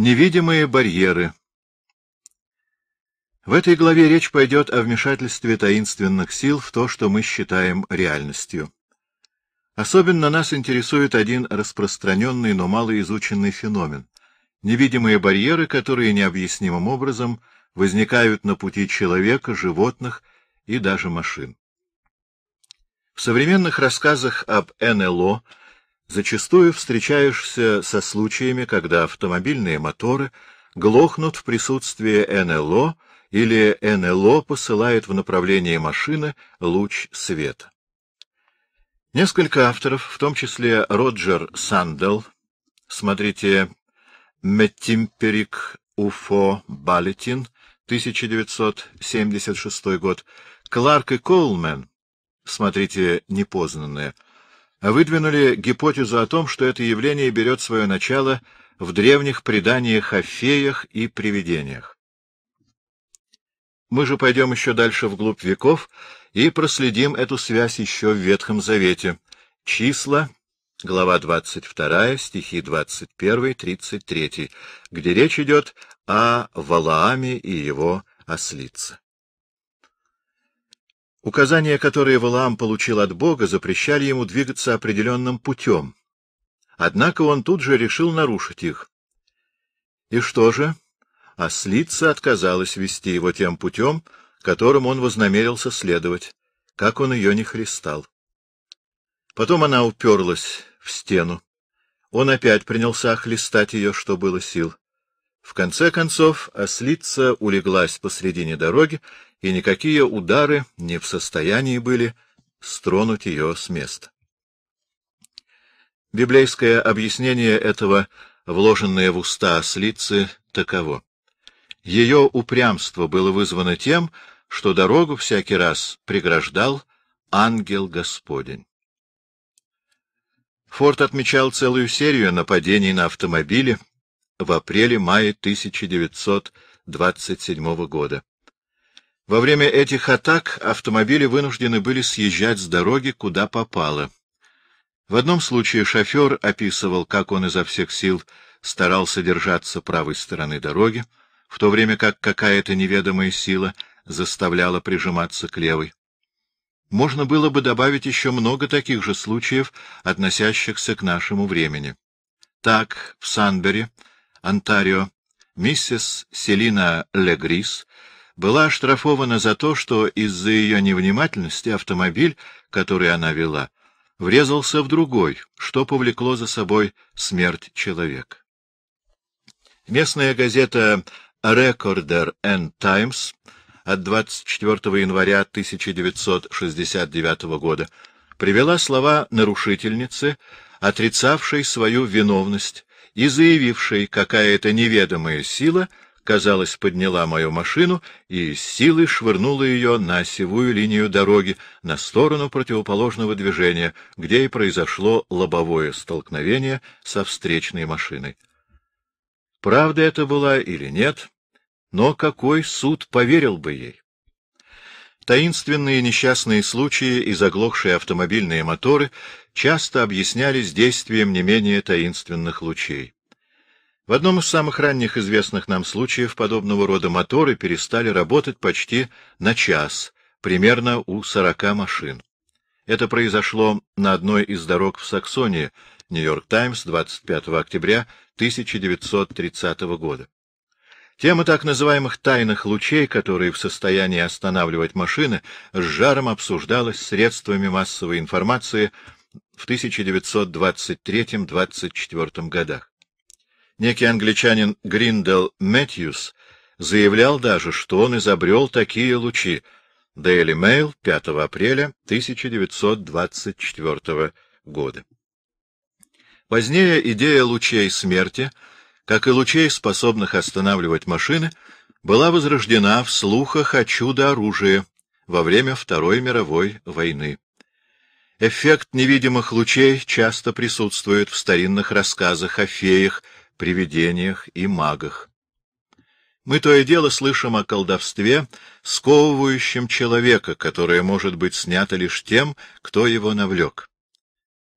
Невидимые барьеры В этой главе речь пойдет о вмешательстве таинственных сил в то, что мы считаем реальностью. Особенно нас интересует один распространенный, но малоизученный феномен — невидимые барьеры, которые необъяснимым образом возникают на пути человека, животных и даже машин. В современных рассказах об НЛО — Зачастую встречаешься со случаями, когда автомобильные моторы глохнут в присутствии НЛО или НЛО посылает в направлении машины луч света. Несколько авторов, в том числе Роджер Сандел, смотрите «Метимперик Уфо Балетин», 1976 год, Кларк и Колмен, смотрите «Непознанные», 1976 выдвинули гипотезу о том, что это явление берет свое начало в древних преданиях о феях и привидениях. Мы же пойдем еще дальше вглубь веков и проследим эту связь еще в Ветхом Завете. Числа, глава 22, стихи 21-33, где речь идет о Валааме и его ослице. Указания, которые Валаам получил от Бога, запрещали ему двигаться определенным путем. Однако он тут же решил нарушить их. И что же? Ослица отказалась вести его тем путем, которым он вознамерился следовать, как он ее не христал. Потом она уперлась в стену. Он опять принялся хлестать ее, что было сил. В конце концов, ослица улеглась посредине дороги и никакие удары не в состоянии были стронуть ее с места. Библейское объяснение этого, вложенное в уста Слицы таково. Ее упрямство было вызвано тем, что дорогу всякий раз преграждал ангел Господень. Форд отмечал целую серию нападений на автомобили в апреле-мае 1927 года. Во время этих атак автомобили вынуждены были съезжать с дороги, куда попало. В одном случае шофер описывал, как он изо всех сил старался держаться правой стороны дороги, в то время как какая-то неведомая сила заставляла прижиматься к левой. Можно было бы добавить еще много таких же случаев, относящихся к нашему времени. Так, в Санбери, Онтарио, миссис Селина Легрис была оштрафована за то, что из-за ее невнимательности автомобиль, который она вела, врезался в другой, что повлекло за собой смерть человека. Местная газета Recorder and Times от 24 января 1969 года привела слова нарушительницы, отрицавшей свою виновность и заявившей, какая это неведомая сила — казалось, подняла мою машину и с силой швырнула ее на осевую линию дороги, на сторону противоположного движения, где и произошло лобовое столкновение со встречной машиной. Правда это была или нет, но какой суд поверил бы ей? Таинственные несчастные случаи и заглохшие автомобильные моторы часто объяснялись действием не менее таинственных лучей. В одном из самых ранних известных нам случаев подобного рода моторы перестали работать почти на час, примерно у 40 машин. Это произошло на одной из дорог в Саксонии, Нью-Йорк Таймс, 25 октября 1930 года. Тема так называемых «тайных лучей», которые в состоянии останавливать машины, с жаром обсуждалась средствами массовой информации в 1923-1924 годах. Некий англичанин Гриндел Мэтьюс заявлял даже, что он изобрел такие лучи. Daily Mail, 5 апреля 1924 года. Позднее идея лучей смерти, как и лучей, способных останавливать машины, была возрождена в слухах о чудо-оружии во время Второй мировой войны. Эффект невидимых лучей часто присутствует в старинных рассказах о феях, привидениях и магах. Мы то и дело слышим о колдовстве, сковывающем человека, которое может быть снято лишь тем, кто его навлек.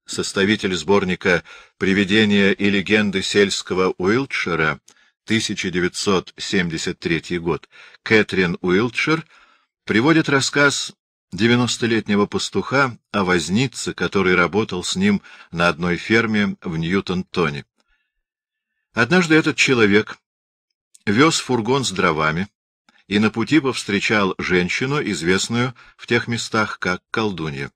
Составитель сборника «Привидения и легенды сельского Уилтшера» 1973 год Кэтрин Уилтшер приводит рассказ девяностолетнего пастуха о вознице, который работал с ним на одной ферме в Ньютон-Тоне. Однажды этот человек вез фургон с дровами и на пути повстречал женщину, известную в тех местах как колдунья.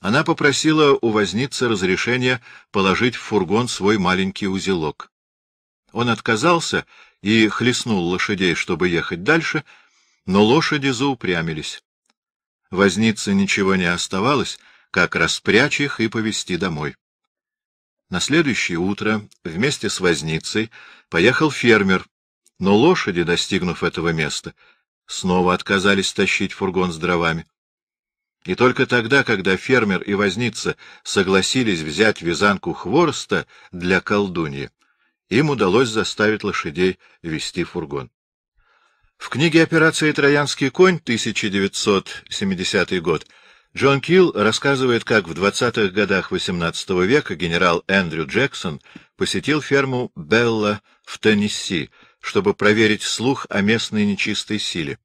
Она попросила у возницы разрешения положить в фургон свой маленький узелок. Он отказался и хлестнул лошадей, чтобы ехать дальше, но лошади заупрямились. Вознице ничего не оставалось, как распрячь их и повезти домой. На следующее утро вместе с возницей поехал фермер, но лошади, достигнув этого места, снова отказались тащить фургон с дровами. И только тогда, когда фермер и возница согласились взять вязанку хвороста для колдуньи, им удалось заставить лошадей вести фургон. В книге «Операция «Троянский конь» 1970 год» Джон Килл рассказывает, как в 20-х годах XVIII века генерал Эндрю Джексон посетил ферму Белла в Теннесси, чтобы проверить слух о местной нечистой силе.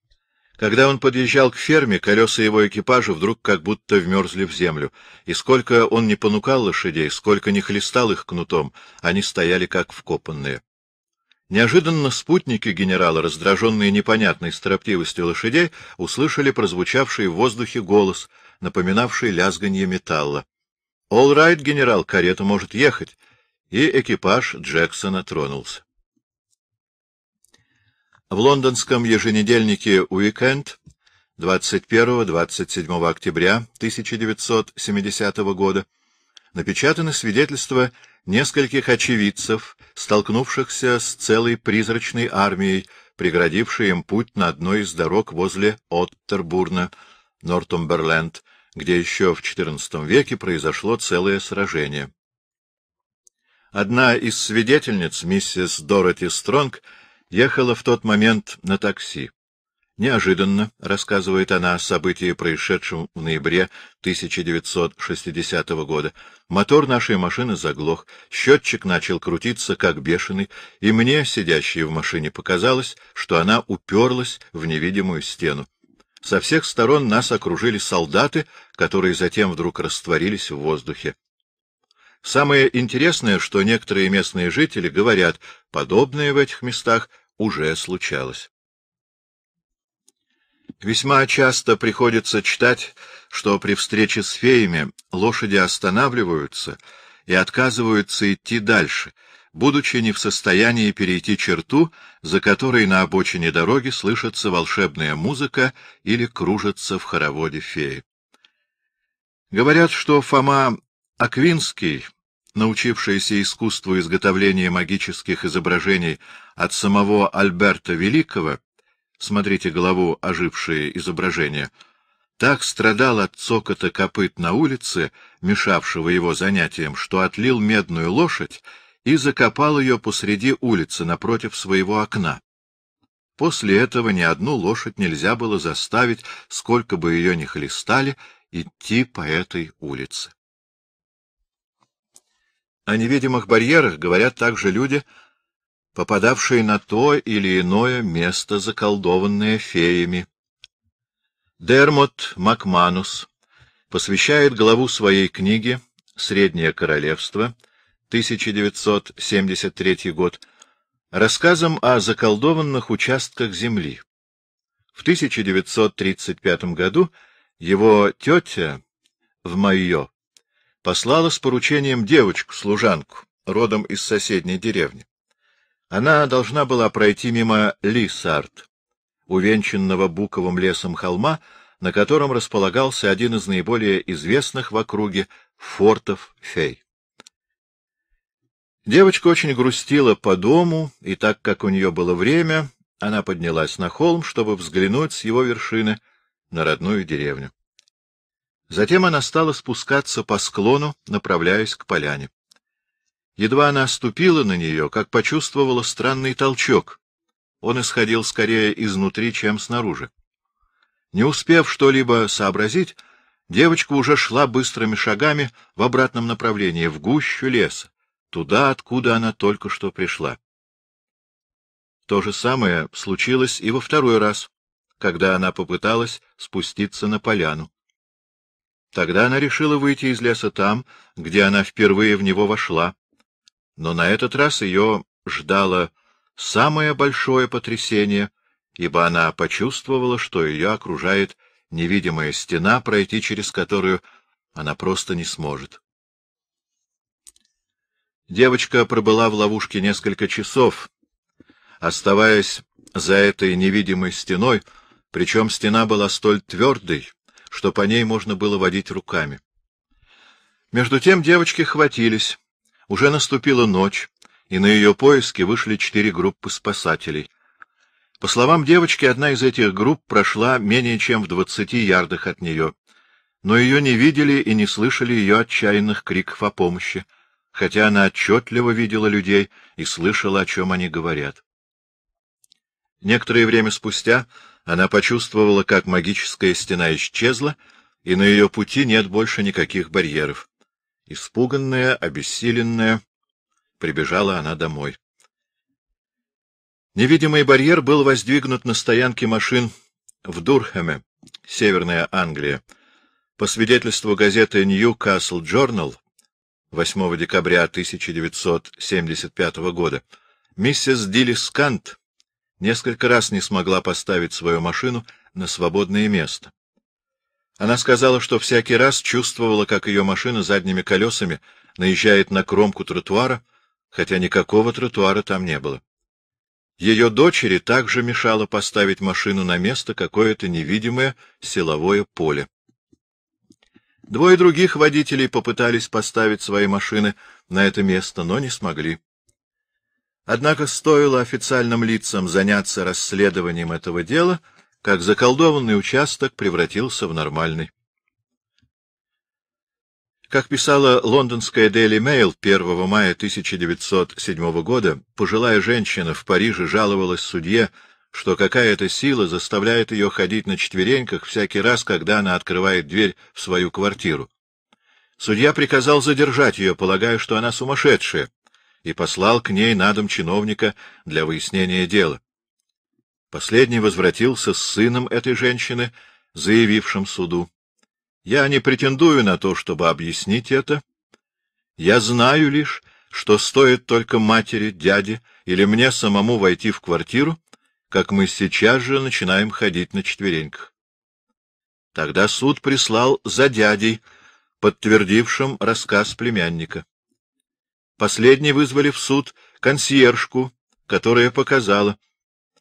Когда он подъезжал к ферме, колеса его экипажа вдруг как будто вмерзли в землю, и сколько он не понукал лошадей, сколько не хлестал их кнутом, они стояли как вкопанные. Неожиданно спутники генерала, раздраженные непонятной строптивостью лошадей, услышали прозвучавший в воздухе голос — напоминавший лязганье металла. — All right, генерал, карета может ехать. И экипаж Джексона тронулся. В лондонском еженедельнике «Уикенд» 21-27 октября 1970 года напечатаны свидетельства нескольких очевидцев, столкнувшихся с целой призрачной армией, преградившей им путь на одной из дорог возле Оттербурна, Нортумберленд, где еще в XIV веке произошло целое сражение. Одна из свидетельниц, миссис Дороти Стронг, ехала в тот момент на такси. Неожиданно, рассказывает она о событии, происшедшем в ноябре 1960 года, мотор нашей машины заглох, счетчик начал крутиться, как бешеный, и мне, сидящей в машине, показалось, что она уперлась в невидимую стену. Со всех сторон нас окружили солдаты, которые затем вдруг растворились в воздухе. Самое интересное, что некоторые местные жители говорят, подобное в этих местах уже случалось. Весьма часто приходится читать, что при встрече с феями лошади останавливаются и отказываются идти дальше — будучи не в состоянии перейти черту, за которой на обочине дороги слышится волшебная музыка или кружится в хороводе феи. Говорят, что Фома Аквинский, научившийся искусству изготовления магических изображений от самого Альберта Великого, смотрите голову «Ожившие изображения», так страдал от цокота копыт на улице, мешавшего его занятиям, что отлил медную лошадь и закопал ее посреди улицы напротив своего окна. После этого ни одну лошадь нельзя было заставить, сколько бы ее ни хлестали, идти по этой улице. О невидимых барьерах говорят также люди, попадавшие на то или иное место, заколдованное феями. Дермот Макманус посвящает главу своей книги «Среднее королевство» 1973 год, рассказом о заколдованных участках земли. В 1935 году его тетя в Майо послала с поручением девочку-служанку, родом из соседней деревни. Она должна была пройти мимо Лисарт, увенчанного буковым лесом холма, на котором располагался один из наиболее известных в округе фортов Фей. Девочка очень грустила по дому, и так как у нее было время, она поднялась на холм, чтобы взглянуть с его вершины на родную деревню. Затем она стала спускаться по склону, направляясь к поляне. Едва она ступила на нее, как почувствовала странный толчок. Он исходил скорее изнутри, чем снаружи. Не успев что-либо сообразить, девочка уже шла быстрыми шагами в обратном направлении, в гущу леса туда, откуда она только что пришла. То же самое случилось и во второй раз, когда она попыталась спуститься на поляну. Тогда она решила выйти из леса там, где она впервые в него вошла. Но на этот раз ее ждало самое большое потрясение, ибо она почувствовала, что ее окружает невидимая стена, пройти через которую она просто не сможет. Девочка пробыла в ловушке несколько часов, оставаясь за этой невидимой стеной, причем стена была столь твердой, что по ней можно было водить руками. Между тем девочки хватились. Уже наступила ночь, и на ее поиски вышли четыре группы спасателей. По словам девочки, одна из этих групп прошла менее чем в двадцати ярдах от нее, но ее не видели и не слышали ее отчаянных криков о помощи хотя она отчетливо видела людей и слышала, о чем они говорят. Некоторое время спустя она почувствовала, как магическая стена исчезла, и на ее пути нет больше никаких барьеров. Испуганная, обессиленная, прибежала она домой. Невидимый барьер был воздвигнут на стоянке машин в Дурхэме, Северная Англия. По свидетельству газеты Newcastle Journal, 8 декабря 1975 года, миссис Диллискант несколько раз не смогла поставить свою машину на свободное место. Она сказала, что всякий раз чувствовала, как ее машина задними колесами наезжает на кромку тротуара, хотя никакого тротуара там не было. Ее дочери также мешало поставить машину на место какое-то невидимое силовое поле. Двое других водителей попытались поставить свои машины на это место, но не смогли. Однако стоило официальным лицам заняться расследованием этого дела, как заколдованный участок превратился в нормальный. Как писала лондонская Daily Mail 1 мая 1907 года, пожилая женщина в Париже жаловалась судье, что какая-то сила заставляет ее ходить на четвереньках всякий раз, когда она открывает дверь в свою квартиру. Судья приказал задержать ее, полагая, что она сумасшедшая, и послал к ней на дом чиновника для выяснения дела. Последний возвратился с сыном этой женщины, заявившим суду. — Я не претендую на то, чтобы объяснить это. Я знаю лишь, что стоит только матери, дяде или мне самому войти в квартиру, как мы сейчас же начинаем ходить на четвереньках. Тогда суд прислал за дядей, подтвердившим рассказ племянника. Последний вызвали в суд консьержку, которая показала.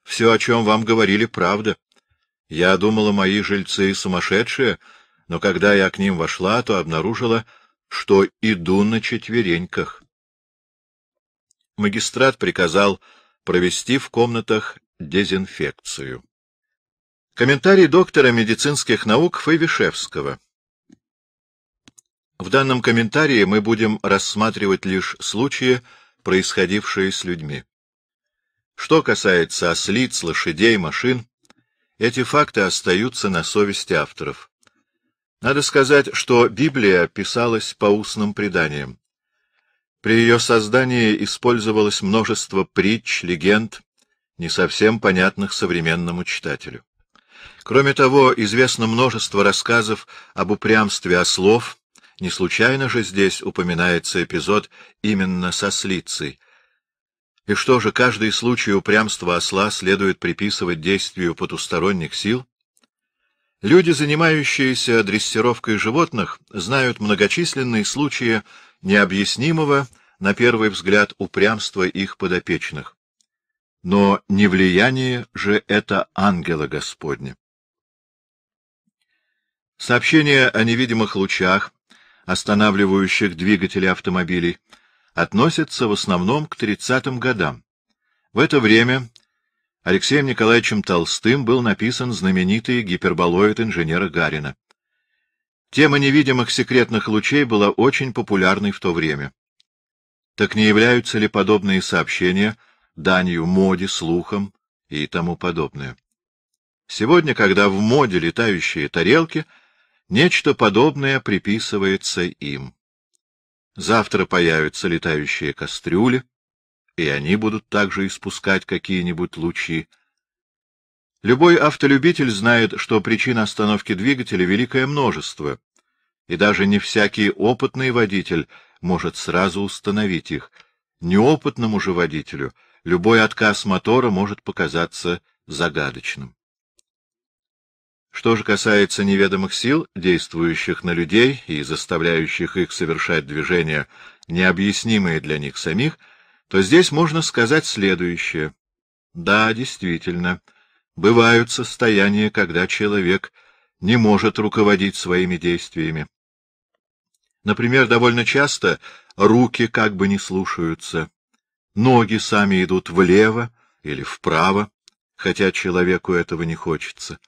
Все, о чем вам говорили, правда. Я думала, мои жильцы сумасшедшие, но когда я к ним вошла, то обнаружила, что иду на четвереньках. Магистрат приказал провести в комнатах дезинфекцию. Комментарий доктора медицинских наук Файвишевского. В данном комментарии мы будем рассматривать лишь случаи, происходившие с людьми. Что касается ослиц, лошадей, машин, эти факты остаются на совести авторов. Надо сказать, что Библия писалась по устным преданиям. При ее создании использовалось множество притч, легенд, не совсем понятных современному читателю. Кроме того, известно множество рассказов об упрямстве ослов, не случайно же здесь упоминается эпизод именно со слицей. И что же, каждый случай упрямства осла следует приписывать действию потусторонних сил? Люди, занимающиеся дрессировкой животных, знают многочисленные случаи необъяснимого, на первый взгляд, упрямства их подопечных но не влияние же это ангела Господня. Сообщение о невидимых лучах, останавливающих двигатели автомобилей, относится в основном к 30-м годам. В это время Алексеем Николаевичем Толстым был написан знаменитый гиперболоид инженера Гарина. Тема невидимых секретных лучей была очень популярной в то время. Так не являются ли подобные сообщения – данью моде, слухам и тому подобное. Сегодня, когда в моде летающие тарелки, нечто подобное приписывается им. Завтра появятся летающие кастрюли, и они будут также испускать какие-нибудь лучи. Любой автолюбитель знает, что причин остановки двигателя великое множество, и даже не всякий опытный водитель может сразу установить их. Неопытному же водителю — любой отказ мотора может показаться загадочным. Что же касается неведомых сил, действующих на людей и заставляющих их совершать движения, необъяснимые для них самих, то здесь можно сказать следующее. Да, действительно, бывают состояния, когда человек не может руководить своими действиями. Например, довольно часто руки как бы не слушаются, Ноги сами идут влево или вправо, хотя человеку этого не хочется.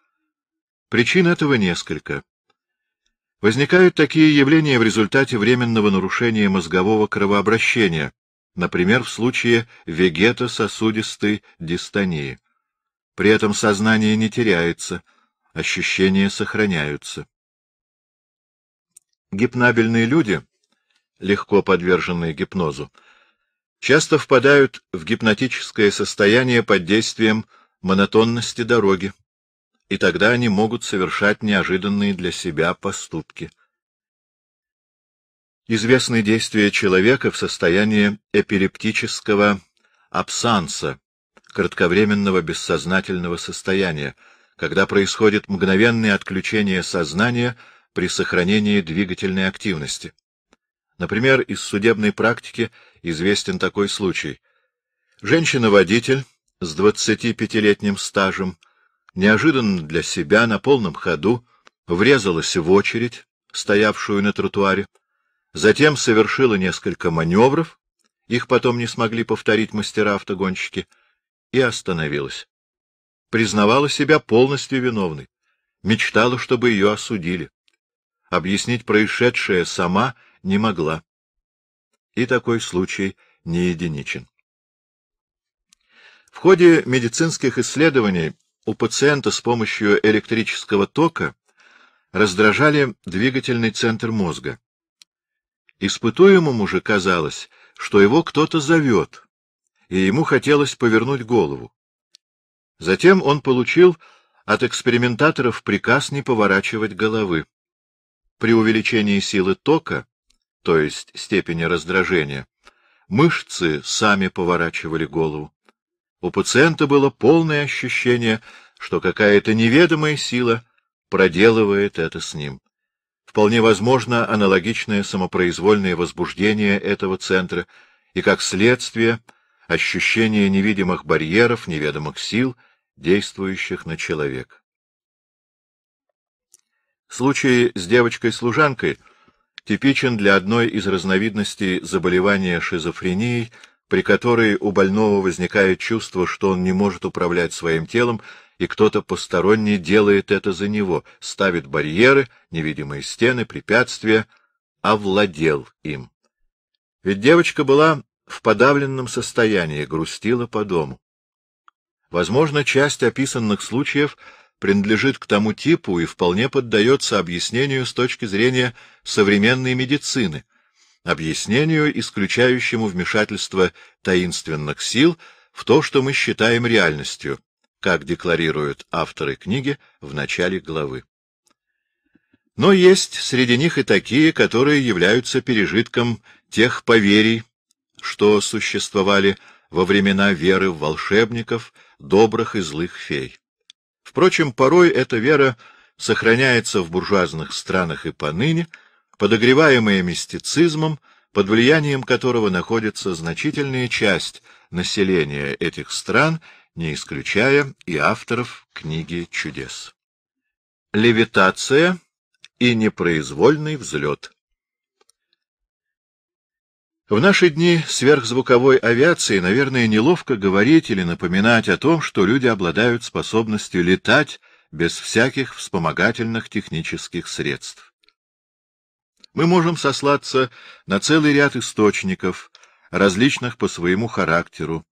Причин этого несколько. Возникают такие явления в результате временного нарушения мозгового кровообращения, например, в случае вегетососудистой дистонии. При этом сознание не теряется, ощущения сохраняются. Гипнабельные люди, легко подверженные гипнозу, часто впадают в гипнотическое состояние под действием монотонности дороги, и тогда они могут совершать неожиданные для себя поступки. Известны действия человека в состоянии эпилептического абсанса, кратковременного бессознательного состояния, когда происходит мгновенное отключение сознания при сохранении двигательной активности. Например, из судебной практики известен такой случай. Женщина-водитель с 25-летним стажем неожиданно для себя на полном ходу врезалась в очередь, стоявшую на тротуаре, затем совершила несколько маневров, их потом не смогли повторить мастера-автогонщики, и остановилась. Признавала себя полностью виновной, мечтала, чтобы ее осудили. Объяснить происшедшее сама — не могла. И такой случай не единичен. В ходе медицинских исследований у пациента с помощью электрического тока раздражали двигательный центр мозга. Испытуемому же казалось, что его кто-то зовет, и ему хотелось повернуть голову. Затем он получил от экспериментаторов приказ не поворачивать головы. При увеличении силы тока то есть степени раздражения, мышцы сами поворачивали голову. У пациента было полное ощущение, что какая-то неведомая сила проделывает это с ним. Вполне возможно аналогичное самопроизвольное возбуждение этого центра и, как следствие, ощущение невидимых барьеров, неведомых сил, действующих на человека. Случай с девочкой-служанкой — типичен для одной из разновидностей заболевания шизофренией, при которой у больного возникает чувство, что он не может управлять своим телом, и кто-то посторонний делает это за него, ставит барьеры, невидимые стены, препятствия, овладел им. Ведь девочка была в подавленном состоянии, грустила по дому. Возможно, часть описанных случаев принадлежит к тому типу и вполне поддается объяснению с точки зрения современной медицины, объяснению, исключающему вмешательство таинственных сил в то, что мы считаем реальностью, как декларируют авторы книги в начале главы. Но есть среди них и такие, которые являются пережитком тех поверий, что существовали во времена веры в волшебников, добрых и злых фей. Впрочем, порой эта вера сохраняется в буржуазных странах и поныне, подогреваемые мистицизмом, под влиянием которого находится значительная часть населения этих стран, не исключая и авторов книги чудес. Левитация и непроизвольный взлет В наши дни сверхзвуковой авиации, наверное, неловко говорить или напоминать о том, что люди обладают способностью летать без всяких вспомогательных технических средств мы можем сослаться на целый ряд источников, различных по своему характеру,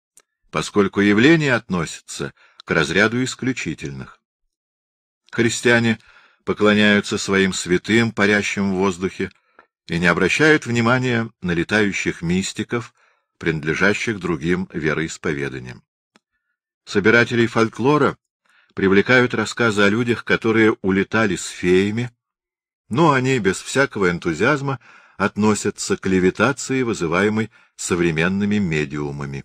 поскольку явление относится к разряду исключительных. Христиане поклоняются своим святым, парящим в воздухе, и не обращают внимания на летающих мистиков, принадлежащих другим вероисповеданиям. Собирателей фольклора привлекают рассказы о людях, которые улетали с феями, но они без всякого энтузиазма относятся к левитации, вызываемой современными медиумами.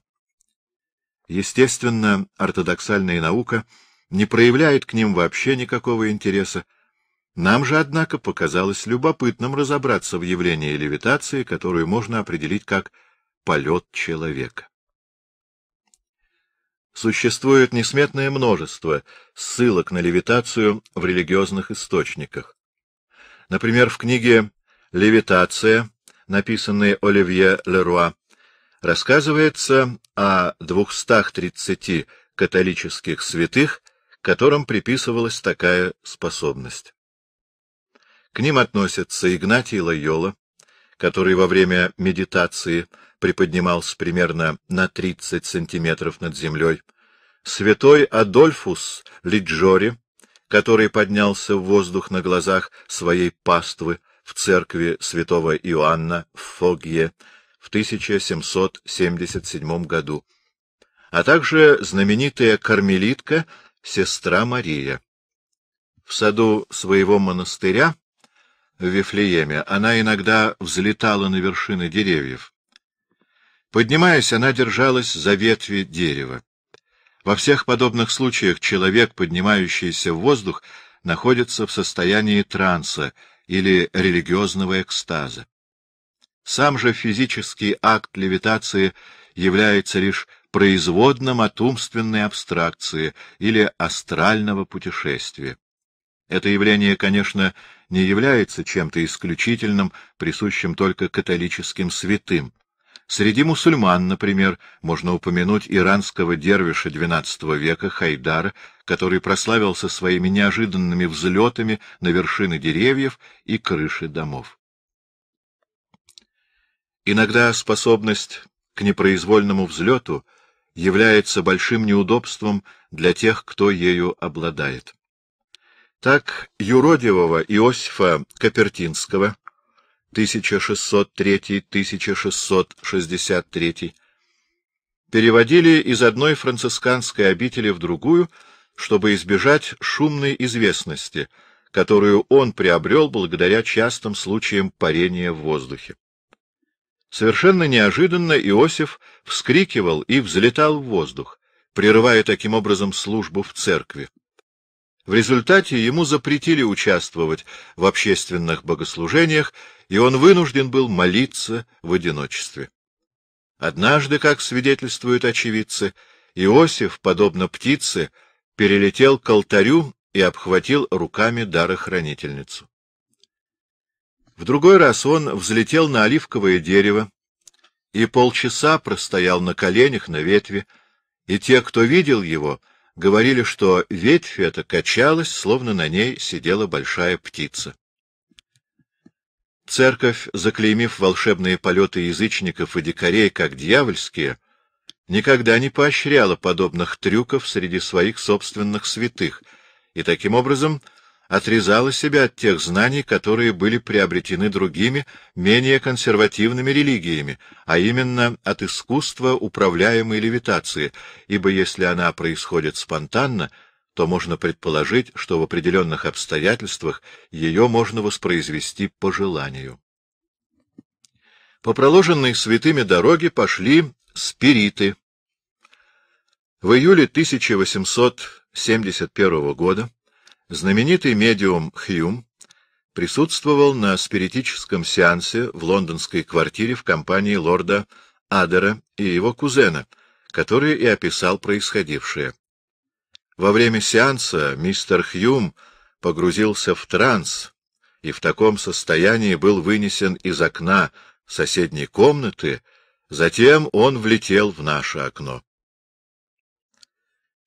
Естественно, ортодоксальная наука не проявляет к ним вообще никакого интереса. Нам же, однако, показалось любопытным разобраться в явлении левитации, которую можно определить как полет человека. Существует несметное множество ссылок на левитацию в религиозных источниках. Например, в книге «Левитация», написанной Оливье Леруа, рассказывается о 230 католических святых, которым приписывалась такая способность. К ним относятся Игнатий Лойола, который во время медитации приподнимался примерно на 30 сантиметров над землей, святой Адольфус Лиджори, который поднялся в воздух на глазах своей паствы в церкви святого Иоанна в Фогье в 1777 году, а также знаменитая кармелитка сестра Мария. В саду своего монастыря в Вифлееме она иногда взлетала на вершины деревьев. Поднимаясь, она держалась за ветви дерева. Во всех подобных случаях человек, поднимающийся в воздух, находится в состоянии транса или религиозного экстаза. Сам же физический акт левитации является лишь производным от умственной абстракции или астрального путешествия. Это явление, конечно, не является чем-то исключительным, присущим только католическим святым. Среди мусульман, например, можно упомянуть иранского дервиша XII века Хайдара, который прославился своими неожиданными взлетами на вершины деревьев и крыши домов. Иногда способность к непроизвольному взлету является большим неудобством для тех, кто ею обладает. Так юродивого Иосифа Капертинского 1603-1663, переводили из одной францисканской обители в другую, чтобы избежать шумной известности, которую он приобрел благодаря частым случаям парения в воздухе. Совершенно неожиданно Иосиф вскрикивал и взлетал в воздух, прерывая таким образом службу в церкви. В результате ему запретили участвовать в общественных богослужениях, и он вынужден был молиться в одиночестве. Однажды, как свидетельствуют очевидцы, Иосиф, подобно птице, перелетел к алтарю и обхватил руками дарохранительницу. В другой раз он взлетел на оливковое дерево и полчаса простоял на коленях на ветви, и те, кто видел его, — говорили, что ветвь эта качалась, словно на ней сидела большая птица. Церковь, заклеймив волшебные полеты язычников и дикарей как дьявольские, никогда не поощряла подобных трюков среди своих собственных святых, и таким образом отрезала себя от тех знаний, которые были приобретены другими, менее консервативными религиями, а именно от искусства управляемой левитации, ибо если она происходит спонтанно, то можно предположить, что в определенных обстоятельствах ее можно воспроизвести по желанию. По проложенной святыми дороге пошли спириты. В июле 1871 года Знаменитый медиум Хьюм присутствовал на спиритическом сеансе в лондонской квартире в компании лорда Адера и его кузена, который и описал происходившее. Во время сеанса мистер Хьюм погрузился в транс и в таком состоянии был вынесен из окна соседней комнаты, затем он влетел в наше окно.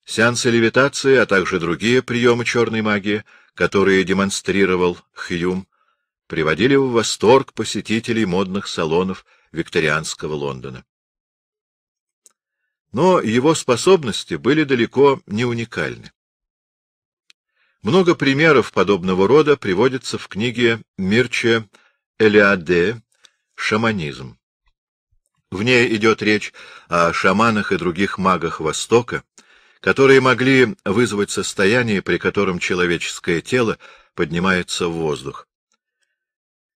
Сеансы левитации, а также другие приемы черной магии, которые демонстрировал Хьюм, приводили в восторг посетителей модных салонов викторианского Лондона. Но его способности были далеко не уникальны. Много примеров подобного рода приводится в книге Мирче Элиаде «Шаманизм». В ней идет речь о шаманах и других магах Востока, которые могли вызвать состояние, при котором человеческое тело поднимается в воздух.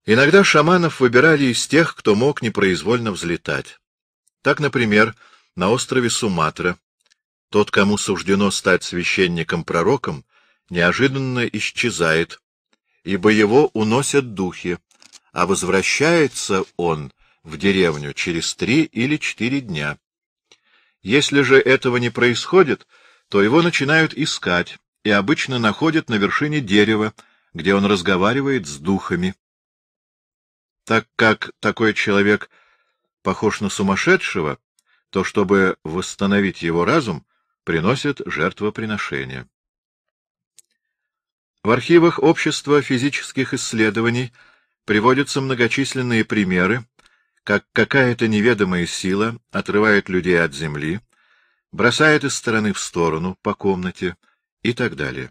Иногда шаманов выбирали из тех, кто мог непроизвольно взлетать. Так, например, на острове Суматра тот, кому суждено стать священником-пророком, неожиданно исчезает, ибо его уносят духи, а возвращается он в деревню через три или четыре дня. Если же этого не происходит, то его начинают искать и обычно находят на вершине дерева, где он разговаривает с духами. Так как такой человек похож на сумасшедшего, то, чтобы восстановить его разум, приносят жертвоприношения. В архивах Общества физических исследований приводятся многочисленные примеры, как какая-то неведомая сила отрывает людей от земли, бросает из стороны в сторону, по комнате и так далее.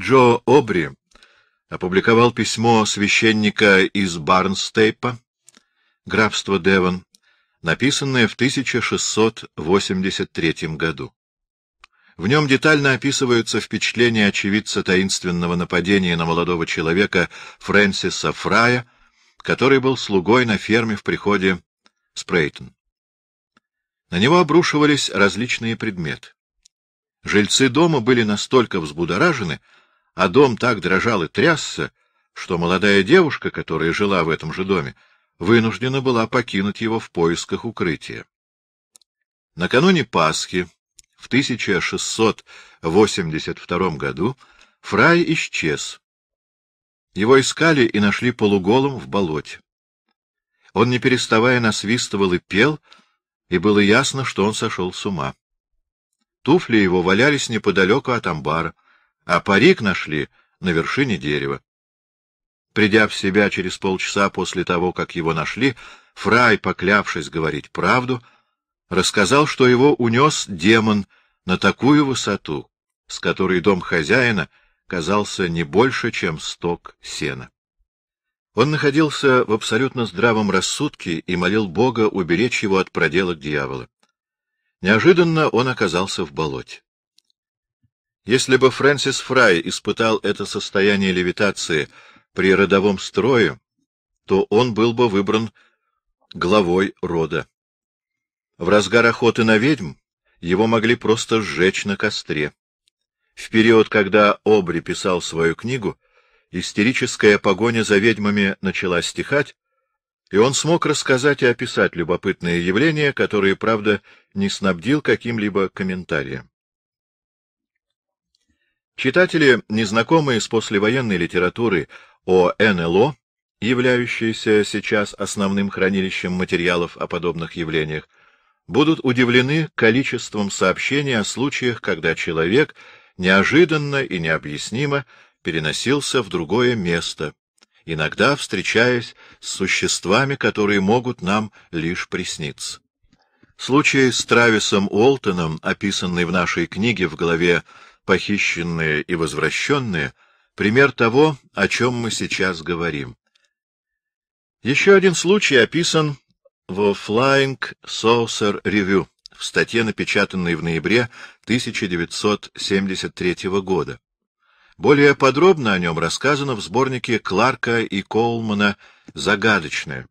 Джо Обри опубликовал письмо священника из Барнстейпа, графство Девон, написанное в 1683 году. В нем детально описываются впечатления очевидца таинственного нападения на молодого человека Фрэнсиса Фрая — который был слугой на ферме в приходе Спрейтон. На него обрушивались различные предметы. Жильцы дома были настолько взбудоражены, а дом так дрожал и трясся, что молодая девушка, которая жила в этом же доме, вынуждена была покинуть его в поисках укрытия. Накануне Пасхи в 1682 году Фрай исчез, его искали и нашли полуголым в болоте. Он, не переставая, насвистывал и пел, и было ясно, что он сошел с ума. Туфли его валялись неподалеку от амбара, а парик нашли на вершине дерева. Придя в себя через полчаса после того, как его нашли, Фрай, поклявшись говорить правду, рассказал, что его унес демон на такую высоту, с которой дом хозяина — казался не больше, чем сток сена. Он находился в абсолютно здравом рассудке и молил Бога уберечь его от проделок дьявола. Неожиданно он оказался в болоте. Если бы Фрэнсис Фрай испытал это состояние левитации при родовом строе, то он был бы выбран главой рода. В разгар охоты на ведьм его могли просто сжечь на костре. В период, когда Обри писал свою книгу, истерическая погоня за ведьмами начала стихать, и он смог рассказать и описать любопытные явления, которые, правда, не снабдил каким-либо комментарием. Читатели, незнакомые с послевоенной литературой о НЛО, являющиеся сейчас основным хранилищем материалов о подобных явлениях, будут удивлены количеством сообщений о случаях, когда человек — неожиданно и необъяснимо переносился в другое место, иногда встречаясь с существами, которые могут нам лишь присниться. Случай с Трависом Уолтоном, описанный в нашей книге в главе «Похищенные и возвращенные», пример того, о чем мы сейчас говорим. Еще один случай описан в Flying Saucer Review в статье, напечатанной в ноябре 1973 года. Более подробно о нем рассказано в сборнике Кларка и Коулмана «Загадочное».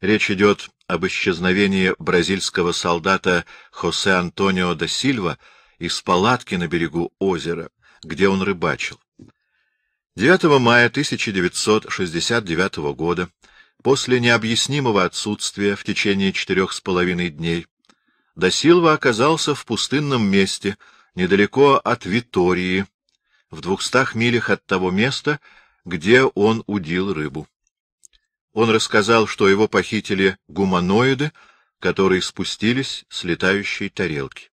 Речь идет об исчезновении бразильского солдата Хосе Антонио да Сильва из палатки на берегу озера, где он рыбачил. 9 мая 1969 года, после необъяснимого отсутствия в течение четырех с половиной дней, Досилва оказался в пустынном месте, недалеко от Витории, в двухстах милях от того места, где он удил рыбу. Он рассказал, что его похитили гуманоиды, которые спустились с летающей тарелки.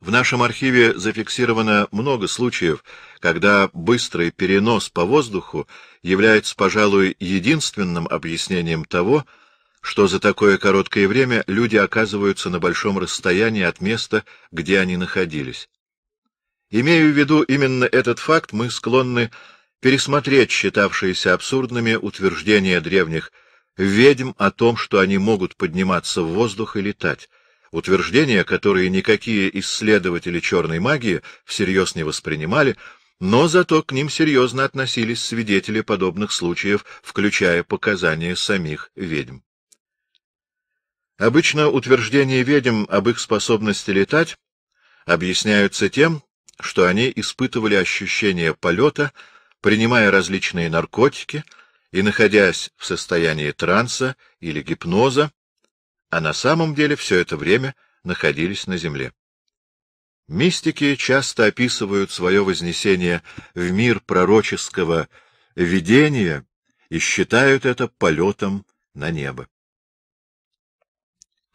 В нашем архиве зафиксировано много случаев, когда быстрый перенос по воздуху является, пожалуй, единственным объяснением того, что за такое короткое время люди оказываются на большом расстоянии от места, где они находились. Имея в виду именно этот факт, мы склонны пересмотреть считавшиеся абсурдными утверждения древних ведьм о том, что они могут подниматься в воздух и летать, утверждения, которые никакие исследователи черной магии всерьез не воспринимали, но зато к ним серьезно относились свидетели подобных случаев, включая показания самих ведьм. Обычно утверждения ведьм об их способности летать объясняются тем, что они испытывали ощущение полета, принимая различные наркотики и находясь в состоянии транса или гипноза, а на самом деле все это время находились на земле. Мистики часто описывают свое вознесение в мир пророческого видения и считают это полетом на небо.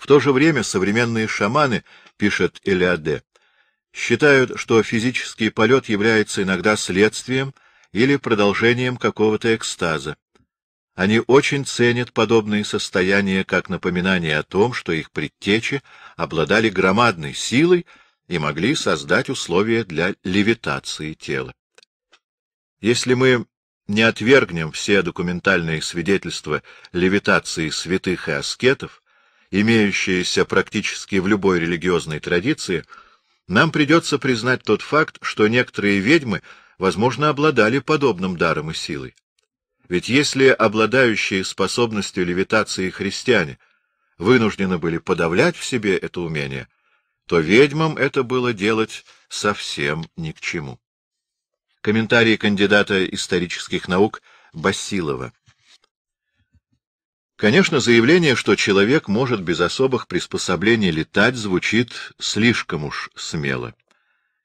В то же время современные шаманы, пишет Элиаде, считают, что физический полет является иногда следствием или продолжением какого-то экстаза. Они очень ценят подобные состояния как напоминание о том, что их предтечи обладали громадной силой и могли создать условия для левитации тела. Если мы не отвергнем все документальные свидетельства левитации святых и аскетов, имеющиеся практически в любой религиозной традиции, нам придется признать тот факт, что некоторые ведьмы, возможно, обладали подобным даром и силой. Ведь если обладающие способностью левитации христиане вынуждены были подавлять в себе это умение, то ведьмам это было делать совсем ни к чему. Комментарий кандидата исторических наук Басилова. Конечно, заявление, что человек может без особых приспособлений летать, звучит слишком уж смело.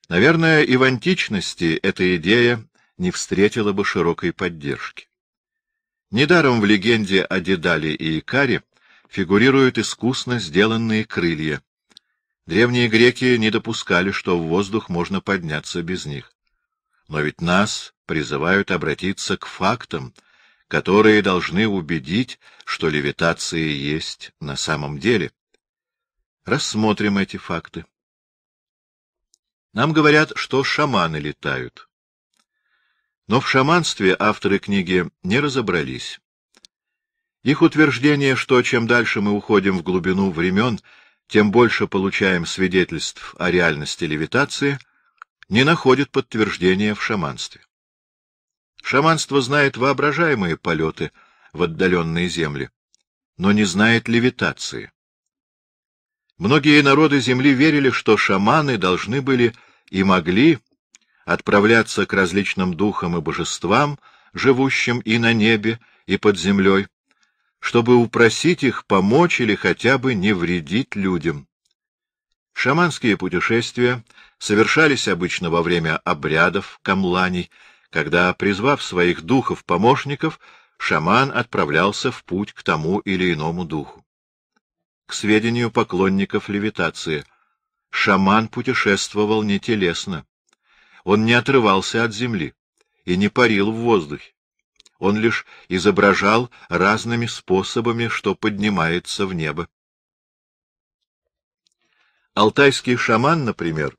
Наверное, и в античности эта идея не встретила бы широкой поддержки. Недаром в легенде о Дедале и Икаре фигурируют искусно сделанные крылья. Древние греки не допускали, что в воздух можно подняться без них. Но ведь нас призывают обратиться к фактам — которые должны убедить, что левитация есть на самом деле. Рассмотрим эти факты. Нам говорят, что шаманы летают. Но в шаманстве авторы книги не разобрались. Их утверждение, что чем дальше мы уходим в глубину времен, тем больше получаем свидетельств о реальности левитации, не находит подтверждения в шаманстве. Шаманство знает воображаемые полеты в отдаленные земли, но не знает левитации. Многие народы Земли верили, что шаманы должны были и могли отправляться к различным духам и божествам, живущим и на небе, и под землей, чтобы упросить их помочь или хотя бы не вредить людям. Шаманские путешествия совершались обычно во время обрядов, камланий когда, призвав своих духов-помощников, шаман отправлялся в путь к тому или иному духу. К сведению поклонников левитации, шаман путешествовал не телесно. Он не отрывался от земли и не парил в воздухе. Он лишь изображал разными способами, что поднимается в небо. Алтайский шаман, например,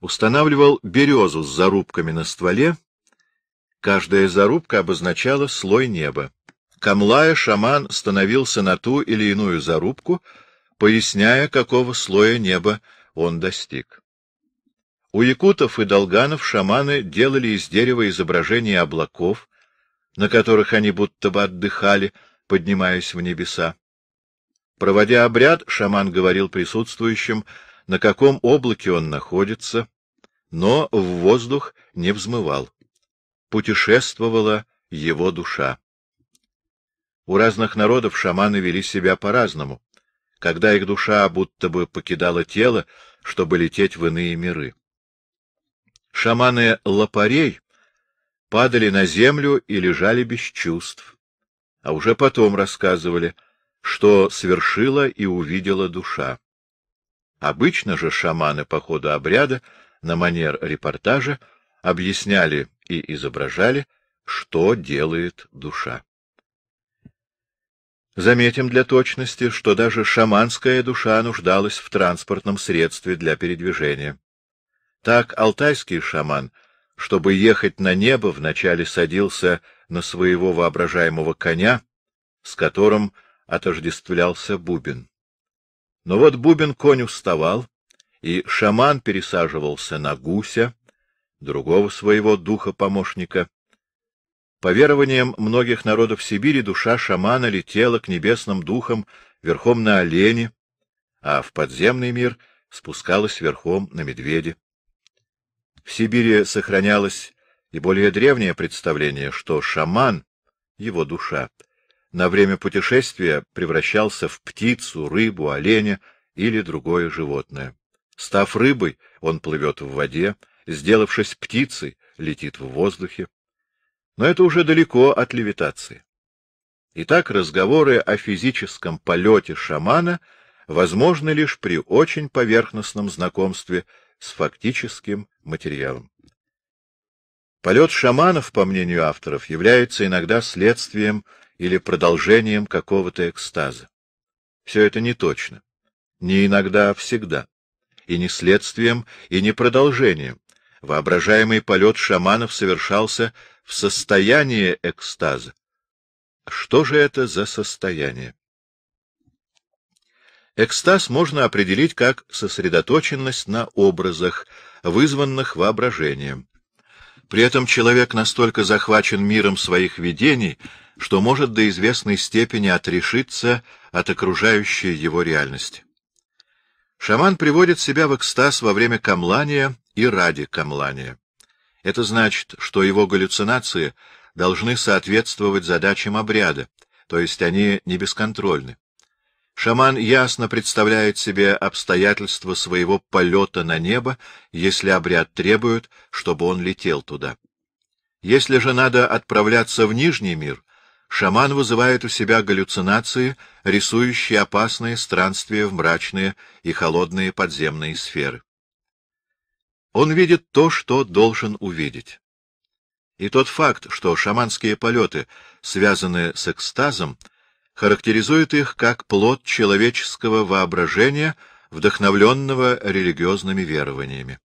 устанавливал березу с зарубками на стволе Каждая зарубка обозначала слой неба. Камлая шаман становился на ту или иную зарубку, поясняя, какого слоя неба он достиг. У якутов и долганов шаманы делали из дерева изображения облаков, на которых они будто бы отдыхали, поднимаясь в небеса. Проводя обряд, шаман говорил присутствующим, на каком облаке он находится, но в воздух не взмывал путешествовала его душа. У разных народов шаманы вели себя по-разному, когда их душа будто бы покидала тело, чтобы лететь в иные миры. Шаманы лопарей падали на землю и лежали без чувств, а уже потом рассказывали, что свершила и увидела душа. Обычно же шаманы по ходу обряда на манер репортажа объясняли и изображали, что делает душа. Заметим для точности, что даже шаманская душа нуждалась в транспортном средстве для передвижения. Так алтайский шаман, чтобы ехать на небо, вначале садился на своего воображаемого коня, с которым отождествлялся бубен. Но вот бубен конь уставал, и шаман пересаживался на гуся, другого своего духа-помощника. По верованиям многих народов Сибири душа шамана летела к небесным духам верхом на олене, а в подземный мир спускалась верхом на медведе. В Сибири сохранялось и более древнее представление, что шаман, его душа, на время путешествия превращался в птицу, рыбу, оленя или другое животное. Став рыбой, он плывет в воде, сделавшись птицей, летит в воздухе. Но это уже далеко от левитации. Итак, разговоры о физическом полете шамана возможны лишь при очень поверхностном знакомстве с фактическим материалом. Полет шаманов, по мнению авторов, является иногда следствием или продолжением какого-то экстаза. Все это не точно. Не иногда, а всегда. И не следствием, и не продолжением. Воображаемый полет шаманов совершался в состоянии экстаза. Что же это за состояние? Экстаз можно определить как сосредоточенность на образах, вызванных воображением. При этом человек настолько захвачен миром своих видений, что может до известной степени отрешиться от окружающей его реальности. Шаман приводит себя в экстаз во время камлания и ради камлания. Это значит, что его галлюцинации должны соответствовать задачам обряда, то есть они не бесконтрольны. Шаман ясно представляет себе обстоятельства своего полета на небо, если обряд требует, чтобы он летел туда. Если же надо отправляться в Нижний мир, шаман вызывает у себя галлюцинации, рисующие опасные странствия в мрачные и холодные подземные сферы. Он видит то, что должен увидеть. И тот факт, что шаманские полеты связаны с экстазом, характеризует их как плод человеческого воображения, вдохновленного религиозными верованиями.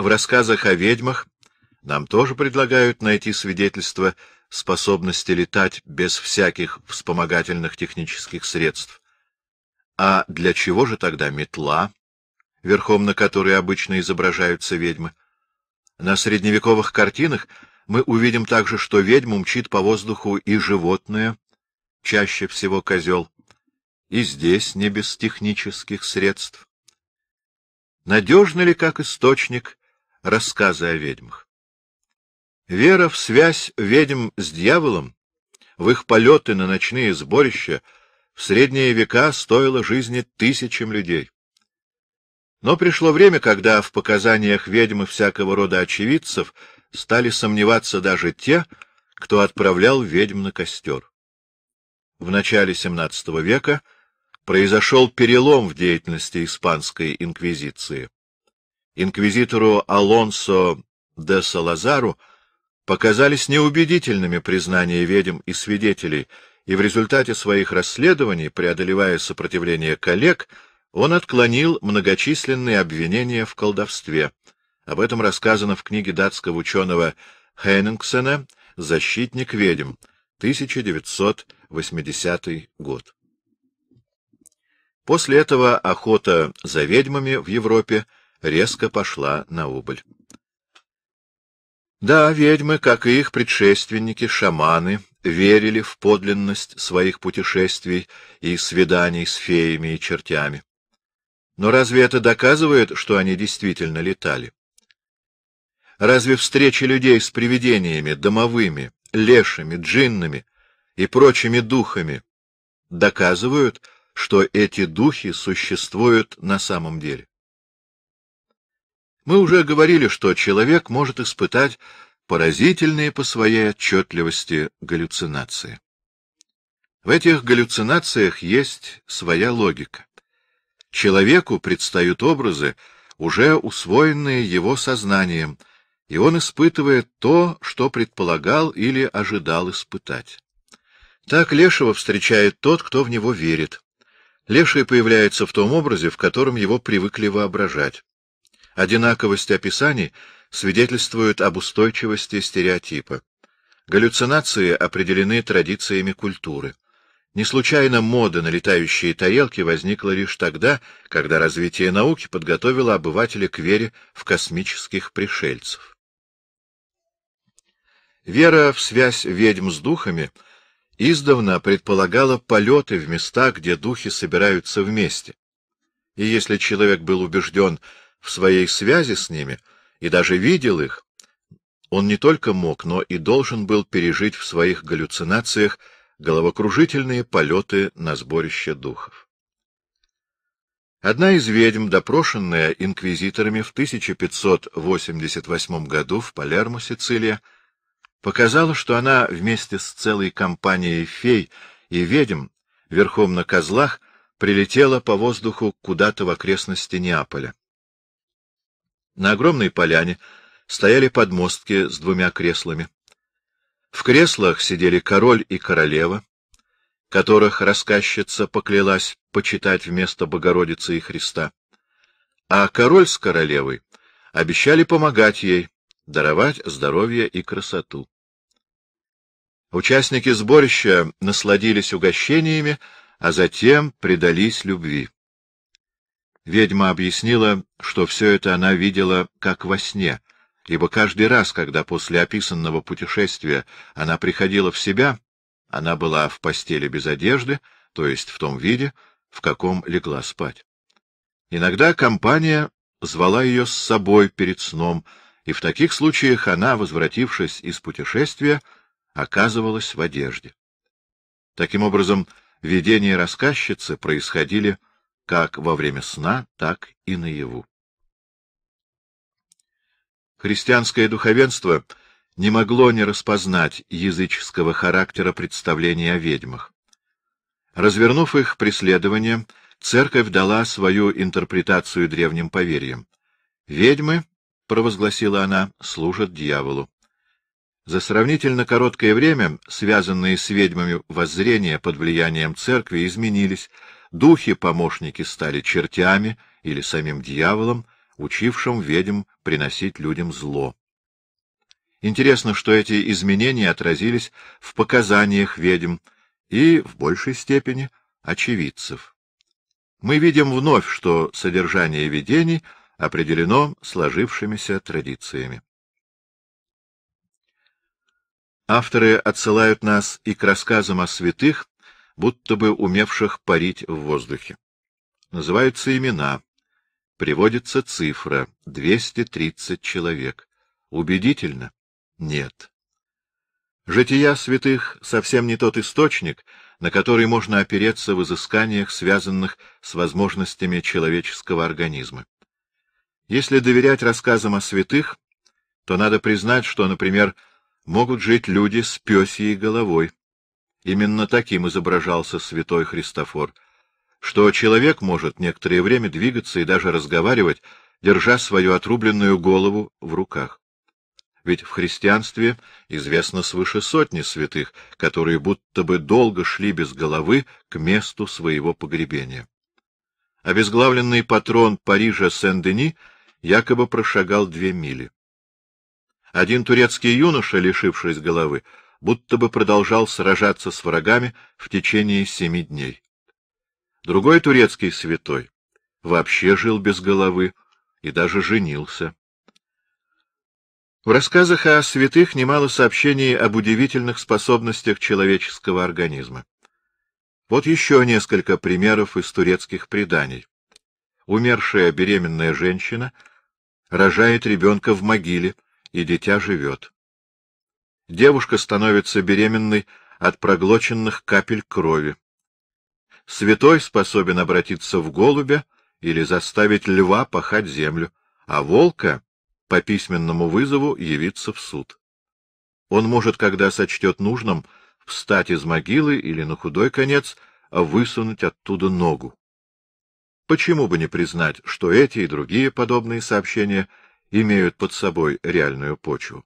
В рассказах о ведьмах нам тоже предлагают найти свидетельство способности летать без всяких вспомогательных технических средств. А для чего же тогда метла, верхом на которой обычно изображаются ведьмы. На средневековых картинах мы увидим также, что ведьму мчит по воздуху и животное, чаще всего козел, и здесь не без технических средств. Надежны ли как источник рассказы о ведьмах? Вера в связь ведьм с дьяволом, в их полеты на ночные сборища, в средние века стоила жизни тысячам людей. Но пришло время, когда в показаниях ведьмы всякого рода очевидцев стали сомневаться даже те, кто отправлял ведьм на костер. В начале XVII века произошел перелом в деятельности испанской инквизиции. Инквизитору Алонсо де Салазару показались неубедительными признания ведьм и свидетелей, и в результате своих расследований, преодолевая сопротивление коллег, он отклонил многочисленные обвинения в колдовстве. Об этом рассказано в книге датского ученого Хеннингсона «Защитник ведьм», 1980 год. После этого охота за ведьмами в Европе резко пошла на убыль. Да, ведьмы, как и их предшественники, шаманы, верили в подлинность своих путешествий и свиданий с феями и чертями. Но разве это доказывает, что они действительно летали? Разве встречи людей с привидениями, домовыми, лешими, джиннами и прочими духами доказывают, что эти духи существуют на самом деле? Мы уже говорили, что человек может испытать поразительные по своей отчетливости галлюцинации. В этих галлюцинациях есть своя логика. Человеку предстают образы, уже усвоенные его сознанием, и он испытывает то, что предполагал или ожидал испытать. Так Лешего встречает тот, кто в него верит. Леший появляется в том образе, в котором его привыкли воображать. Одинаковость описаний свидетельствует об устойчивости стереотипа. Галлюцинации определены традициями культуры. Не случайно мода на летающие тарелки возникла лишь тогда, когда развитие науки подготовило обывателя к вере в космических пришельцев. Вера в связь ведьм с духами издавна предполагала полеты в места, где духи собираются вместе. И если человек был убежден в своей связи с ними и даже видел их, он не только мог, но и должен был пережить в своих галлюцинациях головокружительные полеты на сборище духов. Одна из ведьм, допрошенная инквизиторами в 1588 году в Палермо, Сицилия, показала, что она вместе с целой компанией фей и ведьм верхом на козлах прилетела по воздуху куда-то в окрестности Неаполя. На огромной поляне стояли подмостки с двумя креслами. В креслах сидели король и королева, которых рассказчица поклялась почитать вместо Богородицы и Христа. А король с королевой обещали помогать ей, даровать здоровье и красоту. Участники сборища насладились угощениями, а затем предались любви. Ведьма объяснила, что все это она видела как во сне, ибо каждый раз, когда после описанного путешествия она приходила в себя, она была в постели без одежды, то есть в том виде, в каком легла спать. Иногда компания звала ее с собой перед сном, и в таких случаях она, возвратившись из путешествия, оказывалась в одежде. Таким образом, видения рассказчицы происходили как во время сна, так и наяву. Христианское духовенство не могло не распознать языческого характера представления о ведьмах. Развернув их преследование, церковь дала свою интерпретацию древним поверьям. «Ведьмы», — провозгласила она, — «служат дьяволу». За сравнительно короткое время связанные с ведьмами воззрения под влиянием церкви изменились, духи-помощники стали чертями или самим дьяволом, учившим ведьм приносить людям зло. Интересно, что эти изменения отразились в показаниях ведьм и, в большей степени, очевидцев. Мы видим вновь, что содержание видений определено сложившимися традициями. Авторы отсылают нас и к рассказам о святых, будто бы умевших парить в воздухе. Называются имена, Приводится цифра — 230 человек. Убедительно? Нет. Жития святых совсем не тот источник, на который можно опереться в изысканиях, связанных с возможностями человеческого организма. Если доверять рассказам о святых, то надо признать, что, например, могут жить люди с пёсьей головой. Именно таким изображался святой Христофор — что человек может некоторое время двигаться и даже разговаривать, держа свою отрубленную голову в руках. Ведь в христианстве известно свыше сотни святых, которые будто бы долго шли без головы к месту своего погребения. Обезглавленный патрон Парижа Сен-Дени якобы прошагал две мили. Один турецкий юноша, лишившись головы, будто бы продолжал сражаться с врагами в течение семи дней. Другой турецкий святой вообще жил без головы и даже женился. В рассказах о святых немало сообщений об удивительных способностях человеческого организма. Вот еще несколько примеров из турецких преданий. Умершая беременная женщина рожает ребенка в могиле, и дитя живет. Девушка становится беременной от проглоченных капель крови. Святой способен обратиться в голубя или заставить льва пахать землю, а волка по письменному вызову явиться в суд. Он может, когда сочтет нужным, встать из могилы или на худой конец высунуть оттуда ногу. Почему бы не признать, что эти и другие подобные сообщения имеют под собой реальную почву?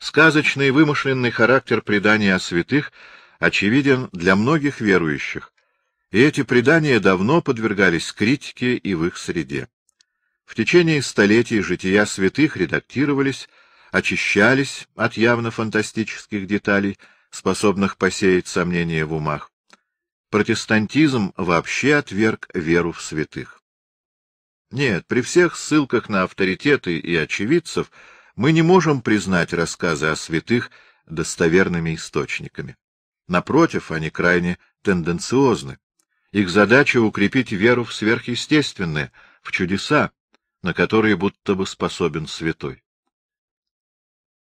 Сказочный и вымышленный характер предания о святых — очевиден для многих верующих, и эти предания давно подвергались критике и в их среде. В течение столетий жития святых редактировались, очищались от явно фантастических деталей, способных посеять сомнения в умах. Протестантизм вообще отверг веру в святых. Нет, при всех ссылках на авторитеты и очевидцев мы не можем признать рассказы о святых достоверными источниками. Напротив, они крайне тенденциозны. Их задача — укрепить веру в сверхъестественное, в чудеса, на которые будто бы способен святой.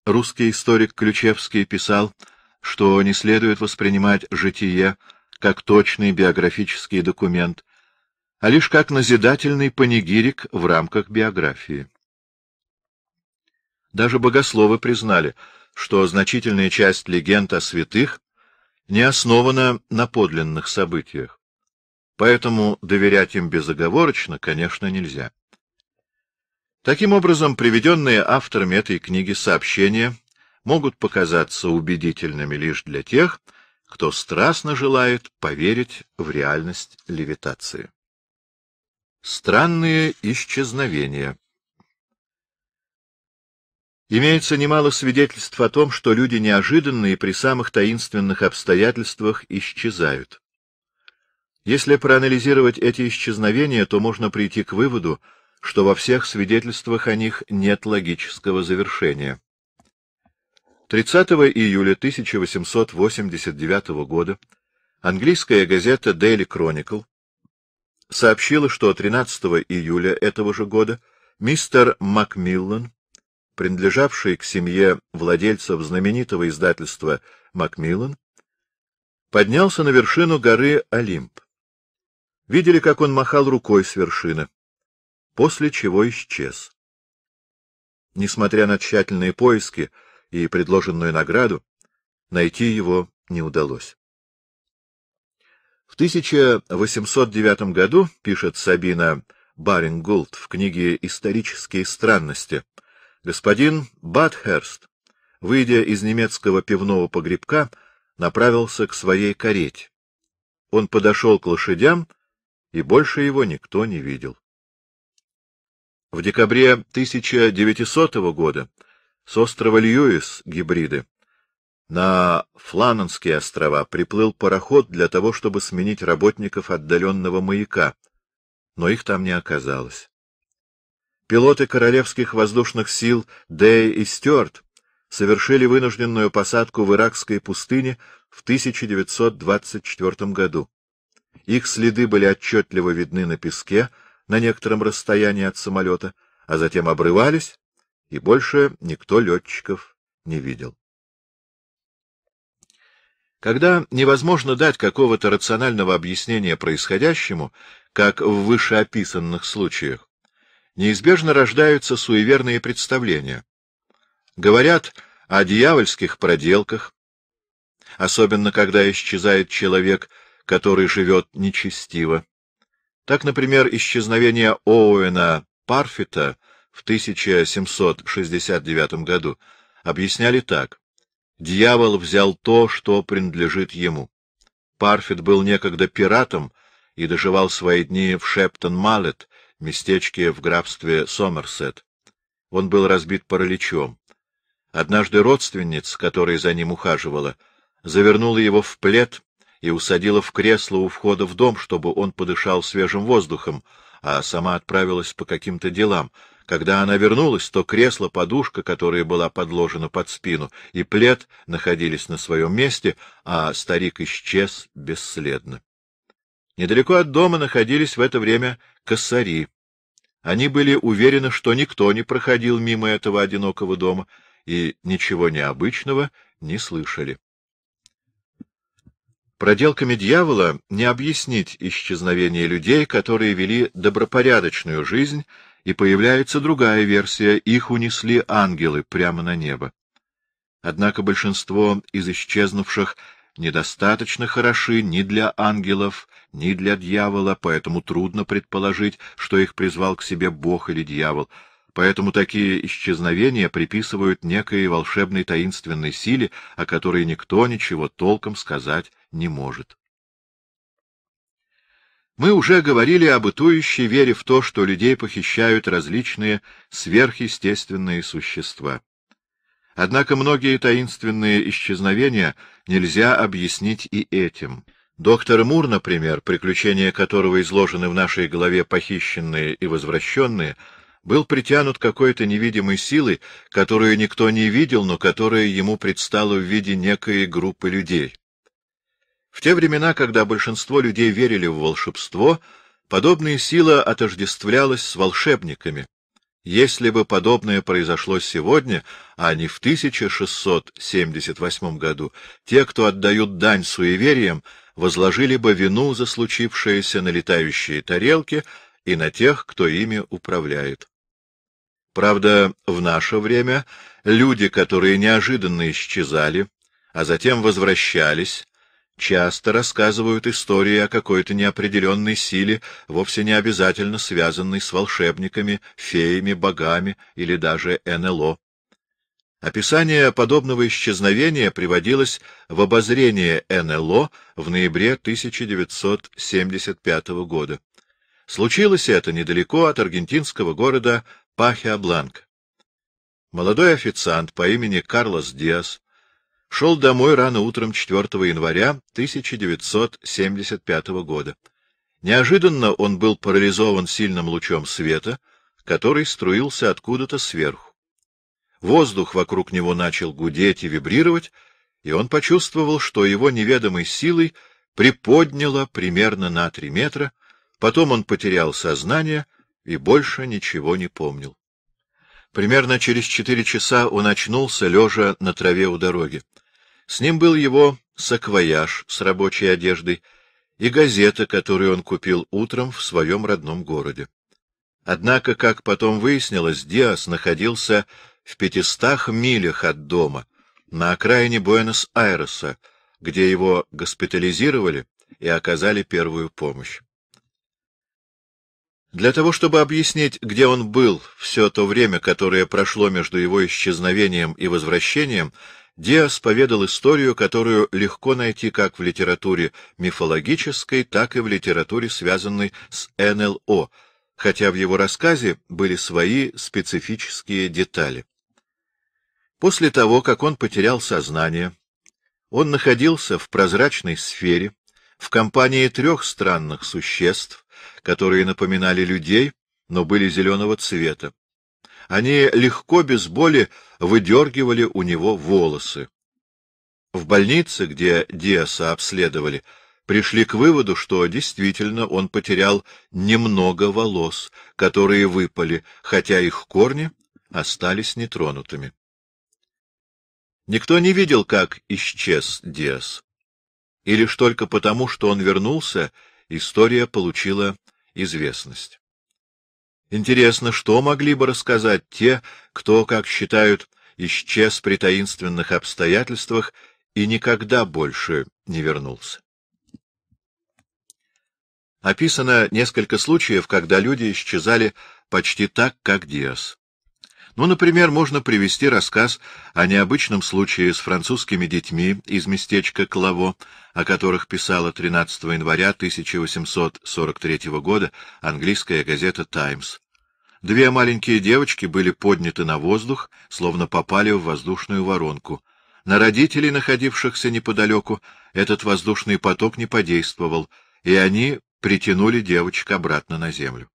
Русский историк Ключевский писал, что не следует воспринимать житие как точный биографический документ, а лишь как назидательный панигирик в рамках биографии. Даже богословы признали, что значительная часть легенд о святых — не основана на подлинных событиях. Поэтому доверять им безоговорочно, конечно, нельзя. Таким образом, приведенные авторами этой книги сообщения могут показаться убедительными лишь для тех, кто страстно желает поверить в реальность левитации. Странные исчезновения Имеется немало свидетельств о том, что люди неожиданно и при самых таинственных обстоятельствах исчезают. Если проанализировать эти исчезновения, то можно прийти к выводу, что во всех свидетельствах о них нет логического завершения. 30 июля 1889 года английская газета Daily Chronicle сообщила, что 13 июля этого же года мистер Макмиллан принадлежавший к семье владельцев знаменитого издательства «Макмиллан», поднялся на вершину горы Олимп. Видели, как он махал рукой с вершины, после чего исчез. Несмотря на тщательные поиски и предложенную награду, найти его не удалось. В 1809 году, пишет Сабина Барингулт в книге «Исторические странности», Господин Батхерст, выйдя из немецкого пивного погребка, направился к своей карете. Он подошел к лошадям, и больше его никто не видел. В декабре 1900 года с острова Льюис гибриды на Флананские острова приплыл пароход для того, чтобы сменить работников отдаленного маяка, но их там не оказалось пилоты королевских воздушных сил Дэй и Стюарт совершили вынужденную посадку в иракской пустыне в 1924 году. Их следы были отчетливо видны на песке на некотором расстоянии от самолета, а затем обрывались, и больше никто летчиков не видел. Когда невозможно дать какого-то рационального объяснения происходящему, как в вышеописанных случаях, неизбежно рождаются суеверные представления. Говорят о дьявольских проделках, особенно когда исчезает человек, который живет нечестиво. Так, например, исчезновение Оуэна Парфита в 1769 году объясняли так. Дьявол взял то, что принадлежит ему. Парфит был некогда пиратом и доживал свои дни в Шептон-Малет — местечке в графстве Сомерсет. Он был разбит параличом. Однажды родственница, которая за ним ухаживала, завернула его в плед и усадила в кресло у входа в дом, чтобы он подышал свежим воздухом, а сама отправилась по каким-то делам. Когда она вернулась, то кресло, подушка, которая была подложена под спину, и плед находились на своем месте, а старик исчез бесследно. Недалеко от дома находились в это время косари. Они были уверены, что никто не проходил мимо этого одинокого дома и ничего необычного не слышали. Проделками дьявола не объяснить исчезновение людей, которые вели добропорядочную жизнь, и появляется другая версия — их унесли ангелы прямо на небо. Однако большинство из исчезнувших недостаточно хороши ни для ангелов, ни для дьявола, поэтому трудно предположить, что их призвал к себе бог или дьявол. Поэтому такие исчезновения приписывают некой волшебной таинственной силе, о которой никто ничего толком сказать не может. Мы уже говорили об бытующей вере в то, что людей похищают различные сверхъестественные существа. Однако многие таинственные исчезновения нельзя объяснить и этим. Доктор Мур, например, приключения которого изложены в нашей голове похищенные и возвращенные, был притянут какой-то невидимой силой, которую никто не видел, но которая ему предстала в виде некой группы людей. В те времена, когда большинство людей верили в волшебство, подобная сила отождествлялась с волшебниками. Если бы подобное произошло сегодня, а не в 1678 году, те, кто отдают дань суевериям, возложили бы вину за случившееся на летающие тарелки и на тех, кто ими управляет. Правда, в наше время люди, которые неожиданно исчезали, а затем возвращались, часто рассказывают истории о какой-то неопределенной силе, вовсе не обязательно связанной с волшебниками, феями, богами или даже НЛО. Описание подобного исчезновения приводилось в обозрение НЛО в ноябре 1975 года. Случилось это недалеко от аргентинского города Пахиабланк. Молодой официант по имени Карлос Диас шел домой рано утром 4 января 1975 года. Неожиданно он был парализован сильным лучом света, который струился откуда-то сверху. Воздух вокруг него начал гудеть и вибрировать, и он почувствовал, что его неведомой силой приподняло примерно на три метра, потом он потерял сознание и больше ничего не помнил. Примерно через четыре часа он очнулся, лежа на траве у дороги. С ним был его саквояж с рабочей одеждой и газета, которую он купил утром в своем родном городе. Однако, как потом выяснилось, Диас находился в пятистах милях от дома, на окраине Буэнос-Айреса, где его госпитализировали и оказали первую помощь. Для того, чтобы объяснить, где он был все то время, которое прошло между его исчезновением и возвращением, Диас поведал историю, которую легко найти как в литературе мифологической, так и в литературе, связанной с НЛО, хотя в его рассказе были свои специфические детали. После того, как он потерял сознание, он находился в прозрачной сфере, в компании трех странных существ, которые напоминали людей, но были зеленого цвета. Они легко, без боли, выдергивали у него волосы. В больнице, где Диаса обследовали, пришли к выводу, что действительно он потерял немного волос, которые выпали, хотя их корни остались нетронутыми. Никто не видел, как исчез Диас. И лишь только потому, что он вернулся, история получила известность. Интересно, что могли бы рассказать те, кто, как считают, исчез при таинственных обстоятельствах и никогда больше не вернулся. Описано несколько случаев, когда люди исчезали почти так, как Диас. Ну, например, можно привести рассказ о необычном случае с французскими детьми из местечка Клаво, о которых писала 13 января 1843 года английская газета «Таймс». Две маленькие девочки были подняты на воздух, словно попали в воздушную воронку. На родителей, находившихся неподалеку, этот воздушный поток не подействовал, и они притянули девочек обратно на землю.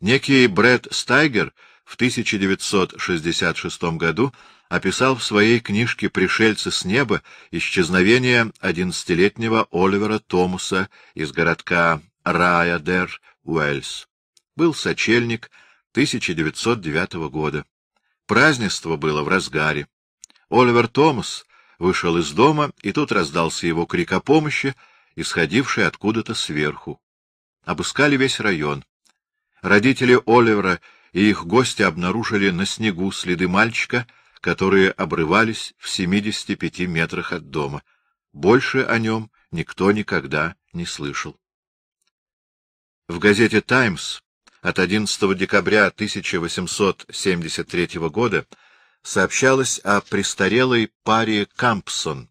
Некий Брэд Стайгер — в 1966 году описал в своей книжке «Пришельцы с неба» исчезновение 11-летнего Оливера Томаса из городка Райадер, Уэльс. Был сочельник 1909 года. Празднество было в разгаре. Оливер Томас вышел из дома, и тут раздался его крик о помощи, исходивший откуда-то сверху. Обыскали весь район. Родители Оливера и их гости обнаружили на снегу следы мальчика, которые обрывались в 75 метрах от дома. Больше о нем никто никогда не слышал. В газете «Таймс» от 11 декабря 1873 года сообщалось о престарелой паре Кампсон,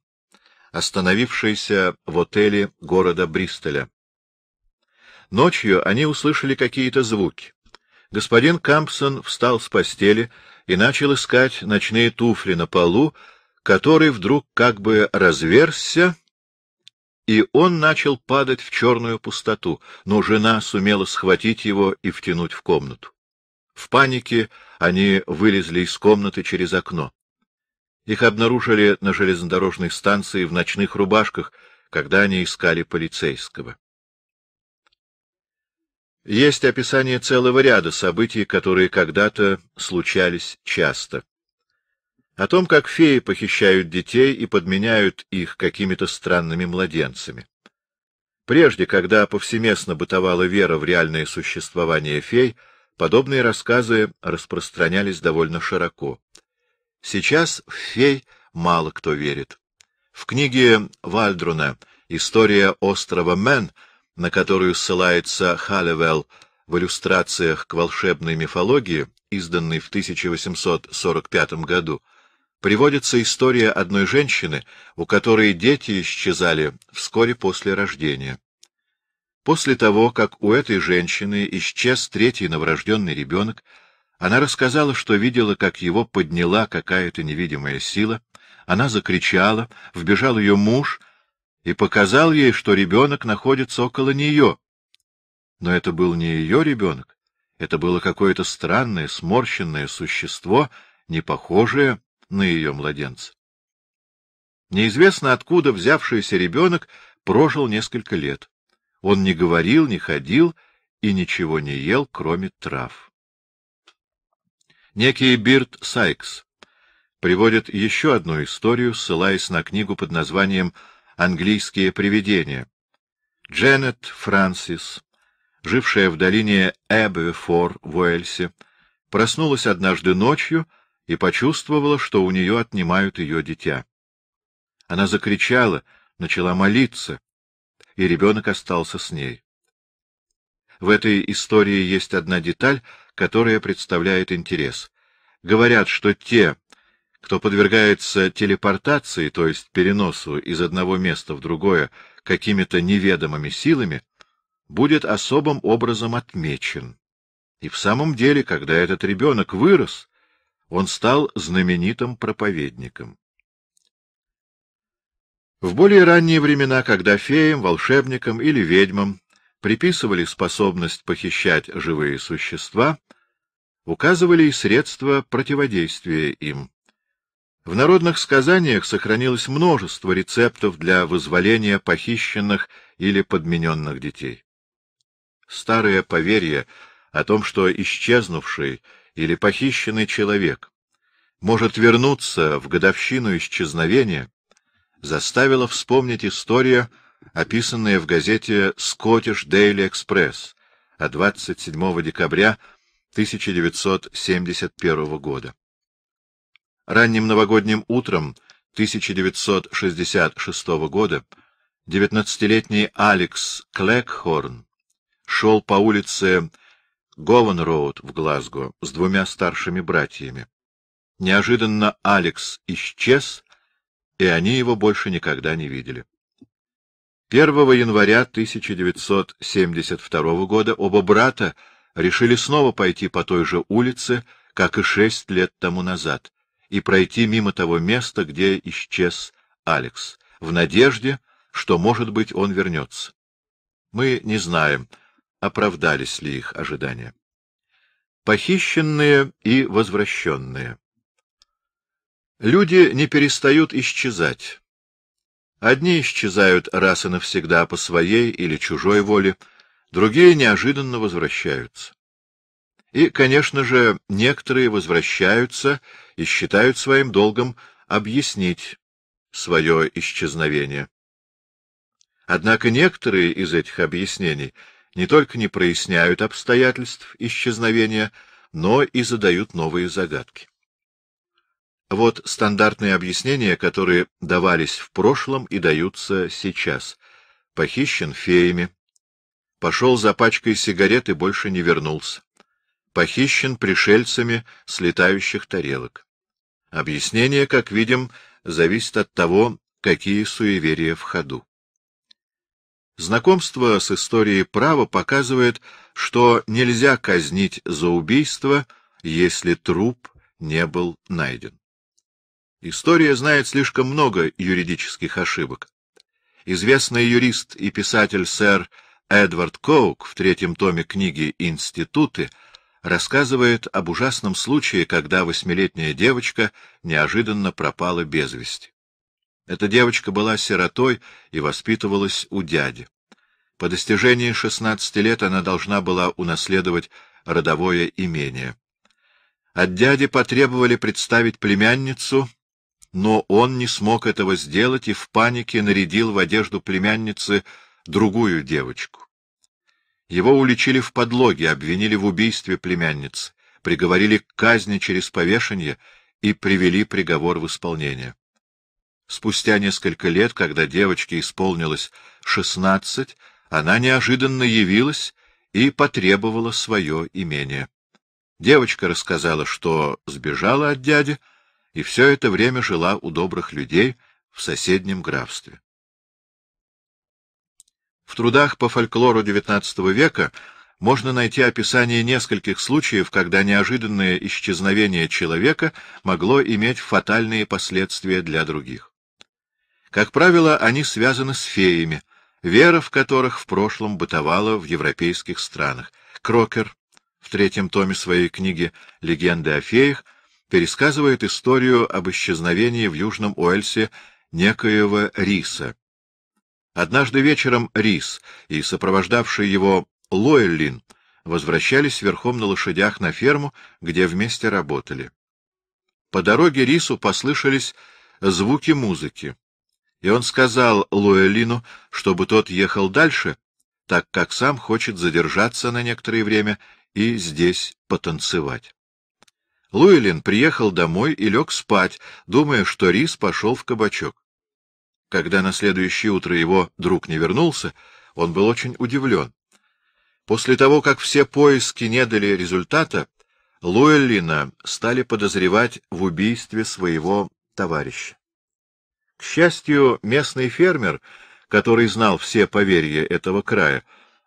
остановившейся в отеле города Бристоля. Ночью они услышали какие-то звуки господин Кампсон встал с постели и начал искать ночные туфли на полу, который вдруг как бы разверзся, и он начал падать в черную пустоту, но жена сумела схватить его и втянуть в комнату. В панике они вылезли из комнаты через окно. Их обнаружили на железнодорожной станции в ночных рубашках, когда они искали полицейского. Есть описание целого ряда событий, которые когда-то случались часто. О том, как феи похищают детей и подменяют их какими-то странными младенцами. Прежде, когда повсеместно бытовала вера в реальное существование фей, подобные рассказы распространялись довольно широко. Сейчас в фей мало кто верит. В книге Вальдруна «История острова Мэн» на которую ссылается Халлевелл в иллюстрациях к волшебной мифологии, изданной в 1845 году, приводится история одной женщины, у которой дети исчезали вскоре после рождения. После того, как у этой женщины исчез третий новорожденный ребенок, она рассказала, что видела, как его подняла какая-то невидимая сила. Она закричала, вбежал ее муж — и показал ей, что ребенок находится около нее. Но это был не ее ребенок, это было какое-то странное, сморщенное существо, не похожее на ее младенца. Неизвестно откуда взявшийся ребенок прожил несколько лет. Он не говорил, не ходил и ничего не ел, кроме трав. Некий Бирд Сайкс приводит еще одну историю, ссылаясь на книгу под названием «Связь» английские привидения. Дженнет Франсис, жившая в долине Эбвефор в Уэльсе, проснулась однажды ночью и почувствовала, что у нее отнимают ее дитя. Она закричала, начала молиться, и ребенок остался с ней. В этой истории есть одна деталь, которая представляет интерес. Говорят, что те, кто подвергается телепортации, то есть переносу из одного места в другое какими-то неведомыми силами, будет особым образом отмечен. И в самом деле, когда этот ребенок вырос, он стал знаменитым проповедником. В более ранние времена, когда феям, волшебникам или ведьмам приписывали способность похищать живые существа, указывали и средства противодействия им. В народных сказаниях сохранилось множество рецептов для вызволения похищенных или подмененных детей. Старое поверье о том, что исчезнувший или похищенный человек может вернуться в годовщину исчезновения, заставило вспомнить историю, описанная в газете «Scottish Дейли Экспресс от 27 декабря 1971 года. Ранним новогодним утром 1966 года девятнадцатилетний Алекс Клэкхорн шел по улице Говенроуд в Глазго с двумя старшими братьями. Неожиданно Алекс исчез, и они его больше никогда не видели. 1 января 1972 года оба брата решили снова пойти по той же улице, как и шесть лет тому назад, и пройти мимо того места, где исчез Алекс, в надежде, что, может быть, он вернется. Мы не знаем, оправдались ли их ожидания. Похищенные и возвращенные. Люди не перестают исчезать. Одни исчезают раз и навсегда по своей или чужой воле, другие неожиданно возвращаются. И, конечно же, некоторые возвращаются и считают своим долгом объяснить свое исчезновение. Однако некоторые из этих объяснений не только не проясняют обстоятельств исчезновения, но и задают новые загадки. Вот стандартные объяснения, которые давались в прошлом и даются сейчас. Похищен феями. Пошел за пачкой сигарет и больше не вернулся похищен пришельцами с летающих тарелок. Объяснение, как видим, зависит от того, какие суеверия в ходу. Знакомство с историей права показывает, что нельзя казнить за убийство, если труп не был найден. История знает слишком много юридических ошибок. Известный юрист и писатель сэр Эдвард Коук в третьем томе книги «Институты» рассказывает об ужасном случае, когда восьмилетняя девочка неожиданно пропала без вести. Эта девочка была сиротой и воспитывалась у дяди. По достижении 16 лет она должна была унаследовать родовое имение. От дяди потребовали представить племянницу, но он не смог этого сделать и в панике нарядил в одежду племянницы другую девочку. Его уличили в подлоге, обвинили в убийстве племянниц, приговорили к казни через повешение и привели приговор в исполнение. Спустя несколько лет, когда девочке исполнилось шестнадцать, она неожиданно явилась и потребовала свое имение. Девочка рассказала, что сбежала от дяди и все это время жила у добрых людей в соседнем графстве. В трудах по фольклору XIX века можно найти описание нескольких случаев, когда неожиданное исчезновение человека могло иметь фатальные последствия для других. Как правило, они связаны с феями, вера в которых в прошлом бытовала в европейских странах. Крокер в третьем томе своей книги «Легенды о феях» пересказывает историю об исчезновении в Южном Уэльсе некоего Риса, Однажды вечером Рис и сопровождавший его Лоэллин возвращались верхом на лошадях на ферму, где вместе работали. По дороге Рису послышались звуки музыки, и он сказал Лоэлину, чтобы тот ехал дальше, так как сам хочет задержаться на некоторое время и здесь потанцевать. Луэлин приехал домой и лег спать, думая, что Рис пошел в кабачок. Когда на следующее утро его друг не вернулся, он был очень удивлен. После того, как все поиски не дали результата, Луэллина стали подозревать в убийстве своего товарища. К счастью, местный фермер, который знал все поверья этого края,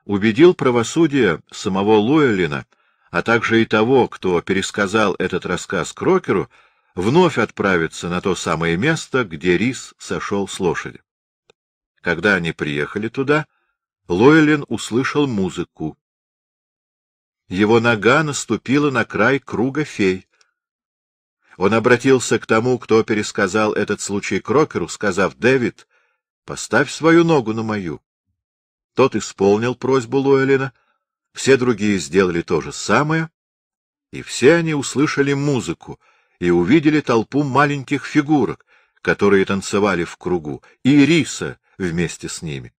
убедил правосудие самого Луэллина, а также и того, кто пересказал этот рассказ Крокеру, вновь отправиться на то самое место, где Рис сошел с лошади. Когда они приехали туда, Лойлин услышал музыку. Его нога наступила на край круга фей. Он обратился к тому, кто пересказал этот случай Крокеру, сказав, «Дэвид, поставь свою ногу на мою». Тот исполнил просьбу Лойлина, все другие сделали то же самое, и все они услышали музыку — и увидели толпу маленьких фигурок, которые танцевали в кругу, и риса вместе с ними.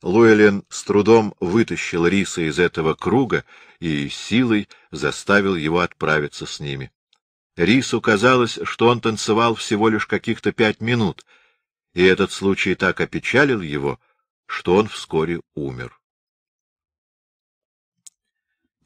Луэлен с трудом вытащил риса из этого круга и силой заставил его отправиться с ними. Рису казалось, что он танцевал всего лишь каких-то пять минут, и этот случай так опечалил его, что он вскоре умер.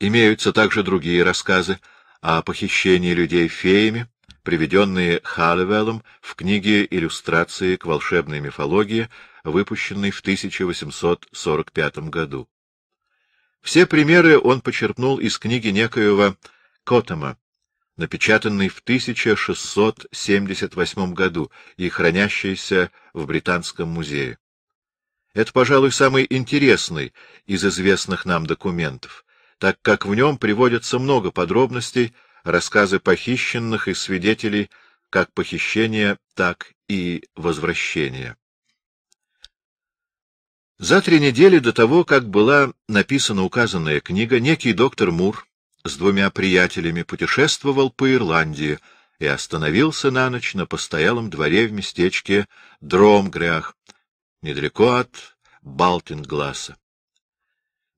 Имеются также другие рассказы о похищении людей феями, приведенные Халлевеллом в книге «Иллюстрации к волшебной мифологии», выпущенной в 1845 году. Все примеры он почерпнул из книги некоего Котома, напечатанной в 1678 году и хранящейся в Британском музее. Это, пожалуй, самый интересный из известных нам документов, так как в нем приводится много подробностей, рассказы похищенных и свидетелей как похищения, так и возвращения. За три недели до того, как была написана указанная книга, некий доктор Мур с двумя приятелями путешествовал по Ирландии и остановился на ночь на постоялом дворе в местечке Дромгрях, недалеко от Балтингласа.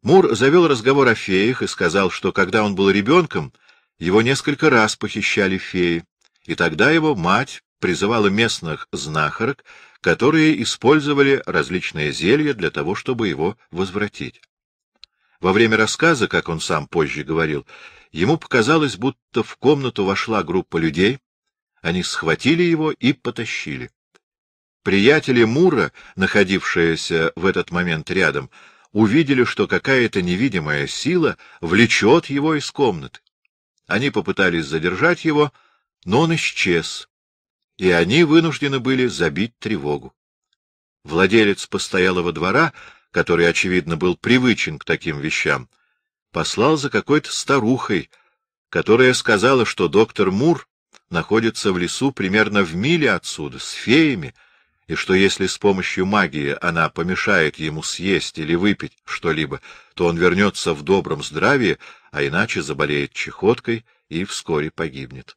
Мур завел разговор о феях и сказал, что когда он был ребенком, его несколько раз похищали феи, и тогда его мать призывала местных знахарок, которые использовали различные зелья для того, чтобы его возвратить. Во время рассказа, как он сам позже говорил, ему показалось, будто в комнату вошла группа людей, они схватили его и потащили. Приятели Мура, находившиеся в этот момент рядом, увидели, что какая-то невидимая сила влечет его из комнаты. Они попытались задержать его, но он исчез, и они вынуждены были забить тревогу. Владелец постоялого двора, который, очевидно, был привычен к таким вещам, послал за какой-то старухой, которая сказала, что доктор Мур находится в лесу примерно в миле отсюда, с феями, и что если с помощью магии она помешает ему съесть или выпить что-либо, то он вернется в добром здравии, а иначе заболеет чехоткой и вскоре погибнет.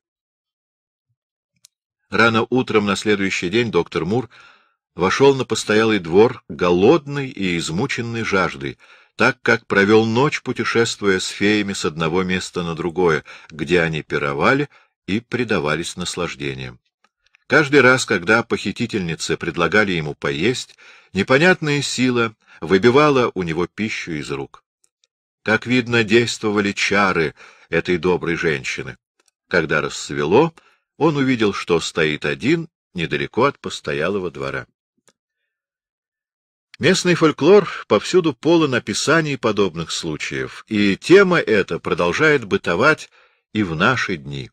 Рано утром на следующий день доктор Мур вошел на постоялый двор голодный и измученный жаждой, так как провел ночь, путешествуя с феями с одного места на другое, где они пировали и предавались наслаждениям. Каждый раз, когда похитительнице предлагали ему поесть, непонятная сила выбивала у него пищу из рук. Как видно, действовали чары этой доброй женщины. Когда рассвело, он увидел, что стоит один недалеко от постоялого двора. Местный фольклор повсюду полон описаний подобных случаев, и тема эта продолжает бытовать и в наши дни.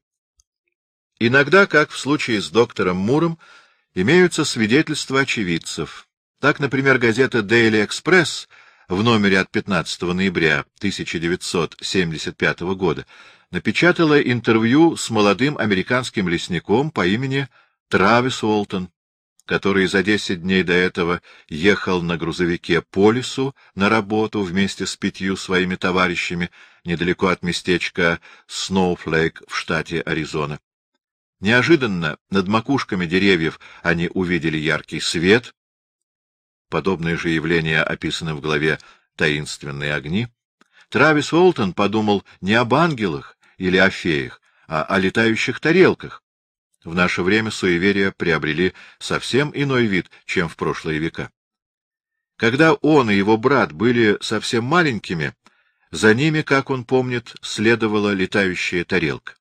Иногда, как в случае с доктором Муром, имеются свидетельства очевидцев. Так, например, газета Daily Express в номере от 15 ноября 1975 года напечатала интервью с молодым американским лесником по имени Травис Уолтон, который за 10 дней до этого ехал на грузовике по лесу на работу вместе с пятью своими товарищами недалеко от местечка Сноуфлейк в штате Аризона. Неожиданно над макушками деревьев они увидели яркий свет. Подобные же явления описаны в главе «Таинственные огни». Травис Уолтон подумал не об ангелах или о феях, а о летающих тарелках. В наше время суеверия приобрели совсем иной вид, чем в прошлые века. Когда он и его брат были совсем маленькими, за ними, как он помнит, следовала летающая тарелка.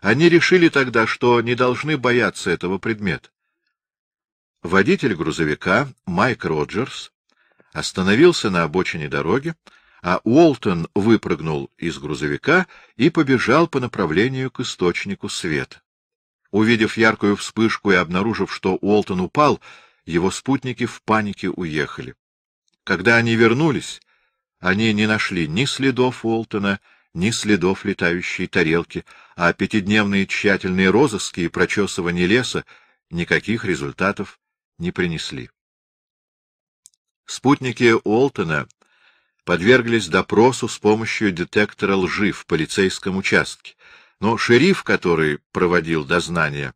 Они решили тогда, что не должны бояться этого предмета. Водитель грузовика Майк Роджерс остановился на обочине дороги, а Уолтон выпрыгнул из грузовика и побежал по направлению к источнику света. Увидев яркую вспышку и обнаружив, что Уолтон упал, его спутники в панике уехали. Когда они вернулись, они не нашли ни следов Уолтона, ни следов летающей тарелки, а пятидневные тщательные розыски и прочесывание леса никаких результатов не принесли. Спутники Уолтона подверглись допросу с помощью детектора лжи в полицейском участке, но шериф, который проводил дознание,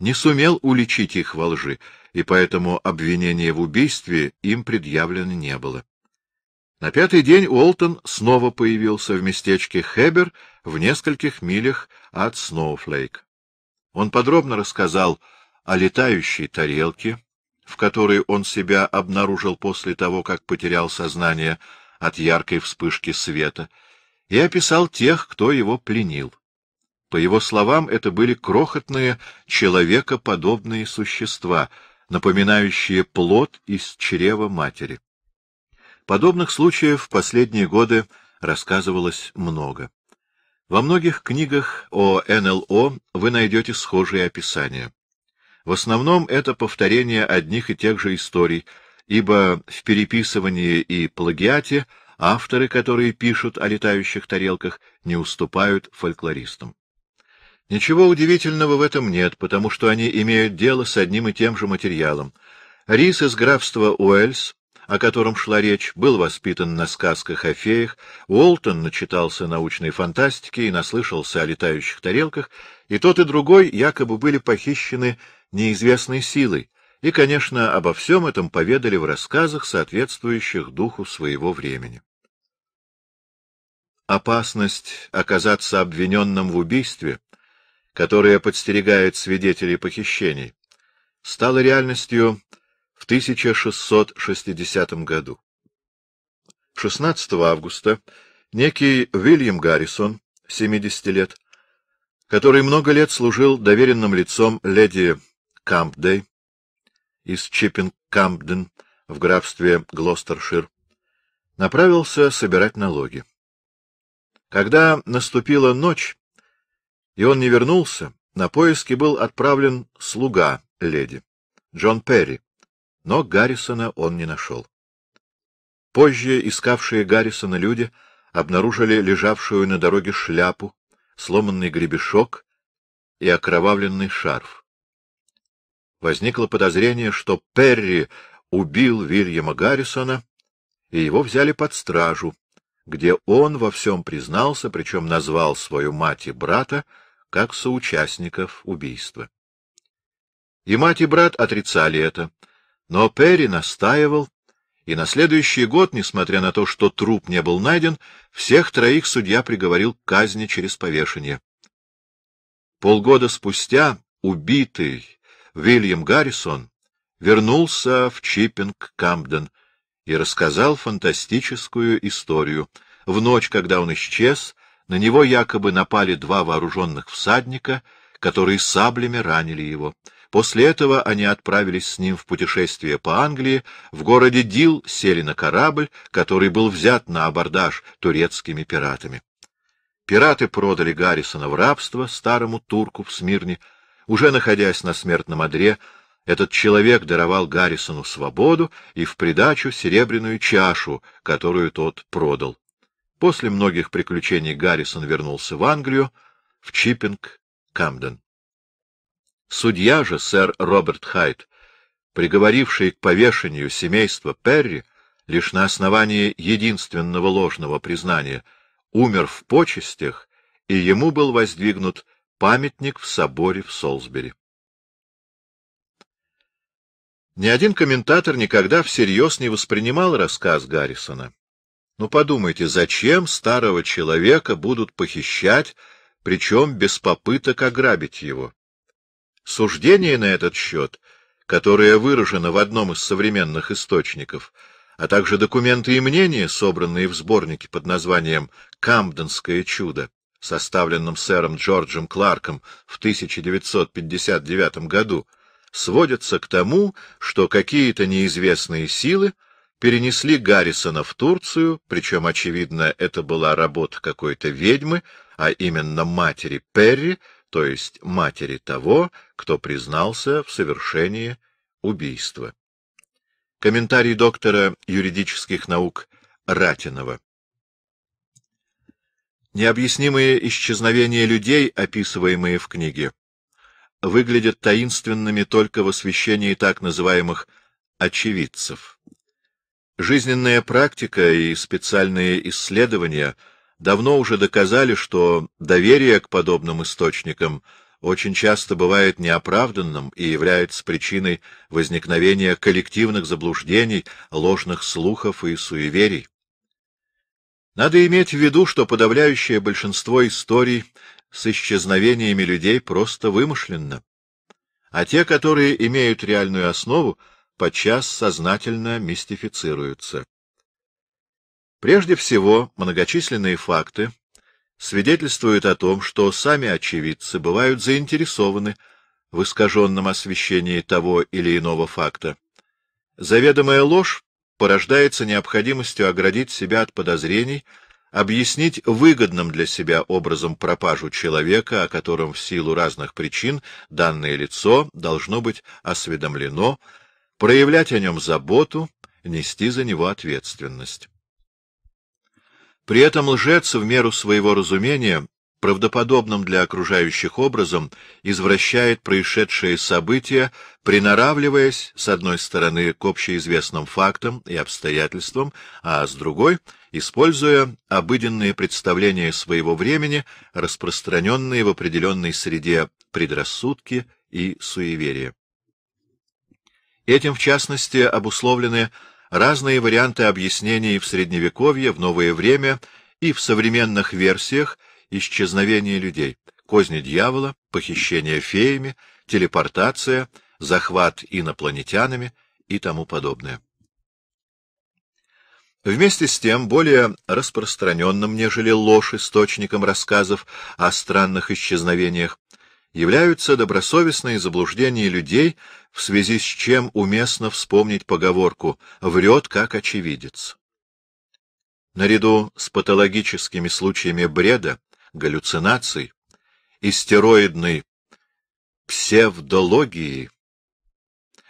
не сумел уличить их во лжи, и поэтому обвинение в убийстве им предъявлено не было. На пятый день Уолтон снова появился в местечке Хебер в нескольких милях от Сноуфлейк. Он подробно рассказал о летающей тарелке, в которой он себя обнаружил после того, как потерял сознание от яркой вспышки света, и описал тех, кто его пленил. По его словам, это были крохотные человекоподобные существа, напоминающие плод из чрева матери. Подобных случаев в последние годы рассказывалось много. Во многих книгах о НЛО вы найдете схожие описания. В основном это повторение одних и тех же историй, ибо в переписывании и плагиате авторы, которые пишут о летающих тарелках, не уступают фольклористам. Ничего удивительного в этом нет, потому что они имеют дело с одним и тем же материалом. Рис из графства Уэльс о котором шла речь, был воспитан на сказках о феях, Уолтон начитался научной фантастики и наслышался о летающих тарелках, и тот и другой якобы были похищены неизвестной силой, и, конечно, обо всем этом поведали в рассказах, соответствующих духу своего времени. Опасность оказаться обвиненным в убийстве, которое подстерегает свидетелей похищений, стала реальностью в 1660 году. 16 августа некий Уильям Гаррисон, 70 лет, который много лет служил доверенным лицом леди Кампдей из Чиппинг-Кампден в графстве Глостершир, направился собирать налоги. Когда наступила ночь, и он не вернулся, на поиски был отправлен слуга леди, Джон Перри, но Гаррисона он не нашел. Позже искавшие Гаррисона люди обнаружили лежавшую на дороге шляпу, сломанный гребешок и окровавленный шарф. Возникло подозрение, что Перри убил Вильяма Гаррисона, и его взяли под стражу, где он во всем признался, причем назвал свою мать и брата как соучастников убийства. И мать и брат отрицали это, но Перри настаивал, и на следующий год, несмотря на то, что труп не был найден, всех троих судья приговорил к казни через повешение. Полгода спустя убитый Вильям Гаррисон вернулся в Чиппинг-Камден и рассказал фантастическую историю. В ночь, когда он исчез, на него якобы напали два вооруженных всадника, которые саблями ранили его. После этого они отправились с ним в путешествие по Англии, в городе Дил сели на корабль, который был взят на абордаж турецкими пиратами. Пираты продали Гаррисона в рабство старому турку в Смирне. Уже находясь на смертном одре, этот человек даровал Гаррисону свободу и в придачу серебряную чашу, которую тот продал. После многих приключений Гаррисон вернулся в Англию, в Чиппинг, Камден. Судья же, сэр Роберт Хайт, приговоривший к повешению семейство Перри, лишь на основании единственного ложного признания, умер в почестях, и ему был воздвигнут памятник в соборе в Солсбери. Ни один комментатор никогда всерьез не воспринимал рассказ Гаррисона. Ну подумайте, зачем старого человека будут похищать, причем без попыток ограбить его? Суждение на этот счет, которое выражено в одном из современных источников, а также документы и мнения, собранные в сборнике под названием «Камденское чудо», составленном сэром Джорджем Кларком в 1959 году, сводятся к тому, что какие-то неизвестные силы перенесли Гаррисона в Турцию, причем, очевидно, это была работа какой-то ведьмы, а именно матери Перри, то есть матери того, кто признался в совершении убийства. Комментарий доктора юридических наук Ратинова. Необъяснимые исчезновения людей, описываемые в книге, выглядят таинственными только в освещении так называемых очевидцев. Жизненная практика и специальные исследования давно уже доказали, что доверие к подобным источникам – очень часто бывает неоправданным и является причиной возникновения коллективных заблуждений, ложных слухов и суеверий. Надо иметь в виду, что подавляющее большинство историй с исчезновениями людей просто вымышленно, а те, которые имеют реальную основу, подчас сознательно мистифицируются. Прежде всего, многочисленные факты, свидетельствует о том, что сами очевидцы бывают заинтересованы в искаженном освещении того или иного факта. Заведомая ложь порождается необходимостью оградить себя от подозрений, объяснить выгодным для себя образом пропажу человека, о котором в силу разных причин данное лицо должно быть осведомлено, проявлять о нем заботу, нести за него ответственность. При этом лжец в меру своего разумения, правдоподобным для окружающих образом, извращает происшедшие события, приноравливаясь, с одной стороны, к общеизвестным фактам и обстоятельствам, а с другой — используя обыденные представления своего времени, распространенные в определенной среде предрассудки и суеверия. Этим, в частности, обусловлены разные варианты объяснений в Средневековье, в новое время и в современных версиях исчезновения людей, козни дьявола, похищение феями, телепортация, захват инопланетянами и тому подобное. Вместе с тем, более распространенным, нежели ложь источником рассказов о странных исчезновениях, являются добросовестные заблуждения людей, в связи с чем уместно вспомнить поговорку «врет как очевидец». Наряду с патологическими случаями бреда, галлюцинаций, истероидной псевдологии,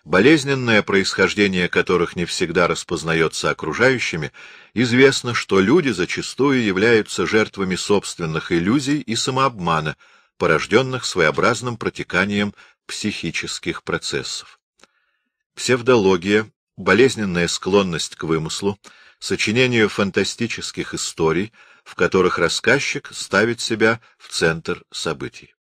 болезненное происхождение которых не всегда распознается окружающими, известно, что люди зачастую являются жертвами собственных иллюзий и самообмана – порожденных своеобразным протеканием психических процессов. Псевдология, болезненная склонность к вымыслу, сочинению фантастических историй, в которых рассказчик ставит себя в центр событий.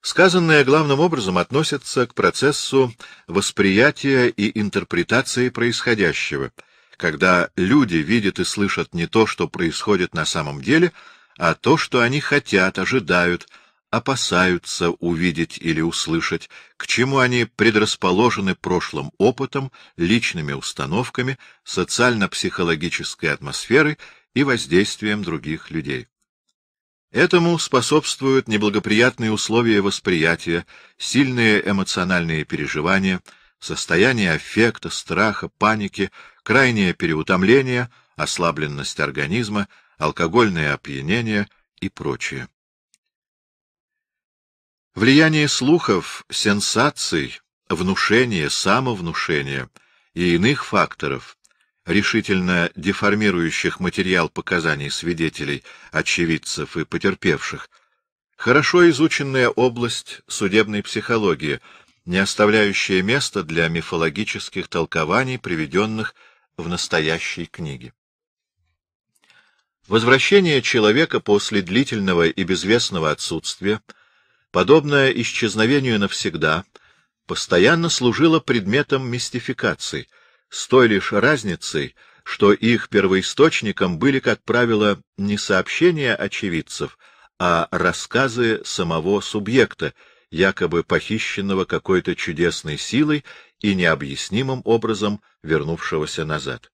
Сказанное главным образом относится к процессу восприятия и интерпретации происходящего, когда люди видят и слышат не то, что происходит на самом деле, а то, что они хотят, ожидают, опасаются увидеть или услышать, к чему они предрасположены прошлым опытом, личными установками, социально-психологической атмосферой и воздействием других людей. Этому способствуют неблагоприятные условия восприятия, сильные эмоциональные переживания, состояние аффекта, страха, паники, крайнее переутомление, ослабленность организма, алкогольное опьянение и прочее. Влияние слухов, сенсаций, внушения, самовнушения и иных факторов, решительно деформирующих материал показаний свидетелей, очевидцев и потерпевших, хорошо изученная область судебной психологии, не оставляющая места для мифологических толкований, приведенных в настоящей книге. Возвращение человека после длительного и безвестного отсутствия, подобное исчезновению навсегда, постоянно служило предметом мистификаций. с той лишь разницей, что их первоисточником были, как правило, не сообщения очевидцев, а рассказы самого субъекта, якобы похищенного какой-то чудесной силой и необъяснимым образом вернувшегося назад.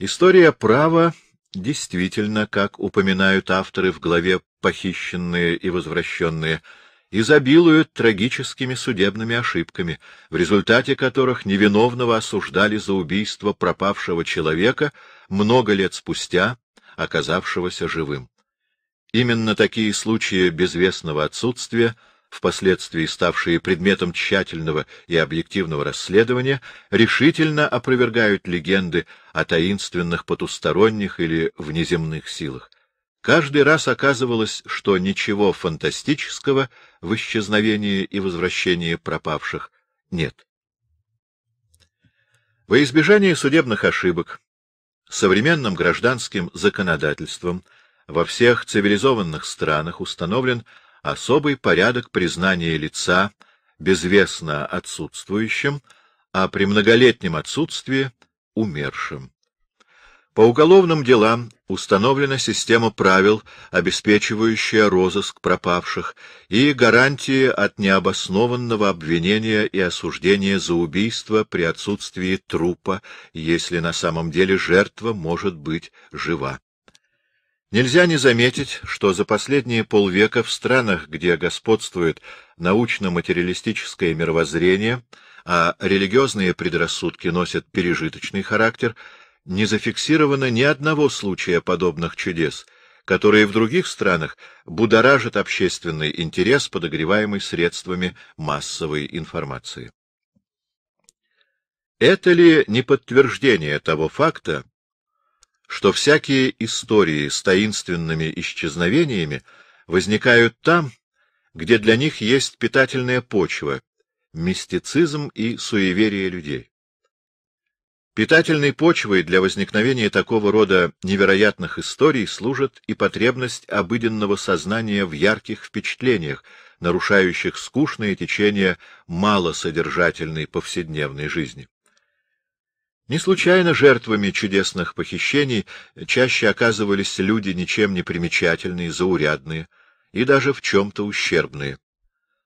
История права Действительно, как упоминают авторы в главе «Похищенные и возвращенные», изобилуют трагическими судебными ошибками, в результате которых невиновного осуждали за убийство пропавшего человека много лет спустя, оказавшегося живым. Именно такие случаи безвестного отсутствия — впоследствии ставшие предметом тщательного и объективного расследования, решительно опровергают легенды о таинственных потусторонних или внеземных силах. Каждый раз оказывалось, что ничего фантастического в исчезновении и возвращении пропавших нет. Во избежание судебных ошибок современным гражданским законодательством во всех цивилизованных странах установлен особый порядок признания лица безвестно отсутствующим, а при многолетнем отсутствии — умершим. По уголовным делам установлена система правил, обеспечивающая розыск пропавших, и гарантии от необоснованного обвинения и осуждения за убийство при отсутствии трупа, если на самом деле жертва может быть жива. Нельзя не заметить, что за последние полвека в странах, где господствует научно-материалистическое мировоззрение, а религиозные предрассудки носят пережиточный характер, не зафиксировано ни одного случая подобных чудес, которые в других странах будоражат общественный интерес, подогреваемый средствами массовой информации. Это ли не подтверждение того факта, что всякие истории с таинственными исчезновениями возникают там, где для них есть питательная почва, мистицизм и суеверие людей. Питательной почвой для возникновения такого рода невероятных историй служит и потребность обыденного сознания в ярких впечатлениях, нарушающих скучные течения малосодержательной повседневной жизни. Не случайно жертвами чудесных похищений чаще оказывались люди ничем не примечательные, заурядные и даже в чем-то ущербные.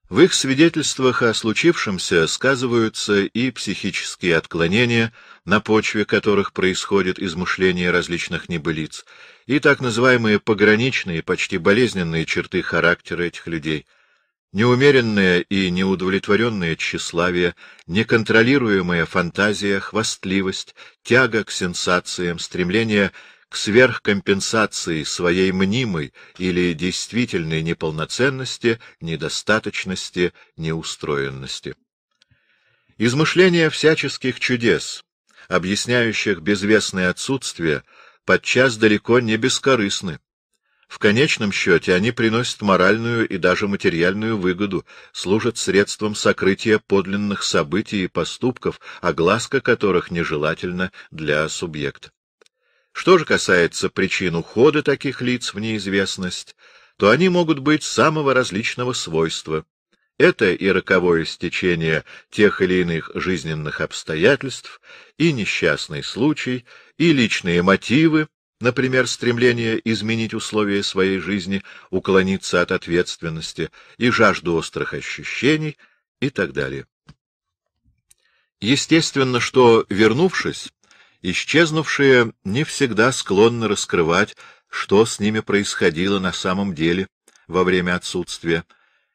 В их свидетельствах о случившемся сказываются и психические отклонения, на почве которых происходит измышление различных небылиц, и так называемые пограничные, почти болезненные черты характера этих людей — Неумеренное и неудовлетворенное тщеславие, неконтролируемая фантазия, хвастливость, тяга к сенсациям, стремление к сверхкомпенсации своей мнимой или действительной неполноценности, недостаточности, неустроенности. Измышления всяческих чудес, объясняющих безвестное отсутствие, подчас далеко не бескорыстны в конечном счете они приносят моральную и даже материальную выгоду, служат средством сокрытия подлинных событий и поступков, огласка которых нежелательна для субъекта. Что же касается причин ухода таких лиц в неизвестность, то они могут быть самого различного свойства. Это и роковое стечение тех или иных жизненных обстоятельств, и несчастный случай, и личные мотивы, Например, стремление изменить условия своей жизни, уклониться от ответственности и жажду острых ощущений и так далее. Естественно, что, вернувшись, исчезнувшие не всегда склонны раскрывать, что с ними происходило на самом деле во время отсутствия,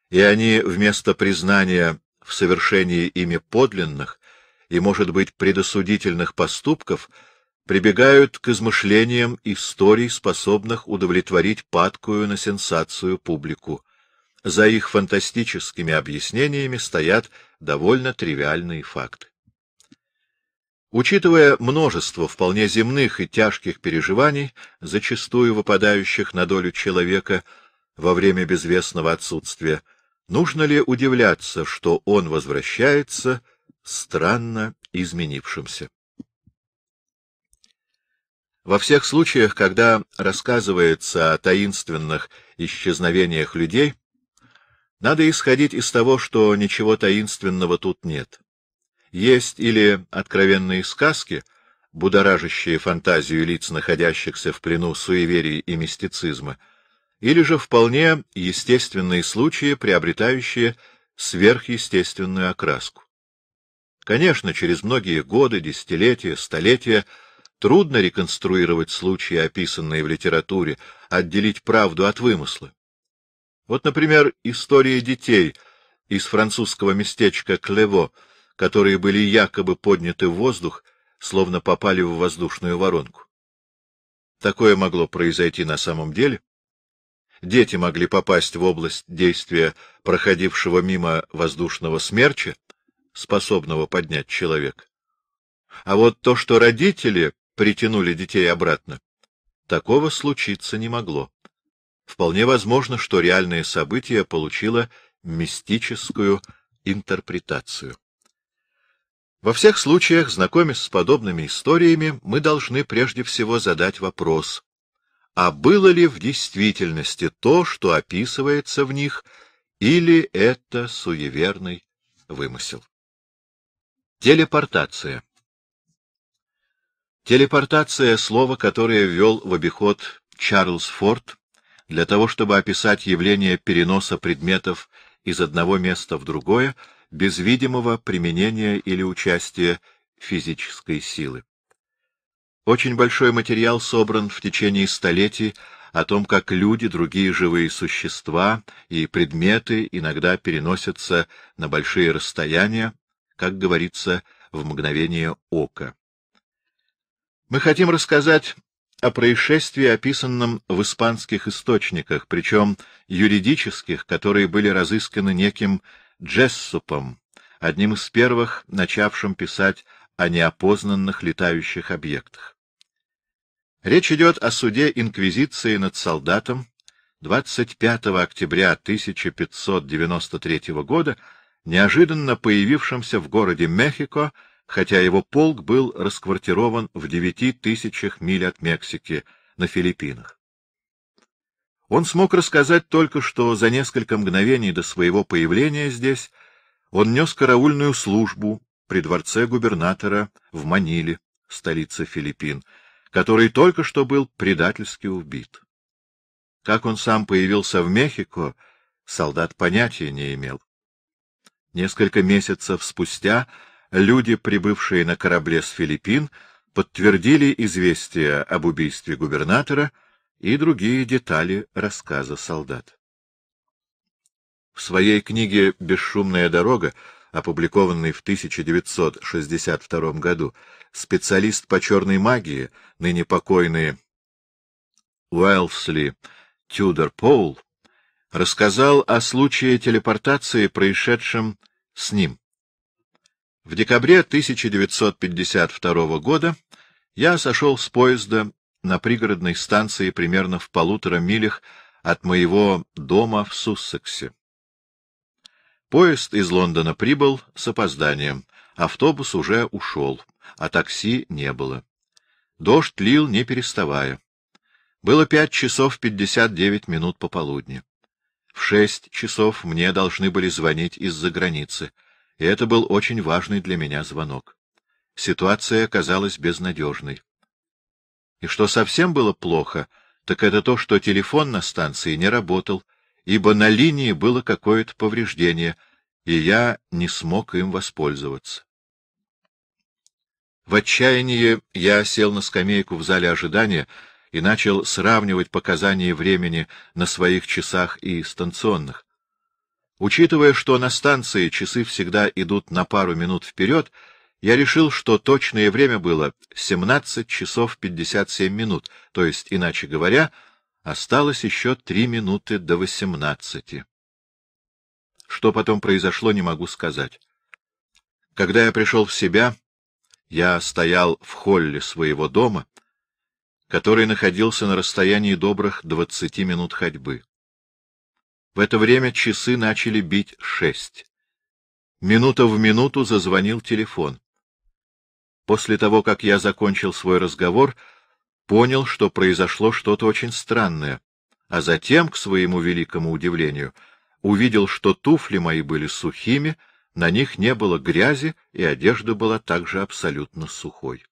и они вместо признания в совершении ими подлинных и, может быть, предосудительных поступков — прибегают к измышлениям историй, способных удовлетворить падкую на сенсацию публику. За их фантастическими объяснениями стоят довольно тривиальные факты. Учитывая множество вполне земных и тяжких переживаний, зачастую выпадающих на долю человека во время безвестного отсутствия, нужно ли удивляться, что он возвращается странно изменившимся? Во всех случаях, когда рассказывается о таинственных исчезновениях людей, надо исходить из того, что ничего таинственного тут нет. Есть или откровенные сказки, будоражащие фантазию лиц, находящихся в плену суеверий и мистицизма, или же вполне естественные случаи, приобретающие сверхъестественную окраску. Конечно, через многие годы, десятилетия, столетия — Трудно реконструировать случаи, описанные в литературе, отделить правду от вымысла. Вот, например, история детей из французского местечка Клево, которые были якобы подняты в воздух, словно попали в воздушную воронку. Такое могло произойти на самом деле. Дети могли попасть в область действия проходившего мимо воздушного смерча, способного поднять человека. А вот то, что родители притянули детей обратно. Такого случиться не могло. Вполне возможно, что реальное событие получило мистическую интерпретацию. Во всех случаях, знакомясь с подобными историями, мы должны прежде всего задать вопрос, а было ли в действительности то, что описывается в них, или это суеверный вымысел? Телепортация Телепортация — слово, которое ввел в обиход Чарльз Форд для того, чтобы описать явление переноса предметов из одного места в другое без видимого применения или участия физической силы. Очень большой материал собран в течение столетий о том, как люди, другие живые существа и предметы иногда переносятся на большие расстояния, как говорится, в мгновение ока. Мы хотим рассказать о происшествии, описанном в испанских источниках, причем юридических, которые были разысканы неким Джессупом, одним из первых, начавшим писать о неопознанных летающих объектах. Речь идет о суде Инквизиции над солдатом 25 октября 1593 года, неожиданно появившимся в городе Мехико, хотя его полк был расквартирован в девяти тысячах миль от Мексики на Филиппинах. Он смог рассказать только, что за несколько мгновений до своего появления здесь он нес караульную службу при дворце губернатора в Маниле, столице Филиппин, который только что был предательски убит. Как он сам появился в Мехико, солдат понятия не имел. Несколько месяцев спустя люди, прибывшие на корабле с Филиппин, подтвердили известие об убийстве губернатора и другие детали рассказа солдат. В своей книге «Бесшумная дорога», опубликованной в 1962 году, специалист по черной магии, ныне покойный Уэлсли Тюдор Поул, рассказал о случае телепортации, происшедшем с ним. В декабре 1952 года я сошел с поезда на пригородной станции примерно в полутора милях от моего дома в Суссексе. Поезд из Лондона прибыл с опозданием, автобус уже ушел, а такси не было. Дождь лил, не переставая. Было пять часов пятьдесят девять минут пополудни. В шесть часов мне должны были звонить из-за границы — и это был очень важный для меня звонок. Ситуация оказалась безнадежной. И что совсем было плохо, так это то, что телефон на станции не работал, ибо на линии было какое-то повреждение, и я не смог им воспользоваться. В отчаянии я сел на скамейку в зале ожидания и начал сравнивать показания времени на своих часах и станционных. Учитывая, что на станции часы всегда идут на пару минут вперед, я решил, что точное время было 17 часов 57 минут, то есть, иначе говоря, осталось еще 3 минуты до 18. Что потом произошло, не могу сказать. Когда я пришел в себя, я стоял в холле своего дома, который находился на расстоянии добрых 20 минут ходьбы. В это время часы начали бить шесть. Минута в минуту зазвонил телефон. После того, как я закончил свой разговор, понял, что произошло что-то очень странное, а затем, к своему великому удивлению, увидел, что туфли мои были сухими, на них не было грязи, и одежда была также абсолютно сухой.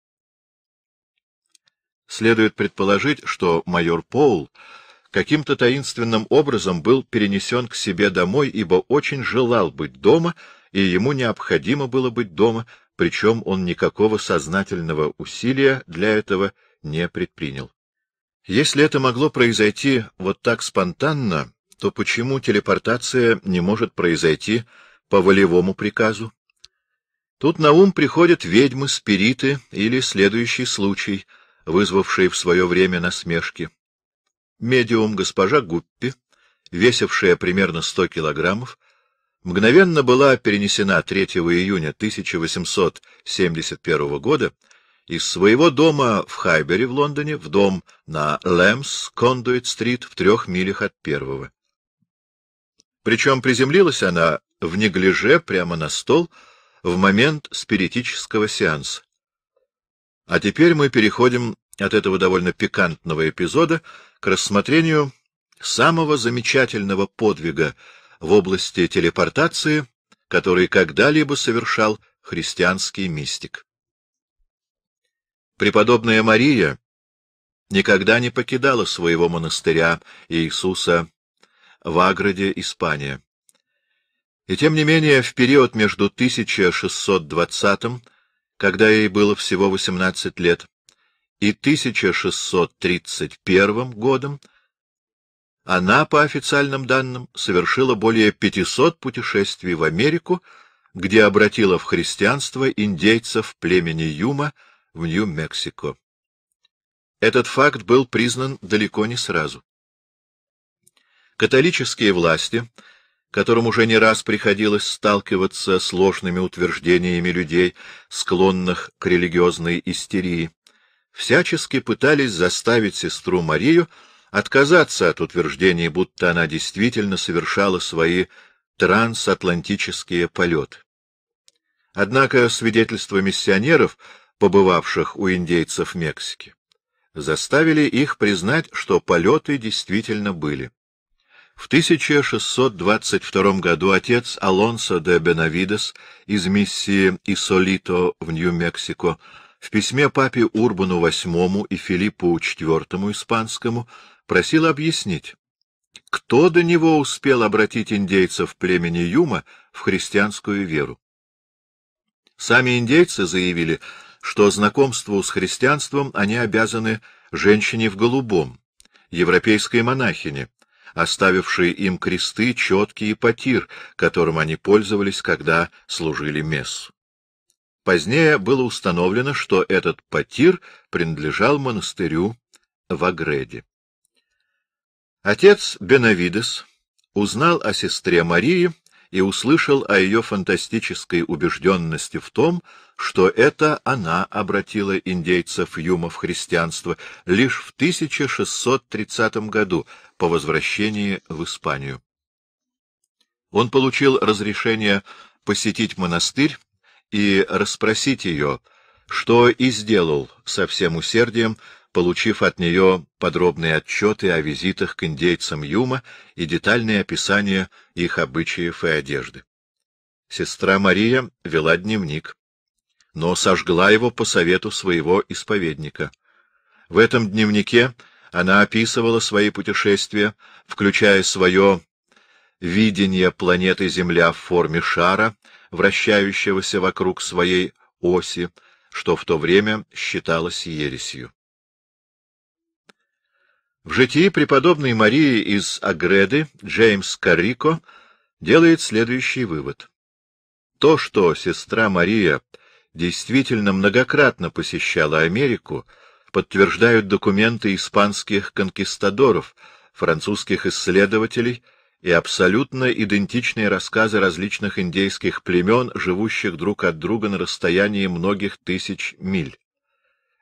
Следует предположить, что майор Поул каким-то таинственным образом был перенесен к себе домой, ибо очень желал быть дома, и ему необходимо было быть дома, причем он никакого сознательного усилия для этого не предпринял. Если это могло произойти вот так спонтанно, то почему телепортация не может произойти по волевому приказу? Тут на ум приходят ведьмы, спириты или следующий случай, вызвавший в свое время насмешки. Медиум госпожа Гуппи, весившая примерно 100 килограммов, мгновенно была перенесена 3 июня 1871 года из своего дома в Хайбере в Лондоне в дом на Лэмс, Кондуит-стрит, в трех милях от первого. Причем приземлилась она в неглиже прямо на стол в момент спиритического сеанса. А теперь мы переходим от этого довольно пикантного эпизода к рассмотрению самого замечательного подвига в области телепортации, который когда-либо совершал христианский мистик. Преподобная Мария никогда не покидала своего монастыря Иисуса в Аграде, Испания. И тем не менее, в период между 1620, когда ей было всего 18 лет, и 1631 годом она, по официальным данным, совершила более 500 путешествий в Америку, где обратила в христианство индейцев племени Юма в Нью-Мексико. Этот факт был признан далеко не сразу. Католические власти, которым уже не раз приходилось сталкиваться с ложными утверждениями людей, склонных к религиозной истерии, всячески пытались заставить сестру Марию отказаться от утверждений, будто она действительно совершала свои трансатлантические полеты. Однако свидетельства миссионеров, побывавших у индейцев Мексики, заставили их признать, что полеты действительно были. В 1622 году отец Алонсо де Бенавидес из миссии Исолито в Нью-Мексико в письме папе Урбану VIII и Филиппу IV испанскому просил объяснить, кто до него успел обратить индейцев племени Юма в христианскую веру. Сами индейцы заявили, что знакомству с христианством они обязаны женщине в голубом, европейской монахине, оставившей им кресты, четкие и потир, которым они пользовались, когда служили мессу. Позднее было установлено, что этот потир принадлежал монастырю в Агреде. Отец Бенавидес узнал о сестре Марии и услышал о ее фантастической убежденности в том, что это она обратила индейцев Юма в христианство лишь в 1630 году по возвращении в Испанию. Он получил разрешение посетить монастырь и расспросить ее, что и сделал со всем усердием, получив от нее подробные отчеты о визитах к индейцам Юма и детальное описание их обычаев и одежды. Сестра Мария вела дневник, но сожгла его по совету своего исповедника. В этом дневнике она описывала свои путешествия, включая свое видение планеты Земля в форме шара, вращающегося вокруг своей оси, что в то время считалось ересью. В житии преподобной Марии из Агреды Джеймс Каррико делает следующий вывод. То, что сестра Мария действительно многократно посещала Америку, подтверждают документы испанских конкистадоров, французских исследователей — и абсолютно идентичные рассказы различных индейских племен, живущих друг от друга на расстоянии многих тысяч миль.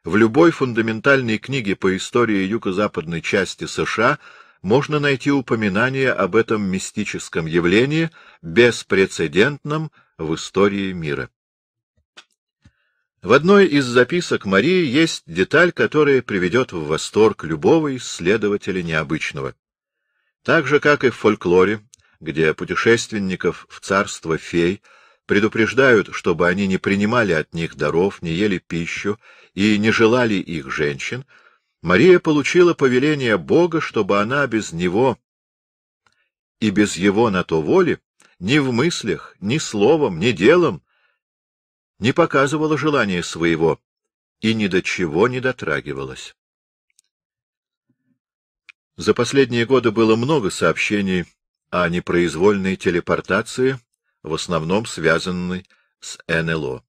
В любой фундаментальной книге по истории юго-западной части США можно найти упоминание об этом мистическом явлении, беспрецедентном в истории мира. В одной из записок Марии есть деталь, которая приведет в восторг любого исследователя необычного. Так же, как и в фольклоре, где путешественников в царство фей предупреждают, чтобы они не принимали от них даров, не ели пищу и не желали их женщин, Мария получила повеление Бога, чтобы она без него и без его на то воли ни в мыслях, ни словом, ни делом не показывала желания своего и ни до чего не дотрагивалась. За последние годы было много сообщений о непроизвольной телепортации, в основном связанной с НЛО.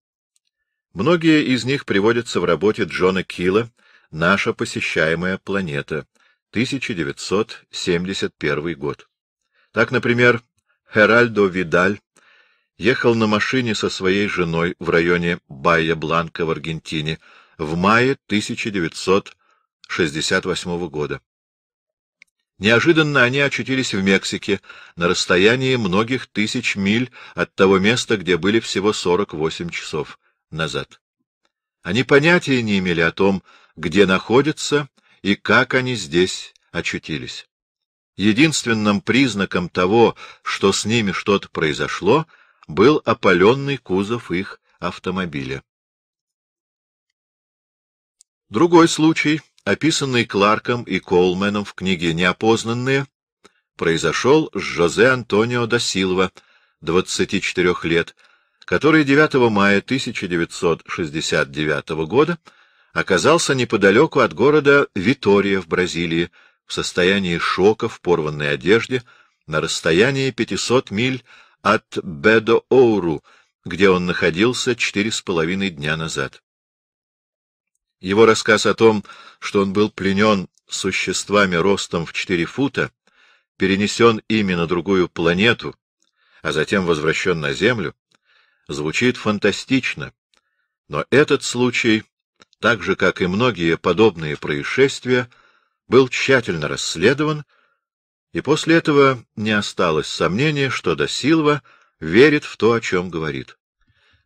Многие из них приводятся в работе Джона Килла «Наша посещаемая планета», 1971 год. Так, например, Херальдо Видаль ехал на машине со своей женой в районе Байя-Бланка в Аргентине в мае 1968 года. Неожиданно они очутились в Мексике, на расстоянии многих тысяч миль от того места, где были всего 48 часов назад. Они понятия не имели о том, где находятся и как они здесь очутились. Единственным признаком того, что с ними что-то произошло, был опаленный кузов их автомобиля. Другой случай — описанный Кларком и Коулменом в книге «Неопознанные», произошел с Жозе Антонио да Силва, 24 лет, который 9 мая 1969 года оказался неподалеку от города Витория в Бразилии в состоянии шока в порванной одежде на расстоянии 500 миль от Бедо-Оуру, где он находился четыре с половиной дня назад. Его рассказ о том, что он был пленен существами ростом в четыре фута, перенесен ими на другую планету, а затем возвращен на Землю, звучит фантастично, но этот случай, так же, как и многие подобные происшествия, был тщательно расследован, и после этого не осталось сомнения, что Досилва верит в то, о чем говорит.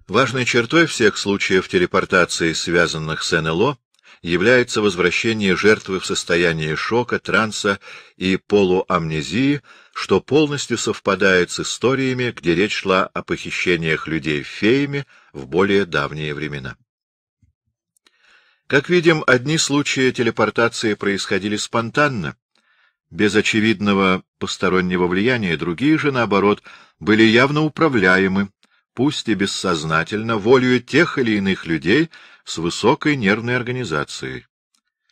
Важной чертой всех случаев телепортации, связанных с НЛО, является возвращение жертвы в состояние шока, транса и полуамнезии, что полностью совпадает с историями, где речь шла о похищениях людей феями в более давние времена. Как видим, одни случаи телепортации происходили спонтанно, без очевидного постороннего влияния, другие же, наоборот, были явно управляемы пусть и бессознательно, волею тех или иных людей с высокой нервной организацией.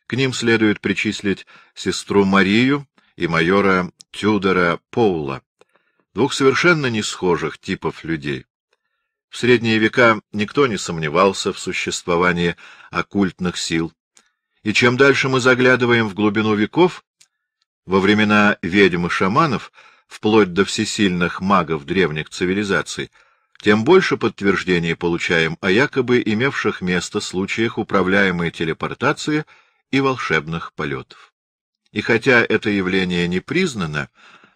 К ним следует причислить сестру Марию и майора Тюдора Поула, двух совершенно не схожих типов людей. В средние века никто не сомневался в существовании оккультных сил. И чем дальше мы заглядываем в глубину веков, во времена ведьм и шаманов, вплоть до всесильных магов древних цивилизаций, тем больше подтверждений получаем о якобы имевших место случаях управляемой телепортации и волшебных полетов. И хотя это явление не признано,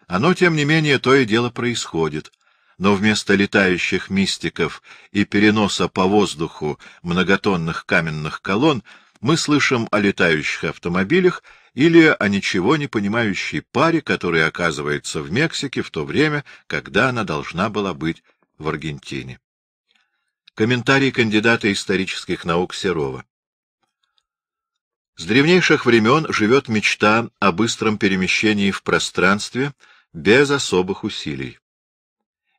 оно, тем не менее, то и дело происходит, но вместо летающих мистиков и переноса по воздуху многотонных каменных колонн мы слышим о летающих автомобилях или о ничего не понимающей паре, которая оказывается в Мексике в то время, когда она должна была быть в Аргентине. Комментарий кандидата исторических наук Серова. С древнейших времен живет мечта о быстром перемещении в пространстве без особых усилий.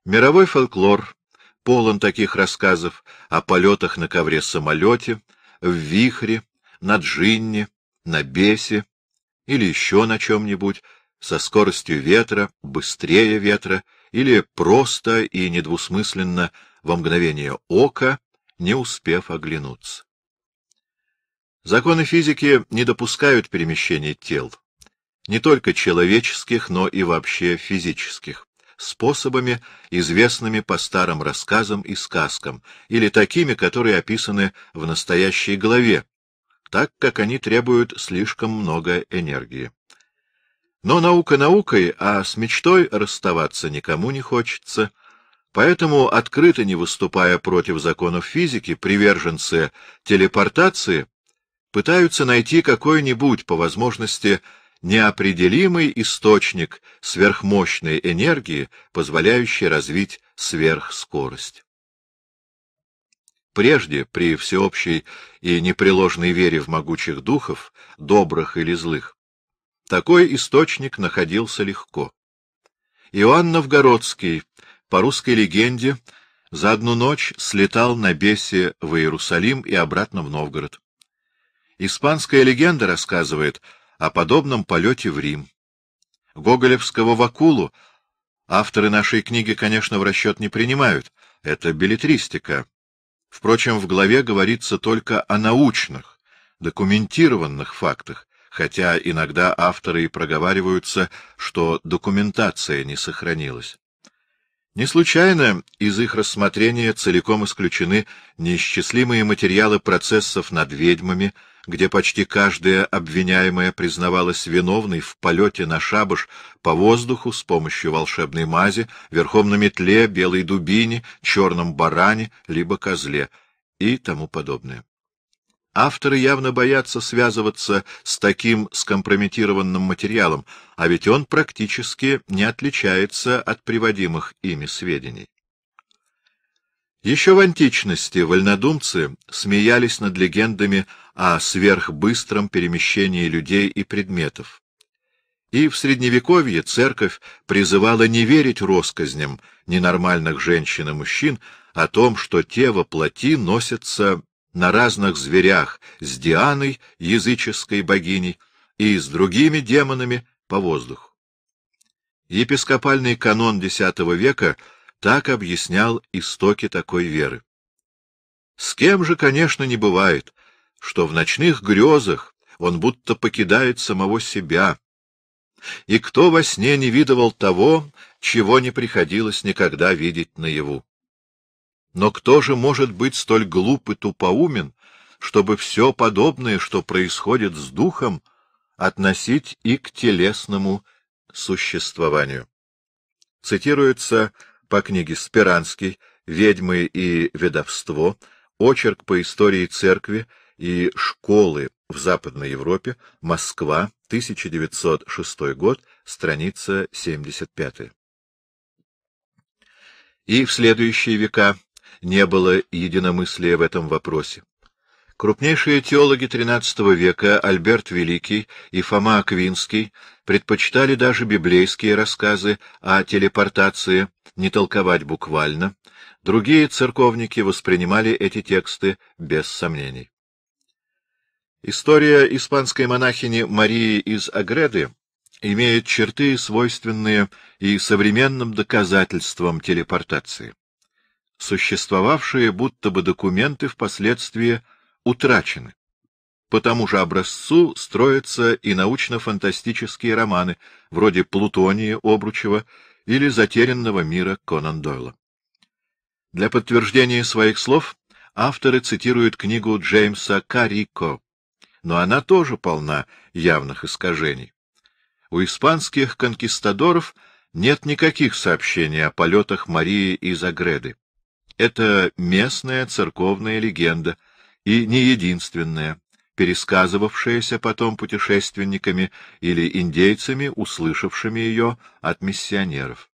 Мировой фольклор полон таких рассказов о полетах на ковре-самолете, в вихре, на джинне, на бесе или еще на чем-нибудь со скоростью ветра, быстрее ветра или просто и недвусмысленно во мгновение ока, не успев оглянуться. Законы физики не допускают перемещения тел, не только человеческих, но и вообще физических, способами, известными по старым рассказам и сказкам, или такими, которые описаны в настоящей главе, так как они требуют слишком много энергии. Но наука наукой, а с мечтой расставаться никому не хочется. Поэтому, открыто не выступая против законов физики, приверженцы телепортации пытаются найти какой-нибудь, по возможности, неопределимый источник сверхмощной энергии, позволяющий развить сверхскорость. Прежде, при всеобщей и непреложной вере в могучих духов, добрых или злых, такой источник находился легко. Иоанн Новгородский, по русской легенде, за одну ночь слетал на бесе в Иерусалим и обратно в Новгород. Испанская легенда рассказывает о подобном полете в Рим. Гоголевского Вакулу авторы нашей книги, конечно, в расчет не принимают, это билетристика. Впрочем, в главе говорится только о научных, документированных фактах, хотя иногда авторы и проговариваются, что документация не сохранилась. Не случайно из их рассмотрения целиком исключены неисчислимые материалы процессов над ведьмами, где почти каждая обвиняемая признавалась виновной в полете на шабаш по воздуху с помощью волшебной мази, верхом на метле, белой дубине, черном баране либо козле и тому подобное. Авторы явно боятся связываться с таким скомпрометированным материалом, а ведь он практически не отличается от приводимых ими сведений. Еще в античности вольнодумцы смеялись над легендами о сверхбыстром перемещении людей и предметов. И в Средневековье церковь призывала не верить россказням ненормальных женщин и мужчин о том, что те во плоти носятся на разных зверях с Дианой, языческой богиней, и с другими демонами по воздуху. Епископальный канон X века так объяснял истоки такой веры. С кем же, конечно, не бывает, что в ночных грезах он будто покидает самого себя. И кто во сне не видывал того, чего не приходилось никогда видеть наяву? Но кто же может быть столь глуп и тупоумен, чтобы все подобное, что происходит с духом, относить и к телесному существованию? Цитируется по книге Спиранский «Ведьмы и ведовство», очерк по истории церкви и школы в Западной Европе, Москва, 1906 год, страница 75. И в следующие века не было единомыслия в этом вопросе. Крупнейшие теологи XIII века Альберт Великий и Фома Аквинский предпочитали даже библейские рассказы о телепортации не толковать буквально, другие церковники воспринимали эти тексты без сомнений. История испанской монахини Марии из Агреды имеет черты, свойственные и современным доказательствам телепортации существовавшие будто бы документы впоследствии утрачены. По тому же образцу строятся и научно-фантастические романы, вроде «Плутонии» Обручева или «Затерянного мира» Конан Дойла. Для подтверждения своих слов авторы цитируют книгу Джеймса Карико, но она тоже полна явных искажений. У испанских конкистадоров нет никаких сообщений о полетах Марии из Агреды. Это местная церковная легенда, и не единственная, пересказывавшаяся потом путешественниками или индейцами, услышавшими ее от миссионеров.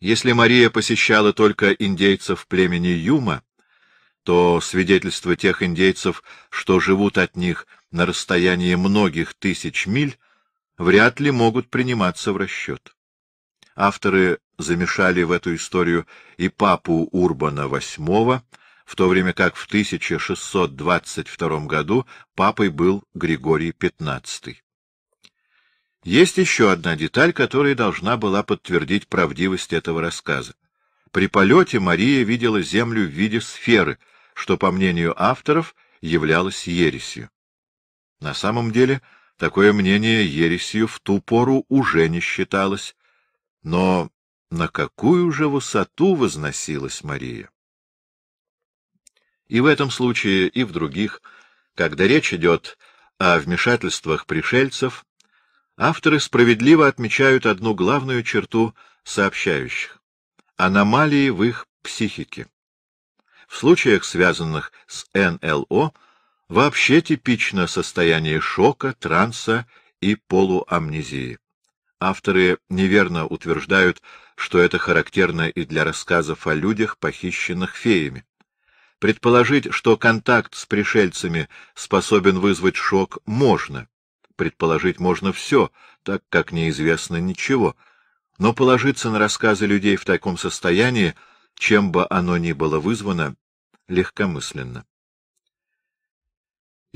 Если Мария посещала только индейцев племени Юма, то свидетельства тех индейцев, что живут от них на расстоянии многих тысяч миль, вряд ли могут приниматься в расчет. Авторы замешали в эту историю и папу Урбана VIII, в то время как в 1622 году папой был Григорий XV. Есть еще одна деталь, которая должна была подтвердить правдивость этого рассказа. При полете Мария видела Землю в виде сферы, что, по мнению авторов, являлось ересью. На самом деле, такое мнение ересью в ту пору уже не считалось, но на какую же высоту возносилась Мария? И в этом случае, и в других, когда речь идет о вмешательствах пришельцев, авторы справедливо отмечают одну главную черту сообщающих — аномалии в их психике. В случаях, связанных с НЛО, вообще типично состояние шока, транса и полуамнезии. Авторы неверно утверждают, что это характерно и для рассказов о людях, похищенных феями. Предположить, что контакт с пришельцами способен вызвать шок, можно. Предположить можно все, так как неизвестно ничего. Но положиться на рассказы людей в таком состоянии, чем бы оно ни было вызвано, легкомысленно.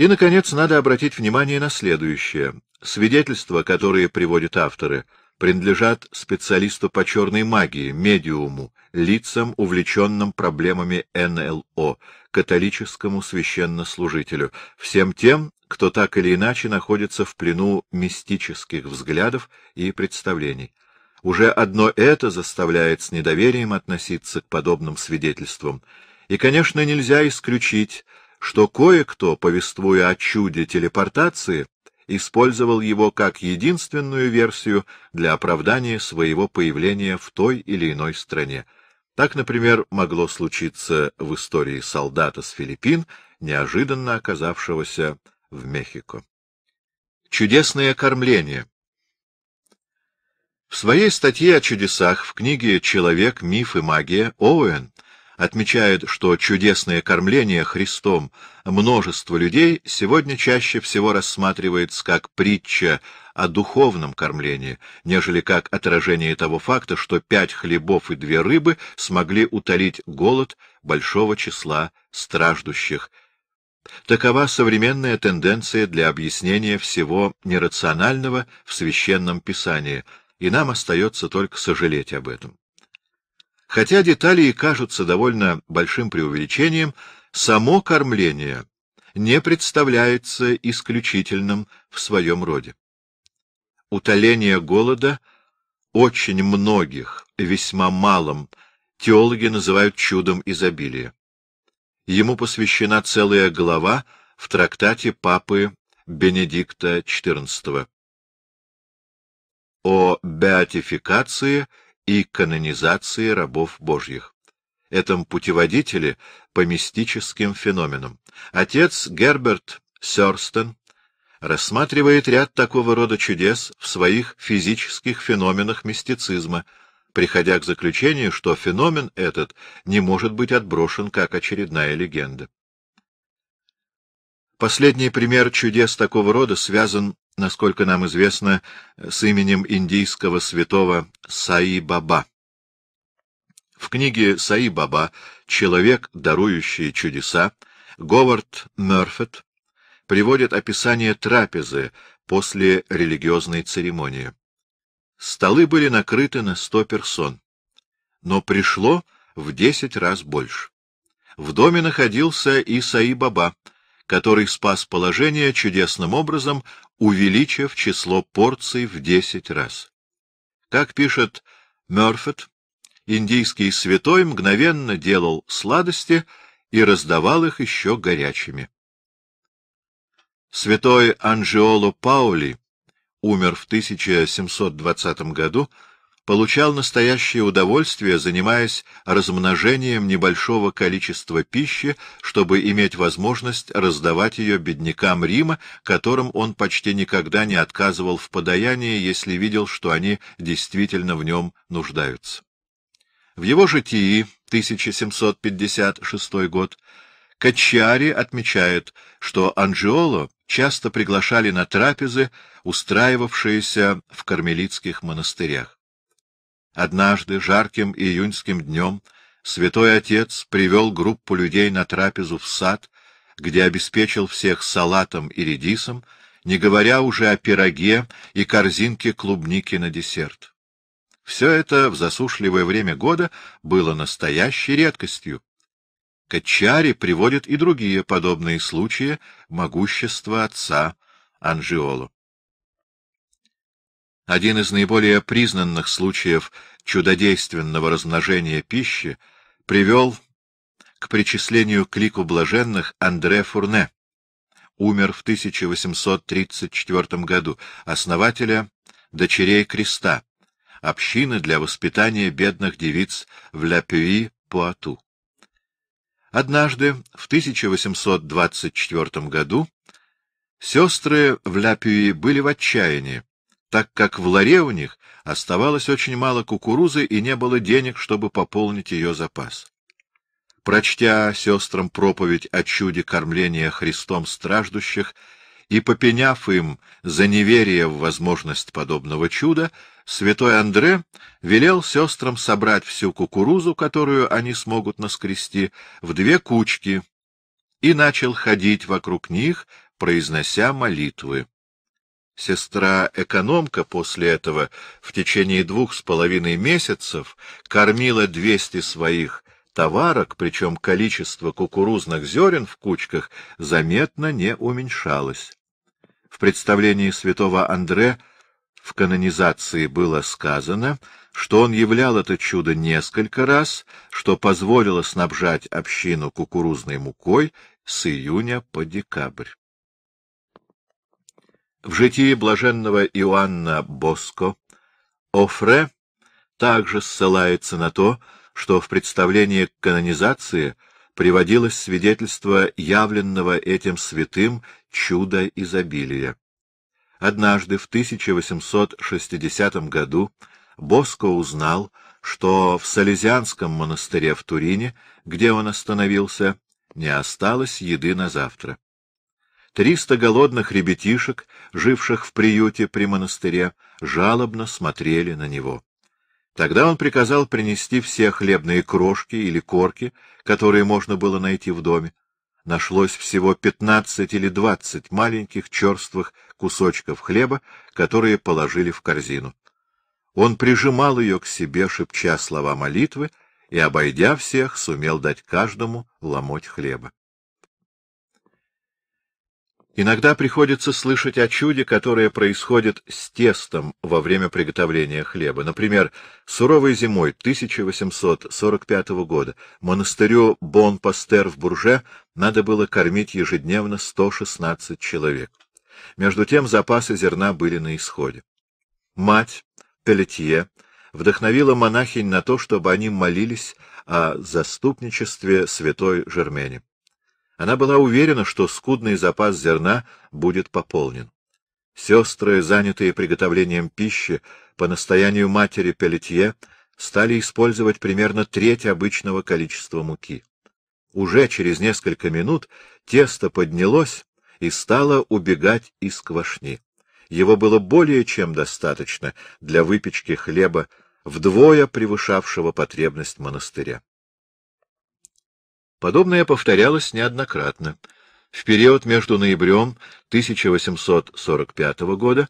И, наконец, надо обратить внимание на следующее. Свидетельства, которые приводят авторы, принадлежат специалисту по черной магии, медиуму, лицам, увлеченным проблемами НЛО, католическому священнослужителю, всем тем, кто так или иначе находится в плену мистических взглядов и представлений. Уже одно это заставляет с недоверием относиться к подобным свидетельствам. И, конечно, нельзя исключить что кое-кто, повествуя о чуде телепортации, использовал его как единственную версию для оправдания своего появления в той или иной стране. Так, например, могло случиться в истории солдата с Филиппин, неожиданно оказавшегося в Мехико. Чудесное кормление В своей статье о чудесах в книге «Человек, миф и магия» Оуэн — отмечают, что чудесное кормление Христом множество людей сегодня чаще всего рассматривается как притча о духовном кормлении, нежели как отражение того факта, что пять хлебов и две рыбы смогли утолить голод большого числа страждущих. Такова современная тенденция для объяснения всего нерационального в Священном Писании, и нам остается только сожалеть об этом. Хотя детали и кажутся довольно большим преувеличением, само кормление не представляется исключительным в своем роде. Утоление голода очень многих, весьма малым, теологи называют чудом изобилия. Ему посвящена целая глава в трактате Папы Бенедикта XIV о беатификации и канонизации рабов божьих этом путеводителе по мистическим феноменам. Отец Герберт Сёрстен рассматривает ряд такого рода чудес в своих физических феноменах мистицизма, приходя к заключению, что феномен этот не может быть отброшен как очередная легенда. Последний пример чудес такого рода связан насколько нам известно, с именем индийского святого Саи-Баба. В книге Саи-Баба «Человек, дарующий чудеса» Говард Мерфет приводит описание трапезы после религиозной церемонии. Столы были накрыты на сто персон, но пришло в десять раз больше. В доме находился и Саи-Баба, который спас положение чудесным образом, увеличив число порций в десять раз. Как пишет Мерфет, индийский святой мгновенно делал сладости и раздавал их еще горячими. Святой Анжиоло Паули умер в 1720 году, получал настоящее удовольствие, занимаясь размножением небольшого количества пищи, чтобы иметь возможность раздавать ее беднякам Рима, которым он почти никогда не отказывал в подаянии, если видел, что они действительно в нем нуждаются. В его житии 1756 год Качари отмечает, что Анджиоло часто приглашали на трапезы, устраивавшиеся в кармелитских монастырях. Однажды, жарким июньским днем, святой отец привел группу людей на трапезу в сад, где обеспечил всех салатом и редисом, не говоря уже о пироге и корзинке клубники на десерт. Все это в засушливое время года было настоящей редкостью. Качари приводят и другие подобные случаи могущества отца Анжиоло. Один из наиболее признанных случаев чудодейственного размножения пищи привел к причислению к лику блаженных Андре Фурне, умер в 1834 году, основателя дочерей креста, общины для воспитания бедных девиц в ля пуату Однажды, в 1824 году, сестры в Ляпюи были в отчаянии, так как в ларе у них оставалось очень мало кукурузы и не было денег, чтобы пополнить ее запас. Прочтя сестрам проповедь о чуде кормления Христом страждущих и попеняв им за неверие в возможность подобного чуда, святой Андре велел сестрам собрать всю кукурузу, которую они смогут наскрести, в две кучки, и начал ходить вокруг них, произнося молитвы. Сестра-экономка после этого в течение двух с половиной месяцев кормила двести своих товарок, причем количество кукурузных зерен в кучках заметно не уменьшалось. В представлении святого Андре в канонизации было сказано, что он являл это чудо несколько раз, что позволило снабжать общину кукурузной мукой с июня по декабрь. В житии блаженного Иоанна Боско Офре также ссылается на то, что в представлении к канонизации приводилось свидетельство явленного этим святым чуда изобилия. Однажды в 1860 году Боско узнал, что в Салезианском монастыре в Турине, где он остановился, не осталось еды на завтра. Триста голодных ребятишек, живших в приюте при монастыре, жалобно смотрели на него. Тогда он приказал принести все хлебные крошки или корки, которые можно было найти в доме. Нашлось всего пятнадцать или двадцать маленьких черствых кусочков хлеба, которые положили в корзину. Он прижимал ее к себе, шепча слова молитвы, и, обойдя всех, сумел дать каждому ломоть хлеба. Иногда приходится слышать о чуде, которое происходит с тестом во время приготовления хлеба. Например, суровой зимой 1845 года монастырю Бон-Пастер в Бурже надо было кормить ежедневно 116 человек. Между тем запасы зерна были на исходе. Мать Пелетье вдохновила монахинь на то, чтобы они молились о заступничестве святой Жермени. Она была уверена, что скудный запас зерна будет пополнен. Сестры, занятые приготовлением пищи, по настоянию матери Пелетье, стали использовать примерно треть обычного количества муки. Уже через несколько минут тесто поднялось и стало убегать из квашни. Его было более чем достаточно для выпечки хлеба, вдвое превышавшего потребность монастыря. Подобное повторялось неоднократно. В период между ноябрем 1845 года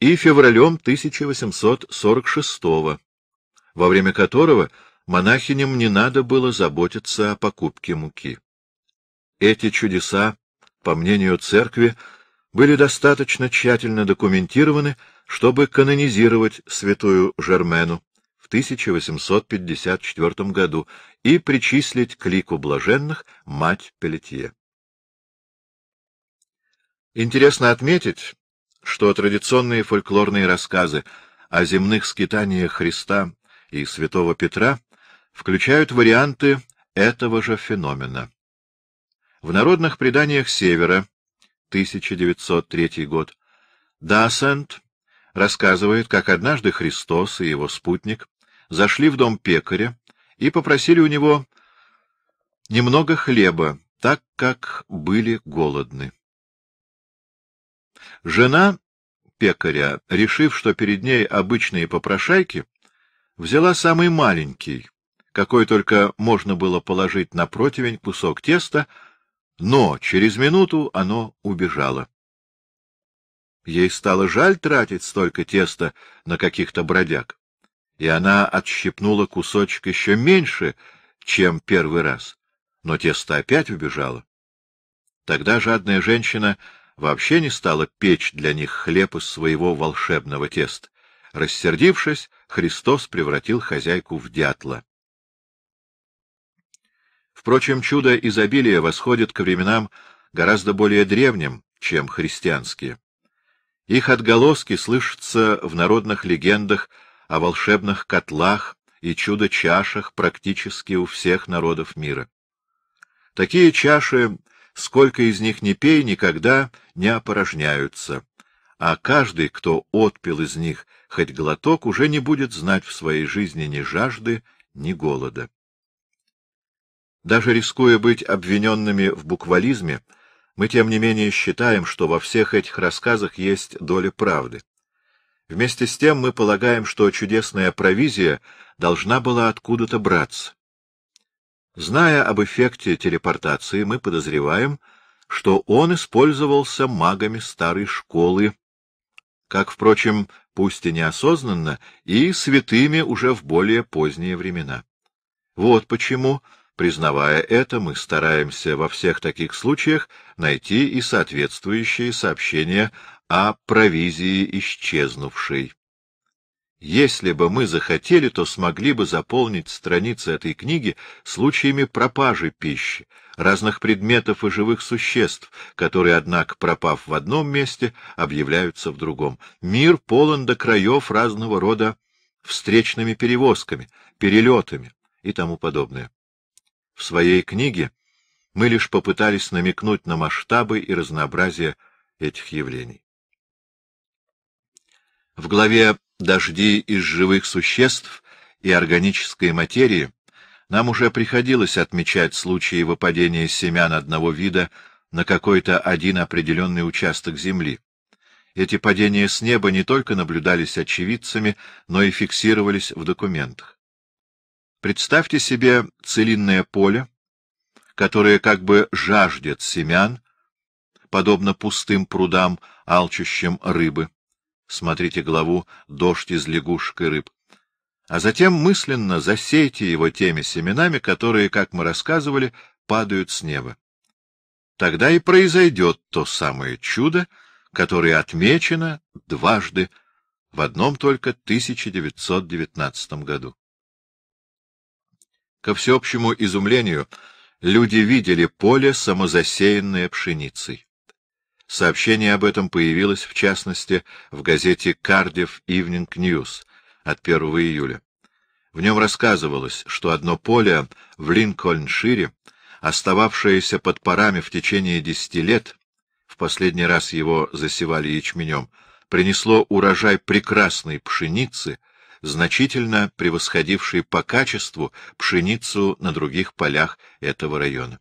и февралем 1846, во время которого монахиням не надо было заботиться о покупке муки. Эти чудеса, по мнению церкви, были достаточно тщательно документированы, чтобы канонизировать святую Жермену в 1854 году и причислить к лику блаженных мать Пелетье. Интересно отметить, что традиционные фольклорные рассказы о земных скитаниях Христа и святого Петра включают варианты этого же феномена. В народных преданиях Севера, 1903 год, Дасент рассказывает, как однажды Христос и его спутник зашли в дом пекаря, и попросили у него немного хлеба, так как были голодны. Жена пекаря, решив, что перед ней обычные попрошайки, взяла самый маленький, какой только можно было положить на противень кусок теста, но через минуту оно убежало. Ей стало жаль тратить столько теста на каких-то бродяг и она отщипнула кусочек еще меньше, чем первый раз, но тесто опять убежало. Тогда жадная женщина вообще не стала печь для них хлеб из своего волшебного теста. Рассердившись, Христос превратил хозяйку в дятла. Впрочем, чудо изобилия восходит к временам гораздо более древним, чем христианские. Их отголоски слышатся в народных легендах о волшебных котлах и чудо-чашах практически у всех народов мира. Такие чаши, сколько из них не пей, никогда не опорожняются, а каждый, кто отпил из них хоть глоток, уже не будет знать в своей жизни ни жажды, ни голода. Даже рискуя быть обвиненными в буквализме, мы тем не менее считаем, что во всех этих рассказах есть доля правды. Вместе с тем мы полагаем, что чудесная провизия должна была откуда-то браться. Зная об эффекте телепортации, мы подозреваем, что он использовался магами старой школы, как, впрочем, пусть и неосознанно, и святыми уже в более поздние времена. Вот почему, признавая это, мы стараемся во всех таких случаях найти и соответствующие сообщения о провизии исчезнувшей. Если бы мы захотели, то смогли бы заполнить страницы этой книги случаями пропажи пищи, разных предметов и живых существ, которые, однако, пропав в одном месте, объявляются в другом. Мир полон до краев разного рода встречными перевозками, перелетами и тому подобное. В своей книге мы лишь попытались намекнуть на масштабы и разнообразие этих явлений. В главе «Дожди из живых существ» и органической материи нам уже приходилось отмечать случаи выпадения семян одного вида на какой-то один определенный участок Земли. Эти падения с неба не только наблюдались очевидцами, но и фиксировались в документах. Представьте себе целинное поле, которое как бы жаждет семян, подобно пустым прудам, алчущим рыбы. Смотрите главу «Дождь из лягушек и рыб». А затем мысленно засейте его теми семенами, которые, как мы рассказывали, падают с неба. Тогда и произойдет то самое чудо, которое отмечено дважды в одном только 1919 году. Ко всеобщему изумлению люди видели поле, самозасеянное пшеницей. Сообщение об этом появилось, в частности, в газете «Кардив Evening News» от 1 июля. В нем рассказывалось, что одно поле в Линкольншире, остававшееся под парами в течение десяти лет, в последний раз его засевали ячменем, принесло урожай прекрасной пшеницы, значительно превосходившей по качеству пшеницу на других полях этого района.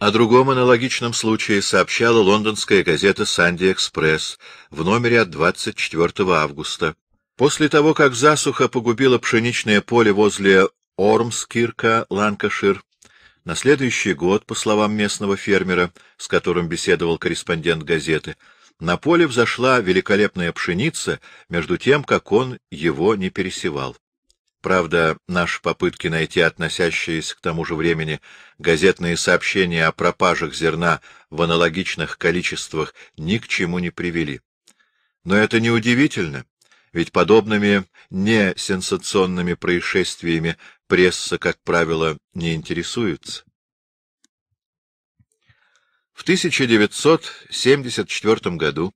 О другом аналогичном случае сообщала лондонская газета «Санди Экспресс» в номере от 24 августа. После того, как засуха погубила пшеничное поле возле Ормскирка, Ланкашир, на следующий год, по словам местного фермера, с которым беседовал корреспондент газеты, на поле взошла великолепная пшеница, между тем, как он его не пересевал. Правда, наши попытки найти относящиеся к тому же времени газетные сообщения о пропажах зерна в аналогичных количествах ни к чему не привели. Но это неудивительно, ведь подобными несенсационными происшествиями пресса, как правило, не интересуется. В 1974 году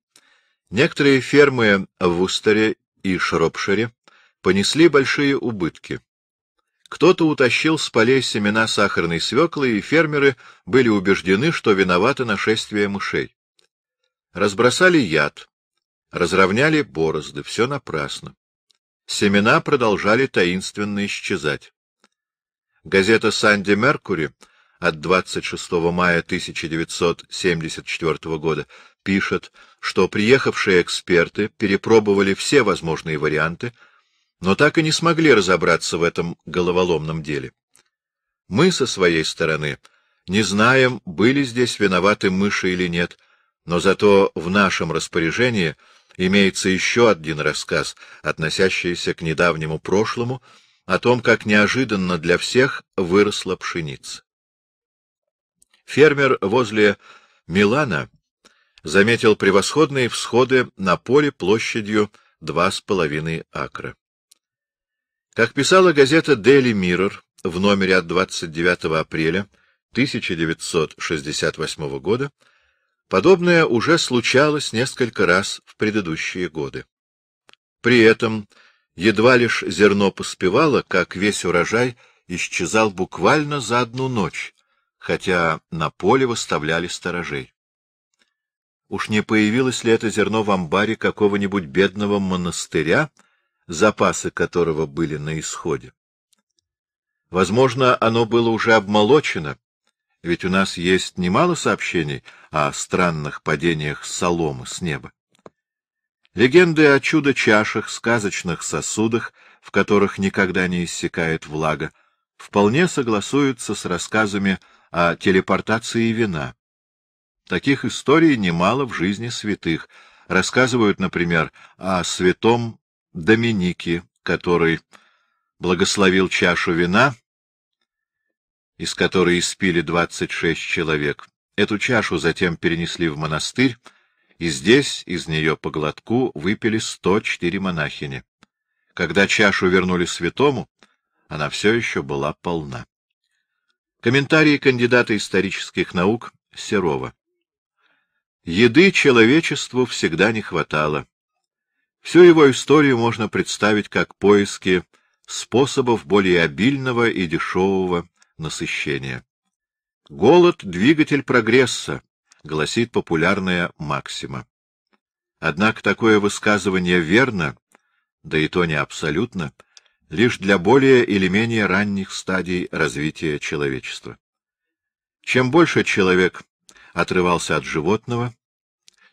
некоторые фермы в Устере и Шропшире понесли большие убытки. Кто-то утащил с полей семена сахарной свеклы, и фермеры были убеждены, что виноваты нашествие мышей. Разбросали яд, разровняли борозды, все напрасно. Семена продолжали таинственно исчезать. Газета «Санди Меркури» от 26 мая 1974 года пишет, что приехавшие эксперты перепробовали все возможные варианты, но так и не смогли разобраться в этом головоломном деле. Мы, со своей стороны, не знаем, были здесь виноваты мыши или нет, но зато в нашем распоряжении имеется еще один рассказ, относящийся к недавнему прошлому, о том, как неожиданно для всех выросла пшеница. Фермер возле Милана заметил превосходные всходы на поле площадью два с половиной акра. Как писала газета Daily Mirror в номере от 29 апреля 1968 года, подобное уже случалось несколько раз в предыдущие годы. При этом едва лишь зерно поспевало, как весь урожай исчезал буквально за одну ночь, хотя на поле выставляли сторожей. Уж не появилось ли это зерно в амбаре какого-нибудь бедного монастыря — запасы которого были на исходе. Возможно, оно было уже обмолочено, ведь у нас есть немало сообщений о странных падениях соломы с неба. Легенды о чудо-чашах, сказочных сосудах, в которых никогда не иссякает влага, вполне согласуются с рассказами о телепортации вина. Таких историй немало в жизни святых. Рассказывают, например, о святом Доминики, который благословил чашу вина, из которой испили двадцать шесть человек. Эту чашу затем перенесли в монастырь, и здесь из нее по глотку выпили сто четыре монахини. Когда чашу вернули святому, она все еще была полна. Комментарии кандидата исторических наук Серова. Еды человечеству всегда не хватало. Всю его историю можно представить как поиски способов более обильного и дешевого насыщения. «Голод — двигатель прогресса», — гласит популярная максима. Однако такое высказывание верно, да и то не абсолютно, лишь для более или менее ранних стадий развития человечества. Чем больше человек отрывался от животного,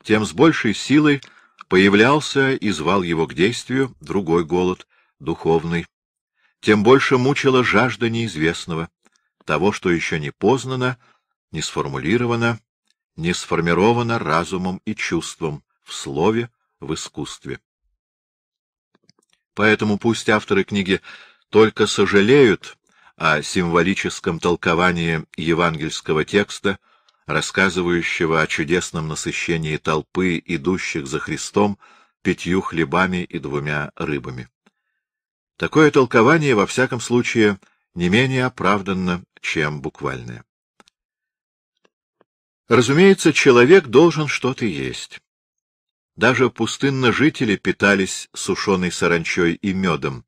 тем с большей силой — Появлялся и звал его к действию другой голод, духовный. Тем больше мучила жажда неизвестного, того, что еще не познано, не сформулировано, не сформировано разумом и чувством, в слове, в искусстве. Поэтому пусть авторы книги только сожалеют о символическом толковании евангельского текста — рассказывающего о чудесном насыщении толпы, идущих за Христом, пятью хлебами и двумя рыбами. Такое толкование, во всяком случае, не менее оправданно, чем буквальное. Разумеется, человек должен что-то есть. Даже пустынно жители питались сушеной саранчой и медом.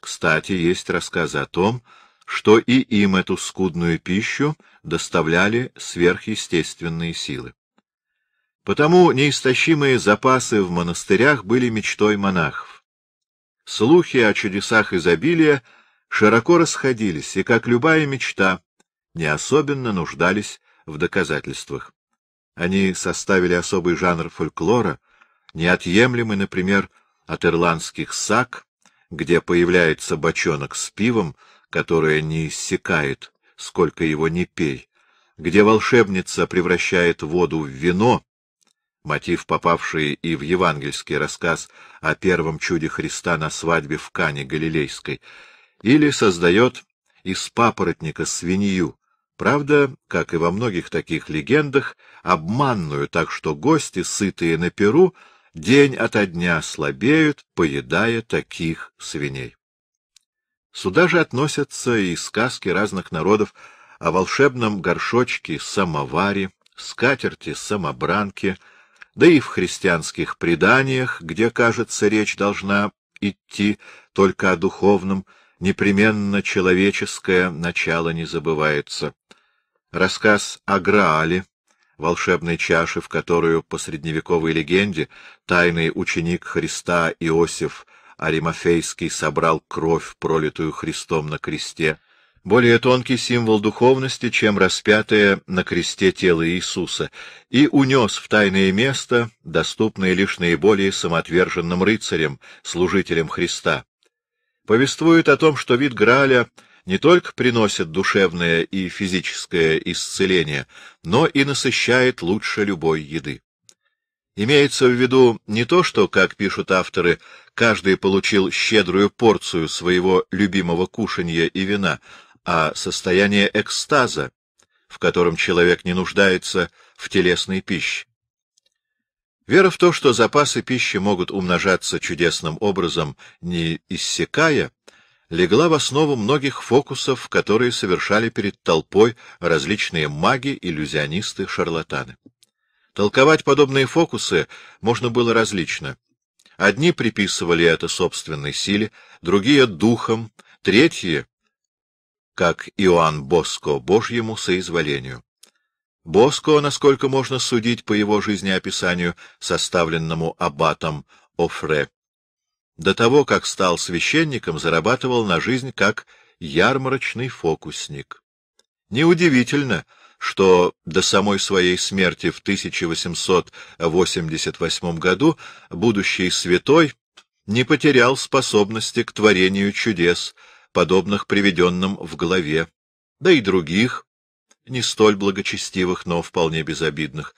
Кстати, есть рассказы о том, что что и им эту скудную пищу доставляли сверхъестественные силы. Потому неистощимые запасы в монастырях были мечтой монахов. Слухи о чудесах изобилия широко расходились, и, как любая мечта, не особенно нуждались в доказательствах. Они составили особый жанр фольклора, неотъемлемый, например, от ирландских сак, где появляется бочонок с пивом, которое не иссякает, сколько его не пей, где волшебница превращает воду в вино, мотив, попавший и в евангельский рассказ о первом чуде Христа на свадьбе в Кане Галилейской, или создает из папоротника свинью, правда, как и во многих таких легендах, обманную, так что гости, сытые на перу, день ото дня слабеют, поедая таких свиней. Сюда же относятся и сказки разных народов о волшебном горшочке, самоваре, скатерти, самобранке, да и в христианских преданиях, где, кажется, речь должна идти только о духовном, непременно человеческое начало не забывается. Рассказ о Граале, волшебной чаше, в которую, по средневековой легенде, тайный ученик Христа Иосиф Аримафейский собрал кровь, пролитую Христом на кресте, более тонкий символ духовности, чем распятое на кресте тело Иисуса, и унес в тайное место, доступное лишь наиболее самоотверженным рыцарям, служителям Христа. Повествует о том, что вид Граля не только приносит душевное и физическое исцеление, но и насыщает лучше любой еды. Имеется в виду не то, что, как пишут авторы, каждый получил щедрую порцию своего любимого кушанья и вина, а состояние экстаза, в котором человек не нуждается в телесной пище. Вера в то, что запасы пищи могут умножаться чудесным образом, не иссякая, легла в основу многих фокусов, которые совершали перед толпой различные маги, иллюзионисты, шарлатаны. Толковать подобные фокусы можно было различно. Одни приписывали это собственной силе, другие — духом, третьи — как Иоанн Боско, божьему соизволению. Боско, насколько можно судить по его жизнеописанию, составленному аббатом Офре, до того, как стал священником, зарабатывал на жизнь как ярмарочный фокусник. Неудивительно, что до самой своей смерти в 1888 году будущий святой не потерял способности к творению чудес, подобных приведенным в главе, да и других, не столь благочестивых, но вполне безобидных.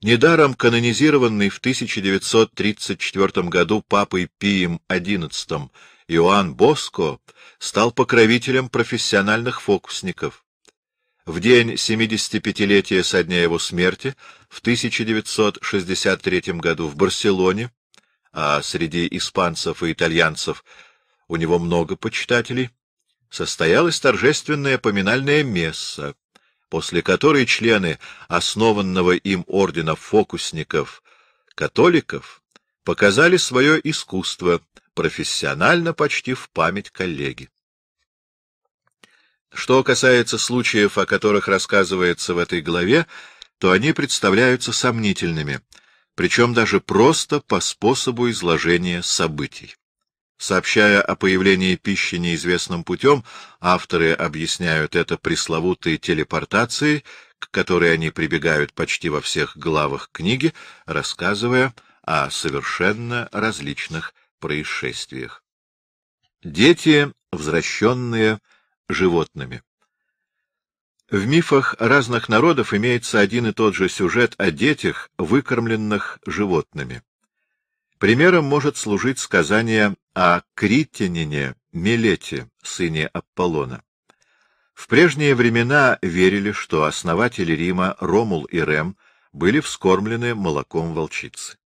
Недаром канонизированный в 1934 году папой Пием XI Иоанн Боско стал покровителем профессиональных фокусников, в день 75-летия со дня его смерти в 1963 году в Барселоне, а среди испанцев и итальянцев у него много почитателей, состоялась торжественная поминальная месса, после которой члены основанного им ордена фокусников, католиков, показали свое искусство, профессионально почти в память коллеги. Что касается случаев, о которых рассказывается в этой главе, то они представляются сомнительными, причем даже просто по способу изложения событий. Сообщая о появлении пищи неизвестным путем, авторы объясняют это пресловутой телепортацией, к которой они прибегают почти во всех главах книги, рассказывая о совершенно различных происшествиях. Дети, возвращенные животными. В мифах разных народов имеется один и тот же сюжет о детях, выкормленных животными. Примером может служить сказание о критянине Милете, сыне Аполлона. В прежние времена верили, что основатели Рима Ромул и Рем были вскормлены молоком волчицы.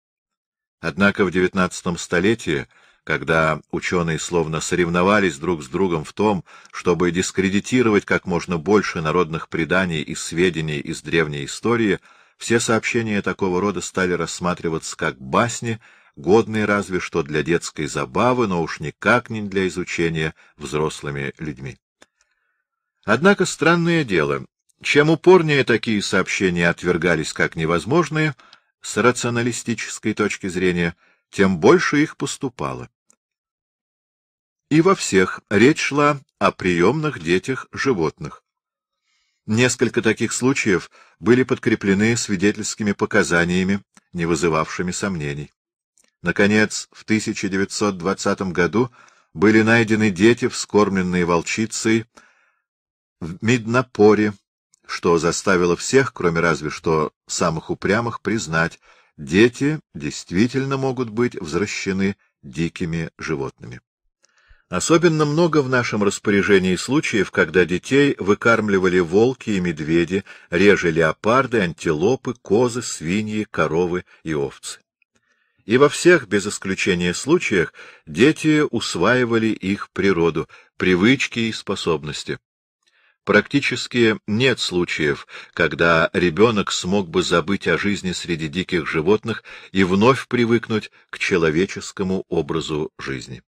Однако в XIX столетии когда ученые словно соревновались друг с другом в том, чтобы дискредитировать как можно больше народных преданий и сведений из древней истории, все сообщения такого рода стали рассматриваться как басни, годные разве что для детской забавы, но уж никак не для изучения взрослыми людьми. Однако странное дело, чем упорнее такие сообщения отвергались как невозможные, с рационалистической точки зрения – тем больше их поступало. И во всех речь шла о приемных детях животных. Несколько таких случаев были подкреплены свидетельскими показаниями, не вызывавшими сомнений. Наконец, в 1920 году были найдены дети, вскормленные волчицей, в Миднапоре, что заставило всех, кроме разве что самых упрямых, признать, дети действительно могут быть возвращены дикими животными. Особенно много в нашем распоряжении случаев, когда детей выкармливали волки и медведи, реже леопарды, антилопы, козы, свиньи, коровы и овцы. И во всех, без исключения случаях, дети усваивали их природу, привычки и способности. Практически нет случаев, когда ребенок смог бы забыть о жизни среди диких животных и вновь привыкнуть к человеческому образу жизни.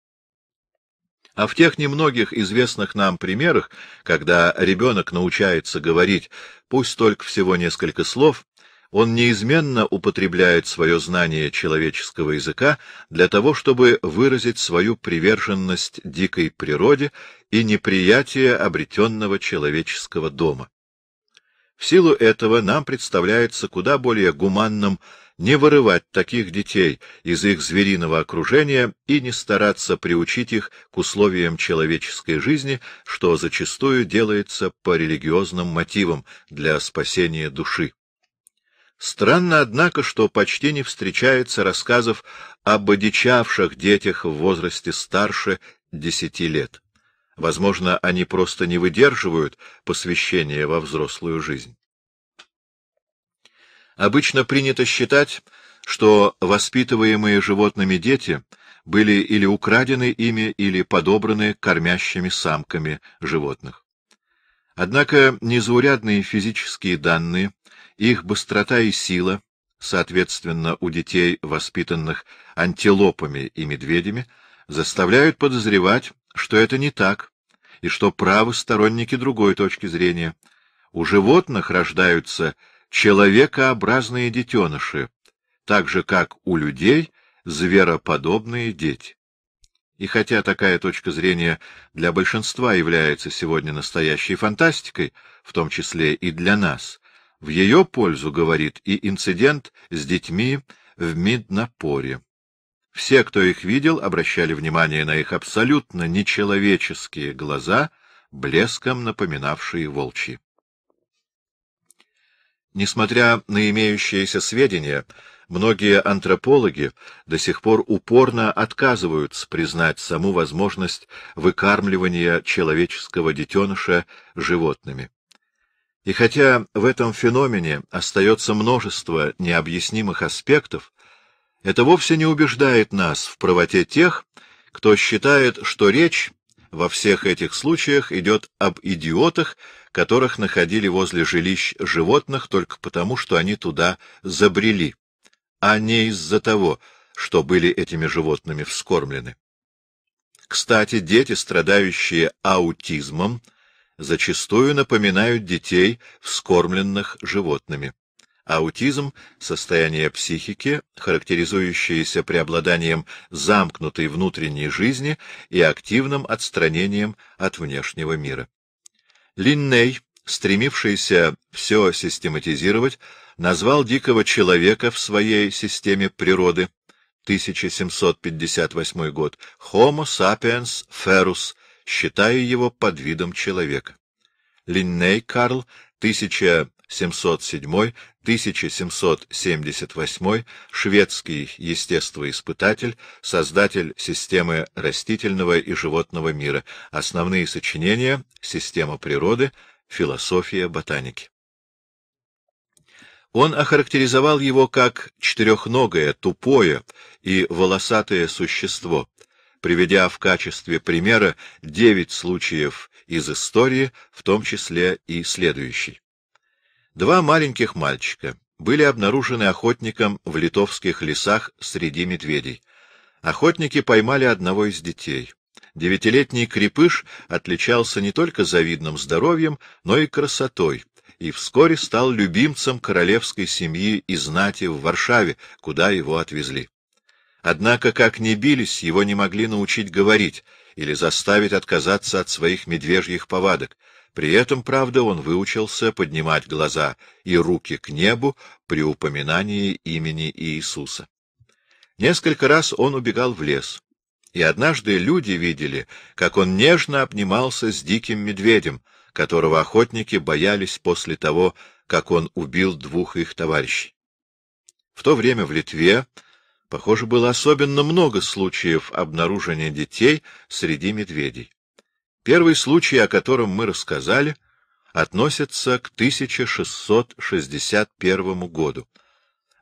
А в тех немногих известных нам примерах, когда ребенок научается говорить, пусть только всего несколько слов, он неизменно употребляет свое знание человеческого языка для того, чтобы выразить свою приверженность дикой природе и неприятие обретенного человеческого дома. В силу этого нам представляется куда более гуманным не вырывать таких детей из их звериного окружения и не стараться приучить их к условиям человеческой жизни, что зачастую делается по религиозным мотивам для спасения души. Странно, однако, что почти не встречается рассказов об одичавших детях в возрасте старше десяти лет. Возможно, они просто не выдерживают посвящения во взрослую жизнь. Обычно принято считать, что воспитываемые животными дети были или украдены ими, или подобраны кормящими самками животных. Однако незаурядные физические данные их быстрота и сила, соответственно, у детей, воспитанных антилопами и медведями, заставляют подозревать, что это не так, и что правы сторонники другой точки зрения. У животных рождаются человекообразные детеныши, так же, как у людей звероподобные дети. И хотя такая точка зрения для большинства является сегодня настоящей фантастикой, в том числе и для нас, в ее пользу говорит и инцидент с детьми в Миднапоре. Все, кто их видел, обращали внимание на их абсолютно нечеловеческие глаза, блеском напоминавшие волчьи. Несмотря на имеющиеся сведения, многие антропологи до сих пор упорно отказываются признать саму возможность выкармливания человеческого детеныша животными. И хотя в этом феномене остается множество необъяснимых аспектов, это вовсе не убеждает нас в правоте тех, кто считает, что речь во всех этих случаях идет об идиотах, которых находили возле жилищ животных только потому, что они туда забрели, а не из-за того, что были этими животными вскормлены. Кстати, дети, страдающие аутизмом, зачастую напоминают детей, вскормленных животными. Аутизм — состояние психики, характеризующееся преобладанием замкнутой внутренней жизни и активным отстранением от внешнего мира. Линней, стремившийся все систематизировать, назвал дикого человека в своей системе природы 1758 год Homo sapiens ferus считаю его под видом человека. Линней Карл, 1707-1778, шведский естествоиспытатель, создатель системы растительного и животного мира. Основные сочинения «Система природы», «Философия ботаники». Он охарактеризовал его как четырехногое, тупое и волосатое существо, приведя в качестве примера девять случаев из истории, в том числе и следующий. Два маленьких мальчика были обнаружены охотником в литовских лесах среди медведей. Охотники поймали одного из детей. Девятилетний крепыш отличался не только завидным здоровьем, но и красотой, и вскоре стал любимцем королевской семьи и знати в Варшаве, куда его отвезли. Однако, как ни бились, его не могли научить говорить или заставить отказаться от своих медвежьих повадок. При этом, правда, он выучился поднимать глаза и руки к небу при упоминании имени Иисуса. Несколько раз он убегал в лес, и однажды люди видели, как он нежно обнимался с диким медведем, которого охотники боялись после того, как он убил двух их товарищей. В то время в Литве Похоже, было особенно много случаев обнаружения детей среди медведей. Первый случай, о котором мы рассказали, относится к 1661 году.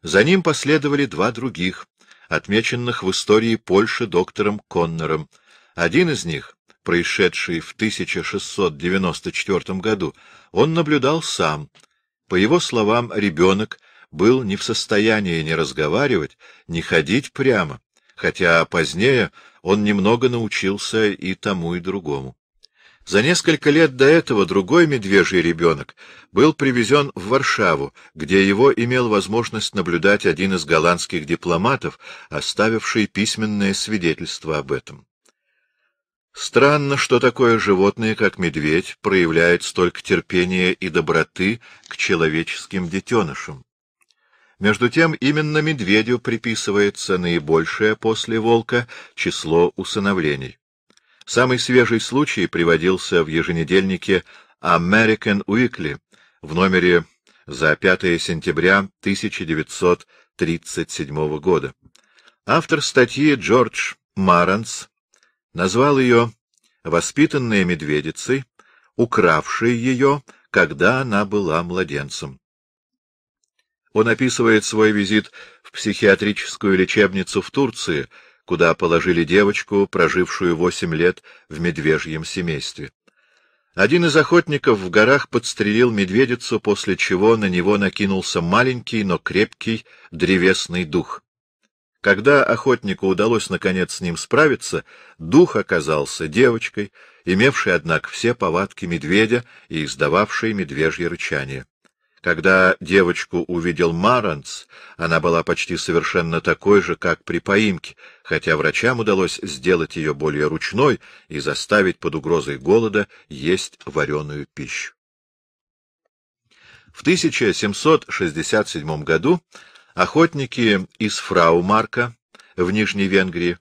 За ним последовали два других, отмеченных в истории Польши доктором Коннором. Один из них, происшедший в 1694 году, он наблюдал сам. По его словам, ребенок — был не в состоянии ни разговаривать, ни ходить прямо, хотя позднее он немного научился и тому, и другому. За несколько лет до этого другой медвежий ребенок был привезен в Варшаву, где его имел возможность наблюдать один из голландских дипломатов, оставивший письменное свидетельство об этом. Странно, что такое животное, как медведь, проявляет столько терпения и доброты к человеческим детенышам. Между тем, именно медведю приписывается наибольшее после волка число усыновлений. Самый свежий случай приводился в еженедельнике American Weekly в номере за 5 сентября 1937 года. Автор статьи Джордж Маранс назвал ее «Воспитанная медведицей, укравшей ее, когда она была младенцем». Он описывает свой визит в психиатрическую лечебницу в Турции, куда положили девочку, прожившую восемь лет в медвежьем семействе. Один из охотников в горах подстрелил медведицу, после чего на него накинулся маленький, но крепкий древесный дух. Когда охотнику удалось наконец с ним справиться, дух оказался девочкой, имевшей, однако, все повадки медведя и издававшей медвежье рычание. Когда девочку увидел Маранц, она была почти совершенно такой же, как при поимке, хотя врачам удалось сделать ее более ручной и заставить под угрозой голода есть вареную пищу. В 1767 году охотники из Фраумарка в Нижней Венгрии,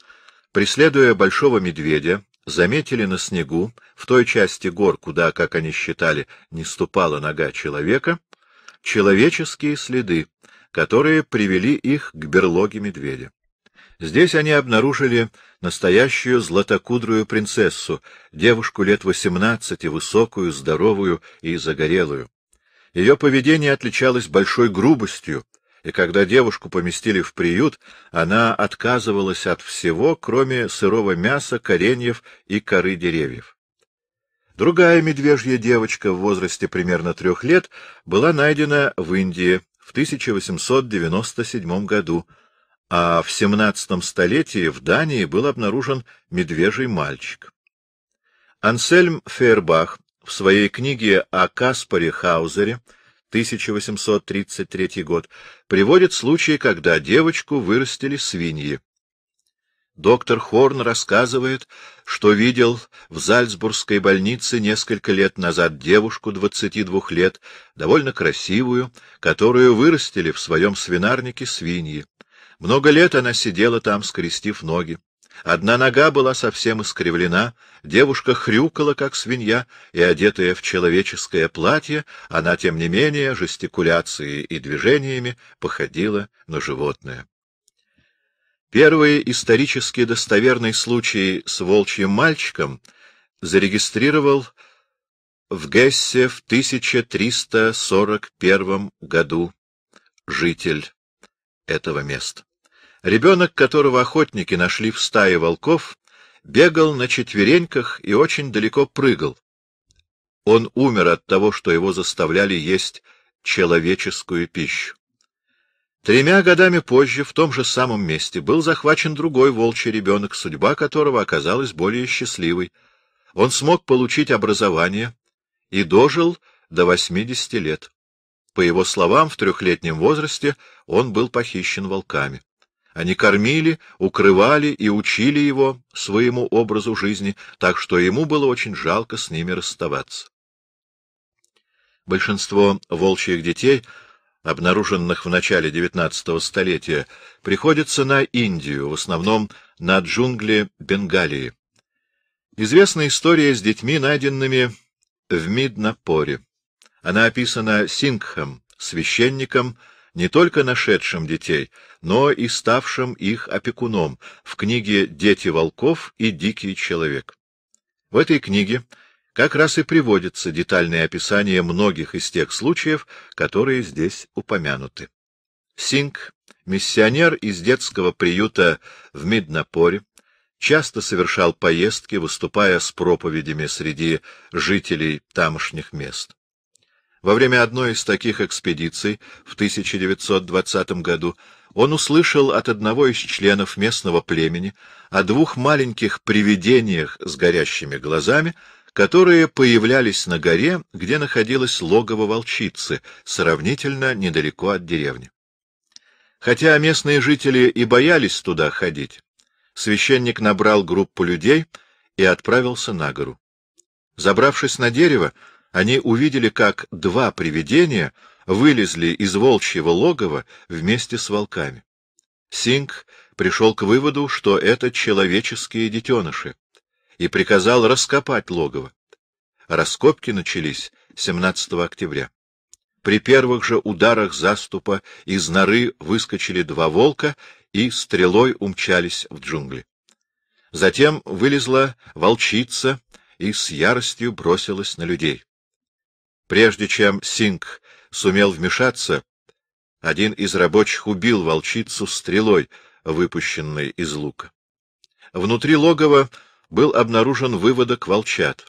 преследуя большого медведя, заметили на снегу, в той части гор, куда, как они считали, не ступала нога человека, человеческие следы, которые привели их к берлоге медведя. Здесь они обнаружили настоящую златокудрую принцессу, девушку лет восемнадцати, высокую, здоровую и загорелую. Ее поведение отличалось большой грубостью, и когда девушку поместили в приют, она отказывалась от всего, кроме сырого мяса, кореньев и коры деревьев. Другая медвежья девочка в возрасте примерно трех лет была найдена в Индии в 1897 году, а в 17 столетии в Дании был обнаружен медвежий мальчик. Ансельм Фейербах в своей книге о Каспаре Хаузере 1833 год приводит случай, когда девочку вырастили свиньи. Доктор Хорн рассказывает, что видел в Зальцбургской больнице несколько лет назад девушку 22 лет, довольно красивую, которую вырастили в своем свинарнике свиньи. Много лет она сидела там, скрестив ноги. Одна нога была совсем искривлена, девушка хрюкала, как свинья, и, одетая в человеческое платье, она, тем не менее, жестикуляцией и движениями походила на животное. Первые исторически достоверные случаи с волчьим мальчиком зарегистрировал в Гессе в 1341 году житель этого места. Ребенок, которого охотники нашли в стае волков, бегал на четвереньках и очень далеко прыгал. Он умер от того, что его заставляли есть человеческую пищу. Тремя годами позже в том же самом месте был захвачен другой волчий ребенок, судьба которого оказалась более счастливой. Он смог получить образование и дожил до 80 лет. По его словам, в трехлетнем возрасте он был похищен волками. Они кормили, укрывали и учили его своему образу жизни, так что ему было очень жалко с ними расставаться. Большинство волчьих детей — обнаруженных в начале XIX столетия, приходится на Индию, в основном на джунгли Бенгалии. Известна история с детьми, найденными в Миднапоре. Она описана Сингхом, священником, не только нашедшим детей, но и ставшим их опекуном в книге «Дети волков» и «Дикий человек». В этой книге как раз и приводится детальное описание многих из тех случаев, которые здесь упомянуты. Синг, миссионер из детского приюта в Миднапоре, часто совершал поездки, выступая с проповедями среди жителей тамошних мест. Во время одной из таких экспедиций в 1920 году он услышал от одного из членов местного племени о двух маленьких привидениях с горящими глазами, которые появлялись на горе, где находилось логово волчицы, сравнительно недалеко от деревни. Хотя местные жители и боялись туда ходить, священник набрал группу людей и отправился на гору. Забравшись на дерево, они увидели, как два привидения вылезли из волчьего логова вместе с волками. Синг пришел к выводу, что это человеческие детеныши, и приказал раскопать логово. Раскопки начались 17 октября. При первых же ударах заступа из норы выскочили два волка и стрелой умчались в джунгли. Затем вылезла волчица и с яростью бросилась на людей. Прежде чем Синг сумел вмешаться, один из рабочих убил волчицу стрелой, выпущенной из лука. Внутри логова был обнаружен выводок волчат.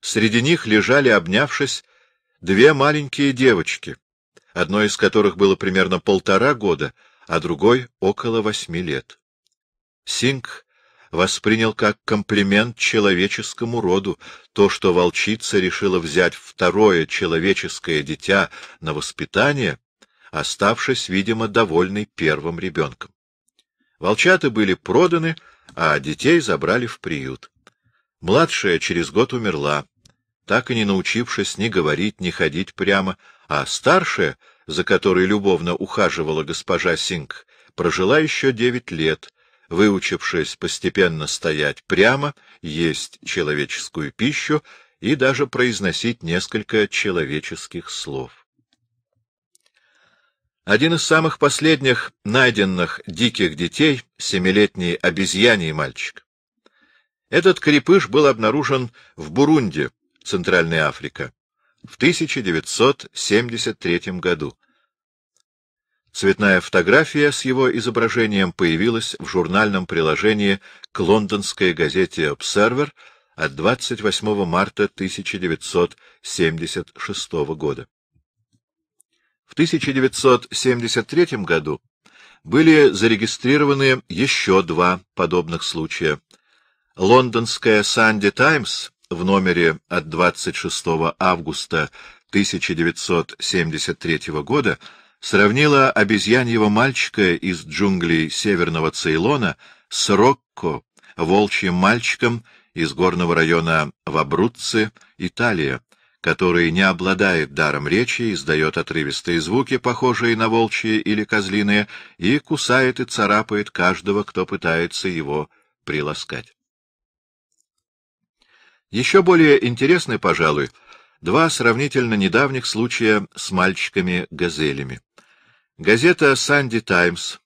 Среди них лежали, обнявшись, две маленькие девочки, одной из которых было примерно полтора года, а другой — около восьми лет. Синг воспринял как комплимент человеческому роду то, что волчица решила взять второе человеческое дитя на воспитание, оставшись, видимо, довольной первым ребенком. Волчаты были проданы — а детей забрали в приют. Младшая через год умерла, так и не научившись ни говорить, ни ходить прямо, а старшая, за которой любовно ухаживала госпожа Синг, прожила еще девять лет, выучившись постепенно стоять прямо, есть человеческую пищу и даже произносить несколько человеческих слов. Один из самых последних найденных диких детей, семилетний обезьяний мальчик. Этот крепыш был обнаружен в Бурунде, Центральная Африка, в 1973 году. Цветная фотография с его изображением появилась в журнальном приложении к лондонской газете «Обсервер» от 28 марта 1976 года. В 1973 году были зарегистрированы еще два подобных случая. Лондонская «Санди Таймс» в номере от 26 августа 1973 года сравнила обезьяньего мальчика из джунглей северного Цейлона с Рокко, волчьим мальчиком из горного района Вабруцци, Италия, который не обладает даром речи, издает отрывистые звуки, похожие на волчьи или козлиные, и кусает и царапает каждого, кто пытается его приласкать. Еще более интересны, пожалуй, два сравнительно недавних случая с мальчиками-газелями. Газета «Санди Таймс»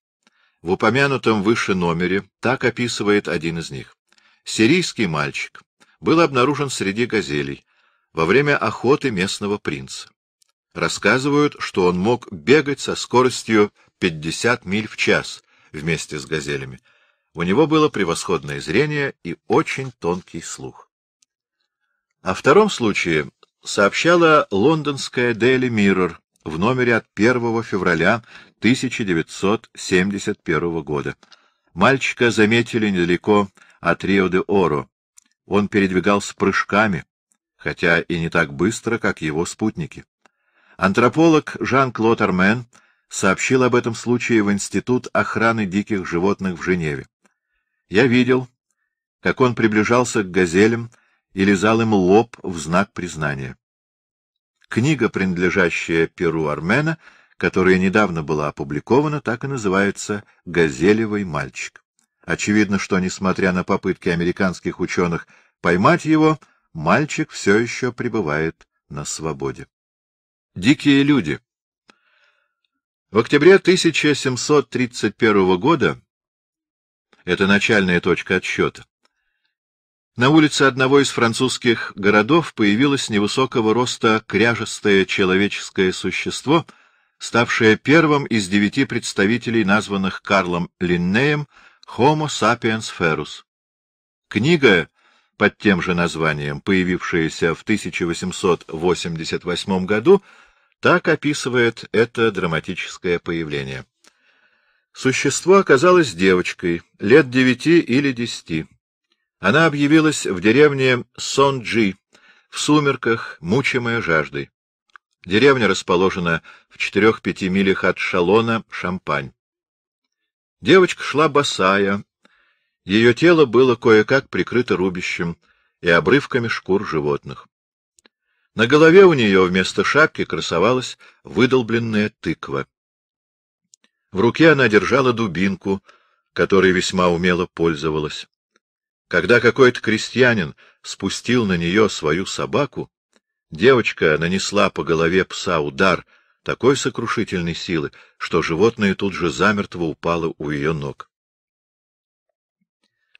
в упомянутом выше номере так описывает один из них. Сирийский мальчик был обнаружен среди газелей — во время охоты местного принца. Рассказывают, что он мог бегать со скоростью 50 миль в час вместе с газелями. У него было превосходное зрение и очень тонкий слух. О втором случае сообщала лондонская Daily Mirror в номере от 1 февраля 1971 года. Мальчика заметили недалеко от Рио-де-Оро. Он передвигался прыжками, хотя и не так быстро, как его спутники. Антрополог Жан-Клод Армен сообщил об этом случае в Институт охраны диких животных в Женеве. Я видел, как он приближался к газелям и лизал им лоб в знак признания. Книга, принадлежащая Перу Армена, которая недавно была опубликована, так и называется «Газелевый мальчик». Очевидно, что, несмотря на попытки американских ученых поймать его, — мальчик все еще пребывает на свободе. Дикие люди В октябре 1731 года, это начальная точка отсчета, на улице одного из французских городов появилось невысокого роста кряжестое человеческое существо, ставшее первым из девяти представителей, названных Карлом Линнеем, Homo sapiens ferus. Книга под тем же названием, появившееся в 1888 году, так описывает это драматическое появление. Существо оказалось девочкой, лет девяти или десяти. Она объявилась в деревне Сонджи, в сумерках, мучимая жаждой. Деревня расположена в четырех-пяти милях от Шалона, Шампань. Девочка шла босая, ее тело было кое-как прикрыто рубищем и обрывками шкур животных. На голове у нее вместо шапки красовалась выдолбленная тыква. В руке она держала дубинку, которой весьма умело пользовалась. Когда какой-то крестьянин спустил на нее свою собаку, девочка нанесла по голове пса удар такой сокрушительной силы, что животное тут же замертво упало у ее ног.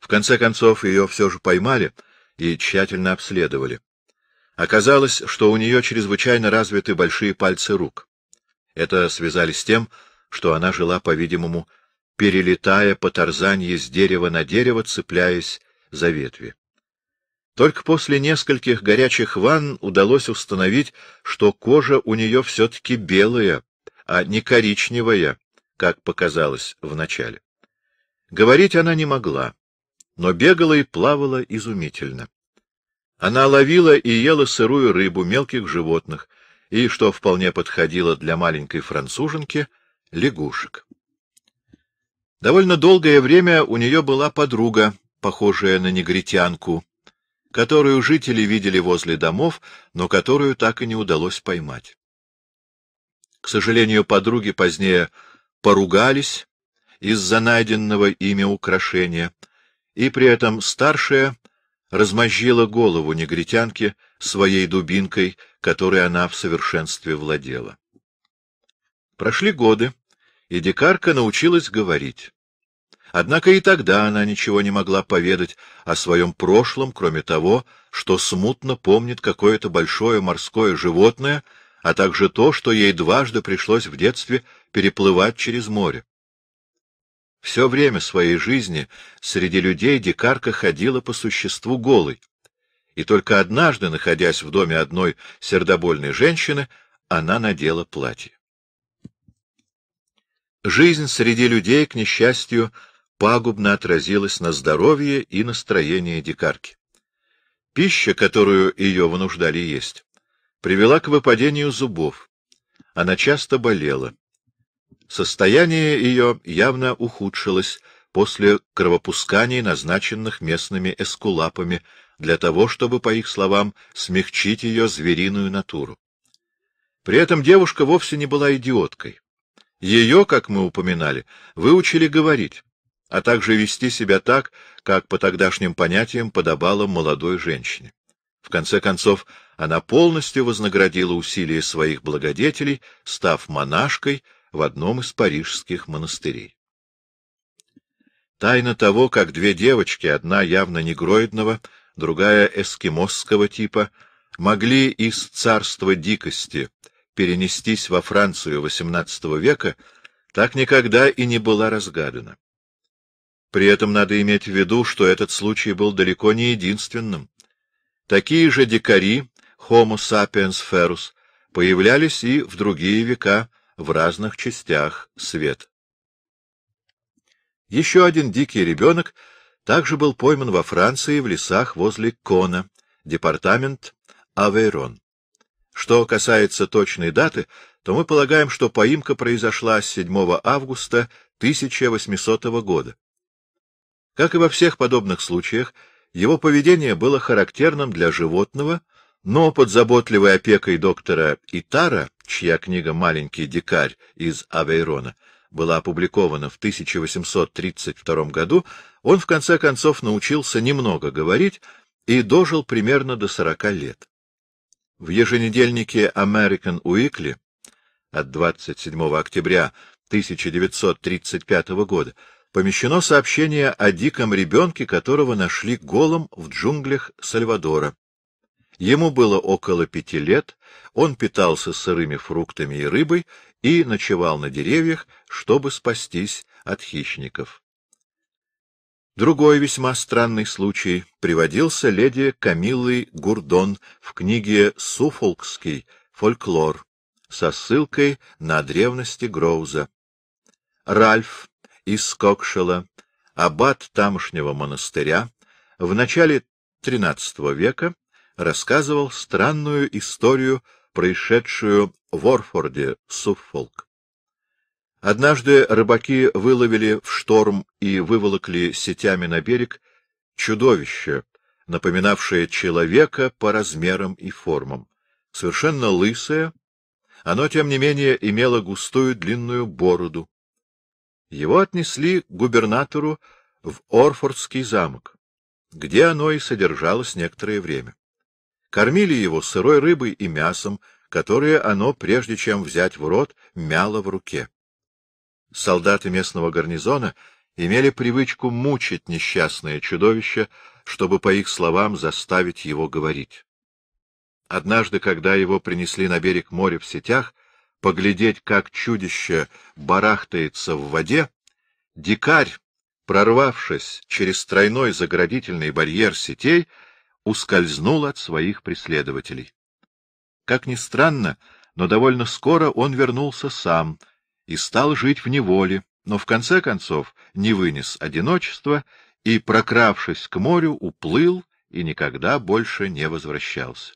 В конце концов, ее все же поймали и тщательно обследовали. Оказалось, что у нее чрезвычайно развиты большие пальцы рук. Это связали с тем, что она жила, по-видимому, перелетая по тарзанье с дерева на дерево, цепляясь за ветви. Только после нескольких горячих ванн удалось установить, что кожа у нее все-таки белая, а не коричневая, как показалось вначале. Говорить она не могла но бегала и плавала изумительно. Она ловила и ела сырую рыбу мелких животных и, что вполне подходило для маленькой француженки, лягушек. Довольно долгое время у нее была подруга, похожая на негритянку, которую жители видели возле домов, но которую так и не удалось поймать. К сожалению, подруги позднее поругались из-за найденного ими украшения, и при этом старшая размозжила голову негритянке своей дубинкой, которой она в совершенстве владела. Прошли годы, и дикарка научилась говорить. Однако и тогда она ничего не могла поведать о своем прошлом, кроме того, что смутно помнит какое-то большое морское животное, а также то, что ей дважды пришлось в детстве переплывать через море. Все время своей жизни среди людей дикарка ходила по существу голой. И только однажды, находясь в доме одной сердобольной женщины, она надела платье. Жизнь среди людей, к несчастью, пагубно отразилась на здоровье и настроении дикарки. Пища, которую ее вынуждали есть, привела к выпадению зубов. Она часто болела. Состояние ее явно ухудшилось после кровопусканий, назначенных местными эскулапами, для того, чтобы, по их словам, смягчить ее звериную натуру. При этом девушка вовсе не была идиоткой. Ее, как мы упоминали, выучили говорить, а также вести себя так, как по тогдашним понятиям подобало молодой женщине. В конце концов, она полностью вознаградила усилия своих благодетелей, став монашкой, в одном из парижских монастырей. Тайна того, как две девочки, одна явно негроидного, другая эскимосского типа, могли из царства дикости перенестись во Францию XVIII века, так никогда и не была разгадана. При этом надо иметь в виду, что этот случай был далеко не единственным. Такие же дикари, Homo sapiens ferus, появлялись и в другие века в разных частях свет. Еще один дикий ребенок также был пойман во Франции в лесах возле Кона, департамент Авейрон. Что касается точной даты, то мы полагаем, что поимка произошла 7 августа 1800 года. Как и во всех подобных случаях, его поведение было характерным для животного — но под заботливой опекой доктора Итара, чья книга «Маленький дикарь» из Авейрона была опубликована в 1832 году, он в конце концов научился немного говорить и дожил примерно до 40 лет. В еженедельнике American Уикли» от 27 октября 1935 года помещено сообщение о диком ребенке, которого нашли голым в джунглях Сальвадора. Ему было около пяти лет, он питался сырыми фруктами и рыбой и ночевал на деревьях, чтобы спастись от хищников. Другой весьма странный случай приводился леди Камиллой Гурдон в книге «Суфолкский фольклор» со ссылкой на древности Гроуза. Ральф из Кокшела, аббат тамошнего монастыря, в начале XIII века рассказывал странную историю, происшедшую в Орфорде, Суффолк. Однажды рыбаки выловили в шторм и выволокли сетями на берег чудовище, напоминавшее человека по размерам и формам. Совершенно лысое, оно, тем не менее, имело густую длинную бороду. Его отнесли губернатору в Орфордский замок, где оно и содержалось некоторое время. Кормили его сырой рыбой и мясом, которое оно, прежде чем взять в рот, мяло в руке. Солдаты местного гарнизона имели привычку мучить несчастное чудовище, чтобы, по их словам, заставить его говорить. Однажды, когда его принесли на берег моря в сетях, поглядеть, как чудище барахтается в воде, дикарь, прорвавшись через тройной заградительный барьер сетей, ускользнул от своих преследователей. Как ни странно, но довольно скоро он вернулся сам и стал жить в неволе, но в конце концов не вынес одиночества и, прокравшись к морю, уплыл и никогда больше не возвращался.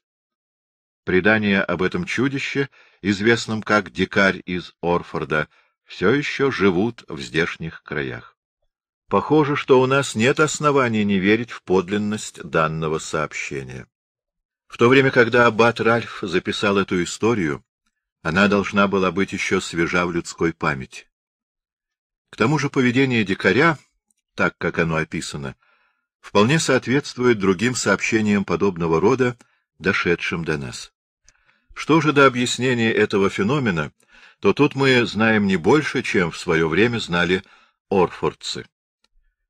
Предание об этом чудище, известном как дикарь из Орфорда, все еще живут в здешних краях. Похоже, что у нас нет оснований не верить в подлинность данного сообщения. В то время, когда аббат Ральф записал эту историю, она должна была быть еще свежа в людской памяти. К тому же поведение дикаря, так как оно описано, вполне соответствует другим сообщениям подобного рода, дошедшим до нас. Что же до объяснения этого феномена, то тут мы знаем не больше, чем в свое время знали орфордцы.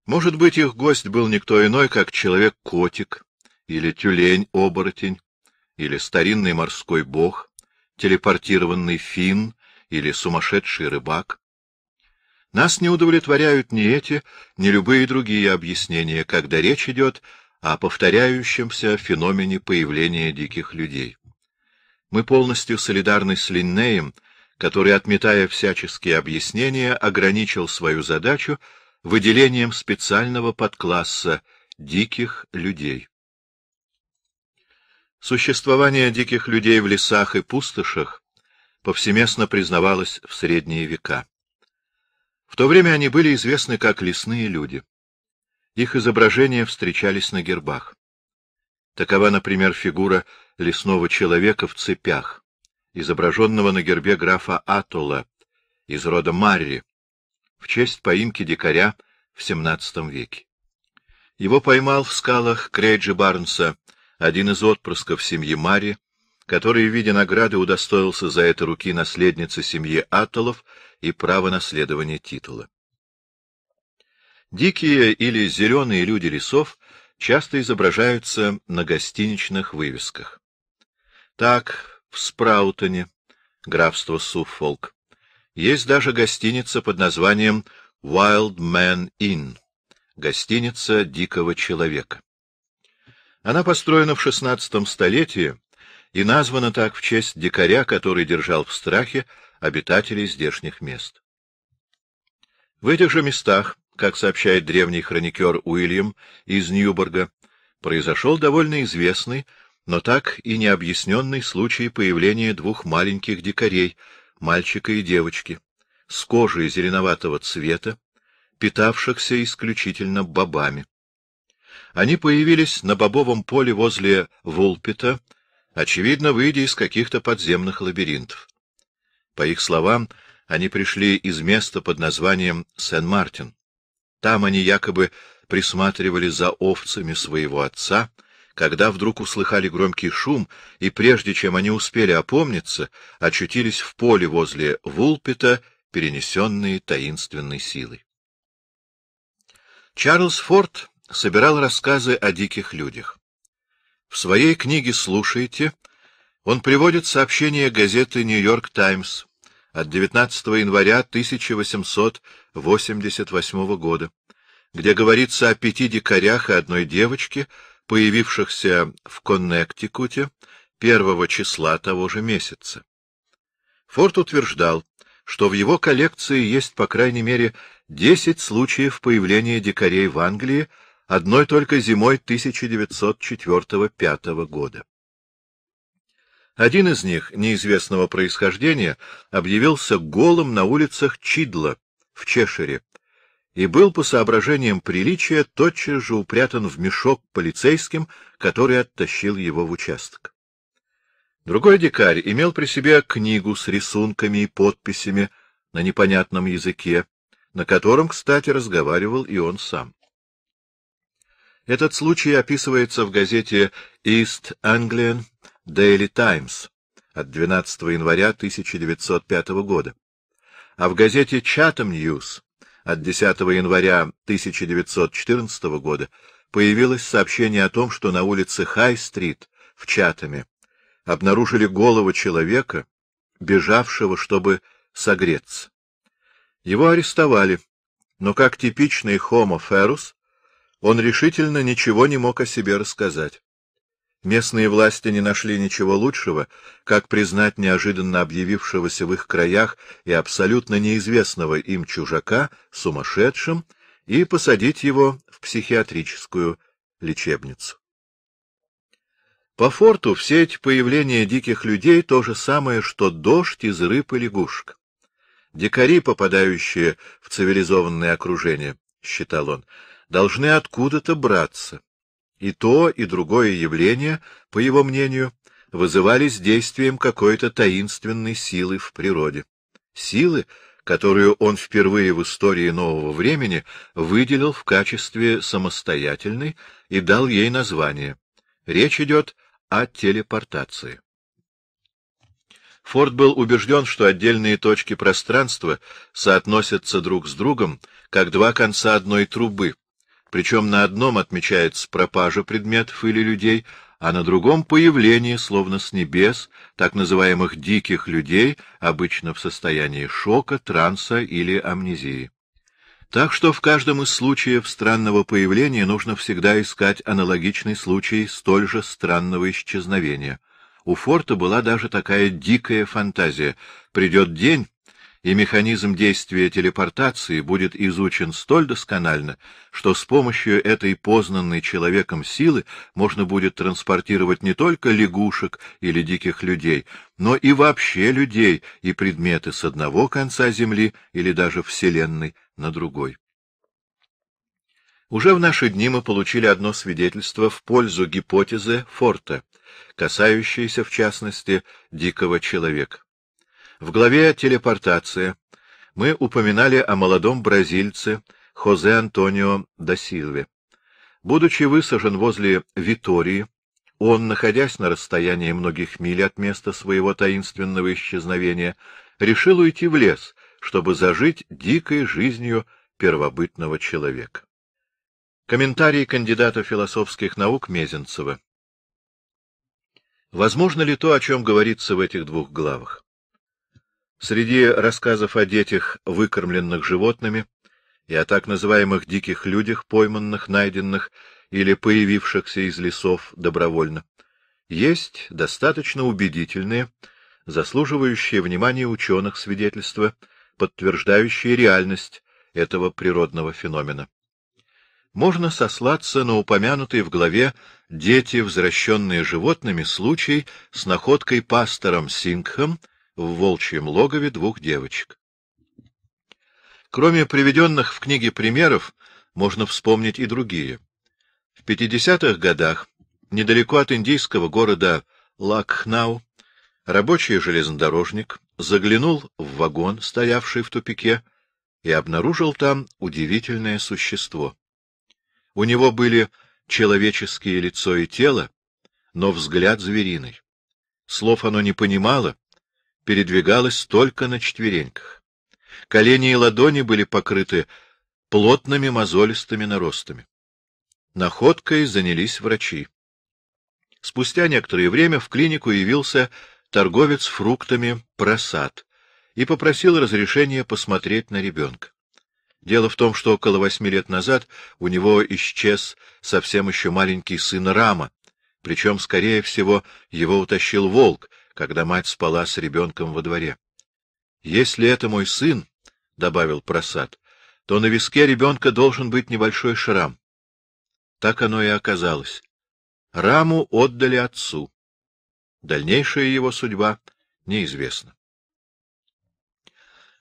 Может быть, их гость был никто иной, как человек-котик, или тюлень-оборотень, или старинный морской бог, телепортированный фин или сумасшедший рыбак. Нас не удовлетворяют ни эти, ни любые другие объяснения, когда речь идет о повторяющемся феномене появления диких людей. Мы полностью солидарны с Линнеем, который, отметая всяческие объяснения, ограничил свою задачу выделением специального подкласса диких людей. Существование диких людей в лесах и пустошах повсеместно признавалось в средние века. В то время они были известны как лесные люди. Их изображения встречались на гербах. Такова, например, фигура лесного человека в цепях, изображенного на гербе графа Атола из рода Марри, в честь поимки дикаря в XVII веке. Его поймал в скалах Крейджи Барнса, один из отпрысков семьи Мари, который в виде награды удостоился за это руки наследницы семьи Аттолов и право наследования титула. Дикие или зеленые люди лесов часто изображаются на гостиничных вывесках. Так в Спраутоне, графство Суффолк, есть даже гостиница под названием Wild Man Inn, гостиница дикого человека. Она построена в шестнадцатом столетии и названа так в честь дикаря, который держал в страхе обитателей здешних мест. В этих же местах, как сообщает древний хроникер Уильям из Ньюборга, произошел довольно известный, но так и необъясненный случай появления двух маленьких дикарей, мальчика и девочки, с кожей зеленоватого цвета, питавшихся исключительно бобами. Они появились на бобовом поле возле Вулпита, очевидно, выйдя из каких-то подземных лабиринтов. По их словам, они пришли из места под названием Сен-Мартин. Там они якобы присматривали за овцами своего отца — когда вдруг услыхали громкий шум, и прежде чем они успели опомниться, очутились в поле возле Вулпита, перенесенные таинственной силой. Чарльз Форд собирал рассказы о диких людях. В своей книге «Слушайте» он приводит сообщение газеты «Нью-Йорк Таймс» от 19 января 1888 года, где говорится о пяти дикарях и одной девочке, появившихся в Коннектикуте 1 числа того же месяца. Форд утверждал, что в его коллекции есть по крайней мере 10 случаев появления дикарей в Англии одной только зимой 1904-5 года. Один из них, неизвестного происхождения, объявился голым на улицах Чидла в Чешире и был по соображениям приличия тотчас же упрятан в мешок полицейским, который оттащил его в участок. Другой дикарь имел при себе книгу с рисунками и подписями на непонятном языке, на котором, кстати, разговаривал и он сам. Этот случай описывается в газете East Anglian Daily Times от 12 января 1905 года, а в газете Chatham News от 10 января 1914 года появилось сообщение о том, что на улице Хай-стрит в Чатаме обнаружили голову человека, бежавшего, чтобы согреться. Его арестовали, но как типичный Homo ferus, он решительно ничего не мог о себе рассказать. Местные власти не нашли ничего лучшего, как признать неожиданно объявившегося в их краях и абсолютно неизвестного им чужака сумасшедшим и посадить его в психиатрическую лечебницу. По форту все эти появления диких людей — то же самое, что дождь из рыб и лягушек. Дикари, попадающие в цивилизованное окружение, — считал он, — должны откуда-то браться. И то, и другое явление, по его мнению, вызывались действием какой-то таинственной силы в природе. Силы, которую он впервые в истории нового времени выделил в качестве самостоятельной и дал ей название. Речь идет о телепортации. Форд был убежден, что отдельные точки пространства соотносятся друг с другом, как два конца одной трубы, причем на одном отмечается пропажа предметов или людей, а на другом — появление, словно с небес, так называемых «диких людей», обычно в состоянии шока, транса или амнезии. Так что в каждом из случаев странного появления нужно всегда искать аналогичный случай столь же странного исчезновения. У Форта была даже такая дикая фантазия. Придет день, и механизм действия телепортации будет изучен столь досконально, что с помощью этой познанной человеком силы можно будет транспортировать не только лягушек или диких людей, но и вообще людей и предметы с одного конца Земли или даже Вселенной на другой. Уже в наши дни мы получили одно свидетельство в пользу гипотезы Форта, касающейся, в частности, дикого человека. В главе «Телепортация» мы упоминали о молодом бразильце Хозе Антонио да Силве. Будучи высажен возле Витории, он, находясь на расстоянии многих миль от места своего таинственного исчезновения, решил уйти в лес, чтобы зажить дикой жизнью первобытного человека. Комментарий кандидата философских наук Мезенцева. Возможно ли то, о чем говорится в этих двух главах? Среди рассказов о детях, выкормленных животными, и о так называемых диких людях, пойманных, найденных или появившихся из лесов добровольно, есть достаточно убедительные, заслуживающие внимания ученых свидетельства, подтверждающие реальность этого природного феномена. Можно сослаться на упомянутый в главе «Дети, возвращенные животными» случай с находкой пастором Сингхом в волчьем логове двух девочек. Кроме приведенных в книге примеров, можно вспомнить и другие. В 50-х годах недалеко от индийского города Лакхнау рабочий железнодорожник заглянул в вагон, стоявший в тупике, и обнаружил там удивительное существо. У него были человеческие лицо и тело, но взгляд звериный. Слов оно не понимало, передвигалась только на четвереньках. Колени и ладони были покрыты плотными мозолистыми наростами. Находкой занялись врачи. Спустя некоторое время в клинику явился торговец фруктами Просад и попросил разрешения посмотреть на ребенка. Дело в том, что около восьми лет назад у него исчез совсем еще маленький сын Рама, причем, скорее всего, его утащил волк, когда мать спала с ребенком во дворе. — Если это мой сын, — добавил просад, — то на виске ребенка должен быть небольшой шрам. Так оно и оказалось. Раму отдали отцу. Дальнейшая его судьба неизвестна.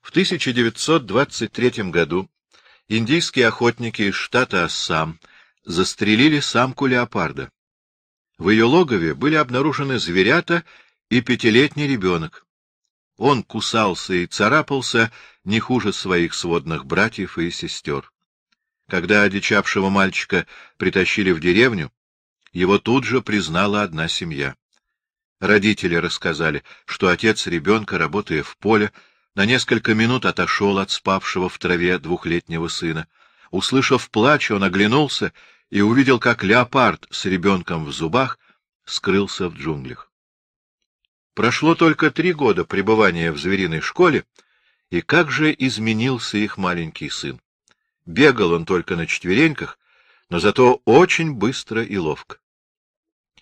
В 1923 году индийские охотники из штата Ассам застрелили самку леопарда. В ее логове были обнаружены зверята и пятилетний ребенок. Он кусался и царапался не хуже своих сводных братьев и сестер. Когда одичавшего мальчика притащили в деревню, его тут же признала одна семья. Родители рассказали, что отец ребенка, работая в поле, на несколько минут отошел от спавшего в траве двухлетнего сына. Услышав плач, он оглянулся и увидел, как леопард с ребенком в зубах скрылся в джунглях. Прошло только три года пребывания в звериной школе, и как же изменился их маленький сын. Бегал он только на четвереньках, но зато очень быстро и ловко.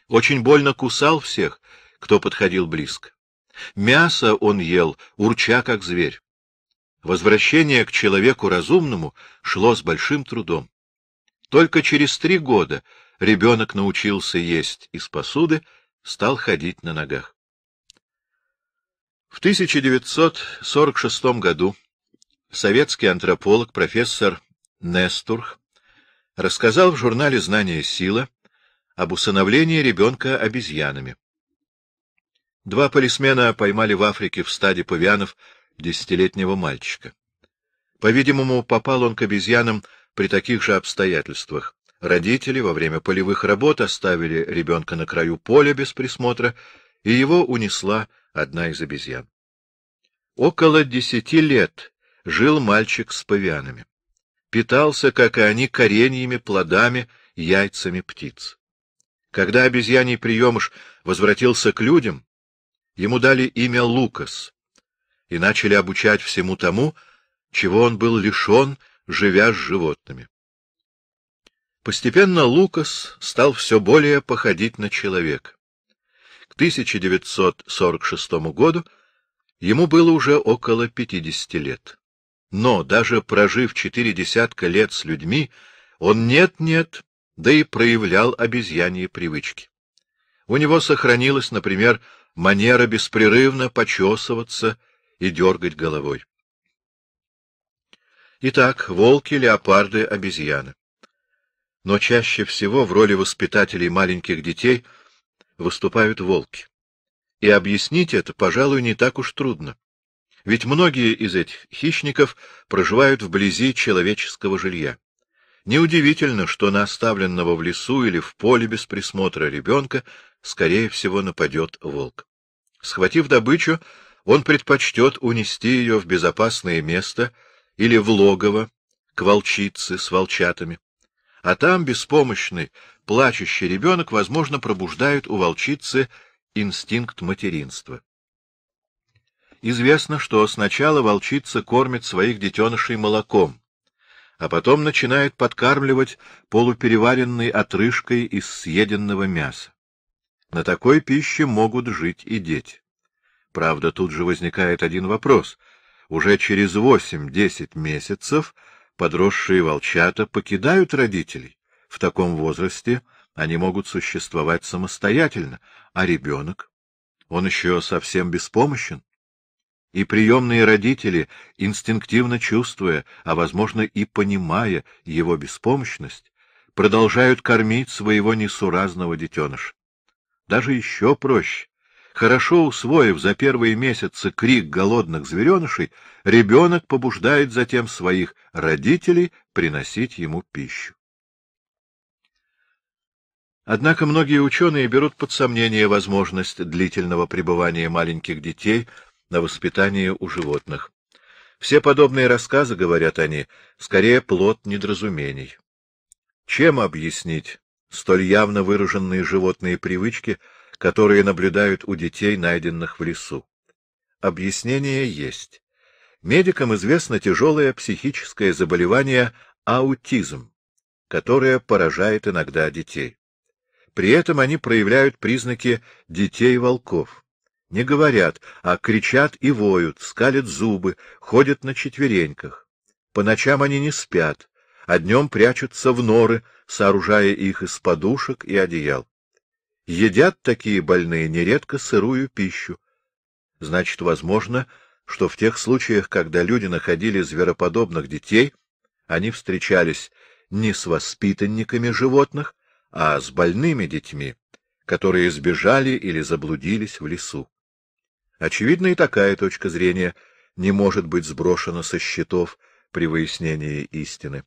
Очень больно кусал всех, кто подходил близко. Мясо он ел, урча как зверь. Возвращение к человеку разумному шло с большим трудом. Только через три года ребенок научился есть из посуды, стал ходить на ногах. В 1946 году советский антрополог профессор Нестурх рассказал в журнале «Знание сила» об усыновлении ребенка обезьянами. Два полисмена поймали в Африке в стаде павианов десятилетнего мальчика. По-видимому, попал он к обезьянам при таких же обстоятельствах. Родители во время полевых работ оставили ребенка на краю поля без присмотра, и его унесла одна из обезьян. Около десяти лет жил мальчик с павианами. Питался, как и они, кореньями, плодами, яйцами птиц. Когда обезьяний приемыш возвратился к людям, ему дали имя Лукас и начали обучать всему тому, чего он был лишен, живя с животными. Постепенно Лукас стал все более походить на человека. 1946 году ему было уже около 50 лет. Но даже прожив четыре десятка лет с людьми, он нет-нет, да и проявлял обезьяньи привычки. У него сохранилась, например, манера беспрерывно почесываться и дергать головой. Итак, волки, леопарды, обезьяны. Но чаще всего в роли воспитателей маленьких детей — выступают волки. И объяснить это, пожалуй, не так уж трудно. Ведь многие из этих хищников проживают вблизи человеческого жилья. Неудивительно, что на оставленного в лесу или в поле без присмотра ребенка, скорее всего, нападет волк. Схватив добычу, он предпочтет унести ее в безопасное место или в логово, к волчице с волчатами а там беспомощный, плачущий ребенок, возможно, пробуждает у волчицы инстинкт материнства. Известно, что сначала волчица кормит своих детенышей молоком, а потом начинает подкармливать полупереваренной отрыжкой из съеденного мяса. На такой пище могут жить и дети. Правда, тут же возникает один вопрос. Уже через 8-10 месяцев подросшие волчата покидают родителей. В таком возрасте они могут существовать самостоятельно, а ребенок? Он еще совсем беспомощен. И приемные родители, инстинктивно чувствуя, а, возможно, и понимая его беспомощность, продолжают кормить своего несуразного детеныша. Даже еще проще. Хорошо усвоив за первые месяцы крик голодных зверенышей, ребенок побуждает затем своих родителей приносить ему пищу. Однако многие ученые берут под сомнение возможность длительного пребывания маленьких детей на воспитание у животных. Все подобные рассказы, говорят они, скорее плод недоразумений. Чем объяснить столь явно выраженные животные привычки — которые наблюдают у детей, найденных в лесу. Объяснение есть. Медикам известно тяжелое психическое заболевание аутизм, которое поражает иногда детей. При этом они проявляют признаки детей-волков. Не говорят, а кричат и воют, скалят зубы, ходят на четвереньках. По ночам они не спят, а днем прячутся в норы, сооружая их из подушек и одеял. Едят такие больные нередко сырую пищу. Значит, возможно, что в тех случаях, когда люди находили звероподобных детей, они встречались не с воспитанниками животных, а с больными детьми, которые сбежали или заблудились в лесу. Очевидно, и такая точка зрения не может быть сброшена со счетов при выяснении истины.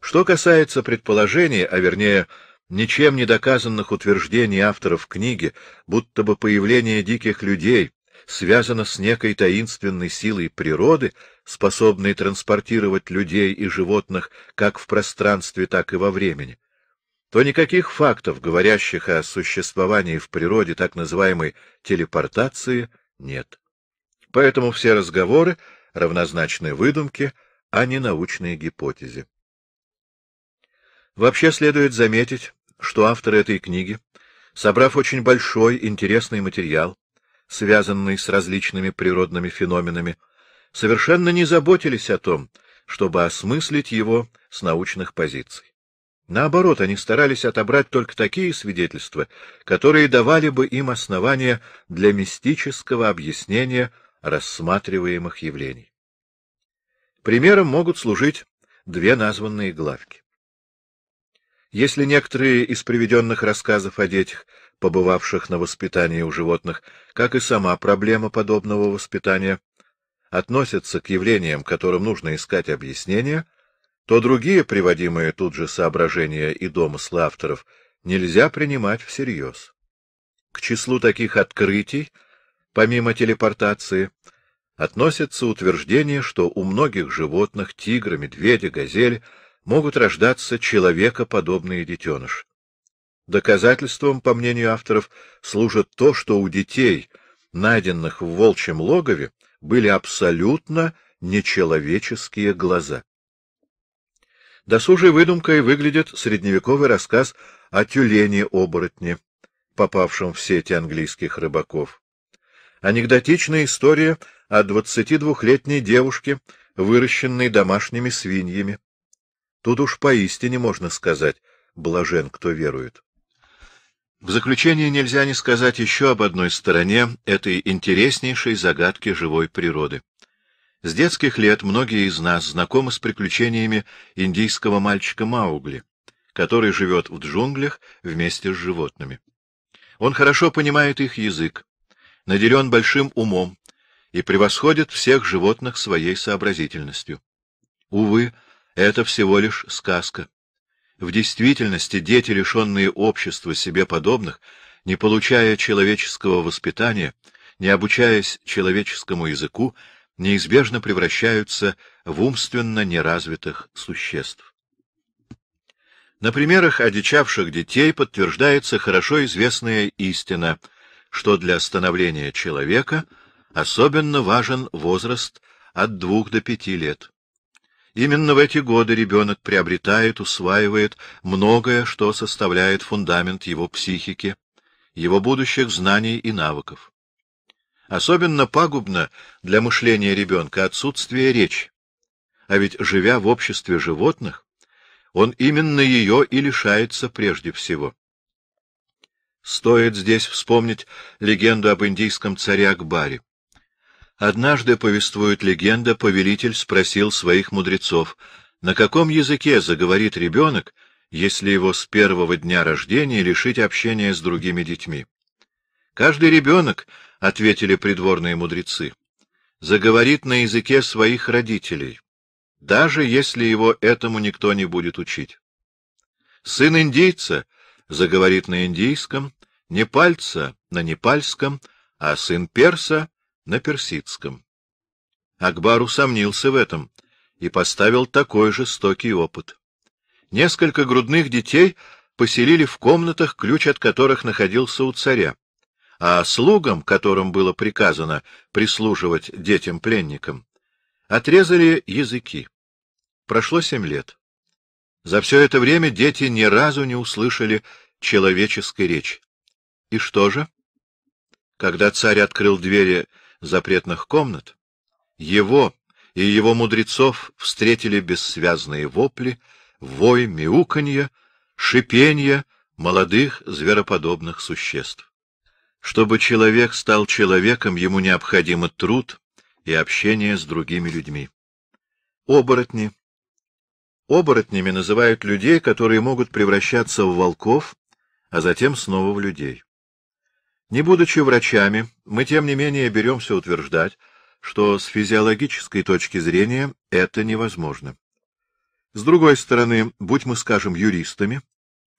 Что касается предположений, а вернее ничем не доказанных утверждений авторов книги, будто бы появление диких людей связано с некой таинственной силой природы, способной транспортировать людей и животных как в пространстве, так и во времени, то никаких фактов, говорящих о существовании в природе так называемой телепортации, нет. Поэтому все разговоры равнозначны выдумке, а не научной гипотезе. Вообще следует заметить, что автор этой книги, собрав очень большой интересный материал, связанный с различными природными феноменами, совершенно не заботились о том, чтобы осмыслить его с научных позиций. Наоборот, они старались отобрать только такие свидетельства, которые давали бы им основания для мистического объяснения рассматриваемых явлений. Примером могут служить две названные главки. Если некоторые из приведенных рассказов о детях, побывавших на воспитании у животных, как и сама проблема подобного воспитания, относятся к явлениям, которым нужно искать объяснение, то другие приводимые тут же соображения и домыслы авторов нельзя принимать всерьез. К числу таких открытий, помимо телепортации, относятся утверждение, что у многих животных — тигра, медведя, газели — могут рождаться человекоподобные детеныши. Доказательством, по мнению авторов, служит то, что у детей, найденных в волчьем логове, были абсолютно нечеловеческие глаза. Досужей выдумкой выглядит средневековый рассказ о тюлене-оборотне, попавшем в сети английских рыбаков. Анекдотичная история о 22-летней девушке, выращенной домашними свиньями. Тут уж поистине можно сказать «блажен, кто верует». В заключение нельзя не сказать еще об одной стороне этой интереснейшей загадки живой природы. С детских лет многие из нас знакомы с приключениями индийского мальчика Маугли, который живет в джунглях вместе с животными. Он хорошо понимает их язык, наделен большим умом и превосходит всех животных своей сообразительностью. Увы, это всего лишь сказка. В действительности дети, лишенные общества себе подобных, не получая человеческого воспитания, не обучаясь человеческому языку, неизбежно превращаются в умственно неразвитых существ. На примерах одичавших детей подтверждается хорошо известная истина, что для становления человека особенно важен возраст от двух до пяти лет. Именно в эти годы ребенок приобретает, усваивает многое, что составляет фундамент его психики, его будущих знаний и навыков. Особенно пагубно для мышления ребенка отсутствие речи. А ведь, живя в обществе животных, он именно ее и лишается прежде всего. Стоит здесь вспомнить легенду об индийском царе Акбаре. Однажды, повествует легенда, повелитель спросил своих мудрецов, на каком языке заговорит ребенок, если его с первого дня рождения лишить общения с другими детьми. Каждый ребенок, — ответили придворные мудрецы, — заговорит на языке своих родителей, даже если его этому никто не будет учить. Сын индийца заговорит на индийском, непальца — на непальском, а сын перса — на персидском. Акбар усомнился в этом и поставил такой жестокий опыт. Несколько грудных детей поселили в комнатах, ключ от которых находился у царя, а слугам, которым было приказано прислуживать детям-пленникам, отрезали языки. Прошло семь лет. За все это время дети ни разу не услышали человеческой речи. И что же? Когда царь открыл двери запретных комнат, его и его мудрецов встретили бессвязные вопли, вой мяуканье, шипенье молодых звероподобных существ. Чтобы человек стал человеком, ему необходимы труд и общение с другими людьми. Оборотни. Оборотнями называют людей, которые могут превращаться в волков, а затем снова в людей. Не будучи врачами, мы тем не менее беремся утверждать, что с физиологической точки зрения это невозможно. С другой стороны, будь мы, скажем, юристами,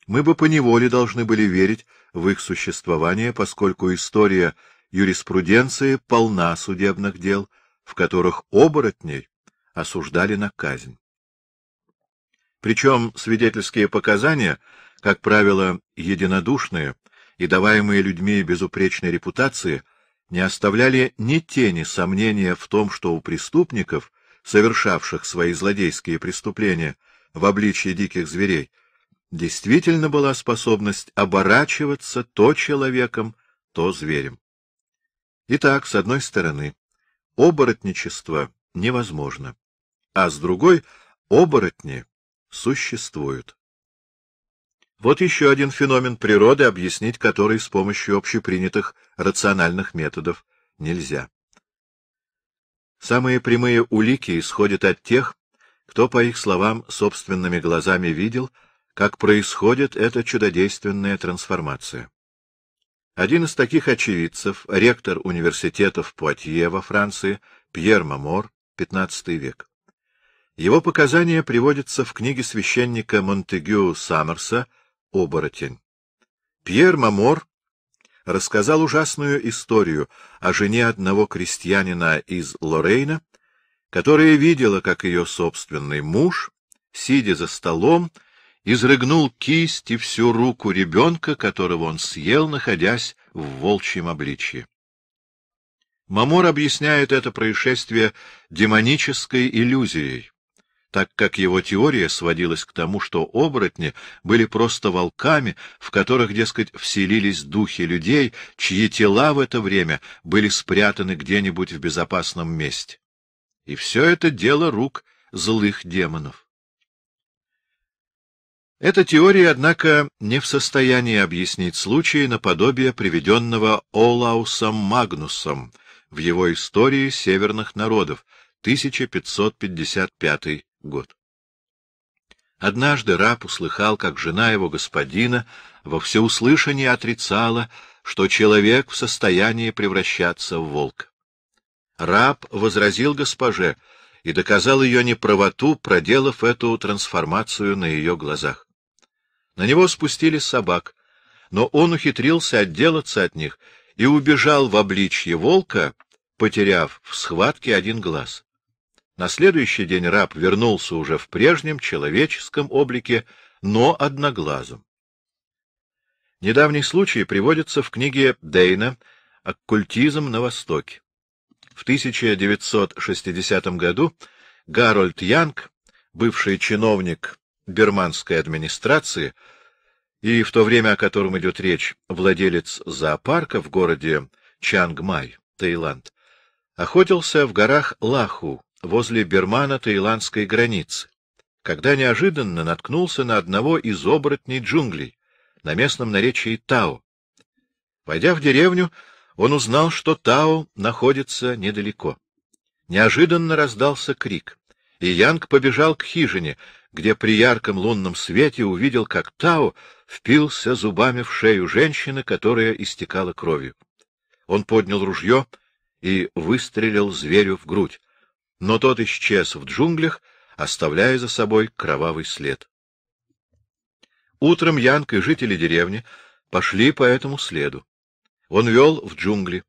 мы бы поневоле должны были верить в их существование, поскольку история юриспруденции полна судебных дел, в которых оборотней осуждали на казнь. Причем свидетельские показания, как правило, единодушные — и даваемые людьми безупречной репутации не оставляли ни тени сомнения в том, что у преступников, совершавших свои злодейские преступления в обличье диких зверей, действительно была способность оборачиваться то человеком, то зверем. Итак, с одной стороны, оборотничество невозможно, а с другой — оборотни существуют. Вот еще один феномен природы, объяснить который с помощью общепринятых рациональных методов нельзя. Самые прямые улики исходят от тех, кто, по их словам, собственными глазами видел, как происходит эта чудодейственная трансформация. Один из таких очевидцев, ректор университета в Пуатье во Франции, Пьер Мамор, XV век. Его показания приводятся в книге священника Монтегю Саммерса «Саммерса» оборотень. Пьер Мамор рассказал ужасную историю о жене одного крестьянина из Лорейна, которая видела, как ее собственный муж, сидя за столом, изрыгнул кисть и всю руку ребенка, которого он съел, находясь в волчьем обличье. Мамор объясняет это происшествие демонической иллюзией так как его теория сводилась к тому, что оборотни были просто волками, в которых, дескать, вселились духи людей, чьи тела в это время были спрятаны где-нибудь в безопасном месте. И все это дело рук злых демонов. Эта теория, однако, не в состоянии объяснить случаи наподобие приведенного Олаусом Магнусом в его истории северных народов, 1555 год. Однажды раб услыхал, как жена его господина во всеуслышание отрицала, что человек в состоянии превращаться в волка. Раб возразил госпоже и доказал ее неправоту, проделав эту трансформацию на ее глазах. На него спустили собак, но он ухитрился отделаться от них и убежал в обличье волка, потеряв в схватке один глаз. На следующий день раб вернулся уже в прежнем человеческом облике, но одноглазым. Недавний случай приводится в книге Дейна «Оккультизм на Востоке». В 1960 году Гарольд Янг, бывший чиновник бирманской администрации и в то время, о котором идет речь, владелец зоопарка в городе Чангмай, Таиланд, охотился в горах Лаху возле бермано-таиландской границы, когда неожиданно наткнулся на одного из оборотней джунглей на местном наречии Тао. Войдя в деревню, он узнал, что Тао находится недалеко. Неожиданно раздался крик, и Янг побежал к хижине, где при ярком лунном свете увидел, как Тао впился зубами в шею женщины, которая истекала кровью. Он поднял ружье и выстрелил зверю в грудь но тот исчез в джунглях, оставляя за собой кровавый след. Утром Янг и жители деревни пошли по этому следу. Он вел в джунгли,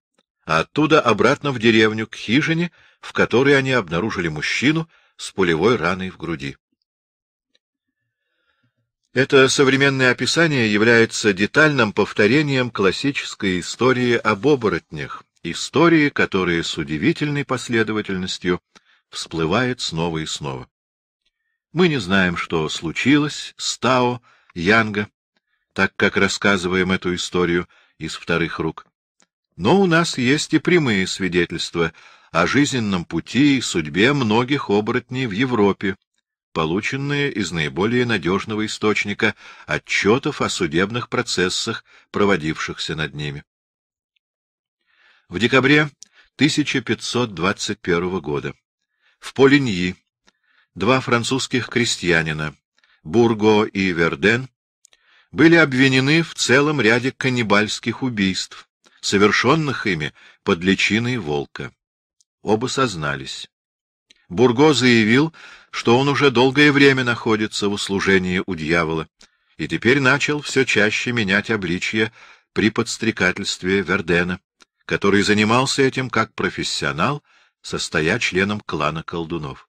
а оттуда обратно в деревню, к хижине, в которой они обнаружили мужчину с пулевой раной в груди. Это современное описание является детальным повторением классической истории об оборотнях, истории, которая с удивительной последовательностью всплывает снова и снова. Мы не знаем, что случилось с Тао Янга, так как рассказываем эту историю из вторых рук. Но у нас есть и прямые свидетельства о жизненном пути и судьбе многих оборотней в Европе, полученные из наиболее надежного источника отчетов о судебных процессах, проводившихся над ними. В декабре 1521 года в Полиньи два французских крестьянина, Бурго и Верден, были обвинены в целом ряде каннибальских убийств, совершенных ими под личиной волка. Оба сознались. Бурго заявил, что он уже долгое время находится в услужении у дьявола, и теперь начал все чаще менять обличье при подстрекательстве Вердена, который занимался этим как профессионал состоя членом клана колдунов.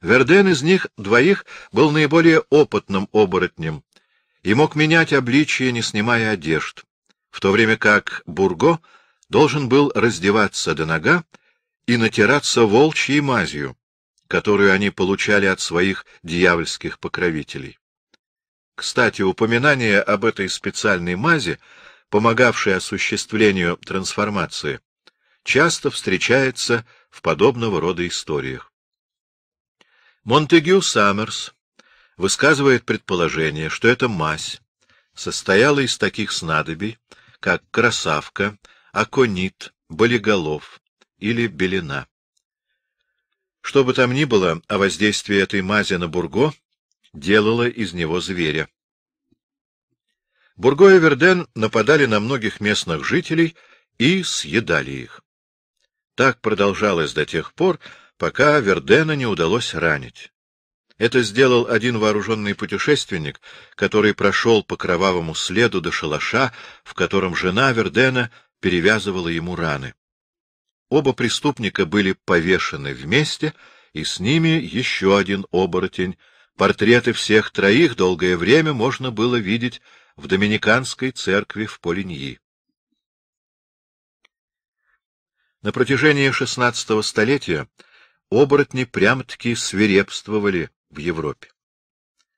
Верден из них двоих был наиболее опытным оборотнем и мог менять обличие, не снимая одежд, в то время как Бурго должен был раздеваться до нога и натираться волчьей мазью, которую они получали от своих дьявольских покровителей. Кстати, упоминание об этой специальной мази, помогавшей осуществлению трансформации, часто встречается в подобного рода историях. Монтегю Саммерс высказывает предположение, что эта мазь состояла из таких снадобий, как красавка, аконит, болиголов или белина. Что бы там ни было, о воздействии этой мази на Бурго делало из него зверя. Бурго и Верден нападали на многих местных жителей и съедали их. Так продолжалось до тех пор, пока Вердена не удалось ранить. Это сделал один вооруженный путешественник, который прошел по кровавому следу до шалаша, в котором жена Вердена перевязывала ему раны. Оба преступника были повешены вместе, и с ними еще один оборотень. Портреты всех троих долгое время можно было видеть в Доминиканской церкви в Полиньи. На протяжении XVI столетия оборотни прям-таки свирепствовали в Европе.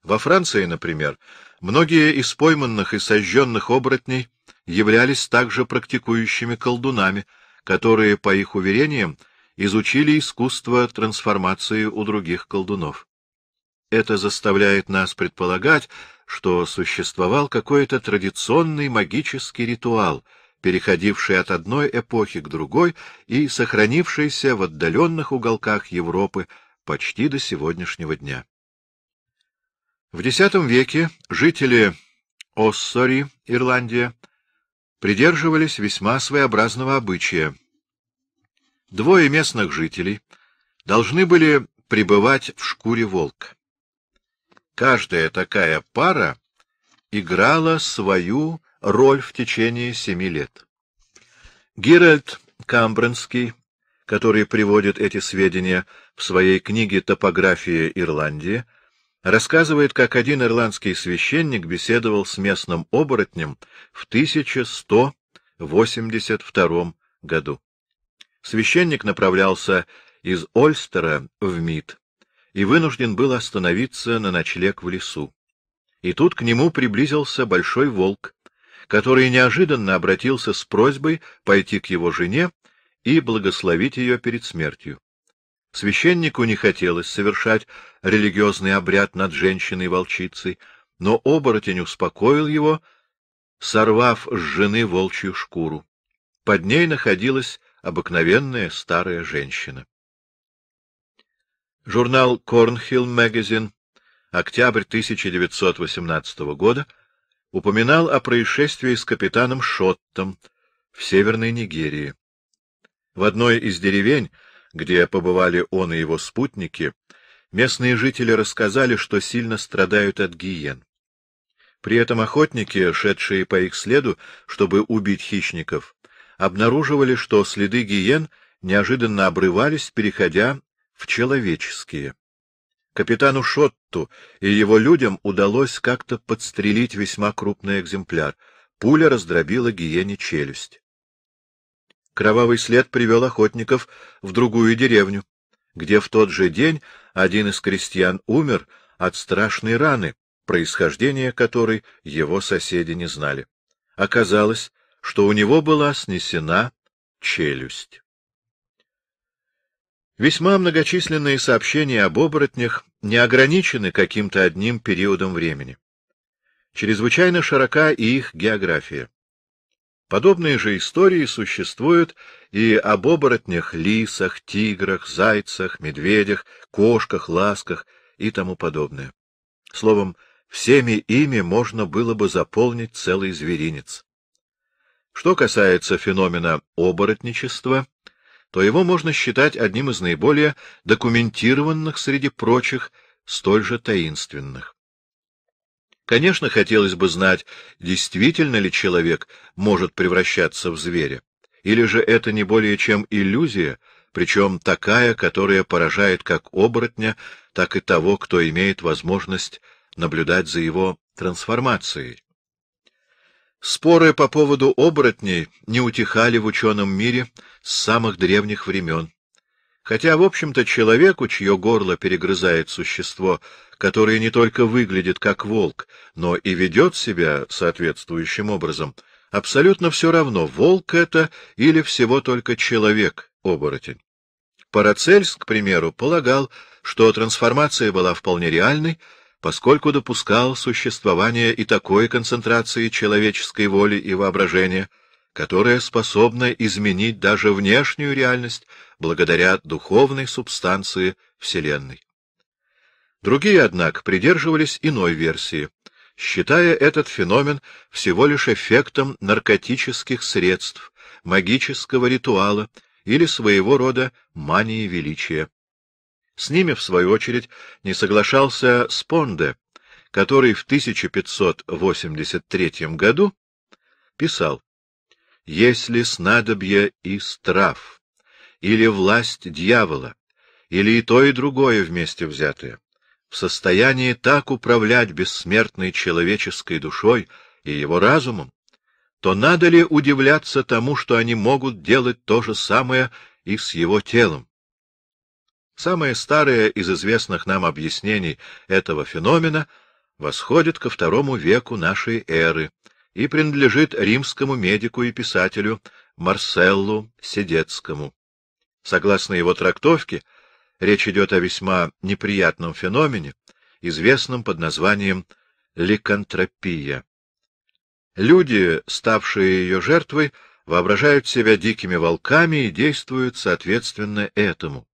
Во Франции, например, многие из пойманных и сожженных оборотней являлись также практикующими колдунами, которые, по их уверениям, изучили искусство трансформации у других колдунов. Это заставляет нас предполагать, что существовал какой-то традиционный магический ритуал — переходивший от одной эпохи к другой и сохранившийся в отдаленных уголках Европы почти до сегодняшнего дня. В X веке жители Оссори, Ирландия, придерживались весьма своеобразного обычая. Двое местных жителей должны были пребывать в шкуре волка. Каждая такая пара играла свою роль в течение семи лет. Геральт Камбренский, который приводит эти сведения в своей книге «Топография Ирландии», рассказывает, как один ирландский священник беседовал с местным оборотнем в 1182 году. Священник направлялся из Ольстера в Мид и вынужден был остановиться на ночлег в лесу. И тут к нему приблизился большой волк, который неожиданно обратился с просьбой пойти к его жене и благословить ее перед смертью. Священнику не хотелось совершать религиозный обряд над женщиной-волчицей, но оборотень успокоил его, сорвав с жены волчью шкуру. Под ней находилась обыкновенная старая женщина. Журнал Cornhill Magazine, октябрь 1918 года, упоминал о происшествии с капитаном Шоттом в Северной Нигерии. В одной из деревень, где побывали он и его спутники, местные жители рассказали, что сильно страдают от гиен. При этом охотники, шедшие по их следу, чтобы убить хищников, обнаруживали, что следы гиен неожиданно обрывались, переходя в человеческие. Капитану Шотту и его людям удалось как-то подстрелить весьма крупный экземпляр. Пуля раздробила гиене челюсть. Кровавый след привел охотников в другую деревню, где в тот же день один из крестьян умер от страшной раны, происхождение которой его соседи не знали. Оказалось, что у него была снесена челюсть. Весьма многочисленные сообщения об оборотнях не ограничены каким-то одним периодом времени. Чрезвычайно широка и их география. Подобные же истории существуют и об оборотнях, лисах, тиграх, зайцах, медведях, кошках, ласках и тому подобное. Словом, всеми ими можно было бы заполнить целый зверинец. Что касается феномена оборотничества, то его можно считать одним из наиболее документированных среди прочих, столь же таинственных. Конечно, хотелось бы знать, действительно ли человек может превращаться в зверя, или же это не более чем иллюзия, причем такая, которая поражает как оборотня, так и того, кто имеет возможность наблюдать за его трансформацией. Споры по поводу оборотней не утихали в ученом мире с самых древних времен. Хотя, в общем-то, человеку, чье горло перегрызает существо, которое не только выглядит как волк, но и ведет себя соответствующим образом, абсолютно все равно, волк это или всего только человек-оборотень. Парацельс, к примеру, полагал, что трансформация была вполне реальной, поскольку допускал существование и такой концентрации человеческой воли и воображения, которая способна изменить даже внешнюю реальность благодаря духовной субстанции Вселенной. Другие, однако, придерживались иной версии, считая этот феномен всего лишь эффектом наркотических средств, магического ритуала или своего рода мании величия. С ними, в свою очередь, не соглашался Спонде, который в 1583 году писал «Если снадобье и страв, или власть дьявола, или и то, и другое вместе взятые, в состоянии так управлять бессмертной человеческой душой и его разумом, то надо ли удивляться тому, что они могут делать то же самое и с его телом? Самое старое из известных нам объяснений этого феномена восходит ко второму веку нашей эры и принадлежит римскому медику и писателю Марселлу Седецкому. Согласно его трактовке, речь идет о весьма неприятном феномене, известном под названием ликантропия. Люди, ставшие ее жертвой, воображают себя дикими волками и действуют соответственно этому.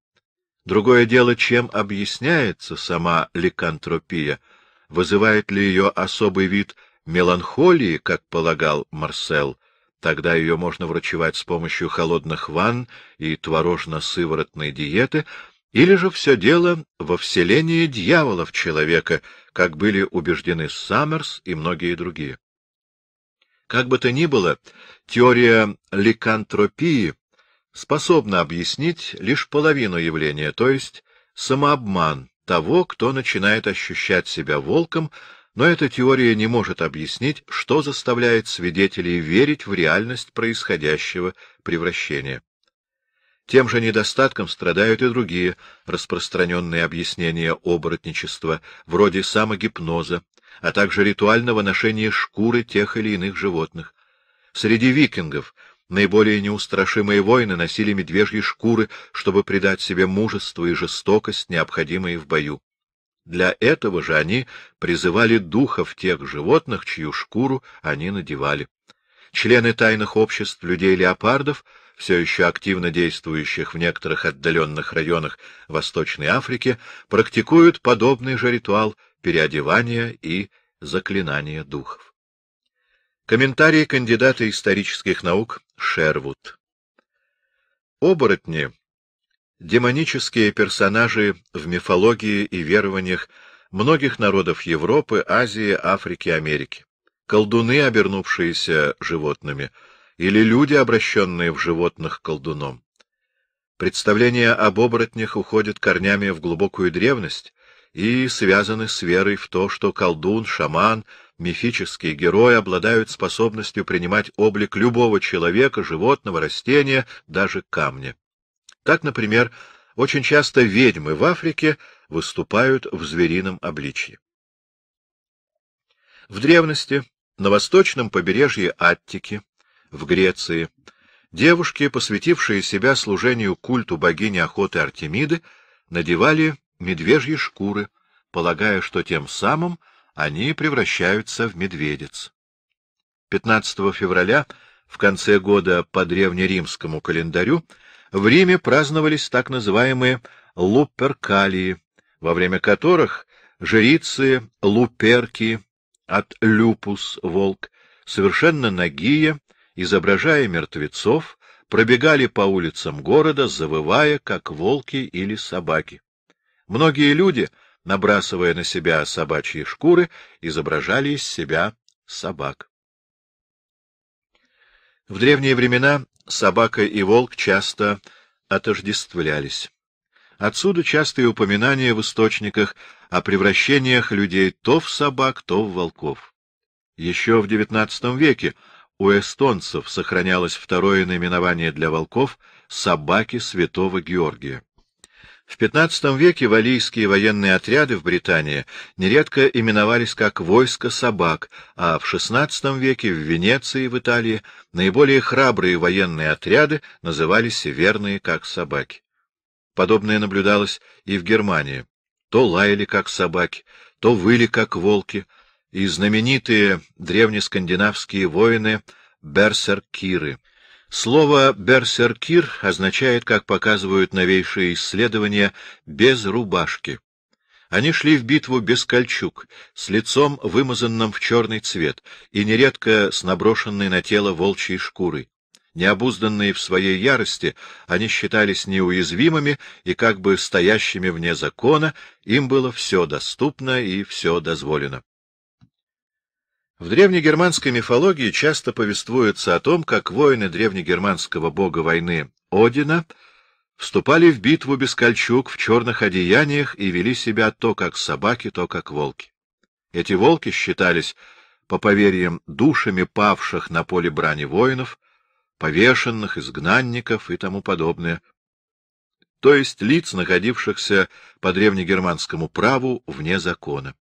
Другое дело, чем объясняется сама ликантропия, вызывает ли ее особый вид меланхолии, как полагал Марсел, тогда ее можно врачевать с помощью холодных ванн и творожно-сыворотной диеты, или же все дело во вселении дьявола в человека, как были убеждены Саммерс и многие другие. Как бы то ни было, теория ликантропии способна объяснить лишь половину явления, то есть самообман того, кто начинает ощущать себя волком, но эта теория не может объяснить, что заставляет свидетелей верить в реальность происходящего превращения. Тем же недостатком страдают и другие распространенные объяснения оборотничества, вроде самогипноза, а также ритуального ношения шкуры тех или иных животных. Среди викингов Наиболее неустрашимые воины носили медвежьи шкуры, чтобы придать себе мужество и жестокость, необходимые в бою. Для этого же они призывали духов тех животных, чью шкуру они надевали. Члены тайных обществ людей-леопардов, все еще активно действующих в некоторых отдаленных районах Восточной Африки, практикуют подобный же ритуал переодевания и заклинания духов. Комментарии кандидата исторических наук Шервуд. Оборотни — демонические персонажи в мифологии и верованиях многих народов Европы, Азии, Африки, Америки. Колдуны, обернувшиеся животными, или люди, обращенные в животных колдуном. Представления об оборотнях уходят корнями в глубокую древность и связаны с верой в то, что колдун, шаман — мифические герои обладают способностью принимать облик любого человека, животного, растения, даже камня. Так, например, очень часто ведьмы в Африке выступают в зверином обличье. В древности на восточном побережье Аттики, в Греции, девушки, посвятившие себя служению культу богини охоты Артемиды, надевали медвежьи шкуры, полагая, что тем самым они превращаются в медведец. 15 февраля, в конце года по древнеримскому календарю, в Риме праздновались так называемые луперкалии, во время которых жрицы луперки от люпус волк, совершенно нагие, изображая мертвецов, пробегали по улицам города, завывая, как волки или собаки. Многие люди — набрасывая на себя собачьи шкуры, изображали из себя собак. В древние времена собака и волк часто отождествлялись. Отсюда частые упоминания в источниках о превращениях людей то в собак, то в волков. Еще в XIX веке у эстонцев сохранялось второе наименование для волков — собаки святого Георгия. В XV веке валийские военные отряды в Британии нередко именовались как «войско собак», а в XVI веке в Венеции в Италии наиболее храбрые военные отряды назывались «верные как собаки». Подобное наблюдалось и в Германии. То лаяли как собаки, то выли как волки, и знаменитые древнескандинавские воины — берсеркиры — Слово «берсеркир» означает, как показывают новейшие исследования, «без рубашки». Они шли в битву без кольчуг, с лицом вымазанным в черный цвет и нередко с наброшенной на тело волчьей шкурой. Необузданные в своей ярости, они считались неуязвимыми и как бы стоящими вне закона, им было все доступно и все дозволено. В древнегерманской мифологии часто повествуется о том, как воины древнегерманского бога войны Одина вступали в битву без кольчуг в черных одеяниях и вели себя то как собаки, то как волки. Эти волки считались, по поверьям, душами павших на поле брани воинов, повешенных, изгнанников и тому подобное, то есть лиц, находившихся по древнегерманскому праву вне закона.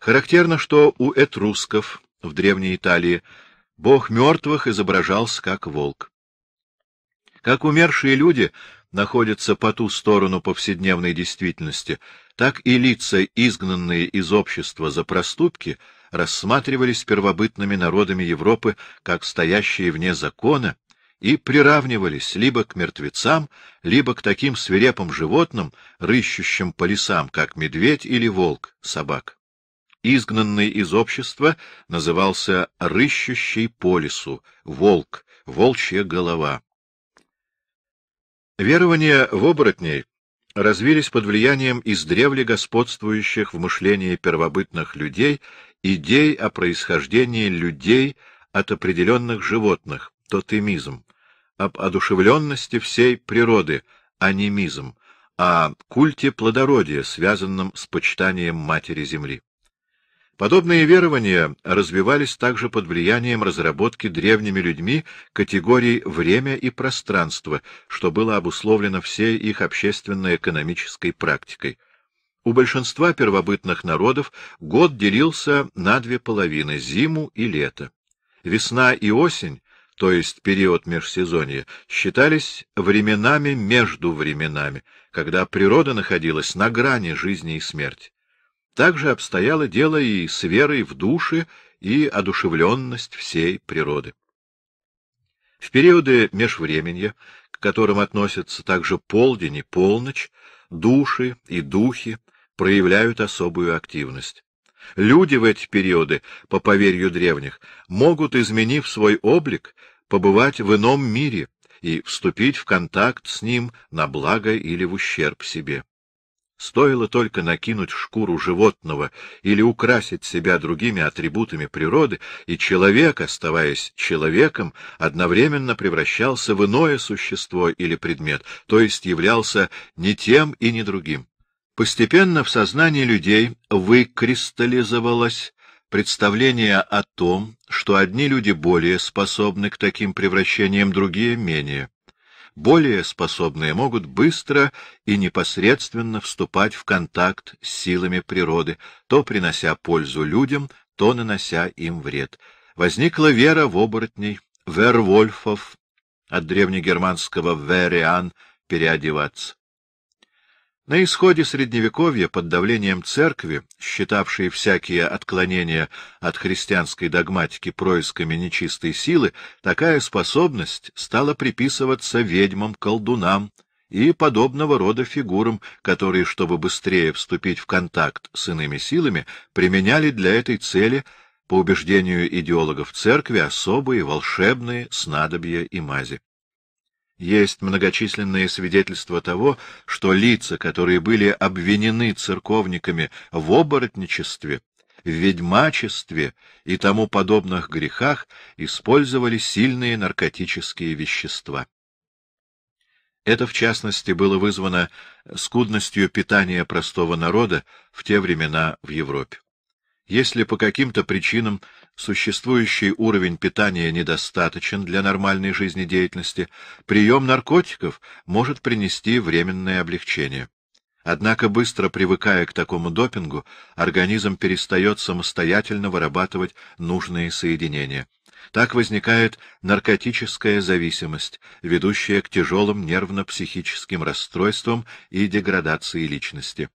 Характерно, что у этрусков в Древней Италии бог мертвых изображался как волк. Как умершие люди находятся по ту сторону повседневной действительности, так и лица, изгнанные из общества за проступки, рассматривались первобытными народами Европы как стоящие вне закона и приравнивались либо к мертвецам, либо к таким свирепым животным, рыщущим по лесам, как медведь или волк, собак изгнанный из общества, назывался рыщущий по лесу, волк, волчья голова. Верования в оборотней развились под влиянием издревле господствующих в мышлении первобытных людей идей о происхождении людей от определенных животных, тотемизм, об одушевленности всей природы, анимизм, о культе плодородия, связанном с почитанием Матери Земли. Подобные верования развивались также под влиянием разработки древними людьми категорий «время» и «пространство», что было обусловлено всей их общественно-экономической практикой. У большинства первобытных народов год делился на две половины — зиму и лето. Весна и осень, то есть период межсезонья, считались временами между временами, когда природа находилась на грани жизни и смерти. Так же обстояло дело и с верой в души и одушевленность всей природы. В периоды межвременья, к которым относятся также полдень и полночь, души и духи проявляют особую активность. Люди в эти периоды, по поверью древних, могут, изменив свой облик, побывать в ином мире и вступить в контакт с ним на благо или в ущерб себе. Стоило только накинуть шкуру животного или украсить себя другими атрибутами природы, и человек, оставаясь человеком, одновременно превращался в иное существо или предмет, то есть являлся не тем и не другим. Постепенно в сознании людей выкристаллизовалось представление о том, что одни люди более способны к таким превращениям, другие — менее более способные могут быстро и непосредственно вступать в контакт с силами природы, то принося пользу людям, то нанося им вред. Возникла вера в оборотней, вервольфов, от древнегерманского «вериан» — переодеваться. На исходе Средневековья под давлением церкви, считавшей всякие отклонения от христианской догматики происками нечистой силы, такая способность стала приписываться ведьмам, колдунам и подобного рода фигурам, которые, чтобы быстрее вступить в контакт с иными силами, применяли для этой цели, по убеждению идеологов церкви, особые волшебные снадобья и мази. Есть многочисленные свидетельства того, что лица, которые были обвинены церковниками в оборотничестве, в ведьмачестве и тому подобных грехах, использовали сильные наркотические вещества. Это, в частности, было вызвано скудностью питания простого народа в те времена в Европе. Если по каким-то причинам существующий уровень питания недостаточен для нормальной жизнедеятельности, прием наркотиков может принести временное облегчение. Однако, быстро привыкая к такому допингу, организм перестает самостоятельно вырабатывать нужные соединения. Так возникает наркотическая зависимость, ведущая к тяжелым нервно-психическим расстройствам и деградации личности.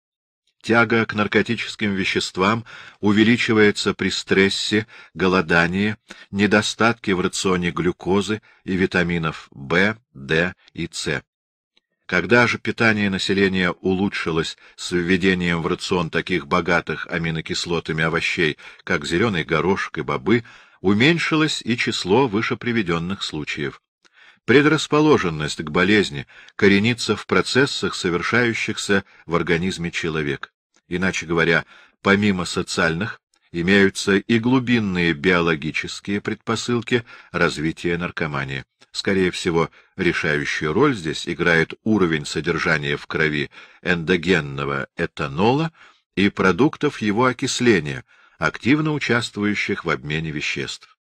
Тяга к наркотическим веществам увеличивается при стрессе, голодании, недостатке в рационе глюкозы и витаминов В, Д и С. Когда же питание населения улучшилось с введением в рацион таких богатых аминокислотами овощей, как зеленый горошек и бобы, уменьшилось и число вышеприведенных случаев. Предрасположенность к болезни коренится в процессах, совершающихся в организме человека. Иначе говоря, помимо социальных, имеются и глубинные биологические предпосылки развития наркомании. Скорее всего, решающую роль здесь играет уровень содержания в крови эндогенного этанола и продуктов его окисления, активно участвующих в обмене веществ.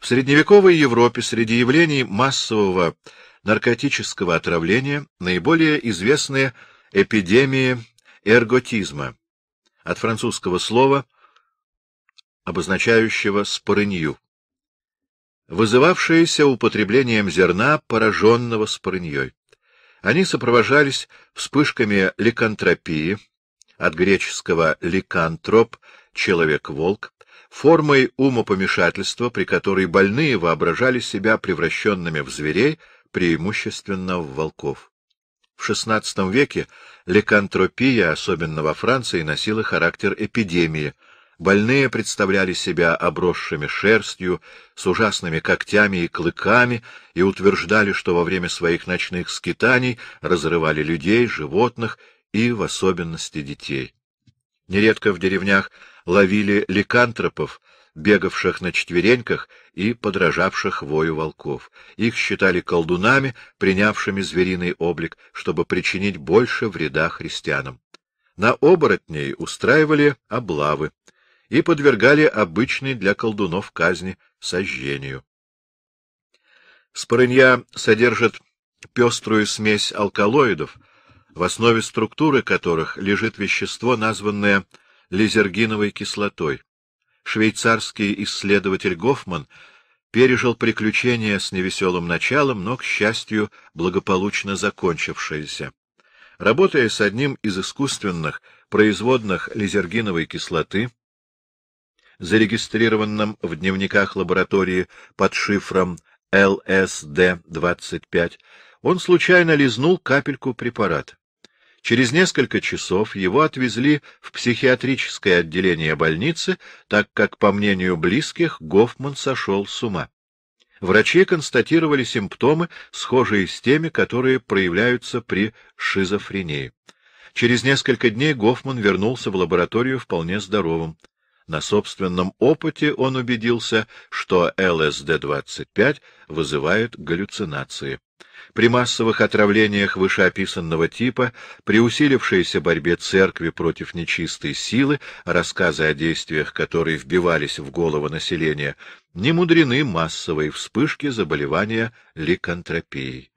В средневековой Европе среди явлений массового наркотического отравления наиболее известные эпидемии эрготизма, от французского слова, обозначающего спорынью, вызывавшееся употреблением зерна, пораженного спорыньей. Они сопровождались вспышками ликантропии, от греческого «ликантроп» — «человек-волк», формой умопомешательства, при которой больные воображали себя превращенными в зверей, преимущественно в волков. В XVI веке ликантропия, особенно во Франции, носила характер эпидемии. Больные представляли себя обросшими шерстью, с ужасными когтями и клыками, и утверждали, что во время своих ночных скитаний разрывали людей, животных и, в особенности, детей. Нередко в деревнях ловили ликантропов, бегавших на четвереньках и подражавших вою волков. Их считали колдунами, принявшими звериный облик, чтобы причинить больше вреда христианам. На оборотней устраивали облавы и подвергали обычной для колдунов казни сожжению. Спорынья содержит пеструю смесь алкалоидов, в основе структуры которых лежит вещество, названное лизергиновой кислотой швейцарский исследователь Гофман пережил приключение с невеселым началом, но, к счастью, благополучно закончившееся. Работая с одним из искусственных, производных лизергиновой кислоты, зарегистрированным в дневниках лаборатории под шифром ЛСД-25, он случайно лизнул капельку препарата. Через несколько часов его отвезли в психиатрическое отделение больницы, так как, по мнению близких, Гофман сошел с ума. Врачи констатировали симптомы, схожие с теми, которые проявляются при шизофрении. Через несколько дней Гофман вернулся в лабораторию вполне здоровым. На собственном опыте он убедился, что ЛСД-25 вызывает галлюцинации. При массовых отравлениях вышеописанного типа, при усилившейся борьбе церкви против нечистой силы, рассказы о действиях, которые вбивались в головы населения, не мудрены массовые вспышки заболевания ликантропией.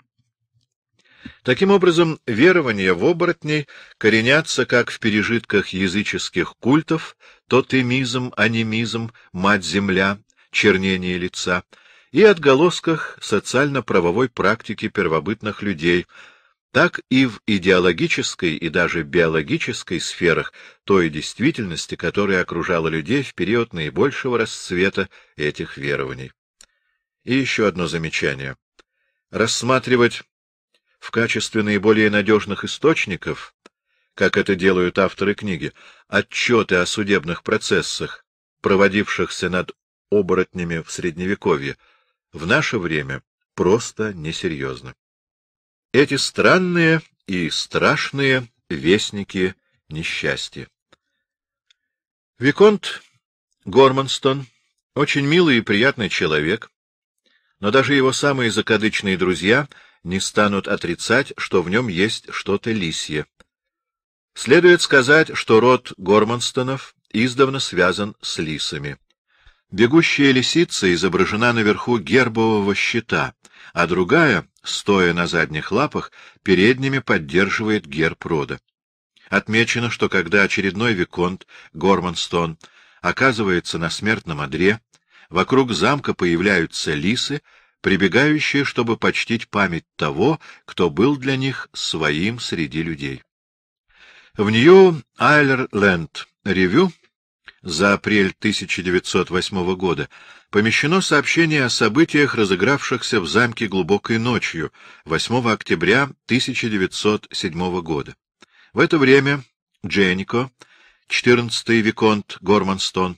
Таким образом, верования в оборотней коренятся как в пережитках языческих культов, тотемизм, анимизм, мать-земля, чернение лица, и отголосках социально-правовой практики первобытных людей, так и в идеологической и даже биологической сферах той действительности, которая окружала людей в период наибольшего расцвета этих верований. И еще одно замечание. Рассматривать в качестве наиболее надежных источников, как это делают авторы книги, отчеты о судебных процессах, проводившихся над оборотнями в Средневековье, в наше время просто несерьезно. Эти странные и страшные вестники несчастья. Виконт Горманстон очень милый и приятный человек, но даже его самые закадычные друзья не станут отрицать, что в нем есть что-то лисье. Следует сказать, что род Горманстонов издавна связан с лисами. Бегущая лисица изображена наверху гербового щита, а другая, стоя на задних лапах, передними поддерживает герб рода. Отмечено, что когда очередной виконт, Горманстон, оказывается на смертном одре, вокруг замка появляются лисы, прибегающие, чтобы почтить память того, кто был для них своим среди людей. В Нью-Айленд-Ревю за апрель 1908 года помещено сообщение о событиях, разыгравшихся в замке глубокой ночью 8 октября 1907 года. В это время Дженнико, 14-й виконт Горманстон,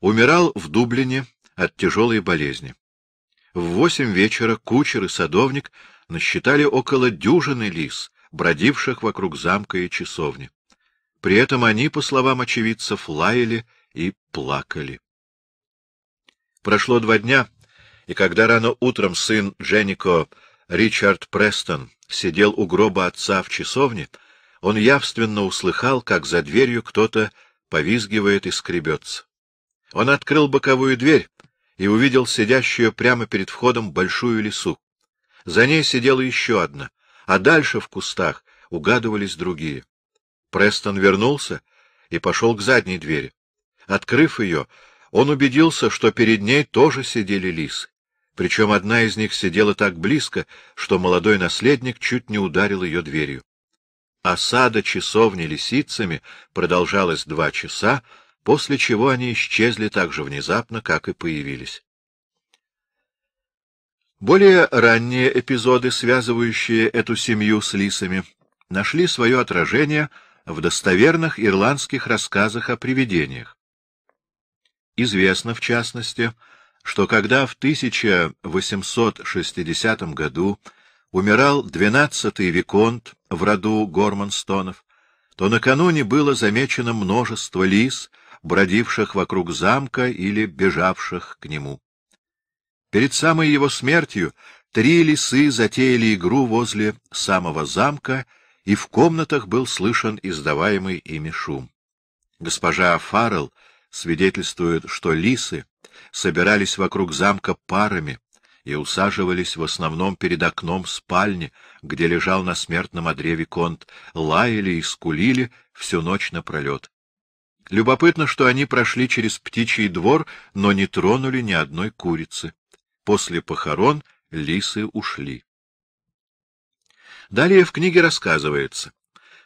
умирал в Дублине от тяжелой болезни. В восемь вечера кучер и садовник насчитали около дюжины лис, бродивших вокруг замка и часовни. При этом они, по словам очевидцев, лаяли и плакали. Прошло два дня, и когда рано утром сын Дженнико Ричард Престон сидел у гроба отца в часовне, он явственно услыхал, как за дверью кто-то повизгивает и скребется. Он открыл боковую дверь и увидел сидящую прямо перед входом большую лису. За ней сидела еще одна, а дальше в кустах угадывались другие. Престон вернулся и пошел к задней двери. Открыв ее, он убедился, что перед ней тоже сидели лисы. Причем одна из них сидела так близко, что молодой наследник чуть не ударил ее дверью. Осада часовни лисицами продолжалась два часа, после чего они исчезли так же внезапно, как и появились. Более ранние эпизоды, связывающие эту семью с лисами, нашли свое отражение — в достоверных ирландских рассказах о привидениях. Известно, в частности, что когда в 1860 году умирал двенадцатый Виконт в роду Горманстонов, то накануне было замечено множество лис, бродивших вокруг замка или бежавших к нему. Перед самой его смертью три лисы затеяли игру возле самого замка и в комнатах был слышен издаваемый ими шум. Госпожа Фаррелл свидетельствует, что лисы собирались вокруг замка парами и усаживались в основном перед окном спальни, где лежал на смертном одре виконт, лаяли и скулили всю ночь напролет. Любопытно, что они прошли через птичий двор, но не тронули ни одной курицы. После похорон лисы ушли. Далее в книге рассказывается.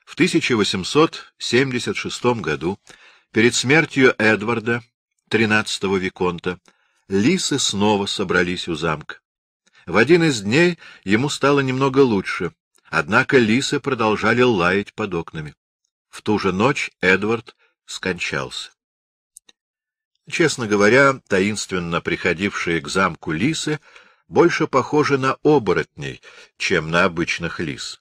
В 1876 году, перед смертью Эдварда, XIII Виконта, лисы снова собрались у замка. В один из дней ему стало немного лучше, однако лисы продолжали лаять под окнами. В ту же ночь Эдвард скончался. Честно говоря, таинственно приходившие к замку лисы — больше похожи на оборотней, чем на обычных лис.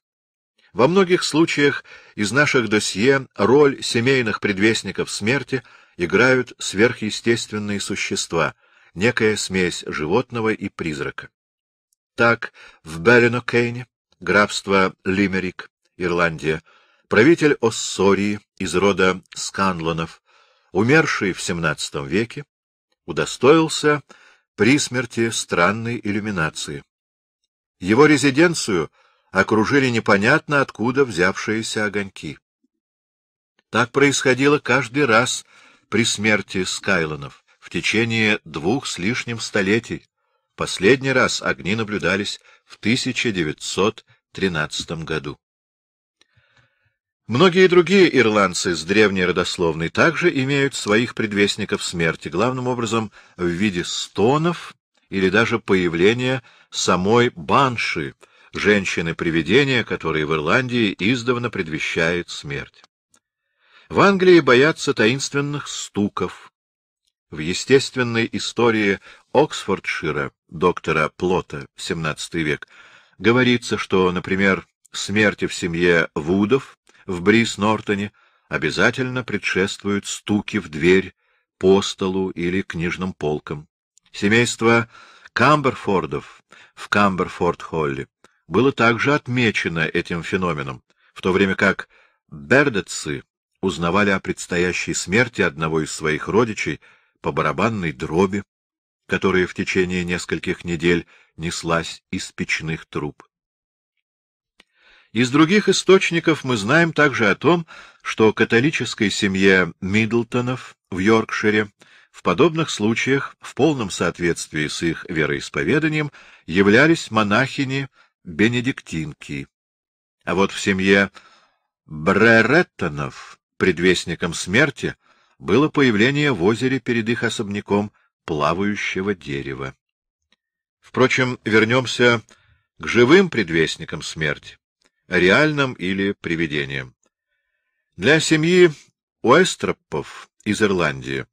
Во многих случаях из наших досье роль семейных предвестников смерти играют сверхъестественные существа, некая смесь животного и призрака. Так, в Беллинокейне, графство Лимерик, Ирландия, правитель Оссории из рода Сканлонов, умерший в XVII веке, удостоился при смерти странной иллюминации. Его резиденцию окружили непонятно откуда взявшиеся огоньки. Так происходило каждый раз при смерти Скайлонов в течение двух с лишним столетий. Последний раз огни наблюдались в 1913 году. Многие другие ирландцы с древней родословной также имеют своих предвестников смерти, главным образом в виде стонов или даже появления самой банши, женщины-привидения, которая в Ирландии издавна предвещает смерть. В Англии боятся таинственных стуков. В естественной истории Оксфордшира доктора Плота, XVII век, говорится, что, например, смерти в семье Вудов в Брис-Нортоне обязательно предшествуют стуки в дверь по столу или книжным полкам. Семейство Камберфордов в Камберфорд-Холле было также отмечено этим феноменом, в то время как бердетцы узнавали о предстоящей смерти одного из своих родичей по барабанной дроби, которая в течение нескольких недель неслась из печных труб. Из других источников мы знаем также о том, что католической семье Миддлтонов в Йоркшире в подобных случаях, в полном соответствии с их вероисповеданием, являлись монахини-бенедиктинки. А вот в семье Бререттонов предвестником смерти было появление в озере перед их особняком плавающего дерева. Впрочем, вернемся к живым предвестникам смерти реальным или привидением. Для семьи Уэстропов из Ирландии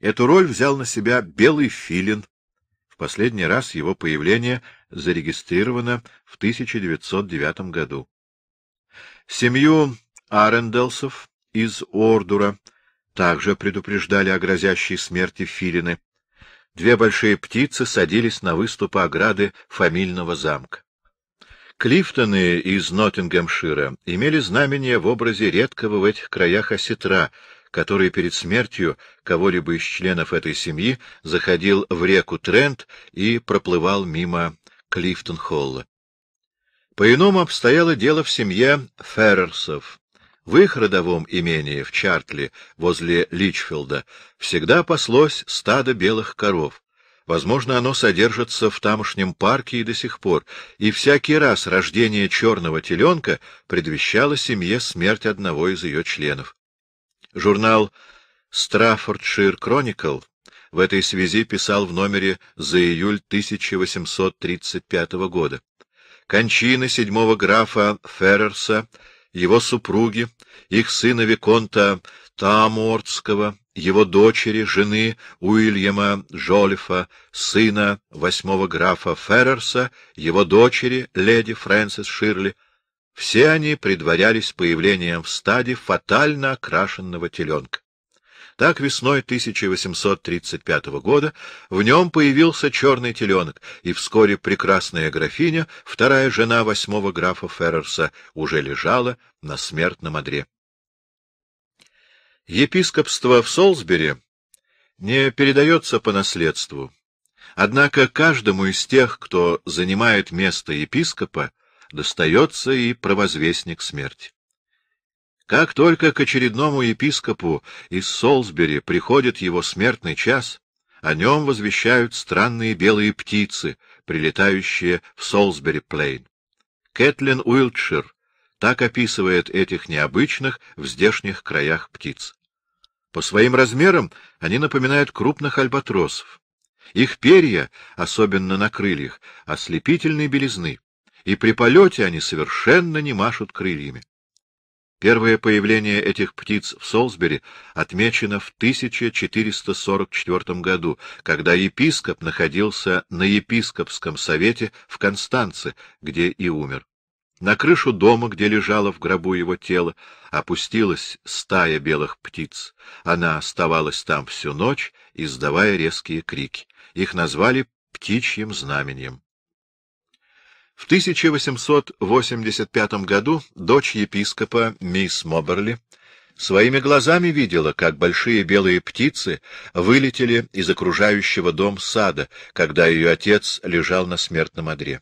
эту роль взял на себя белый филин. В последний раз его появление зарегистрировано в 1909 году. Семью Аренделсов из Ордура также предупреждали о грозящей смерти филины. Две большие птицы садились на выступы ограды фамильного замка. Клифтоны из Ноттингемшира имели знамение в образе редкого в этих краях осетра, который перед смертью кого-либо из членов этой семьи заходил в реку Трент и проплывал мимо Клифтон-Холла. По-иному обстояло дело в семье Феррерсов. В их родовом имении в Чартли, возле Личфилда, всегда паслось стадо белых коров, Возможно, оно содержится в тамошнем парке и до сих пор, и всякий раз рождение черного теленка предвещало семье смерть одного из ее членов. Журнал «Страффордшир Кроникл» в этой связи писал в номере за июль 1835 года. Кончина седьмого графа Феррерса — его супруги, их сына Виконта Таамортского, его дочери, жены Уильяма Джолифа, сына восьмого графа Феррерса, его дочери, леди Фрэнсис Ширли. Все они предварялись появлением в стаде фатально окрашенного теленка. Так весной 1835 года в нем появился черный теленок, и вскоре прекрасная графиня, вторая жена восьмого графа Феррерса, уже лежала на смертном одре. Епископство в Солсбери не передается по наследству, однако каждому из тех, кто занимает место епископа, достается и провозвестник смерти. Как только к очередному епископу из Солсбери приходит его смертный час, о нем возвещают странные белые птицы, прилетающие в Солсбери-Плейн. Кэтлин Уилтшир так описывает этих необычных в здешних краях птиц. По своим размерам они напоминают крупных альбатросов. Их перья, особенно на крыльях, ослепительной белизны, и при полете они совершенно не машут крыльями. Первое появление этих птиц в Солсбери отмечено в 1444 году, когда епископ находился на епископском совете в Констанце, где и умер. На крышу дома, где лежало в гробу его тело, опустилась стая белых птиц. Она оставалась там всю ночь, издавая резкие крики. Их назвали птичьим знаменем. В 1885 году дочь епископа мисс Моберли своими глазами видела, как большие белые птицы вылетели из окружающего дом сада, когда ее отец лежал на смертном одре.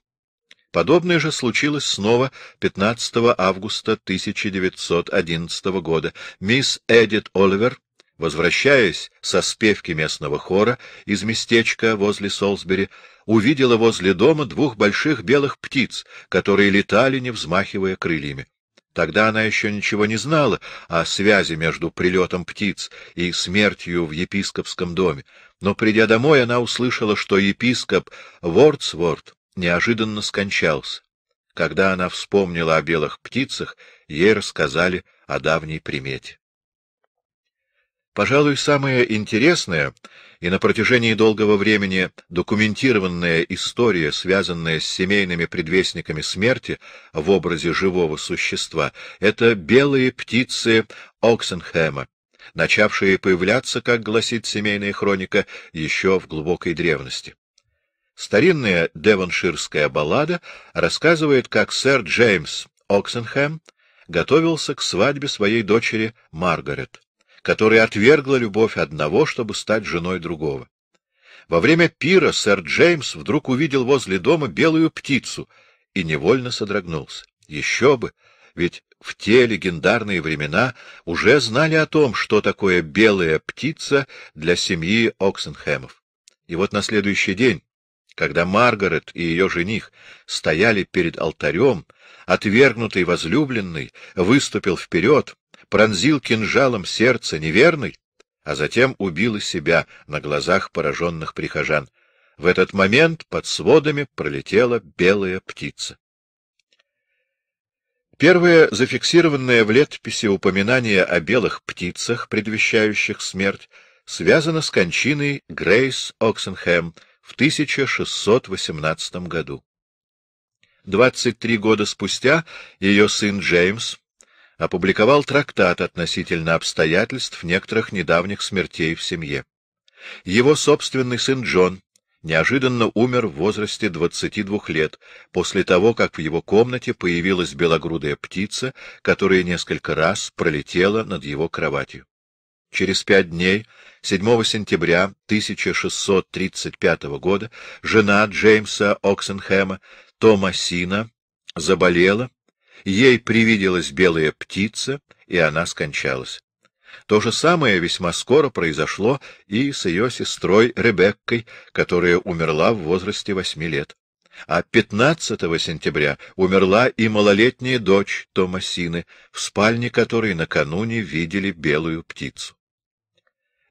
Подобное же случилось снова 15 августа 1911 года. Мисс Эдит Оливер Возвращаясь со спевки местного хора из местечка возле Солсбери, увидела возле дома двух больших белых птиц, которые летали, не взмахивая крыльями. Тогда она еще ничего не знала о связи между прилетом птиц и смертью в епископском доме, но, придя домой, она услышала, что епископ Вордсворт неожиданно скончался. Когда она вспомнила о белых птицах, ей рассказали о давней примете. Пожалуй, самая интересная и на протяжении долгого времени документированная история, связанная с семейными предвестниками смерти в образе живого существа, это белые птицы Оксенхэма, начавшие появляться, как гласит семейная хроника, еще в глубокой древности. Старинная девонширская баллада рассказывает, как сэр Джеймс Оксенхэм готовился к свадьбе своей дочери Маргарет которая отвергла любовь одного, чтобы стать женой другого. Во время пира сэр Джеймс вдруг увидел возле дома белую птицу и невольно содрогнулся. Еще бы! Ведь в те легендарные времена уже знали о том, что такое белая птица для семьи Оксенхэмов. И вот на следующий день, когда Маргарет и ее жених стояли перед алтарем, отвергнутый возлюбленный выступил вперед, пронзил кинжалом сердце неверной, а затем убила себя на глазах пораженных прихожан. В этот момент под сводами пролетела белая птица. Первое зафиксированное в летописи упоминание о белых птицах, предвещающих смерть, связано с кончиной Грейс Оксенхэм в 1618 году. 23 года спустя ее сын Джеймс опубликовал трактат относительно обстоятельств некоторых недавних смертей в семье. Его собственный сын Джон неожиданно умер в возрасте 22 лет, после того, как в его комнате появилась белогрудая птица, которая несколько раз пролетела над его кроватью. Через пять дней, 7 сентября 1635 года, жена Джеймса Оксенхэма, Томасина заболела Ей привиделась белая птица, и она скончалась. То же самое весьма скоро произошло и с ее сестрой Ребеккой, которая умерла в возрасте восьми лет. А 15 сентября умерла и малолетняя дочь Томасины, в спальне которой накануне видели белую птицу.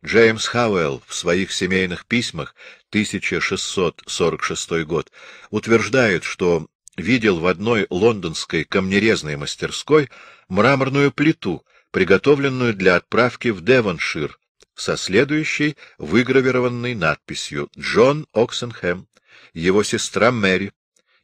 Джеймс Хауэлл в своих семейных письмах 1646 год утверждает, что видел в одной лондонской камнерезной мастерской мраморную плиту, приготовленную для отправки в Девоншир, со следующей выгравированной надписью «Джон Оксенхэм, его сестра Мэри,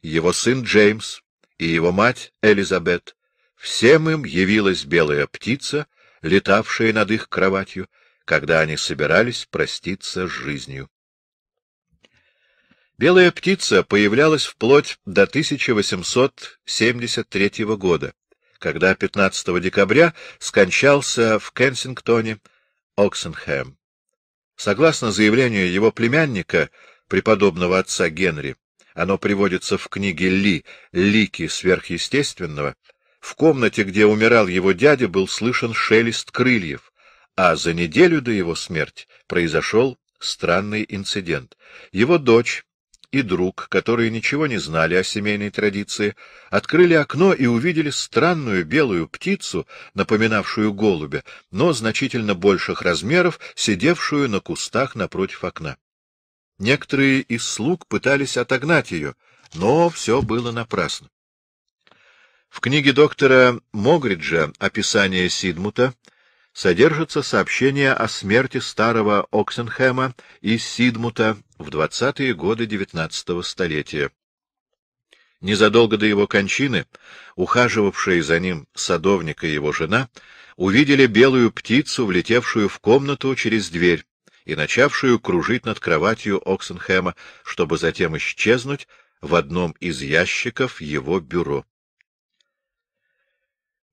его сын Джеймс и его мать Элизабет. Всем им явилась белая птица, летавшая над их кроватью, когда они собирались проститься с жизнью. Белая птица появлялась вплоть до 1873 года, когда 15 декабря скончался в Кенсингтоне Оксенхэм. Согласно заявлению его племянника, преподобного отца Генри, оно приводится в книге Ли «Лики сверхъестественного», в комнате, где умирал его дядя, был слышен шелест крыльев, а за неделю до его смерти произошел странный инцидент. Его дочь, и друг, которые ничего не знали о семейной традиции, открыли окно и увидели странную белую птицу, напоминавшую голубя, но значительно больших размеров, сидевшую на кустах напротив окна. Некоторые из слуг пытались отогнать ее, но все было напрасно. В книге доктора Могриджа «Описание Сидмута» содержится сообщение о смерти старого Оксенхэма и Сидмута в 20-е годы XIX столетия. Незадолго до его кончины, ухаживавшие за ним садовник и его жена, увидели белую птицу, влетевшую в комнату через дверь и начавшую кружить над кроватью Оксенхэма, чтобы затем исчезнуть в одном из ящиков его бюро.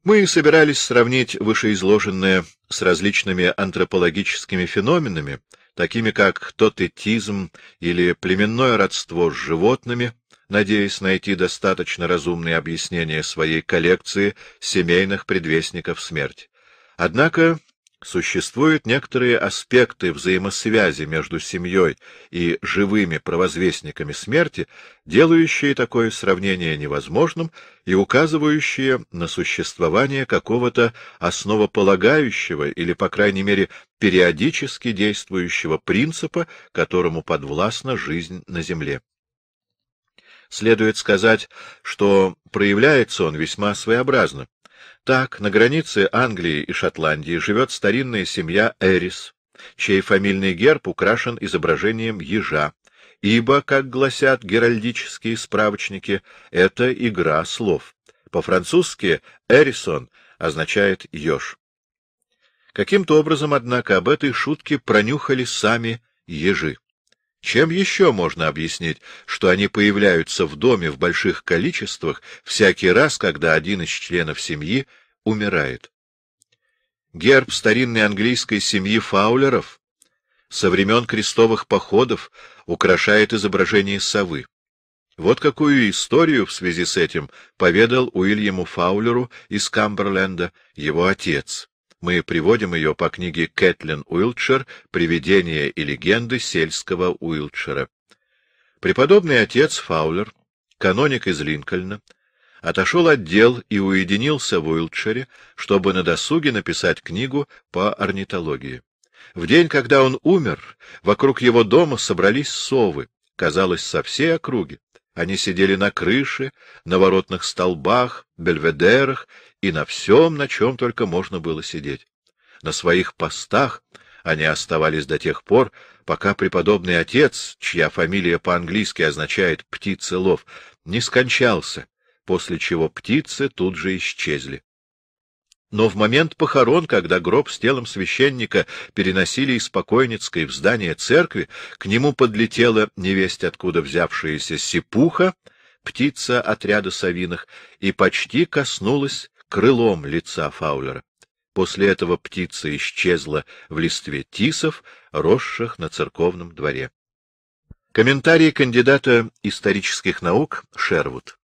Мы собирались сравнить вышеизложенное с различными антропологическими феноменами, такими как тотетизм или племенное родство с животными, надеясь найти достаточно разумные объяснения своей коллекции семейных предвестников смерти. Однако Существуют некоторые аспекты взаимосвязи между семьей и живыми провозвестниками смерти, делающие такое сравнение невозможным и указывающие на существование какого-то основополагающего или, по крайней мере, периодически действующего принципа, которому подвластна жизнь на Земле. Следует сказать, что проявляется он весьма своеобразно. Так, на границе Англии и Шотландии живет старинная семья Эрис, чей фамильный герб украшен изображением ежа, ибо, как гласят геральдические справочники, это игра слов. По-французски «эрисон» означает «еж». Каким-то образом, однако, об этой шутке пронюхали сами ежи. Чем еще можно объяснить, что они появляются в доме в больших количествах всякий раз, когда один из членов семьи умирает? Герб старинной английской семьи фаулеров со времен крестовых походов украшает изображение совы. Вот какую историю в связи с этим поведал Уильяму Фаулеру из Камберленда его отец мы приводим ее по книге Кэтлин Уилчер «Привидения и легенды сельского Уилчера». Преподобный отец Фаулер, каноник из Линкольна, отошел от дел и уединился в Уилчере, чтобы на досуге написать книгу по орнитологии. В день, когда он умер, вокруг его дома собрались совы, казалось, со всей округи. Они сидели на крыше, на воротных столбах, бельведерах и на всем, на чем только можно было сидеть. На своих постах они оставались до тех пор, пока преподобный отец, чья фамилия по-английски означает «птицелов», не скончался, после чего птицы тут же исчезли. Но в момент похорон, когда гроб с телом священника переносили из покойницкой в здание церкви, к нему подлетела невесть откуда взявшаяся сипуха, птица отряда совиных, и почти коснулась крылом лица Фаулера. После этого птица исчезла в листве тисов, росших на церковном дворе. Комментарий кандидата исторических наук Шервуд.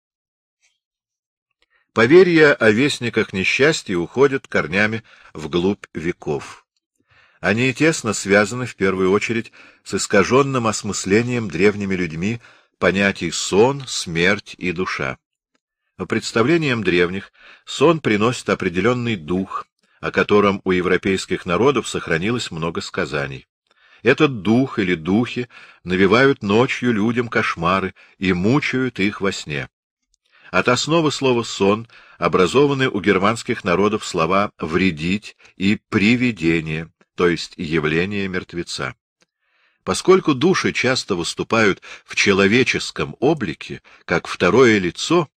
Поверья о вестниках несчастья уходят корнями вглубь веков. Они тесно связаны, в первую очередь, с искаженным осмыслением древними людьми понятий сон, смерть и душа. По представлениям древних, сон приносит определенный дух, о котором у европейских народов сохранилось много сказаний. Этот дух или духи навевают ночью людям кошмары и мучают их во сне. От основы слова «сон» образованы у германских народов слова «вредить» и «привидение», то есть «явление мертвеца». Поскольку души часто выступают в человеческом облике, как второе лицо,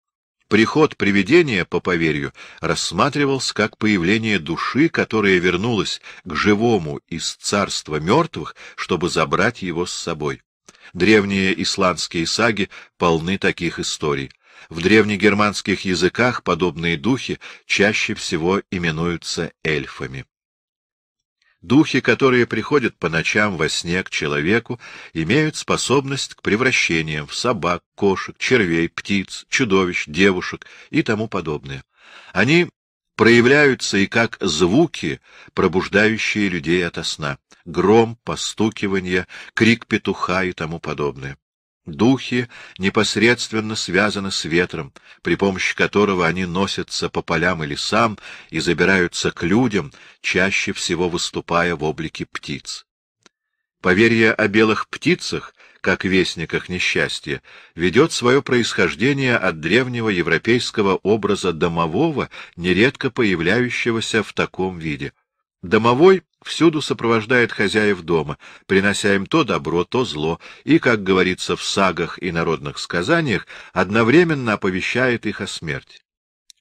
Приход привидения, по поверью, рассматривался как появление души, которая вернулась к живому из царства мертвых, чтобы забрать его с собой. Древние исландские саги полны таких историй. В древнегерманских языках подобные духи чаще всего именуются эльфами. Духи, которые приходят по ночам во сне к человеку, имеют способность к превращениям в собак, кошек, червей, птиц, чудовищ, девушек и тому подобное. Они проявляются и как звуки, пробуждающие людей ото сна — гром, постукивание, крик петуха и тому подобное. Духи непосредственно связаны с ветром, при помощи которого они носятся по полям и лесам и забираются к людям, чаще всего выступая в облике птиц. Поверье о белых птицах, как вестниках несчастья, ведет свое происхождение от древнего европейского образа домового, нередко появляющегося в таком виде. Домовой всюду сопровождает хозяев дома, принося им то добро, то зло, и, как говорится в сагах и народных сказаниях, одновременно оповещает их о смерти.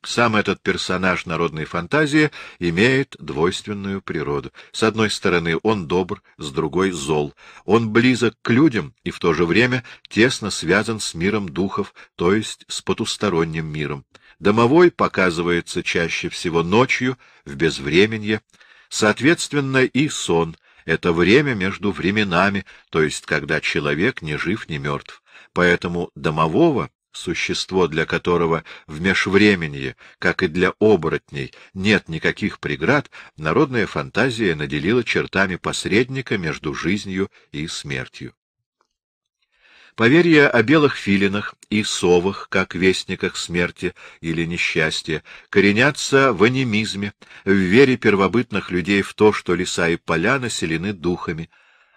Сам этот персонаж народной фантазии имеет двойственную природу. С одной стороны, он добр, с другой — зол. Он близок к людям и в то же время тесно связан с миром духов, то есть с потусторонним миром. Домовой показывается чаще всего ночью, в безвременье, Соответственно, и сон — это время между временами, то есть когда человек не жив, не мертв. Поэтому домового, существо для которого в межвременье, как и для оборотней, нет никаких преград, народная фантазия наделила чертами посредника между жизнью и смертью. Поверья о белых филинах и совах, как вестниках смерти или несчастья, коренятся в анимизме, в вере первобытных людей в то, что леса и поля населены духами.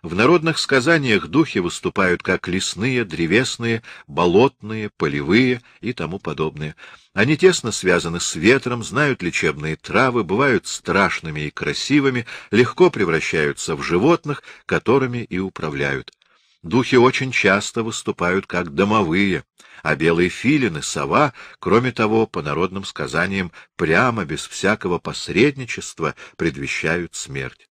В народных сказаниях духи выступают как лесные, древесные, болотные, полевые и тому подобное. Они тесно связаны с ветром, знают лечебные травы, бывают страшными и красивыми, легко превращаются в животных, которыми и управляют. Духи очень часто выступают как домовые, а белые филины, сова, кроме того, по народным сказаниям, прямо без всякого посредничества предвещают смерть.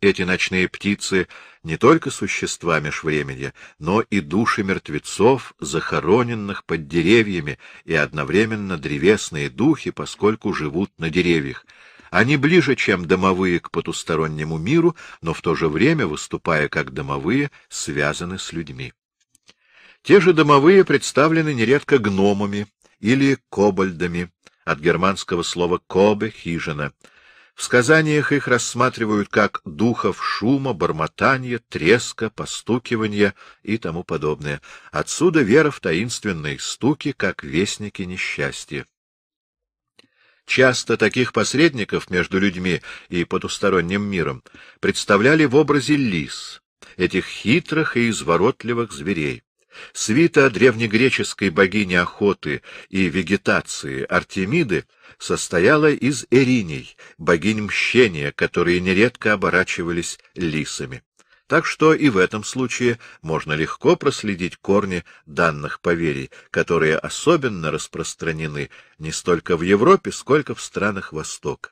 Эти ночные птицы не только существа межвременья, но и души мертвецов, захороненных под деревьями, и одновременно древесные духи, поскольку живут на деревьях. Они ближе, чем домовые к потустороннему миру, но в то же время, выступая как домовые, связаны с людьми. Те же домовые представлены нередко гномами или кобальдами, от германского слова «кобе» — «хижина». В сказаниях их рассматривают как духов шума, бормотания, треска, постукивания и тому подобное. Отсюда вера в таинственные стуки, как вестники несчастья. Часто таких посредников между людьми и потусторонним миром представляли в образе лис, этих хитрых и изворотливых зверей. Свита древнегреческой богини охоты и вегетации Артемиды состояла из эриней, богинь мщения, которые нередко оборачивались лисами. Так что и в этом случае можно легко проследить корни данных поверий, которые особенно распространены не столько в Европе, сколько в странах Востока.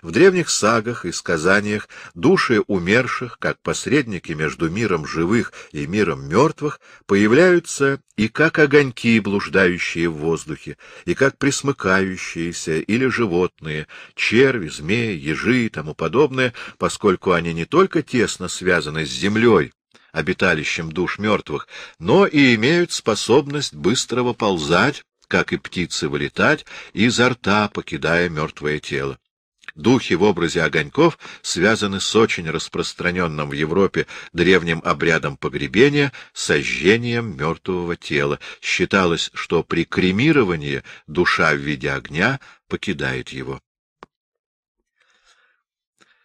В древних сагах и сказаниях души умерших, как посредники между миром живых и миром мертвых, появляются и как огоньки, блуждающие в воздухе, и как присмыкающиеся или животные, черви, змеи, ежи и тому подобное, поскольку они не только тесно связаны с землей, обиталищем душ мертвых, но и имеют способность быстрого ползать, как и птицы вылетать, изо рта покидая мертвое тело. Духи в образе огоньков связаны с очень распространенным в Европе древним обрядом погребения — сожжением мертвого тела. Считалось, что при кремировании душа в виде огня покидает его.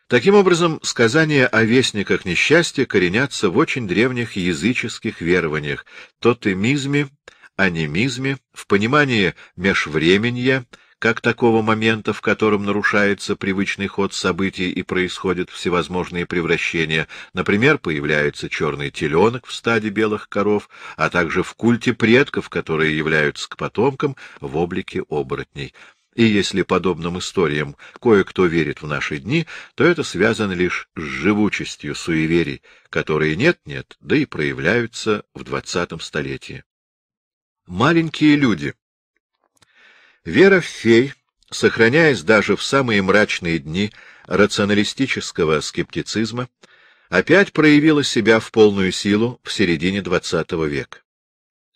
Таким образом, сказания о вестниках несчастья коренятся в очень древних языческих верованиях, тотемизме, анимизме, в понимании межвременья, как такого момента, в котором нарушается привычный ход событий и происходят всевозможные превращения. Например, появляется черный теленок в стаде белых коров, а также в культе предков, которые являются к потомкам в облике оборотней. И если подобным историям кое-кто верит в наши дни, то это связано лишь с живучестью суеверий, которые нет-нет, да и проявляются в двадцатом столетии. Маленькие люди — Вера в фей, сохраняясь даже в самые мрачные дни рационалистического скептицизма, опять проявила себя в полную силу в середине XX века.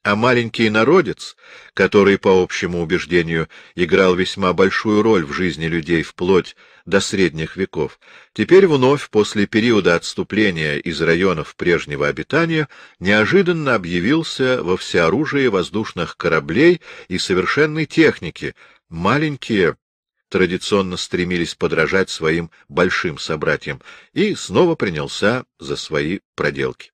А маленький народец, который, по общему убеждению, играл весьма большую роль в жизни людей вплоть до средних веков, теперь вновь после периода отступления из районов прежнего обитания неожиданно объявился во всеоружии воздушных кораблей и совершенной техники, маленькие традиционно стремились подражать своим большим собратьям, и снова принялся за свои проделки.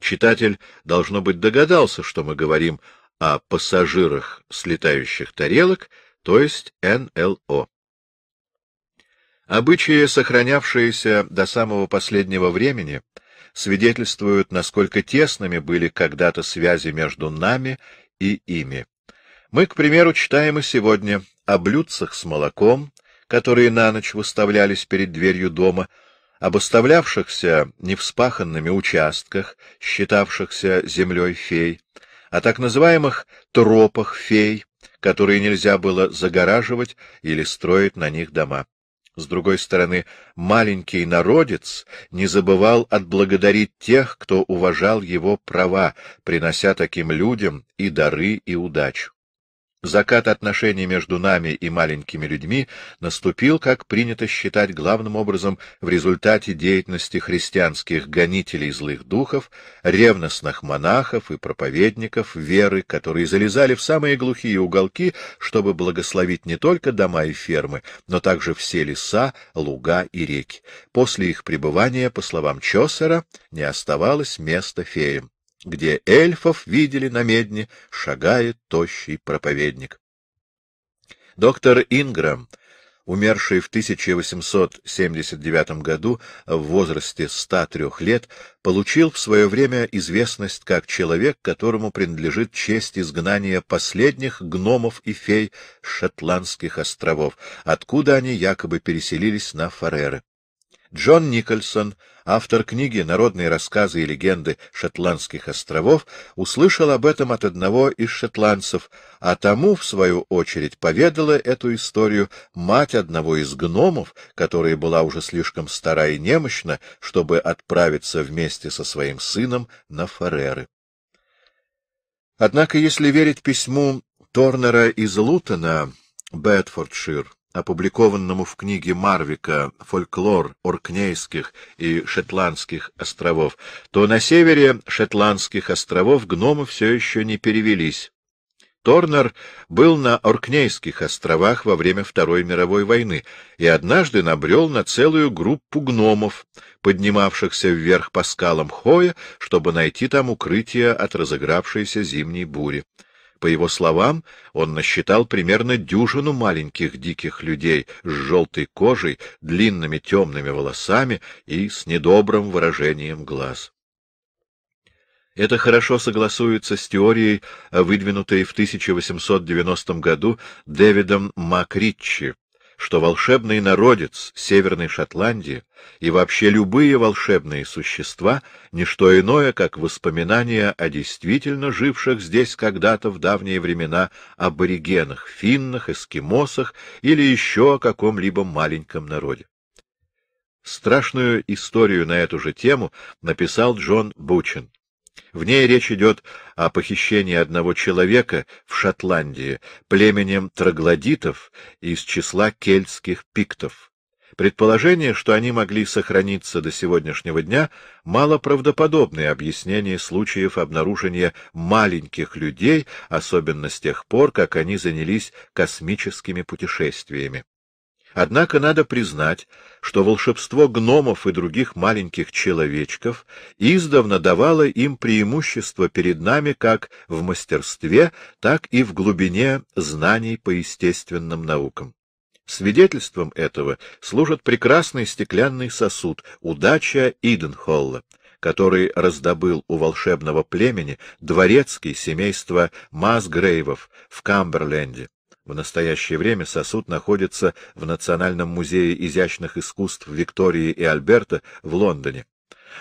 Читатель, должно быть, догадался, что мы говорим о пассажирах слетающих тарелок, то есть НЛО. Обычаи, сохранявшиеся до самого последнего времени, свидетельствуют, насколько тесными были когда-то связи между нами и ими. Мы, к примеру, читаем и сегодня о блюдцах с молоком, которые на ночь выставлялись перед дверью дома, об оставлявшихся невспаханными участках, считавшихся землей фей, о так называемых «тропах фей», которые нельзя было загораживать или строить на них дома. С другой стороны, маленький народец не забывал отблагодарить тех, кто уважал его права, принося таким людям и дары, и удачу. Закат отношений между нами и маленькими людьми наступил, как принято считать, главным образом в результате деятельности христианских гонителей злых духов, ревностных монахов и проповедников веры, которые залезали в самые глухие уголки, чтобы благословить не только дома и фермы, но также все леса, луга и реки. После их пребывания, по словам Чосера, не оставалось места феям где эльфов видели на медне, шагает тощий проповедник. Доктор Инграм, умерший в 1879 году в возрасте 103 лет, получил в свое время известность как человек, которому принадлежит честь изгнания последних гномов и фей Шотландских островов, откуда они якобы переселились на Фареры. Джон Никольсон, автор книги «Народные рассказы и легенды шотландских островов», услышал об этом от одного из шотландцев, а тому, в свою очередь, поведала эту историю мать одного из гномов, которая была уже слишком стара и немощна, чтобы отправиться вместе со своим сыном на Фареры. Однако, если верить письму Торнера из Лутона, Бетфордшир, опубликованному в книге Марвика «Фольклор Оркнейских и Шотландских островов», то на севере Шотландских островов гномы все еще не перевелись. Торнер был на Оркнейских островах во время Второй мировой войны и однажды набрел на целую группу гномов, поднимавшихся вверх по скалам Хоя, чтобы найти там укрытие от разыгравшейся зимней бури. По его словам, он насчитал примерно дюжину маленьких диких людей с желтой кожей, длинными темными волосами и с недобрым выражением глаз. Это хорошо согласуется с теорией, выдвинутой в 1890 году Дэвидом Макритчи, что волшебный народец Северной Шотландии и вообще любые волшебные существа — ничто иное, как воспоминания о действительно живших здесь когда-то в давние времена аборигенах, финнах, эскимосах или еще о каком-либо маленьком народе. Страшную историю на эту же тему написал Джон Бучин. В ней речь идет о похищении одного человека в Шотландии племенем троглодитов из числа кельтских пиктов. Предположение, что они могли сохраниться до сегодняшнего дня, малоправдоподобное объяснение случаев обнаружения маленьких людей, особенно с тех пор, как они занялись космическими путешествиями. Однако надо признать, что волшебство гномов и других маленьких человечков издавна давало им преимущество перед нами как в мастерстве, так и в глубине знаний по естественным наукам. Свидетельством этого служит прекрасный стеклянный сосуд «Удача Иденхолла», который раздобыл у волшебного племени дворецкий семейства Масгрейвов в Камберленде. В настоящее время сосуд находится в Национальном музее изящных искусств Виктории и Альберта в Лондоне,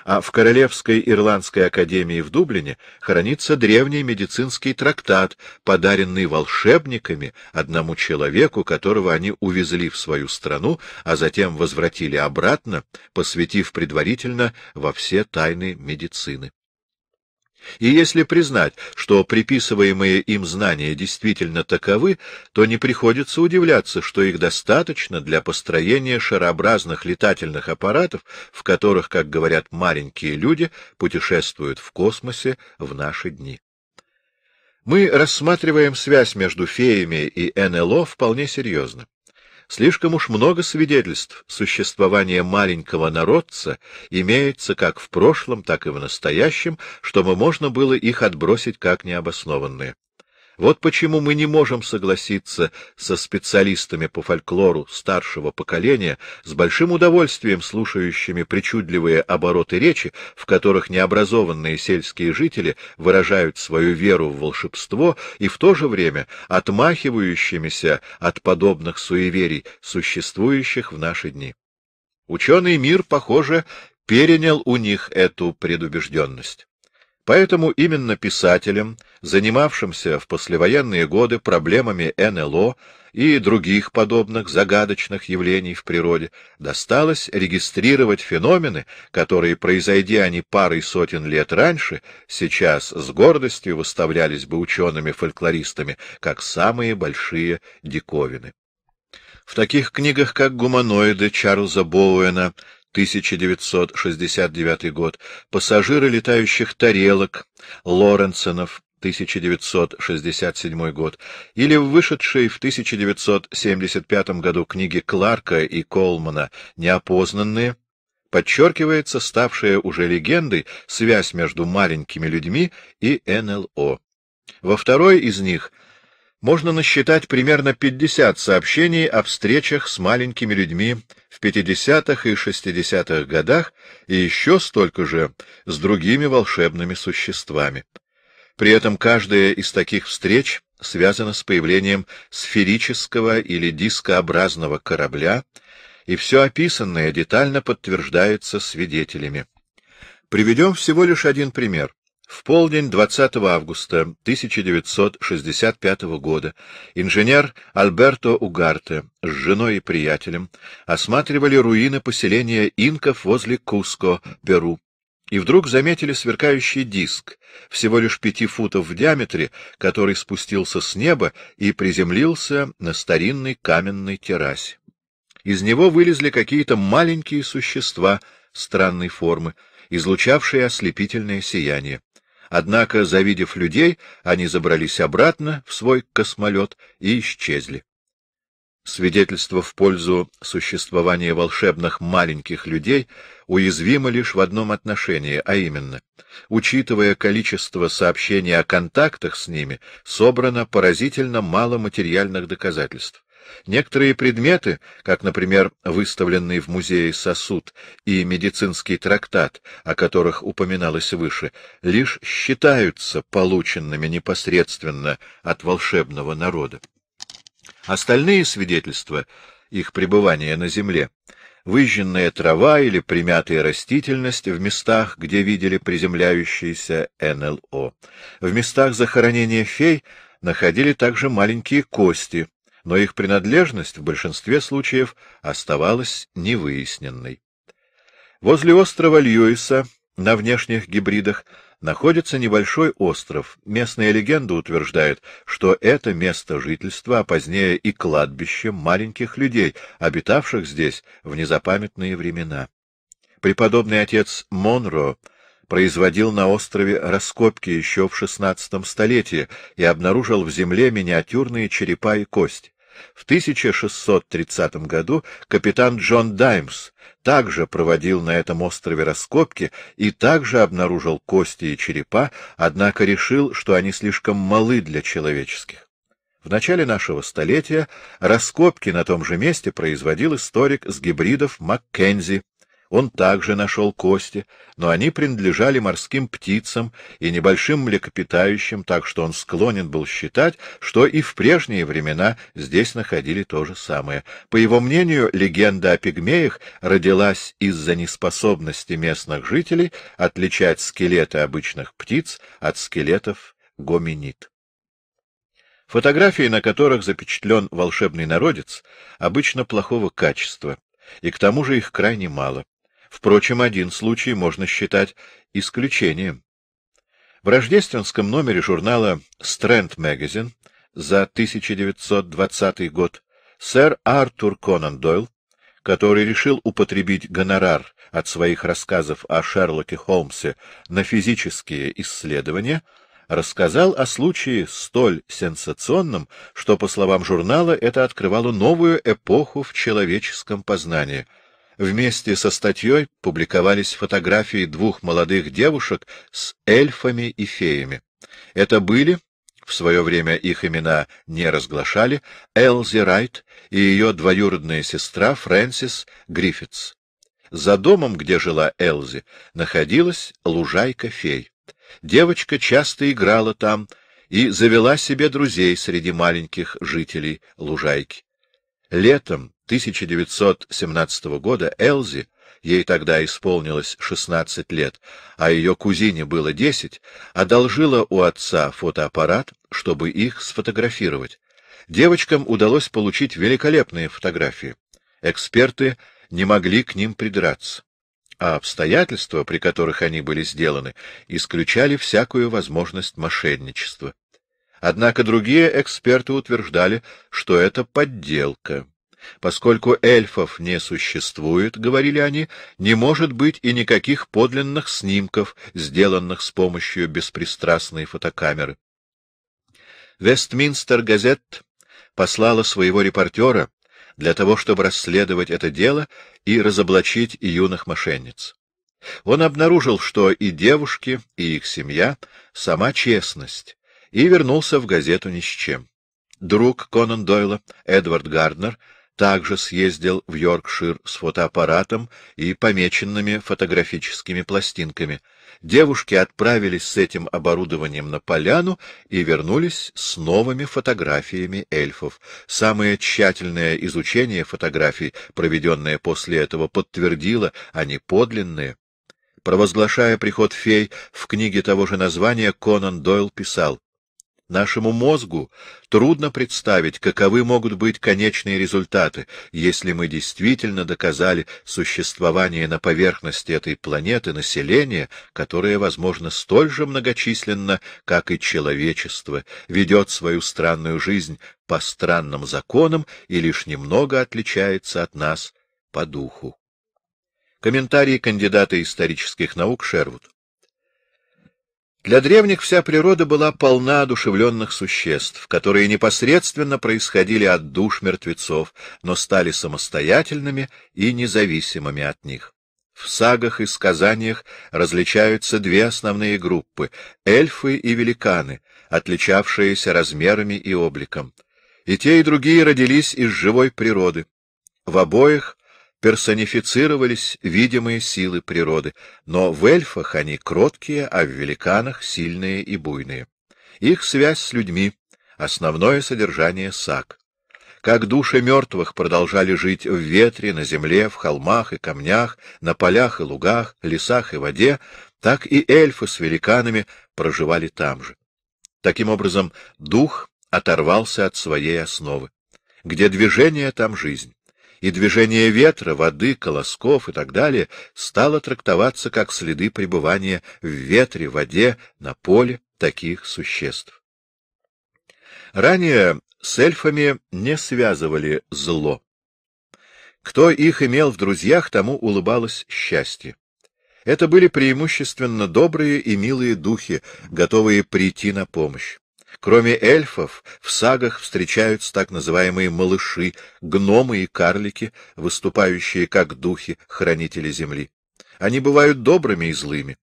а в Королевской Ирландской академии в Дублине хранится древний медицинский трактат, подаренный волшебниками одному человеку, которого они увезли в свою страну, а затем возвратили обратно, посвятив предварительно во все тайны медицины. И если признать, что приписываемые им знания действительно таковы, то не приходится удивляться, что их достаточно для построения шарообразных летательных аппаратов, в которых, как говорят маленькие люди, путешествуют в космосе в наши дни. Мы рассматриваем связь между феями и НЛО вполне серьезно. Слишком уж много свидетельств существования маленького народца имеется как в прошлом, так и в настоящем, чтобы можно было их отбросить как необоснованные. Вот почему мы не можем согласиться со специалистами по фольклору старшего поколения, с большим удовольствием слушающими причудливые обороты речи, в которых необразованные сельские жители выражают свою веру в волшебство и в то же время отмахивающимися от подобных суеверий, существующих в наши дни. Ученый мир, похоже, перенял у них эту предубежденность. Поэтому именно писателям, занимавшимся в послевоенные годы проблемами НЛО и других подобных загадочных явлений в природе, досталось регистрировать феномены, которые, произойдя они парой сотен лет раньше, сейчас с гордостью выставлялись бы учеными-фольклористами как самые большие диковины. В таких книгах, как «Гуманоиды» Чарльза Боуэна 1969 год, пассажиры летающих тарелок, Лоренсонов, 1967 год, или в вышедшей в 1975 году книге Кларка и Колмана «Неопознанные», подчеркивается ставшая уже легендой связь между маленькими людьми и НЛО. Во второй из них можно насчитать примерно 50 сообщений о встречах с маленькими людьми 50-х и 60-х годах и еще столько же с другими волшебными существами. При этом каждая из таких встреч связана с появлением сферического или дискообразного корабля, и все описанное детально подтверждается свидетелями. Приведем всего лишь один пример. В полдень 20 августа 1965 года инженер Альберто Угарте с женой и приятелем осматривали руины поселения инков возле Куско, Перу, и вдруг заметили сверкающий диск, всего лишь пяти футов в диаметре, который спустился с неба и приземлился на старинной каменной террасе. Из него вылезли какие-то маленькие существа странной формы, излучавшие ослепительное сияние. Однако, завидев людей, они забрались обратно в свой космолет и исчезли. Свидетельство в пользу существования волшебных маленьких людей уязвимо лишь в одном отношении, а именно, учитывая количество сообщений о контактах с ними, собрано поразительно мало материальных доказательств. Некоторые предметы, как, например, выставленный в музее сосуд и медицинский трактат, о которых упоминалось выше, лишь считаются полученными непосредственно от волшебного народа. Остальные свидетельства их пребывания на земле выжженная трава или примятая растительность в местах, где видели приземляющиеся НЛО. В местах захоронения фей находили также маленькие кости, но их принадлежность в большинстве случаев оставалась невыясненной. Возле острова Льюиса на внешних гибридах находится небольшой остров. Местная легенда утверждает, что это место жительства, а позднее и кладбище маленьких людей, обитавших здесь в незапамятные времена. Преподобный отец Монро производил на острове раскопки еще в XVI столетии и обнаружил в земле миниатюрные черепа и кости. В 1630 году капитан Джон Даймс также проводил на этом острове раскопки и также обнаружил кости и черепа, однако решил, что они слишком малы для человеческих. В начале нашего столетия раскопки на том же месте производил историк с гибридов Маккензи, он также нашел кости, но они принадлежали морским птицам и небольшим млекопитающим, так что он склонен был считать, что и в прежние времена здесь находили то же самое. По его мнению, легенда о пигмеях родилась из-за неспособности местных жителей отличать скелеты обычных птиц от скелетов гоминид. Фотографии, на которых запечатлен волшебный народец, обычно плохого качества, и к тому же их крайне мало. Впрочем, один случай можно считать исключением. В рождественском номере журнала «Стрэнд Magazine за 1920 год сэр Артур Конан Дойл, который решил употребить гонорар от своих рассказов о Шерлоке Холмсе на физические исследования, рассказал о случае столь сенсационном, что, по словам журнала, это открывало новую эпоху в человеческом познании — вместе со статьей публиковались фотографии двух молодых девушек с эльфами и феями. Это были, в свое время их имена не разглашали, Элзи Райт и ее двоюродная сестра Фрэнсис Гриффитс. За домом, где жила Элзи, находилась лужайка фей. Девочка часто играла там и завела себе друзей среди маленьких жителей лужайки. Летом 1917 года Элзи, ей тогда исполнилось 16 лет, а ее кузине было 10, одолжила у отца фотоаппарат, чтобы их сфотографировать. Девочкам удалось получить великолепные фотографии. Эксперты не могли к ним придраться. А обстоятельства, при которых они были сделаны, исключали всякую возможность мошенничества. Однако другие эксперты утверждали, что это подделка. Поскольку эльфов не существует, — говорили они, — не может быть и никаких подлинных снимков, сделанных с помощью беспристрастной фотокамеры. Вестминстер Газет послала своего репортера для того, чтобы расследовать это дело и разоблачить и юных мошенниц. Он обнаружил, что и девушки, и их семья — сама честность, и вернулся в газету ни с чем. Друг Конан Дойла, Эдвард Гарднер, также съездил в Йоркшир с фотоаппаратом и помеченными фотографическими пластинками. Девушки отправились с этим оборудованием на поляну и вернулись с новыми фотографиями эльфов. Самое тщательное изучение фотографий, проведенное после этого, подтвердило, они подлинные. Провозглашая приход фей в книге того же названия, Конан Дойл писал Нашему мозгу трудно представить, каковы могут быть конечные результаты, если мы действительно доказали существование на поверхности этой планеты населения, которое, возможно, столь же многочисленно, как и человечество, ведет свою странную жизнь по странным законам и лишь немного отличается от нас по духу. Комментарии кандидата исторических наук Шервуд. Для древних вся природа была полна одушевленных существ, которые непосредственно происходили от душ мертвецов, но стали самостоятельными и независимыми от них. В сагах и сказаниях различаются две основные группы — эльфы и великаны, отличавшиеся размерами и обликом. И те, и другие родились из живой природы. В обоих персонифицировались видимые силы природы, но в эльфах они кроткие, а в великанах сильные и буйные. Их связь с людьми — основное содержание сак. Как души мертвых продолжали жить в ветре, на земле, в холмах и камнях, на полях и лугах, лесах и воде, так и эльфы с великанами проживали там же. Таким образом, дух оторвался от своей основы. Где движение, там жизнь и движение ветра, воды, колосков и так далее стало трактоваться как следы пребывания в ветре, воде, на поле таких существ. Ранее с эльфами не связывали зло. Кто их имел в друзьях, тому улыбалось счастье. Это были преимущественно добрые и милые духи, готовые прийти на помощь. Кроме эльфов, в сагах встречаются так называемые малыши, гномы и карлики, выступающие как духи, хранители земли. Они бывают добрыми и злыми.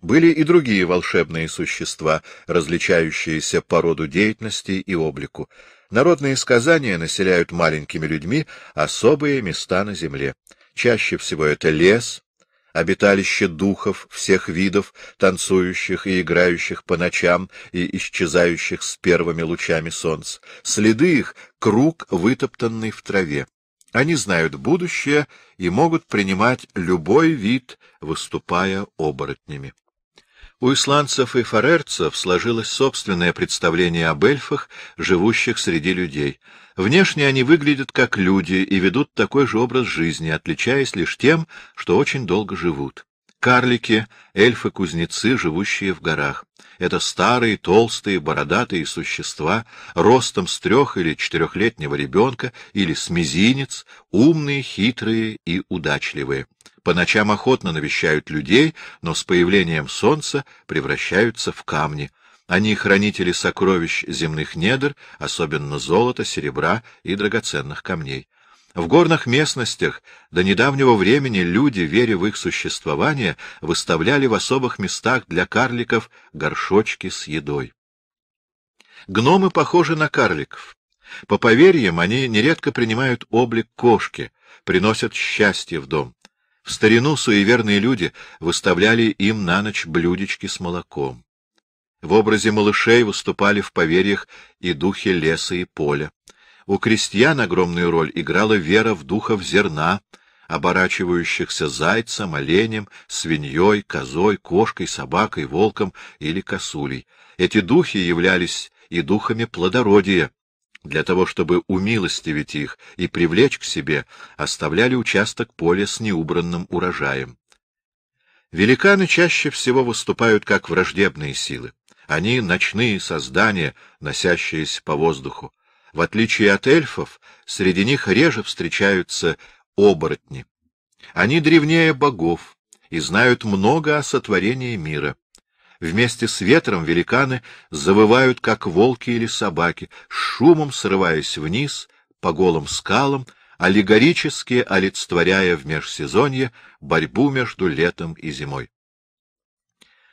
Были и другие волшебные существа, различающиеся по роду деятельности и облику. Народные сказания населяют маленькими людьми особые места на земле. Чаще всего это лес, обиталище духов всех видов, танцующих и играющих по ночам и исчезающих с первыми лучами солнца. Следы их — круг, вытоптанный в траве. Они знают будущее и могут принимать любой вид, выступая оборотнями. У исландцев и фарерцев сложилось собственное представление об эльфах, живущих среди людей. Внешне они выглядят как люди и ведут такой же образ жизни, отличаясь лишь тем, что очень долго живут. Карлики — эльфы-кузнецы, живущие в горах. Это старые, толстые, бородатые существа, ростом с трех- или четырехлетнего ребенка или с мизинец, умные, хитрые и удачливые. По ночам охотно навещают людей, но с появлением солнца превращаются в камни. Они хранители сокровищ земных недр, особенно золота, серебра и драгоценных камней. В горных местностях до недавнего времени люди, веря в их существование, выставляли в особых местах для карликов горшочки с едой. Гномы похожи на карликов. По поверьям, они нередко принимают облик кошки, приносят счастье в дом. В старину суеверные люди выставляли им на ночь блюдечки с молоком. В образе малышей выступали в поверьях и духи леса и поля. У крестьян огромную роль играла вера в духов зерна, оборачивающихся зайцем, оленем, свиньей, козой, кошкой, собакой, волком или косулей. Эти духи являлись и духами плодородия, для того, чтобы умилостивить их и привлечь к себе, оставляли участок поля с неубранным урожаем. Великаны чаще всего выступают как враждебные силы. Они — ночные создания, носящиеся по воздуху. В отличие от эльфов, среди них реже встречаются оборотни. Они древнее богов и знают много о сотворении мира. Вместе с ветром великаны завывают, как волки или собаки, шумом срываясь вниз по голым скалам, аллегорически олицетворяя в межсезонье борьбу между летом и зимой.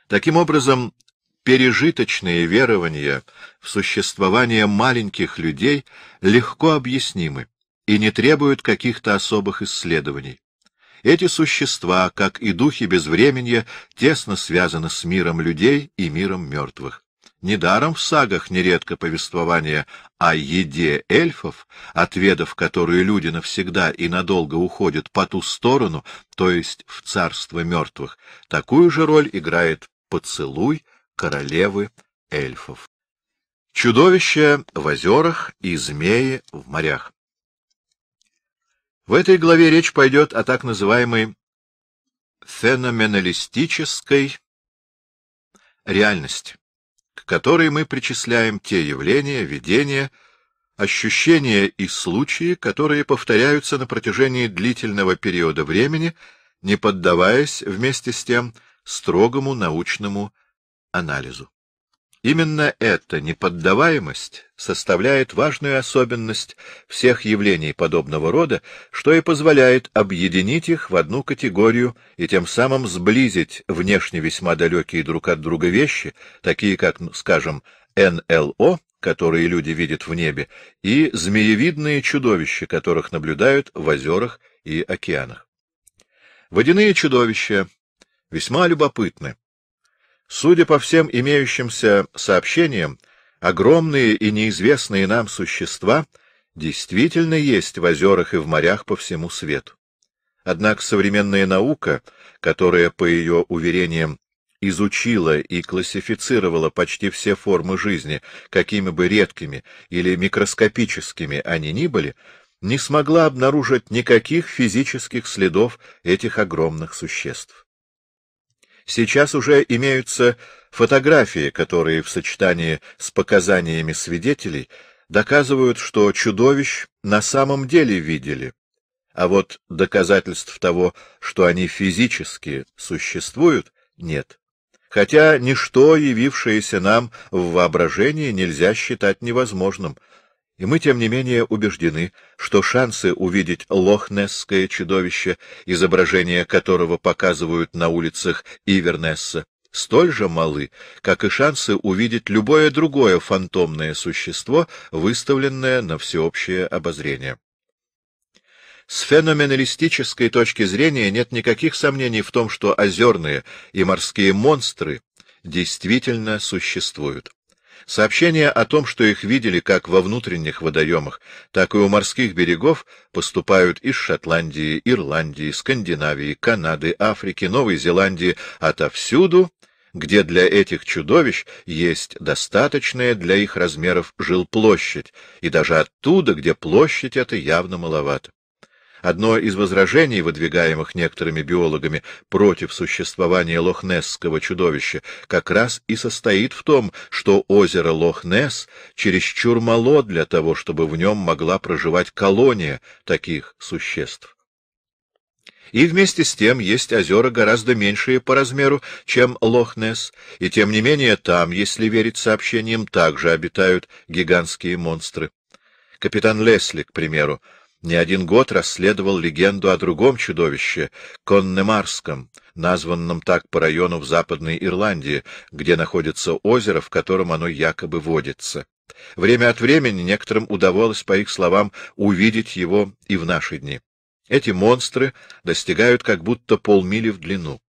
Таким образом, пережиточные верования в существование маленьких людей легко объяснимы и не требуют каких-то особых исследований. Эти существа, как и духи безвременья, тесно связаны с миром людей и миром мертвых. Недаром в сагах нередко повествование о еде эльфов, отведав которую люди навсегда и надолго уходят по ту сторону, то есть в царство мертвых. Такую же роль играет поцелуй королевы эльфов. Чудовища в озерах и змеи в морях. В этой главе речь пойдет о так называемой феноменалистической реальности, к которой мы причисляем те явления, видения, ощущения и случаи, которые повторяются на протяжении длительного периода времени, не поддаваясь вместе с тем строгому научному анализу. Именно эта неподдаваемость составляет важную особенность всех явлений подобного рода, что и позволяет объединить их в одну категорию и тем самым сблизить внешне весьма далекие друг от друга вещи, такие как, ну, скажем, НЛО, которые люди видят в небе, и змеевидные чудовища, которых наблюдают в озерах и океанах. Водяные чудовища весьма любопытны Судя по всем имеющимся сообщениям, огромные и неизвестные нам существа действительно есть в озерах и в морях по всему свету. Однако современная наука, которая, по ее уверениям, изучила и классифицировала почти все формы жизни, какими бы редкими или микроскопическими они ни были, не смогла обнаружить никаких физических следов этих огромных существ. Сейчас уже имеются фотографии, которые в сочетании с показаниями свидетелей доказывают, что чудовищ на самом деле видели, а вот доказательств того, что они физически существуют, нет. Хотя ничто, явившееся нам в воображении, нельзя считать невозможным — и мы, тем не менее, убеждены, что шансы увидеть лохнесское чудовище, изображение которого показывают на улицах Ивернесса, столь же малы, как и шансы увидеть любое другое фантомное существо, выставленное на всеобщее обозрение. С феноменалистической точки зрения нет никаких сомнений в том, что озерные и морские монстры действительно существуют. Сообщения о том, что их видели как во внутренних водоемах, так и у морских берегов, поступают из Шотландии, Ирландии, Скандинавии, Канады, Африки, Новой Зеландии, отовсюду, где для этих чудовищ есть достаточная для их размеров жилплощадь, и даже оттуда, где площадь эта явно маловато. Одно из возражений, выдвигаемых некоторыми биологами против существования лохнесского чудовища, как раз и состоит в том, что озеро Лохнес чересчур мало для того, чтобы в нем могла проживать колония таких существ. И вместе с тем есть озера гораздо меньшие по размеру, чем Лохнес, и тем не менее там, если верить сообщениям, также обитают гигантские монстры. Капитан Лесли, к примеру, не один год расследовал легенду о другом чудовище, Коннемарском, названном так по району в Западной Ирландии, где находится озеро, в котором оно якобы водится. Время от времени некоторым удавалось, по их словам, увидеть его и в наши дни. Эти монстры достигают как будто полмили в длину.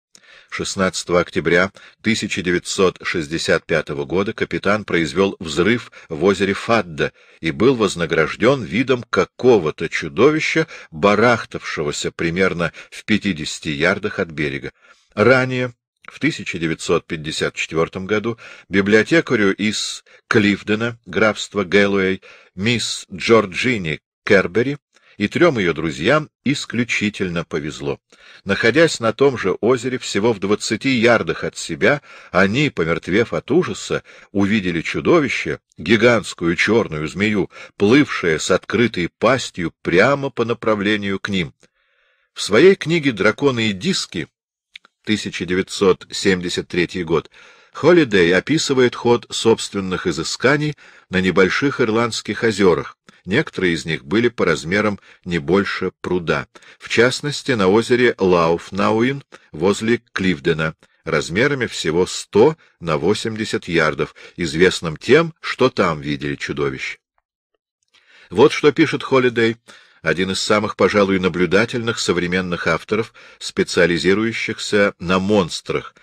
16 октября 1965 года капитан произвел взрыв в озере Фадда и был вознагражден видом какого-то чудовища, барахтавшегося примерно в 50 ярдах от берега. Ранее, в 1954 году, библиотекарю из Клифдена, графства Гэллоуэй, мисс Джорджини Кербери, и трем ее друзьям исключительно повезло. Находясь на том же озере, всего в двадцати ярдах от себя, они, помертвев от ужаса, увидели чудовище, гигантскую черную змею, плывшее с открытой пастью прямо по направлению к ним. В своей книге «Драконы и диски» 1973 год Холидей описывает ход собственных изысканий на небольших ирландских озерах, Некоторые из них были по размерам не больше пруда. В частности, на озере Лауфнауин возле Кливдена, размерами всего 100 на 80 ярдов, известным тем, что там видели чудовище. Вот что пишет Холидей, один из самых, пожалуй, наблюдательных современных авторов, специализирующихся на монстрах,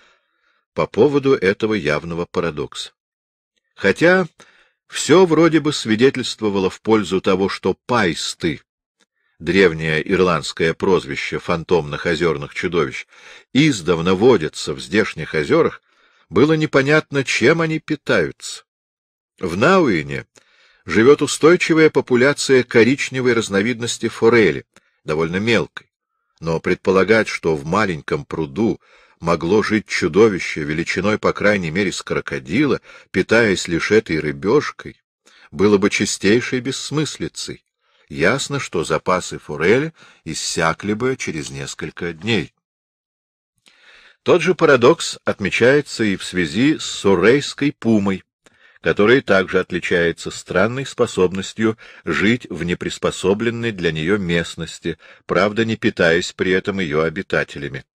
по поводу этого явного парадокса. Хотя все вроде бы свидетельствовало в пользу того, что пайсты, древнее ирландское прозвище фантомных озерных чудовищ, издавна водятся в здешних озерах, было непонятно, чем они питаются. В Науине живет устойчивая популяция коричневой разновидности форели, довольно мелкой. Но предполагать, что в маленьком пруду могло жить чудовище величиной, по крайней мере, с крокодила, питаясь лишь этой рыбешкой, было бы чистейшей бессмыслицей. Ясно, что запасы форели иссякли бы через несколько дней. Тот же парадокс отмечается и в связи с суррейской пумой, которая также отличается странной способностью жить в неприспособленной для нее местности, правда не питаясь при этом ее обитателями.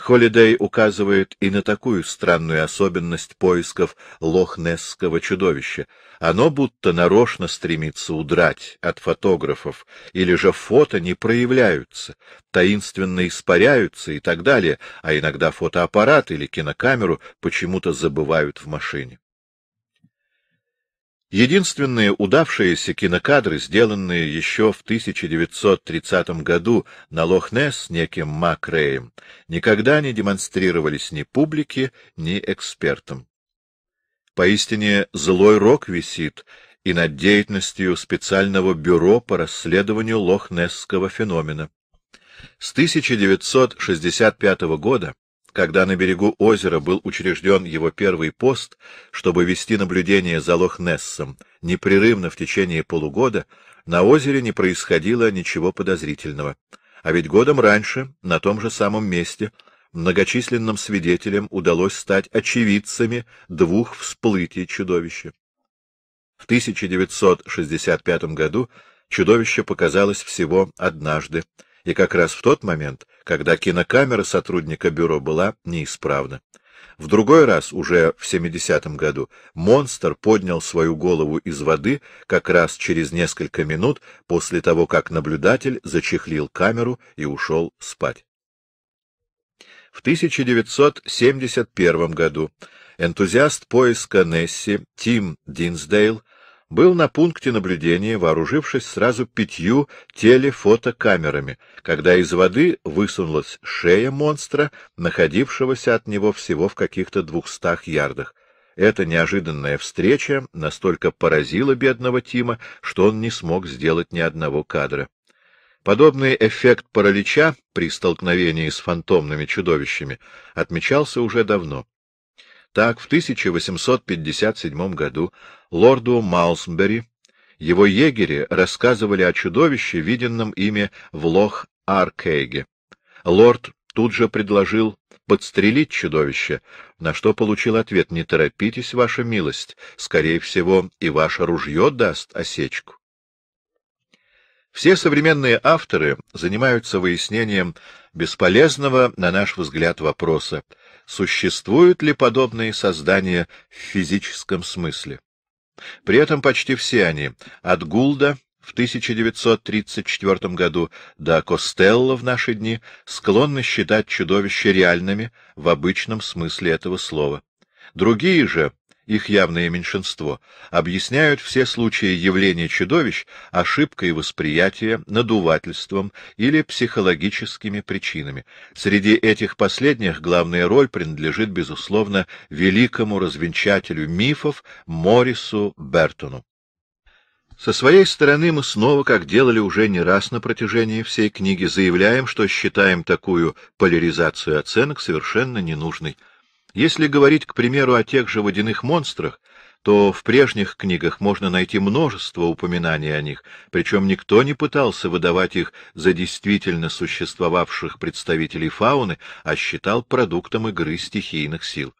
Холидей указывает и на такую странную особенность поисков лохнесского чудовища. Оно будто нарочно стремится удрать от фотографов, или же фото не проявляются, таинственно испаряются и так далее, а иногда фотоаппарат или кинокамеру почему-то забывают в машине. Единственные удавшиеся кинокадры, сделанные еще в 1930 году на Лохнес неким Макреем, никогда не демонстрировались ни публике, ни экспертам. Поистине злой рок висит и над деятельностью специального бюро по расследованию лохнесского феномена. С 1965 года когда на берегу озера был учрежден его первый пост, чтобы вести наблюдение за Лохнессом, непрерывно в течение полугода, на озере не происходило ничего подозрительного. А ведь годом раньше, на том же самом месте, многочисленным свидетелям удалось стать очевидцами двух всплытий чудовища. В 1965 году чудовище показалось всего однажды, и как раз в тот момент, когда кинокамера сотрудника бюро была неисправна. В другой раз, уже в 70-м году, монстр поднял свою голову из воды как раз через несколько минут после того, как наблюдатель зачехлил камеру и ушел спать. В 1971 году энтузиаст поиска Несси Тим Динсдейл был на пункте наблюдения, вооружившись сразу пятью телефотокамерами, когда из воды высунулась шея монстра, находившегося от него всего в каких-то двухстах ярдах. Эта неожиданная встреча настолько поразила бедного Тима, что он не смог сделать ни одного кадра. Подобный эффект паралича при столкновении с фантомными чудовищами отмечался уже давно. Так, в 1857 году лорду Маусмбери, его егери рассказывали о чудовище, виденном ими в Лох-Аркейге. Лорд тут же предложил подстрелить чудовище, на что получил ответ «Не торопитесь, ваша милость, скорее всего, и ваше ружье даст осечку». Все современные авторы занимаются выяснением бесполезного, на наш взгляд, вопроса — существуют ли подобные создания в физическом смысле. При этом почти все они, от Гулда в 1934 году до Костелла в наши дни, склонны считать чудовища реальными в обычном смысле этого слова. Другие же их явное меньшинство, объясняют все случаи явления чудовищ ошибкой восприятия, надувательством или психологическими причинами. Среди этих последних главная роль принадлежит, безусловно, великому развенчателю мифов Морису Бертону. Со своей стороны мы снова, как делали уже не раз на протяжении всей книги, заявляем, что считаем такую поляризацию оценок совершенно ненужной. Если говорить, к примеру, о тех же водяных монстрах, то в прежних книгах можно найти множество упоминаний о них, причем никто не пытался выдавать их за действительно существовавших представителей фауны, а считал продуктом игры стихийных сил.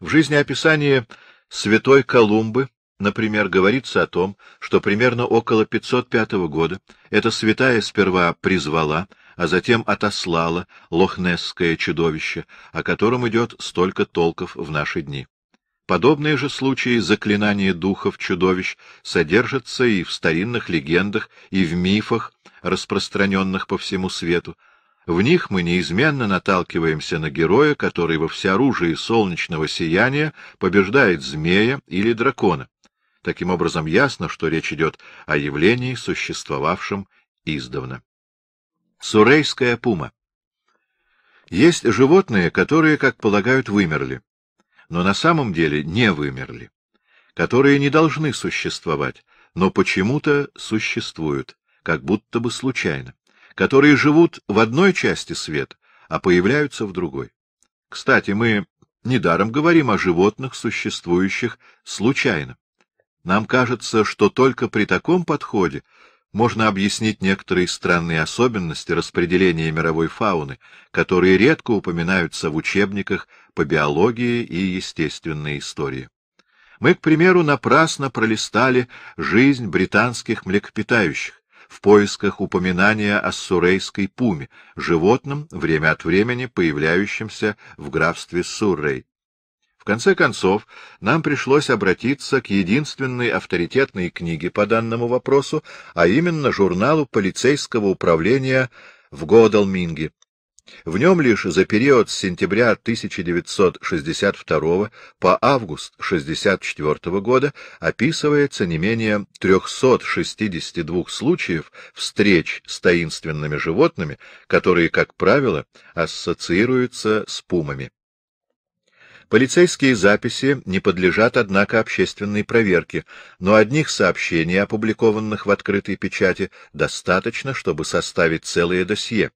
В жизнеописании Святой Колумбы, например, говорится о том, что примерно около 505 года эта святая сперва призвала, а затем отослала лохнесское чудовище, о котором идет столько толков в наши дни. Подобные же случаи заклинания духов чудовищ содержатся и в старинных легендах, и в мифах, распространенных по всему свету. В них мы неизменно наталкиваемся на героя, который во всеоружии солнечного сияния побеждает змея или дракона. Таким образом, ясно, что речь идет о явлении, существовавшем издавна. Сурейская пума. Есть животные, которые, как полагают, вымерли, но на самом деле не вымерли, которые не должны существовать, но почему-то существуют, как будто бы случайно, которые живут в одной части света, а появляются в другой. Кстати, мы недаром говорим о животных, существующих случайно. Нам кажется, что только при таком подходе можно объяснить некоторые странные особенности распределения мировой фауны, которые редко упоминаются в учебниках по биологии и естественной истории. Мы, к примеру, напрасно пролистали жизнь британских млекопитающих в поисках упоминания о суррейской пуме, животном, время от времени появляющемся в графстве Суррей. В конце концов, нам пришлось обратиться к единственной авторитетной книге по данному вопросу, а именно журналу полицейского управления в Годалминге. В нем лишь за период с сентября 1962 по август 1964 года описывается не менее 362 случаев встреч с таинственными животными, которые, как правило, ассоциируются с пумами. Полицейские записи не подлежат, однако, общественной проверке, но одних сообщений, опубликованных в открытой печати, достаточно, чтобы составить целое досье.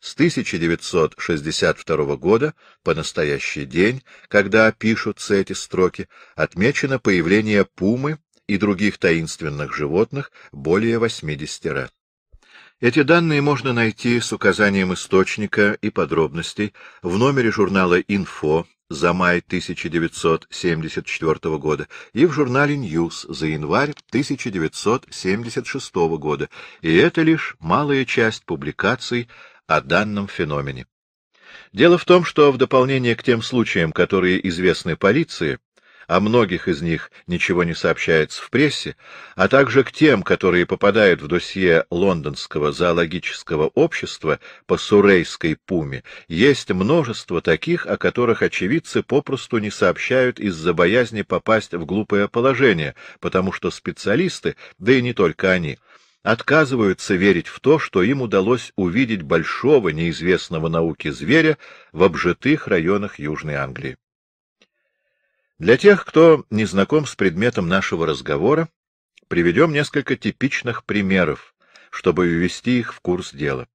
С 1962 года по настоящий день, когда пишутся эти строки, отмечено появление пумы и других таинственных животных более 80 раз. Эти данные можно найти с указанием источника и подробностей в номере журнала «Инфо» за май 1974 года и в журнале «Ньюс» за январь 1976 года, и это лишь малая часть публикаций о данном феномене. Дело в том, что в дополнение к тем случаям, которые известны полиции, о многих из них ничего не сообщается в прессе, а также к тем, которые попадают в досье Лондонского зоологического общества по Сурейской пуме, есть множество таких, о которых очевидцы попросту не сообщают из-за боязни попасть в глупое положение, потому что специалисты, да и не только они, отказываются верить в то, что им удалось увидеть большого неизвестного науке зверя в обжитых районах Южной Англии. Для тех, кто не знаком с предметом нашего разговора, приведем несколько типичных примеров, чтобы ввести их в курс дела.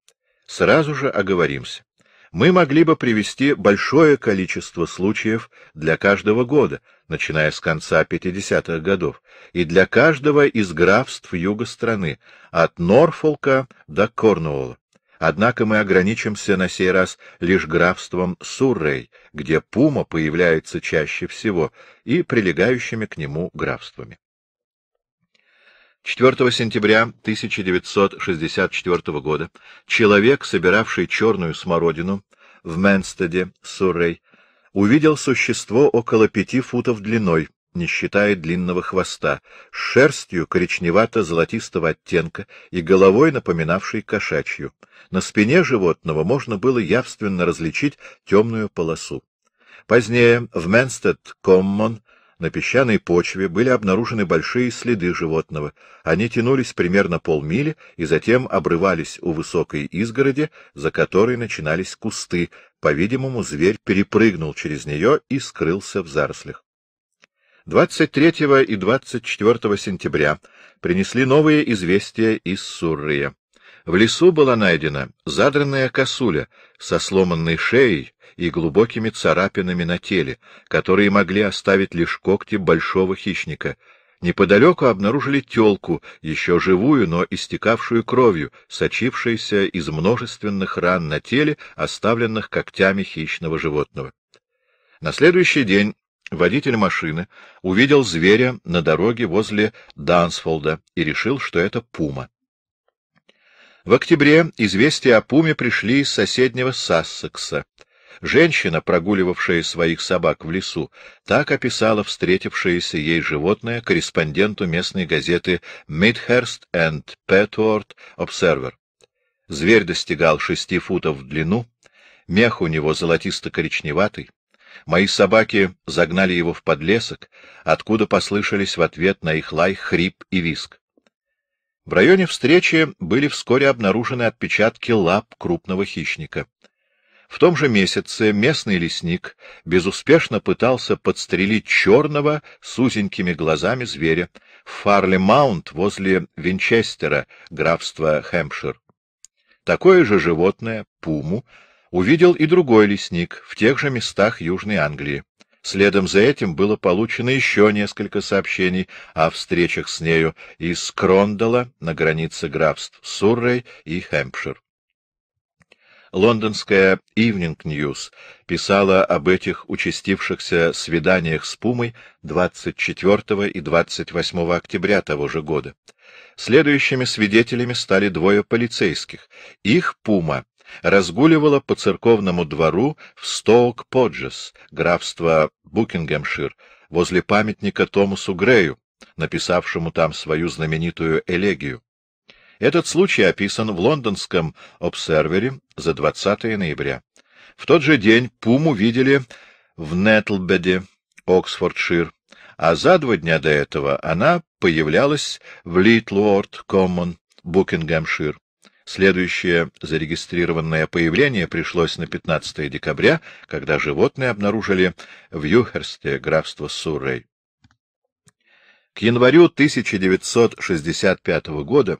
Сразу же оговоримся. Мы могли бы привести большое количество случаев для каждого года, начиная с конца 50-х годов, и для каждого из графств юга страны, от Норфолка до Корнуолла. Однако мы ограничимся на сей раз лишь графством Суррей, где пума появляется чаще всего, и прилегающими к нему графствами. 4 сентября 1964 года человек, собиравший черную смородину в Менстеде, Суррей, увидел существо около пяти футов длиной, не считая длинного хвоста, с шерстью коричневато-золотистого оттенка и головой, напоминавшей кошачью. На спине животного можно было явственно различить темную полосу. Позднее в Менстед-Коммон на песчаной почве были обнаружены большие следы животного. Они тянулись примерно полмили и затем обрывались у высокой изгороди, за которой начинались кусты. По-видимому, зверь перепрыгнул через нее и скрылся в зарослях. 23 и 24 сентября принесли новые известия из Суррия. В лесу была найдена задранная косуля со сломанной шеей и глубокими царапинами на теле, которые могли оставить лишь когти большого хищника. Неподалеку обнаружили телку, еще живую, но истекавшую кровью, сочившейся из множественных ран на теле, оставленных когтями хищного животного. На следующий день Водитель машины увидел зверя на дороге возле Дансфолда и решил, что это пума. В октябре известия о пуме пришли из соседнего Сассекса. Женщина, прогуливавшая своих собак в лесу, так описала встретившееся ей животное корреспонденту местной газеты Midhurst and Petworth Observer. Зверь достигал шести футов в длину, мех у него золотисто-коричневатый, Мои собаки загнали его в подлесок, откуда послышались в ответ на их лай хрип и виск. В районе встречи были вскоре обнаружены отпечатки лап крупного хищника. В том же месяце местный лесник безуспешно пытался подстрелить черного с узенькими глазами зверя в Фарли маунт возле Винчестера, графства Хэмпшир. Такое же животное, пуму, увидел и другой лесник в тех же местах Южной Англии. Следом за этим было получено еще несколько сообщений о встречах с нею из Крондала на границе графств Суррей и Хэмпшир. Лондонская Evening News писала об этих участившихся свиданиях с Пумой 24 и 28 октября того же года. Следующими свидетелями стали двое полицейских. Их Пума разгуливала по церковному двору в Стоук-Поджес, графство Букингемшир, возле памятника Томасу Грею, написавшему там свою знаменитую элегию. Этот случай описан в лондонском обсервере за 20 ноября. В тот же день пуму видели в Нетлбеде, Оксфордшир, а за два дня до этого она появлялась в Литлуорд-Коммон, Букингемшир. Следующее зарегистрированное появление пришлось на 15 декабря, когда животные обнаружили в Юхерсте графство Суррей. К январю 1965 года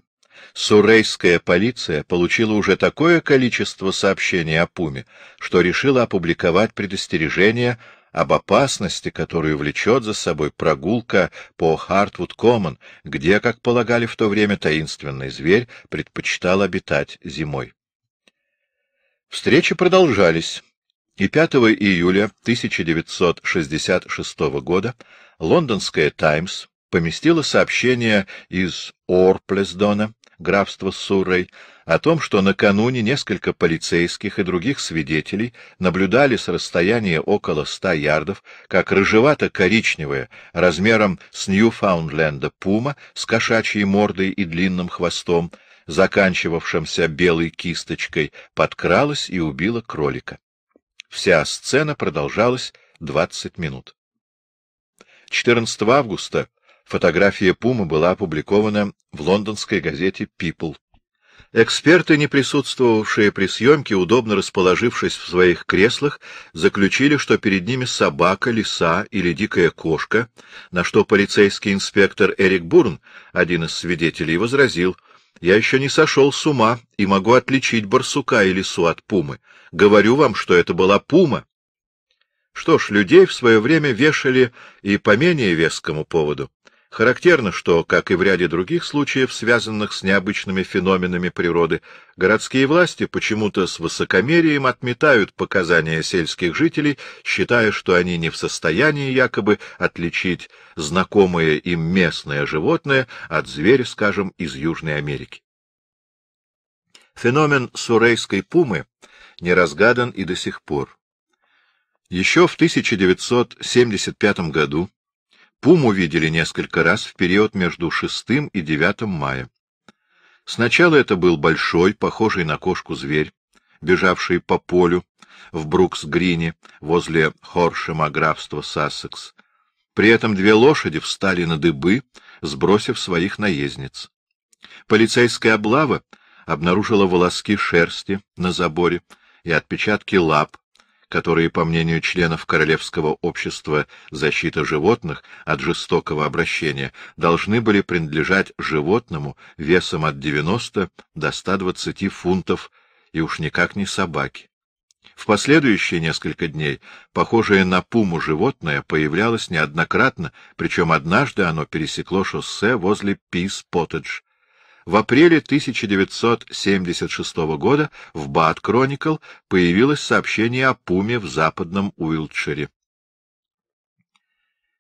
Суррейская полиция получила уже такое количество сообщений о Пуме, что решила опубликовать предостережение об опасности, которую влечет за собой прогулка по Хартвуд-Коммон, где, как полагали в то время, таинственный зверь предпочитал обитать зимой. Встречи продолжались, и 5 июля 1966 года лондонская «Таймс» поместила сообщение из Орплесдона, графства Суррей, о том, что накануне несколько полицейских и других свидетелей наблюдали с расстояния около ста ярдов, как рыжевато-коричневая, размером с Ньюфаундленда пума с кошачьей мордой и длинным хвостом, заканчивавшимся белой кисточкой, подкралась и убила кролика. Вся сцена продолжалась двадцать минут. 14 августа Фотография Пума была опубликована в лондонской газете People. Эксперты, не присутствовавшие при съемке, удобно расположившись в своих креслах, заключили, что перед ними собака, лиса или дикая кошка, на что полицейский инспектор Эрик Бурн, один из свидетелей, возразил, «Я еще не сошел с ума и могу отличить барсука и лису от пумы. Говорю вам, что это была пума». Что ж, людей в свое время вешали и по менее вескому поводу. Характерно, что, как и в ряде других случаев, связанных с необычными феноменами природы, городские власти почему-то с высокомерием отметают показания сельских жителей, считая, что они не в состоянии якобы отличить знакомое им местное животное от зверя, скажем, из Южной Америки. Феномен сурейской пумы не разгадан и до сих пор. Еще в 1975 году Пуму видели несколько раз в период между 6 и 9 мая. Сначала это был большой, похожий на кошку зверь, бежавший по полю в Брукс-Грине возле Хоршема графства Сассекс. При этом две лошади встали на дыбы, сбросив своих наездниц. Полицейская облава обнаружила волоски шерсти на заборе и отпечатки лап которые, по мнению членов Королевского общества защиты животных от жестокого обращения, должны были принадлежать животному весом от 90 до 120 фунтов и уж никак не собаке. В последующие несколько дней похожее на пуму животное появлялось неоднократно, причем однажды оно пересекло шоссе возле Пис-Поттедж, в апреле 1976 года в Бат Кроникл появилось сообщение о пуме в западном Уилтшире.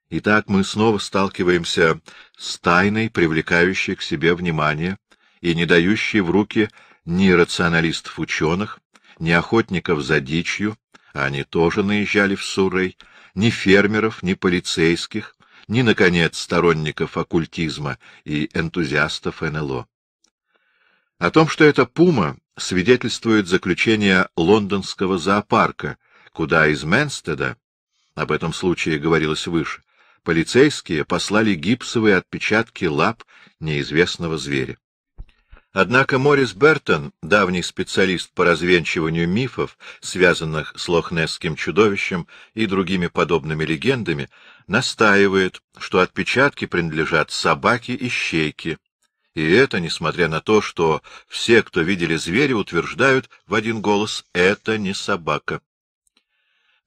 Итак, мы снова сталкиваемся с тайной, привлекающей к себе внимание и не дающей в руки ни рационалистов-ученых, ни охотников за дичью, а они тоже наезжали в Суррей, ни фермеров, ни полицейских, ни, наконец, сторонников оккультизма и энтузиастов НЛО. О том, что это пума, свидетельствует заключение лондонского зоопарка, куда из Менстеда, об этом случае говорилось выше, полицейские послали гипсовые отпечатки лап неизвестного зверя. Однако Морис Бертон, давний специалист по развенчиванию мифов, связанных с лохнесским чудовищем и другими подобными легендами, настаивает, что отпечатки принадлежат собаке и щейке. И это несмотря на то, что все, кто видели зверя, утверждают в один голос «это не собака».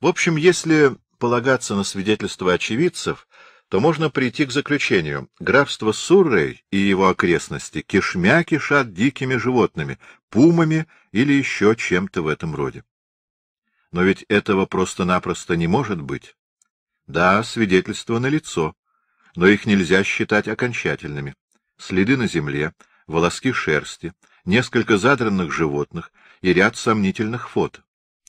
В общем, если полагаться на свидетельства очевидцев, то можно прийти к заключению. Графство Суррей и его окрестности кишмя кишат дикими животными, пумами или еще чем-то в этом роде. Но ведь этого просто-напросто не может быть. Да, свидетельства налицо, но их нельзя считать окончательными. Следы на земле, волоски шерсти, несколько задранных животных и ряд сомнительных фото.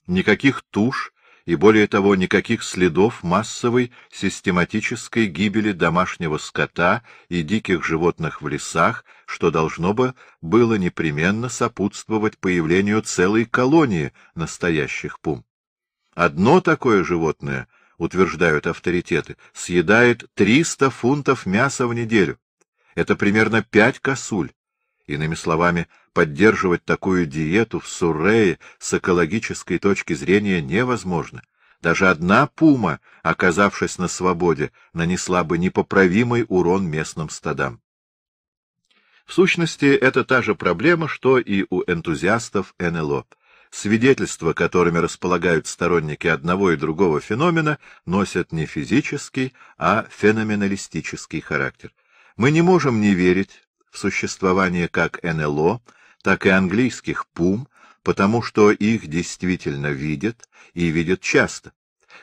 Никаких туш и, более того, никаких следов массовой систематической гибели домашнего скота и диких животных в лесах, что должно бы было непременно сопутствовать появлению целой колонии настоящих пум. Одно такое животное, утверждают авторитеты, съедает 300 фунтов мяса в неделю. Это примерно 5 косуль. Иными словами, Поддерживать такую диету в Суррее с экологической точки зрения невозможно. Даже одна пума, оказавшись на свободе, нанесла бы непоправимый урон местным стадам. В сущности, это та же проблема, что и у энтузиастов НЛО. Свидетельства, которыми располагают сторонники одного и другого феномена, носят не физический, а феноменалистический характер. Мы не можем не верить в существование как НЛО, так и английских пум, потому что их действительно видят и видят часто.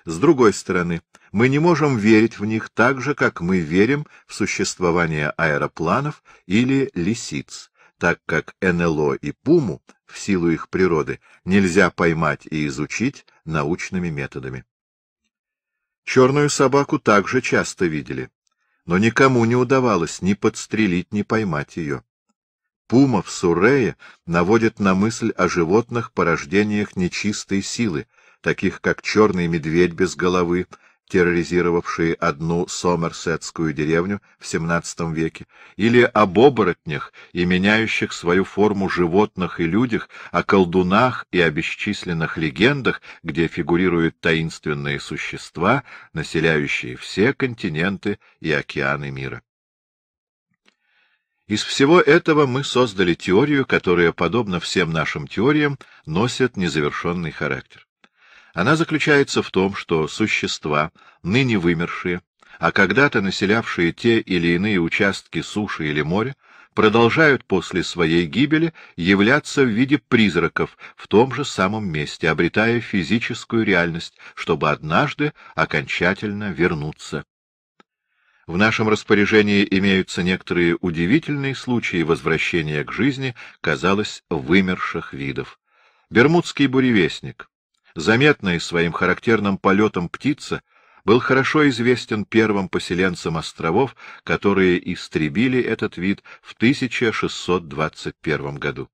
С другой стороны, мы не можем верить в них так же, как мы верим в существование аэропланов или лисиц, так как НЛО и пуму, в силу их природы, нельзя поймать и изучить научными методами. Черную собаку также часто видели, но никому не удавалось ни подстрелить, ни поймать ее. Пума в Сурее наводит на мысль о животных порождениях нечистой силы, таких как черный медведь без головы, терроризировавшие одну сомерсетскую деревню в XVII веке, или об оборотнях и меняющих свою форму животных и людях, о колдунах и о бесчисленных легендах, где фигурируют таинственные существа, населяющие все континенты и океаны мира. Из всего этого мы создали теорию, которая, подобно всем нашим теориям, носит незавершенный характер. Она заключается в том, что существа, ныне вымершие, а когда-то населявшие те или иные участки суши или моря, продолжают после своей гибели являться в виде призраков в том же самом месте, обретая физическую реальность, чтобы однажды окончательно вернуться. В нашем распоряжении имеются некоторые удивительные случаи возвращения к жизни, казалось, вымерших видов. Бермудский буревестник, заметная своим характерным полетом птица, был хорошо известен первым поселенцам островов, которые истребили этот вид в 1621 году.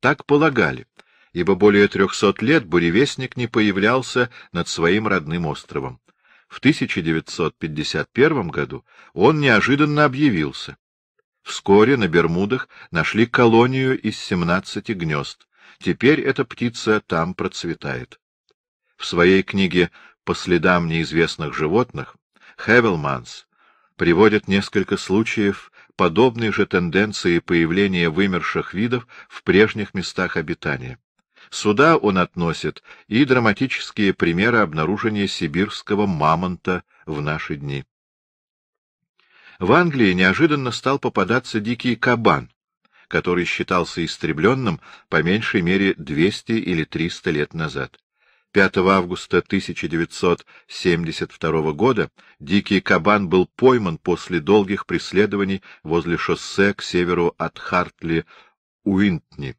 Так полагали, ибо более трехсот лет буревестник не появлялся над своим родным островом. В 1951 году он неожиданно объявился. Вскоре на Бермудах нашли колонию из 17 гнезд. Теперь эта птица там процветает. В своей книге «По следам неизвестных животных» Хевелманс приводит несколько случаев подобной же тенденции появления вымерших видов в прежних местах обитания. Сюда он относит и драматические примеры обнаружения сибирского мамонта в наши дни. В Англии неожиданно стал попадаться дикий кабан, который считался истребленным по меньшей мере 200 или 300 лет назад. 5 августа 1972 года дикий кабан был пойман после долгих преследований возле шоссе к северу от Хартли-Уинтни.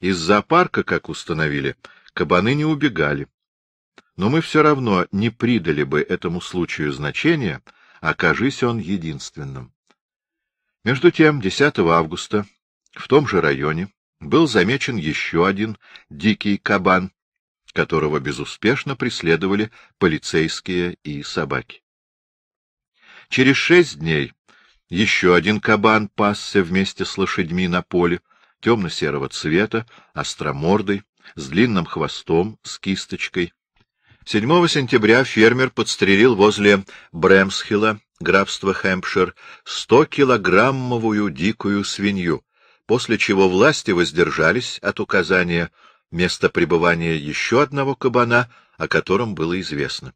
Из зоопарка, как установили, кабаны не убегали. Но мы все равно не придали бы этому случаю значения, окажись он единственным. Между тем, 10 августа в том же районе был замечен еще один дикий кабан, которого безуспешно преследовали полицейские и собаки. Через шесть дней еще один кабан пасся вместе с лошадьми на поле, темно-серого цвета, остромордый, с длинным хвостом, с кисточкой. 7 сентября фермер подстрелил возле Брэмсхилла, графства Хэмпшир, 100-килограммовую дикую свинью, после чего власти воздержались от указания места пребывания еще одного кабана, о котором было известно.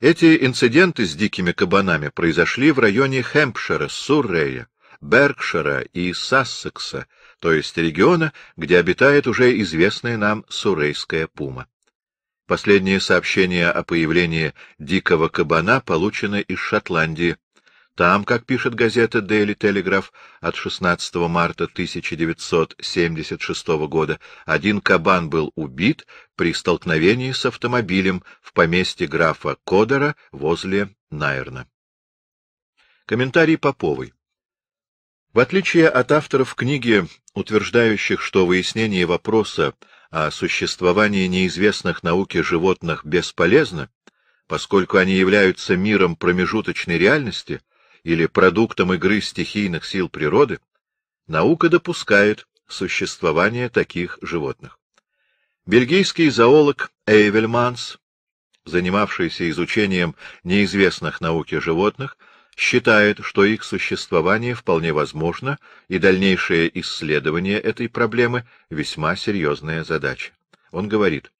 Эти инциденты с дикими кабанами произошли в районе Хэмпшира, Суррея, Беркшира и Сассекса, то есть региона, где обитает уже известная нам сурейская пума. Последнее сообщение о появлении дикого кабана получено из Шотландии. Там, как пишет газета Daily Telegraph от 16 марта 1976 года, один кабан был убит при столкновении с автомобилем в поместье графа Кодера возле Найерна. Комментарий Поповой. В отличие от авторов книги, утверждающих, что выяснение вопроса о существовании неизвестных науке животных бесполезно, поскольку они являются миром промежуточной реальности или продуктом игры стихийных сил природы, наука допускает существование таких животных. Бельгийский зоолог Эйвельманс, занимавшийся изучением неизвестных науке животных, считает, что их существование вполне возможно, и дальнейшее исследование этой проблемы — весьма серьезная задача. Он говорит,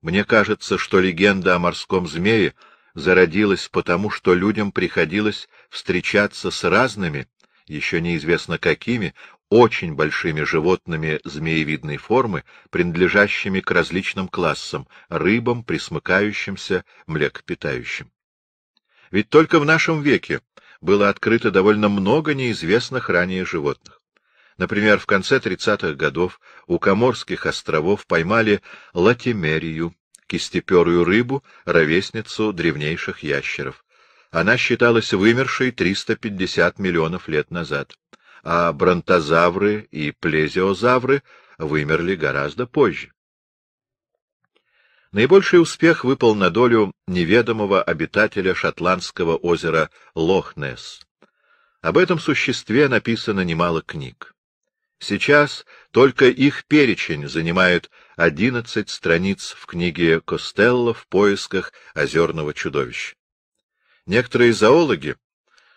«Мне кажется, что легенда о морском змее зародилась потому, что людям приходилось встречаться с разными, еще неизвестно какими, очень большими животными змеевидной формы, принадлежащими к различным классам — рыбам, присмыкающимся, млекопитающим. Ведь только в нашем веке было открыто довольно много неизвестных ранее животных. Например, в конце 30-х годов у Коморских островов поймали латимерию, кистеперую рыбу, ровесницу древнейших ящеров. Она считалась вымершей 350 миллионов лет назад, а бронтозавры и плезиозавры вымерли гораздо позже. Наибольший успех выпал на долю неведомого обитателя шотландского озера Лохнес. Об этом существе написано немало книг. Сейчас только их перечень занимает 11 страниц в книге Костелло в поисках озерного чудовища. Некоторые зоологи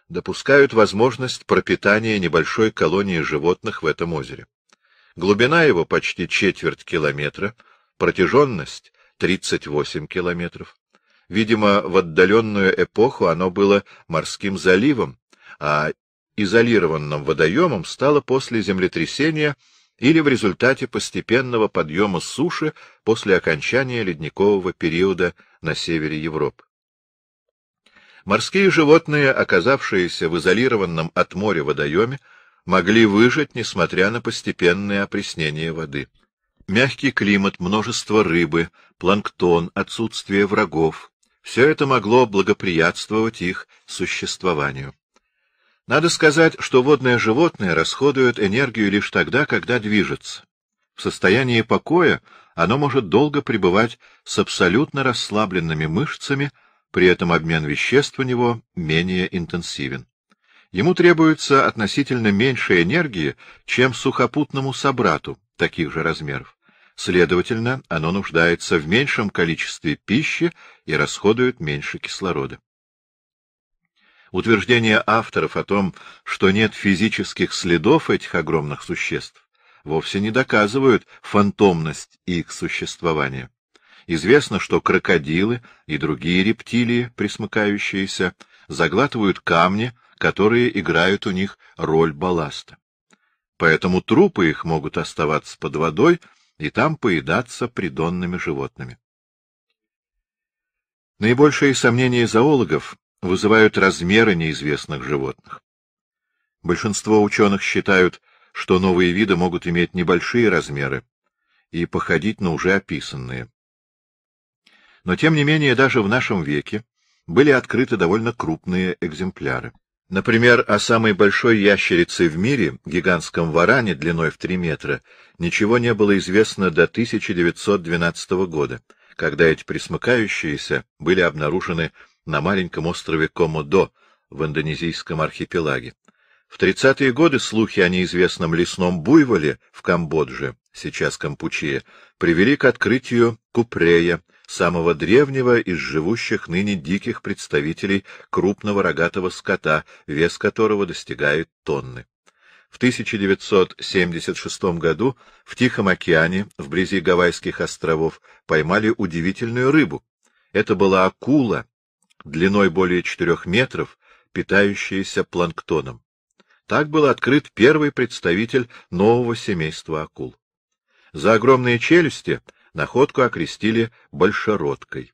допускают возможность пропитания небольшой колонии животных в этом озере. Глубина его почти четверть километра, протяженность 38 километров. Видимо, в отдаленную эпоху оно было морским заливом, а изолированным водоемом стало после землетрясения или в результате постепенного подъема суши после окончания ледникового периода на севере Европы. Морские животные, оказавшиеся в изолированном от моря водоеме, могли выжить, несмотря на постепенное опреснение воды. Мягкий климат, множество рыбы, планктон, отсутствие врагов — все это могло благоприятствовать их существованию. Надо сказать, что водное животное расходует энергию лишь тогда, когда движется. В состоянии покоя оно может долго пребывать с абсолютно расслабленными мышцами, при этом обмен веществ у него менее интенсивен. Ему требуется относительно меньше энергии, чем сухопутному собрату таких же размеров. Следовательно, оно нуждается в меньшем количестве пищи и расходует меньше кислорода. Утверждение авторов о том, что нет физических следов этих огромных существ, вовсе не доказывают фантомность их существования. Известно, что крокодилы и другие рептилии, присмыкающиеся, заглатывают камни, которые играют у них роль балласта. Поэтому трупы их могут оставаться под водой, и там поедаться придонными животными. Наибольшие сомнения зоологов вызывают размеры неизвестных животных. Большинство ученых считают, что новые виды могут иметь небольшие размеры и походить на уже описанные. Но тем не менее даже в нашем веке были открыты довольно крупные экземпляры. Например, о самой большой ящерице в мире, гигантском варане длиной в 3 метра, ничего не было известно до 1912 года, когда эти присмыкающиеся были обнаружены на маленьком острове Комодо в индонезийском архипелаге. В 30-е годы слухи о неизвестном лесном буйволе в Камбодже, сейчас Кампучия, привели к открытию Купрея, самого древнего из живущих ныне диких представителей крупного рогатого скота, вес которого достигает тонны. В 1976 году в Тихом океане, вблизи Гавайских островов, поймали удивительную рыбу. Это была акула, длиной более 4 метров, питающаяся планктоном. Так был открыт первый представитель нового семейства акул. За огромные челюсти Находку окрестили «большеродкой».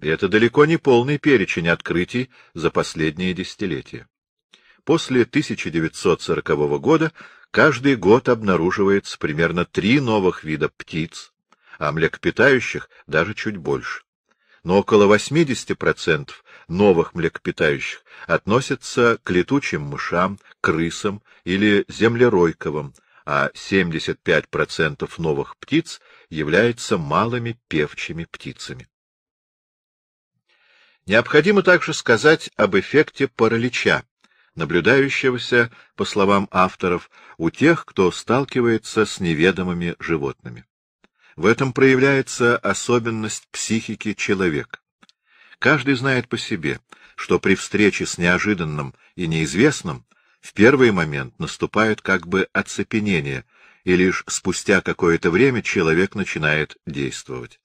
И это далеко не полный перечень открытий за последние десятилетия. После 1940 года каждый год обнаруживается примерно три новых вида птиц, а млекопитающих даже чуть больше. Но около 80% новых млекопитающих относятся к летучим мышам, крысам или землеройковым, а 75% новых птиц являются малыми певчими птицами. Необходимо также сказать об эффекте паралича, наблюдающегося, по словам авторов, у тех, кто сталкивается с неведомыми животными. В этом проявляется особенность психики человека. Каждый знает по себе, что при встрече с неожиданным и неизвестным в первый момент наступает как бы оцепенение, и лишь спустя какое-то время человек начинает действовать.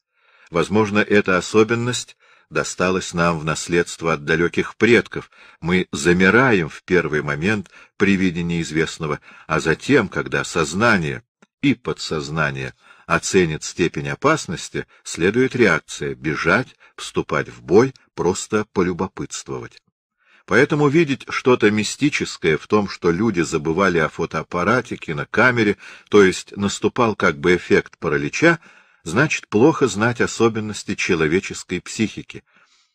Возможно, эта особенность досталась нам в наследство от далеких предков. Мы замираем в первый момент при виде неизвестного, а затем, когда сознание и подсознание оценят степень опасности, следует реакция — бежать, вступать в бой, просто полюбопытствовать. Поэтому видеть что-то мистическое в том, что люди забывали о фотоаппарате, кинокамере, то есть наступал как бы эффект паралича, значит плохо знать особенности человеческой психики.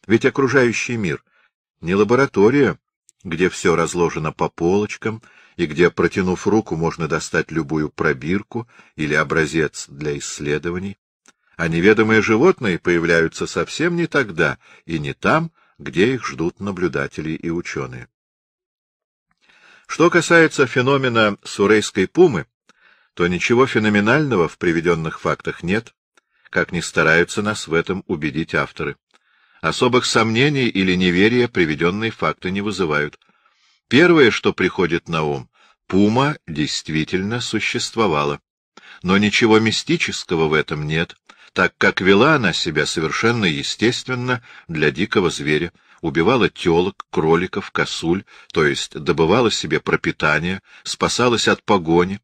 Ведь окружающий мир — не лаборатория, где все разложено по полочкам и где, протянув руку, можно достать любую пробирку или образец для исследований. А неведомые животные появляются совсем не тогда и не там, где их ждут наблюдатели и ученые. Что касается феномена сурейской пумы, то ничего феноменального в приведенных фактах нет, как ни стараются нас в этом убедить авторы. Особых сомнений или неверия приведенные факты не вызывают. Первое, что приходит на ум, пума действительно существовала. Но ничего мистического в этом нет, так как вела она себя совершенно естественно для дикого зверя, убивала телок, кроликов, косуль, то есть добывала себе пропитание, спасалась от погони.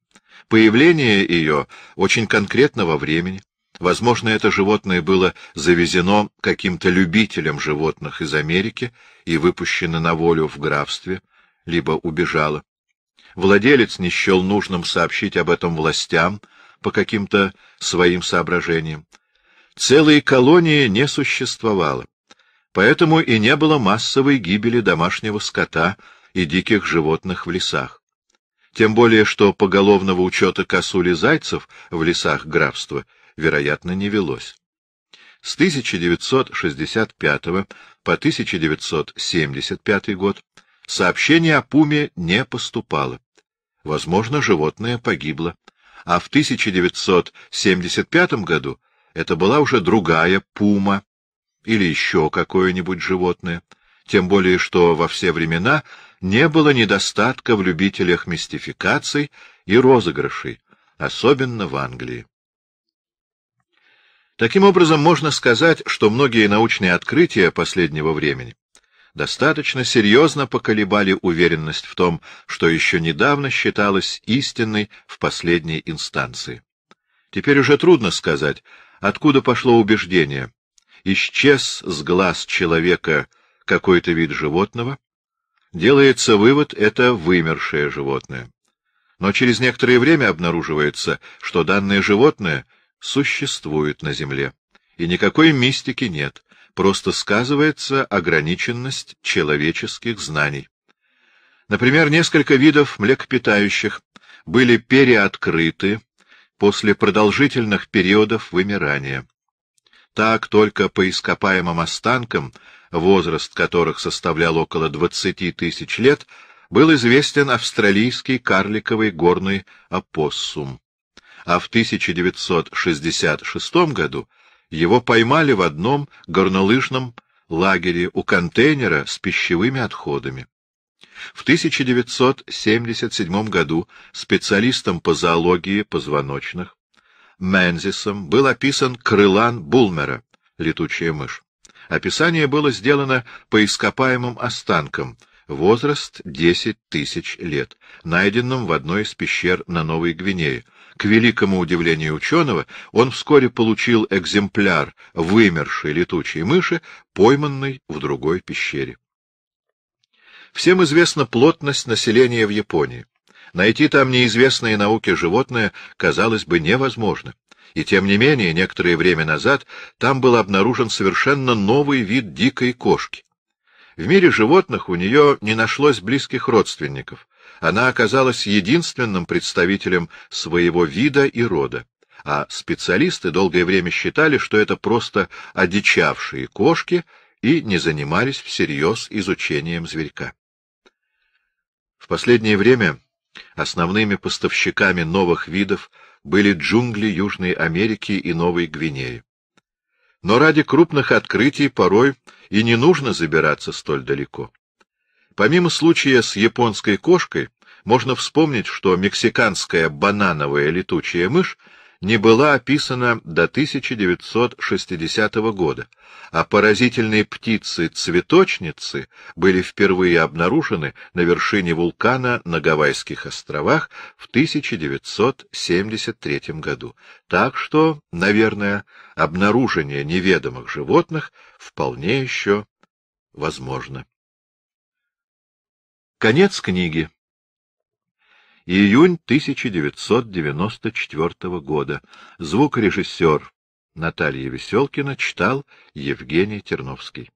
Появление ее очень конкретного времени. Возможно, это животное было завезено каким-то любителем животных из Америки и выпущено на волю в графстве, либо убежало. Владелец не счел нужным сообщить об этом властям, по каким-то своим соображениям. целые колонии не существовало, поэтому и не было массовой гибели домашнего скота и диких животных в лесах. Тем более, что поголовного учета косули зайцев в лесах графства, вероятно, не велось. С 1965 по 1975 год сообщений о пуме не поступало. Возможно, животное погибло а в 1975 году это была уже другая пума или еще какое-нибудь животное, тем более что во все времена не было недостатка в любителях мистификаций и розыгрышей, особенно в Англии. Таким образом, можно сказать, что многие научные открытия последнего времени достаточно серьезно поколебали уверенность в том, что еще недавно считалось истинной в последней инстанции. Теперь уже трудно сказать, откуда пошло убеждение. Исчез с глаз человека какой-то вид животного, делается вывод — это вымершее животное. Но через некоторое время обнаруживается, что данное животное существует на Земле, и никакой мистики нет, просто сказывается ограниченность человеческих знаний. Например, несколько видов млекопитающих были переоткрыты после продолжительных периодов вымирания. Так только по ископаемым останкам, возраст которых составлял около 20 тысяч лет, был известен австралийский карликовый горный опоссум. А в 1966 году его поймали в одном горнолыжном лагере у контейнера с пищевыми отходами. В 1977 году специалистом по зоологии позвоночных Мензисом был описан крылан Булмера, летучая мышь. Описание было сделано по ископаемым останкам, возраст 10 тысяч лет, найденным в одной из пещер на Новой Гвинее — к великому удивлению ученого, он вскоре получил экземпляр вымершей летучей мыши, пойманной в другой пещере. Всем известна плотность населения в Японии. Найти там неизвестные науке животное казалось бы невозможно. И тем не менее, некоторое время назад там был обнаружен совершенно новый вид дикой кошки. В мире животных у нее не нашлось близких родственников, она оказалась единственным представителем своего вида и рода, а специалисты долгое время считали, что это просто одичавшие кошки и не занимались всерьез изучением зверька. В последнее время основными поставщиками новых видов были джунгли Южной Америки и Новой Гвинеи. Но ради крупных открытий порой и не нужно забираться столь далеко. Помимо случая с японской кошкой, можно вспомнить, что мексиканская банановая летучая мышь не была описана до 1960 года, а поразительные птицы-цветочницы были впервые обнаружены на вершине вулкана на Гавайских островах в 1973 году. Так что, наверное, обнаружение неведомых животных вполне еще возможно. Конец книги. Июнь 1994 года. Звукорежиссер Наталья Веселкина читал Евгений Терновский.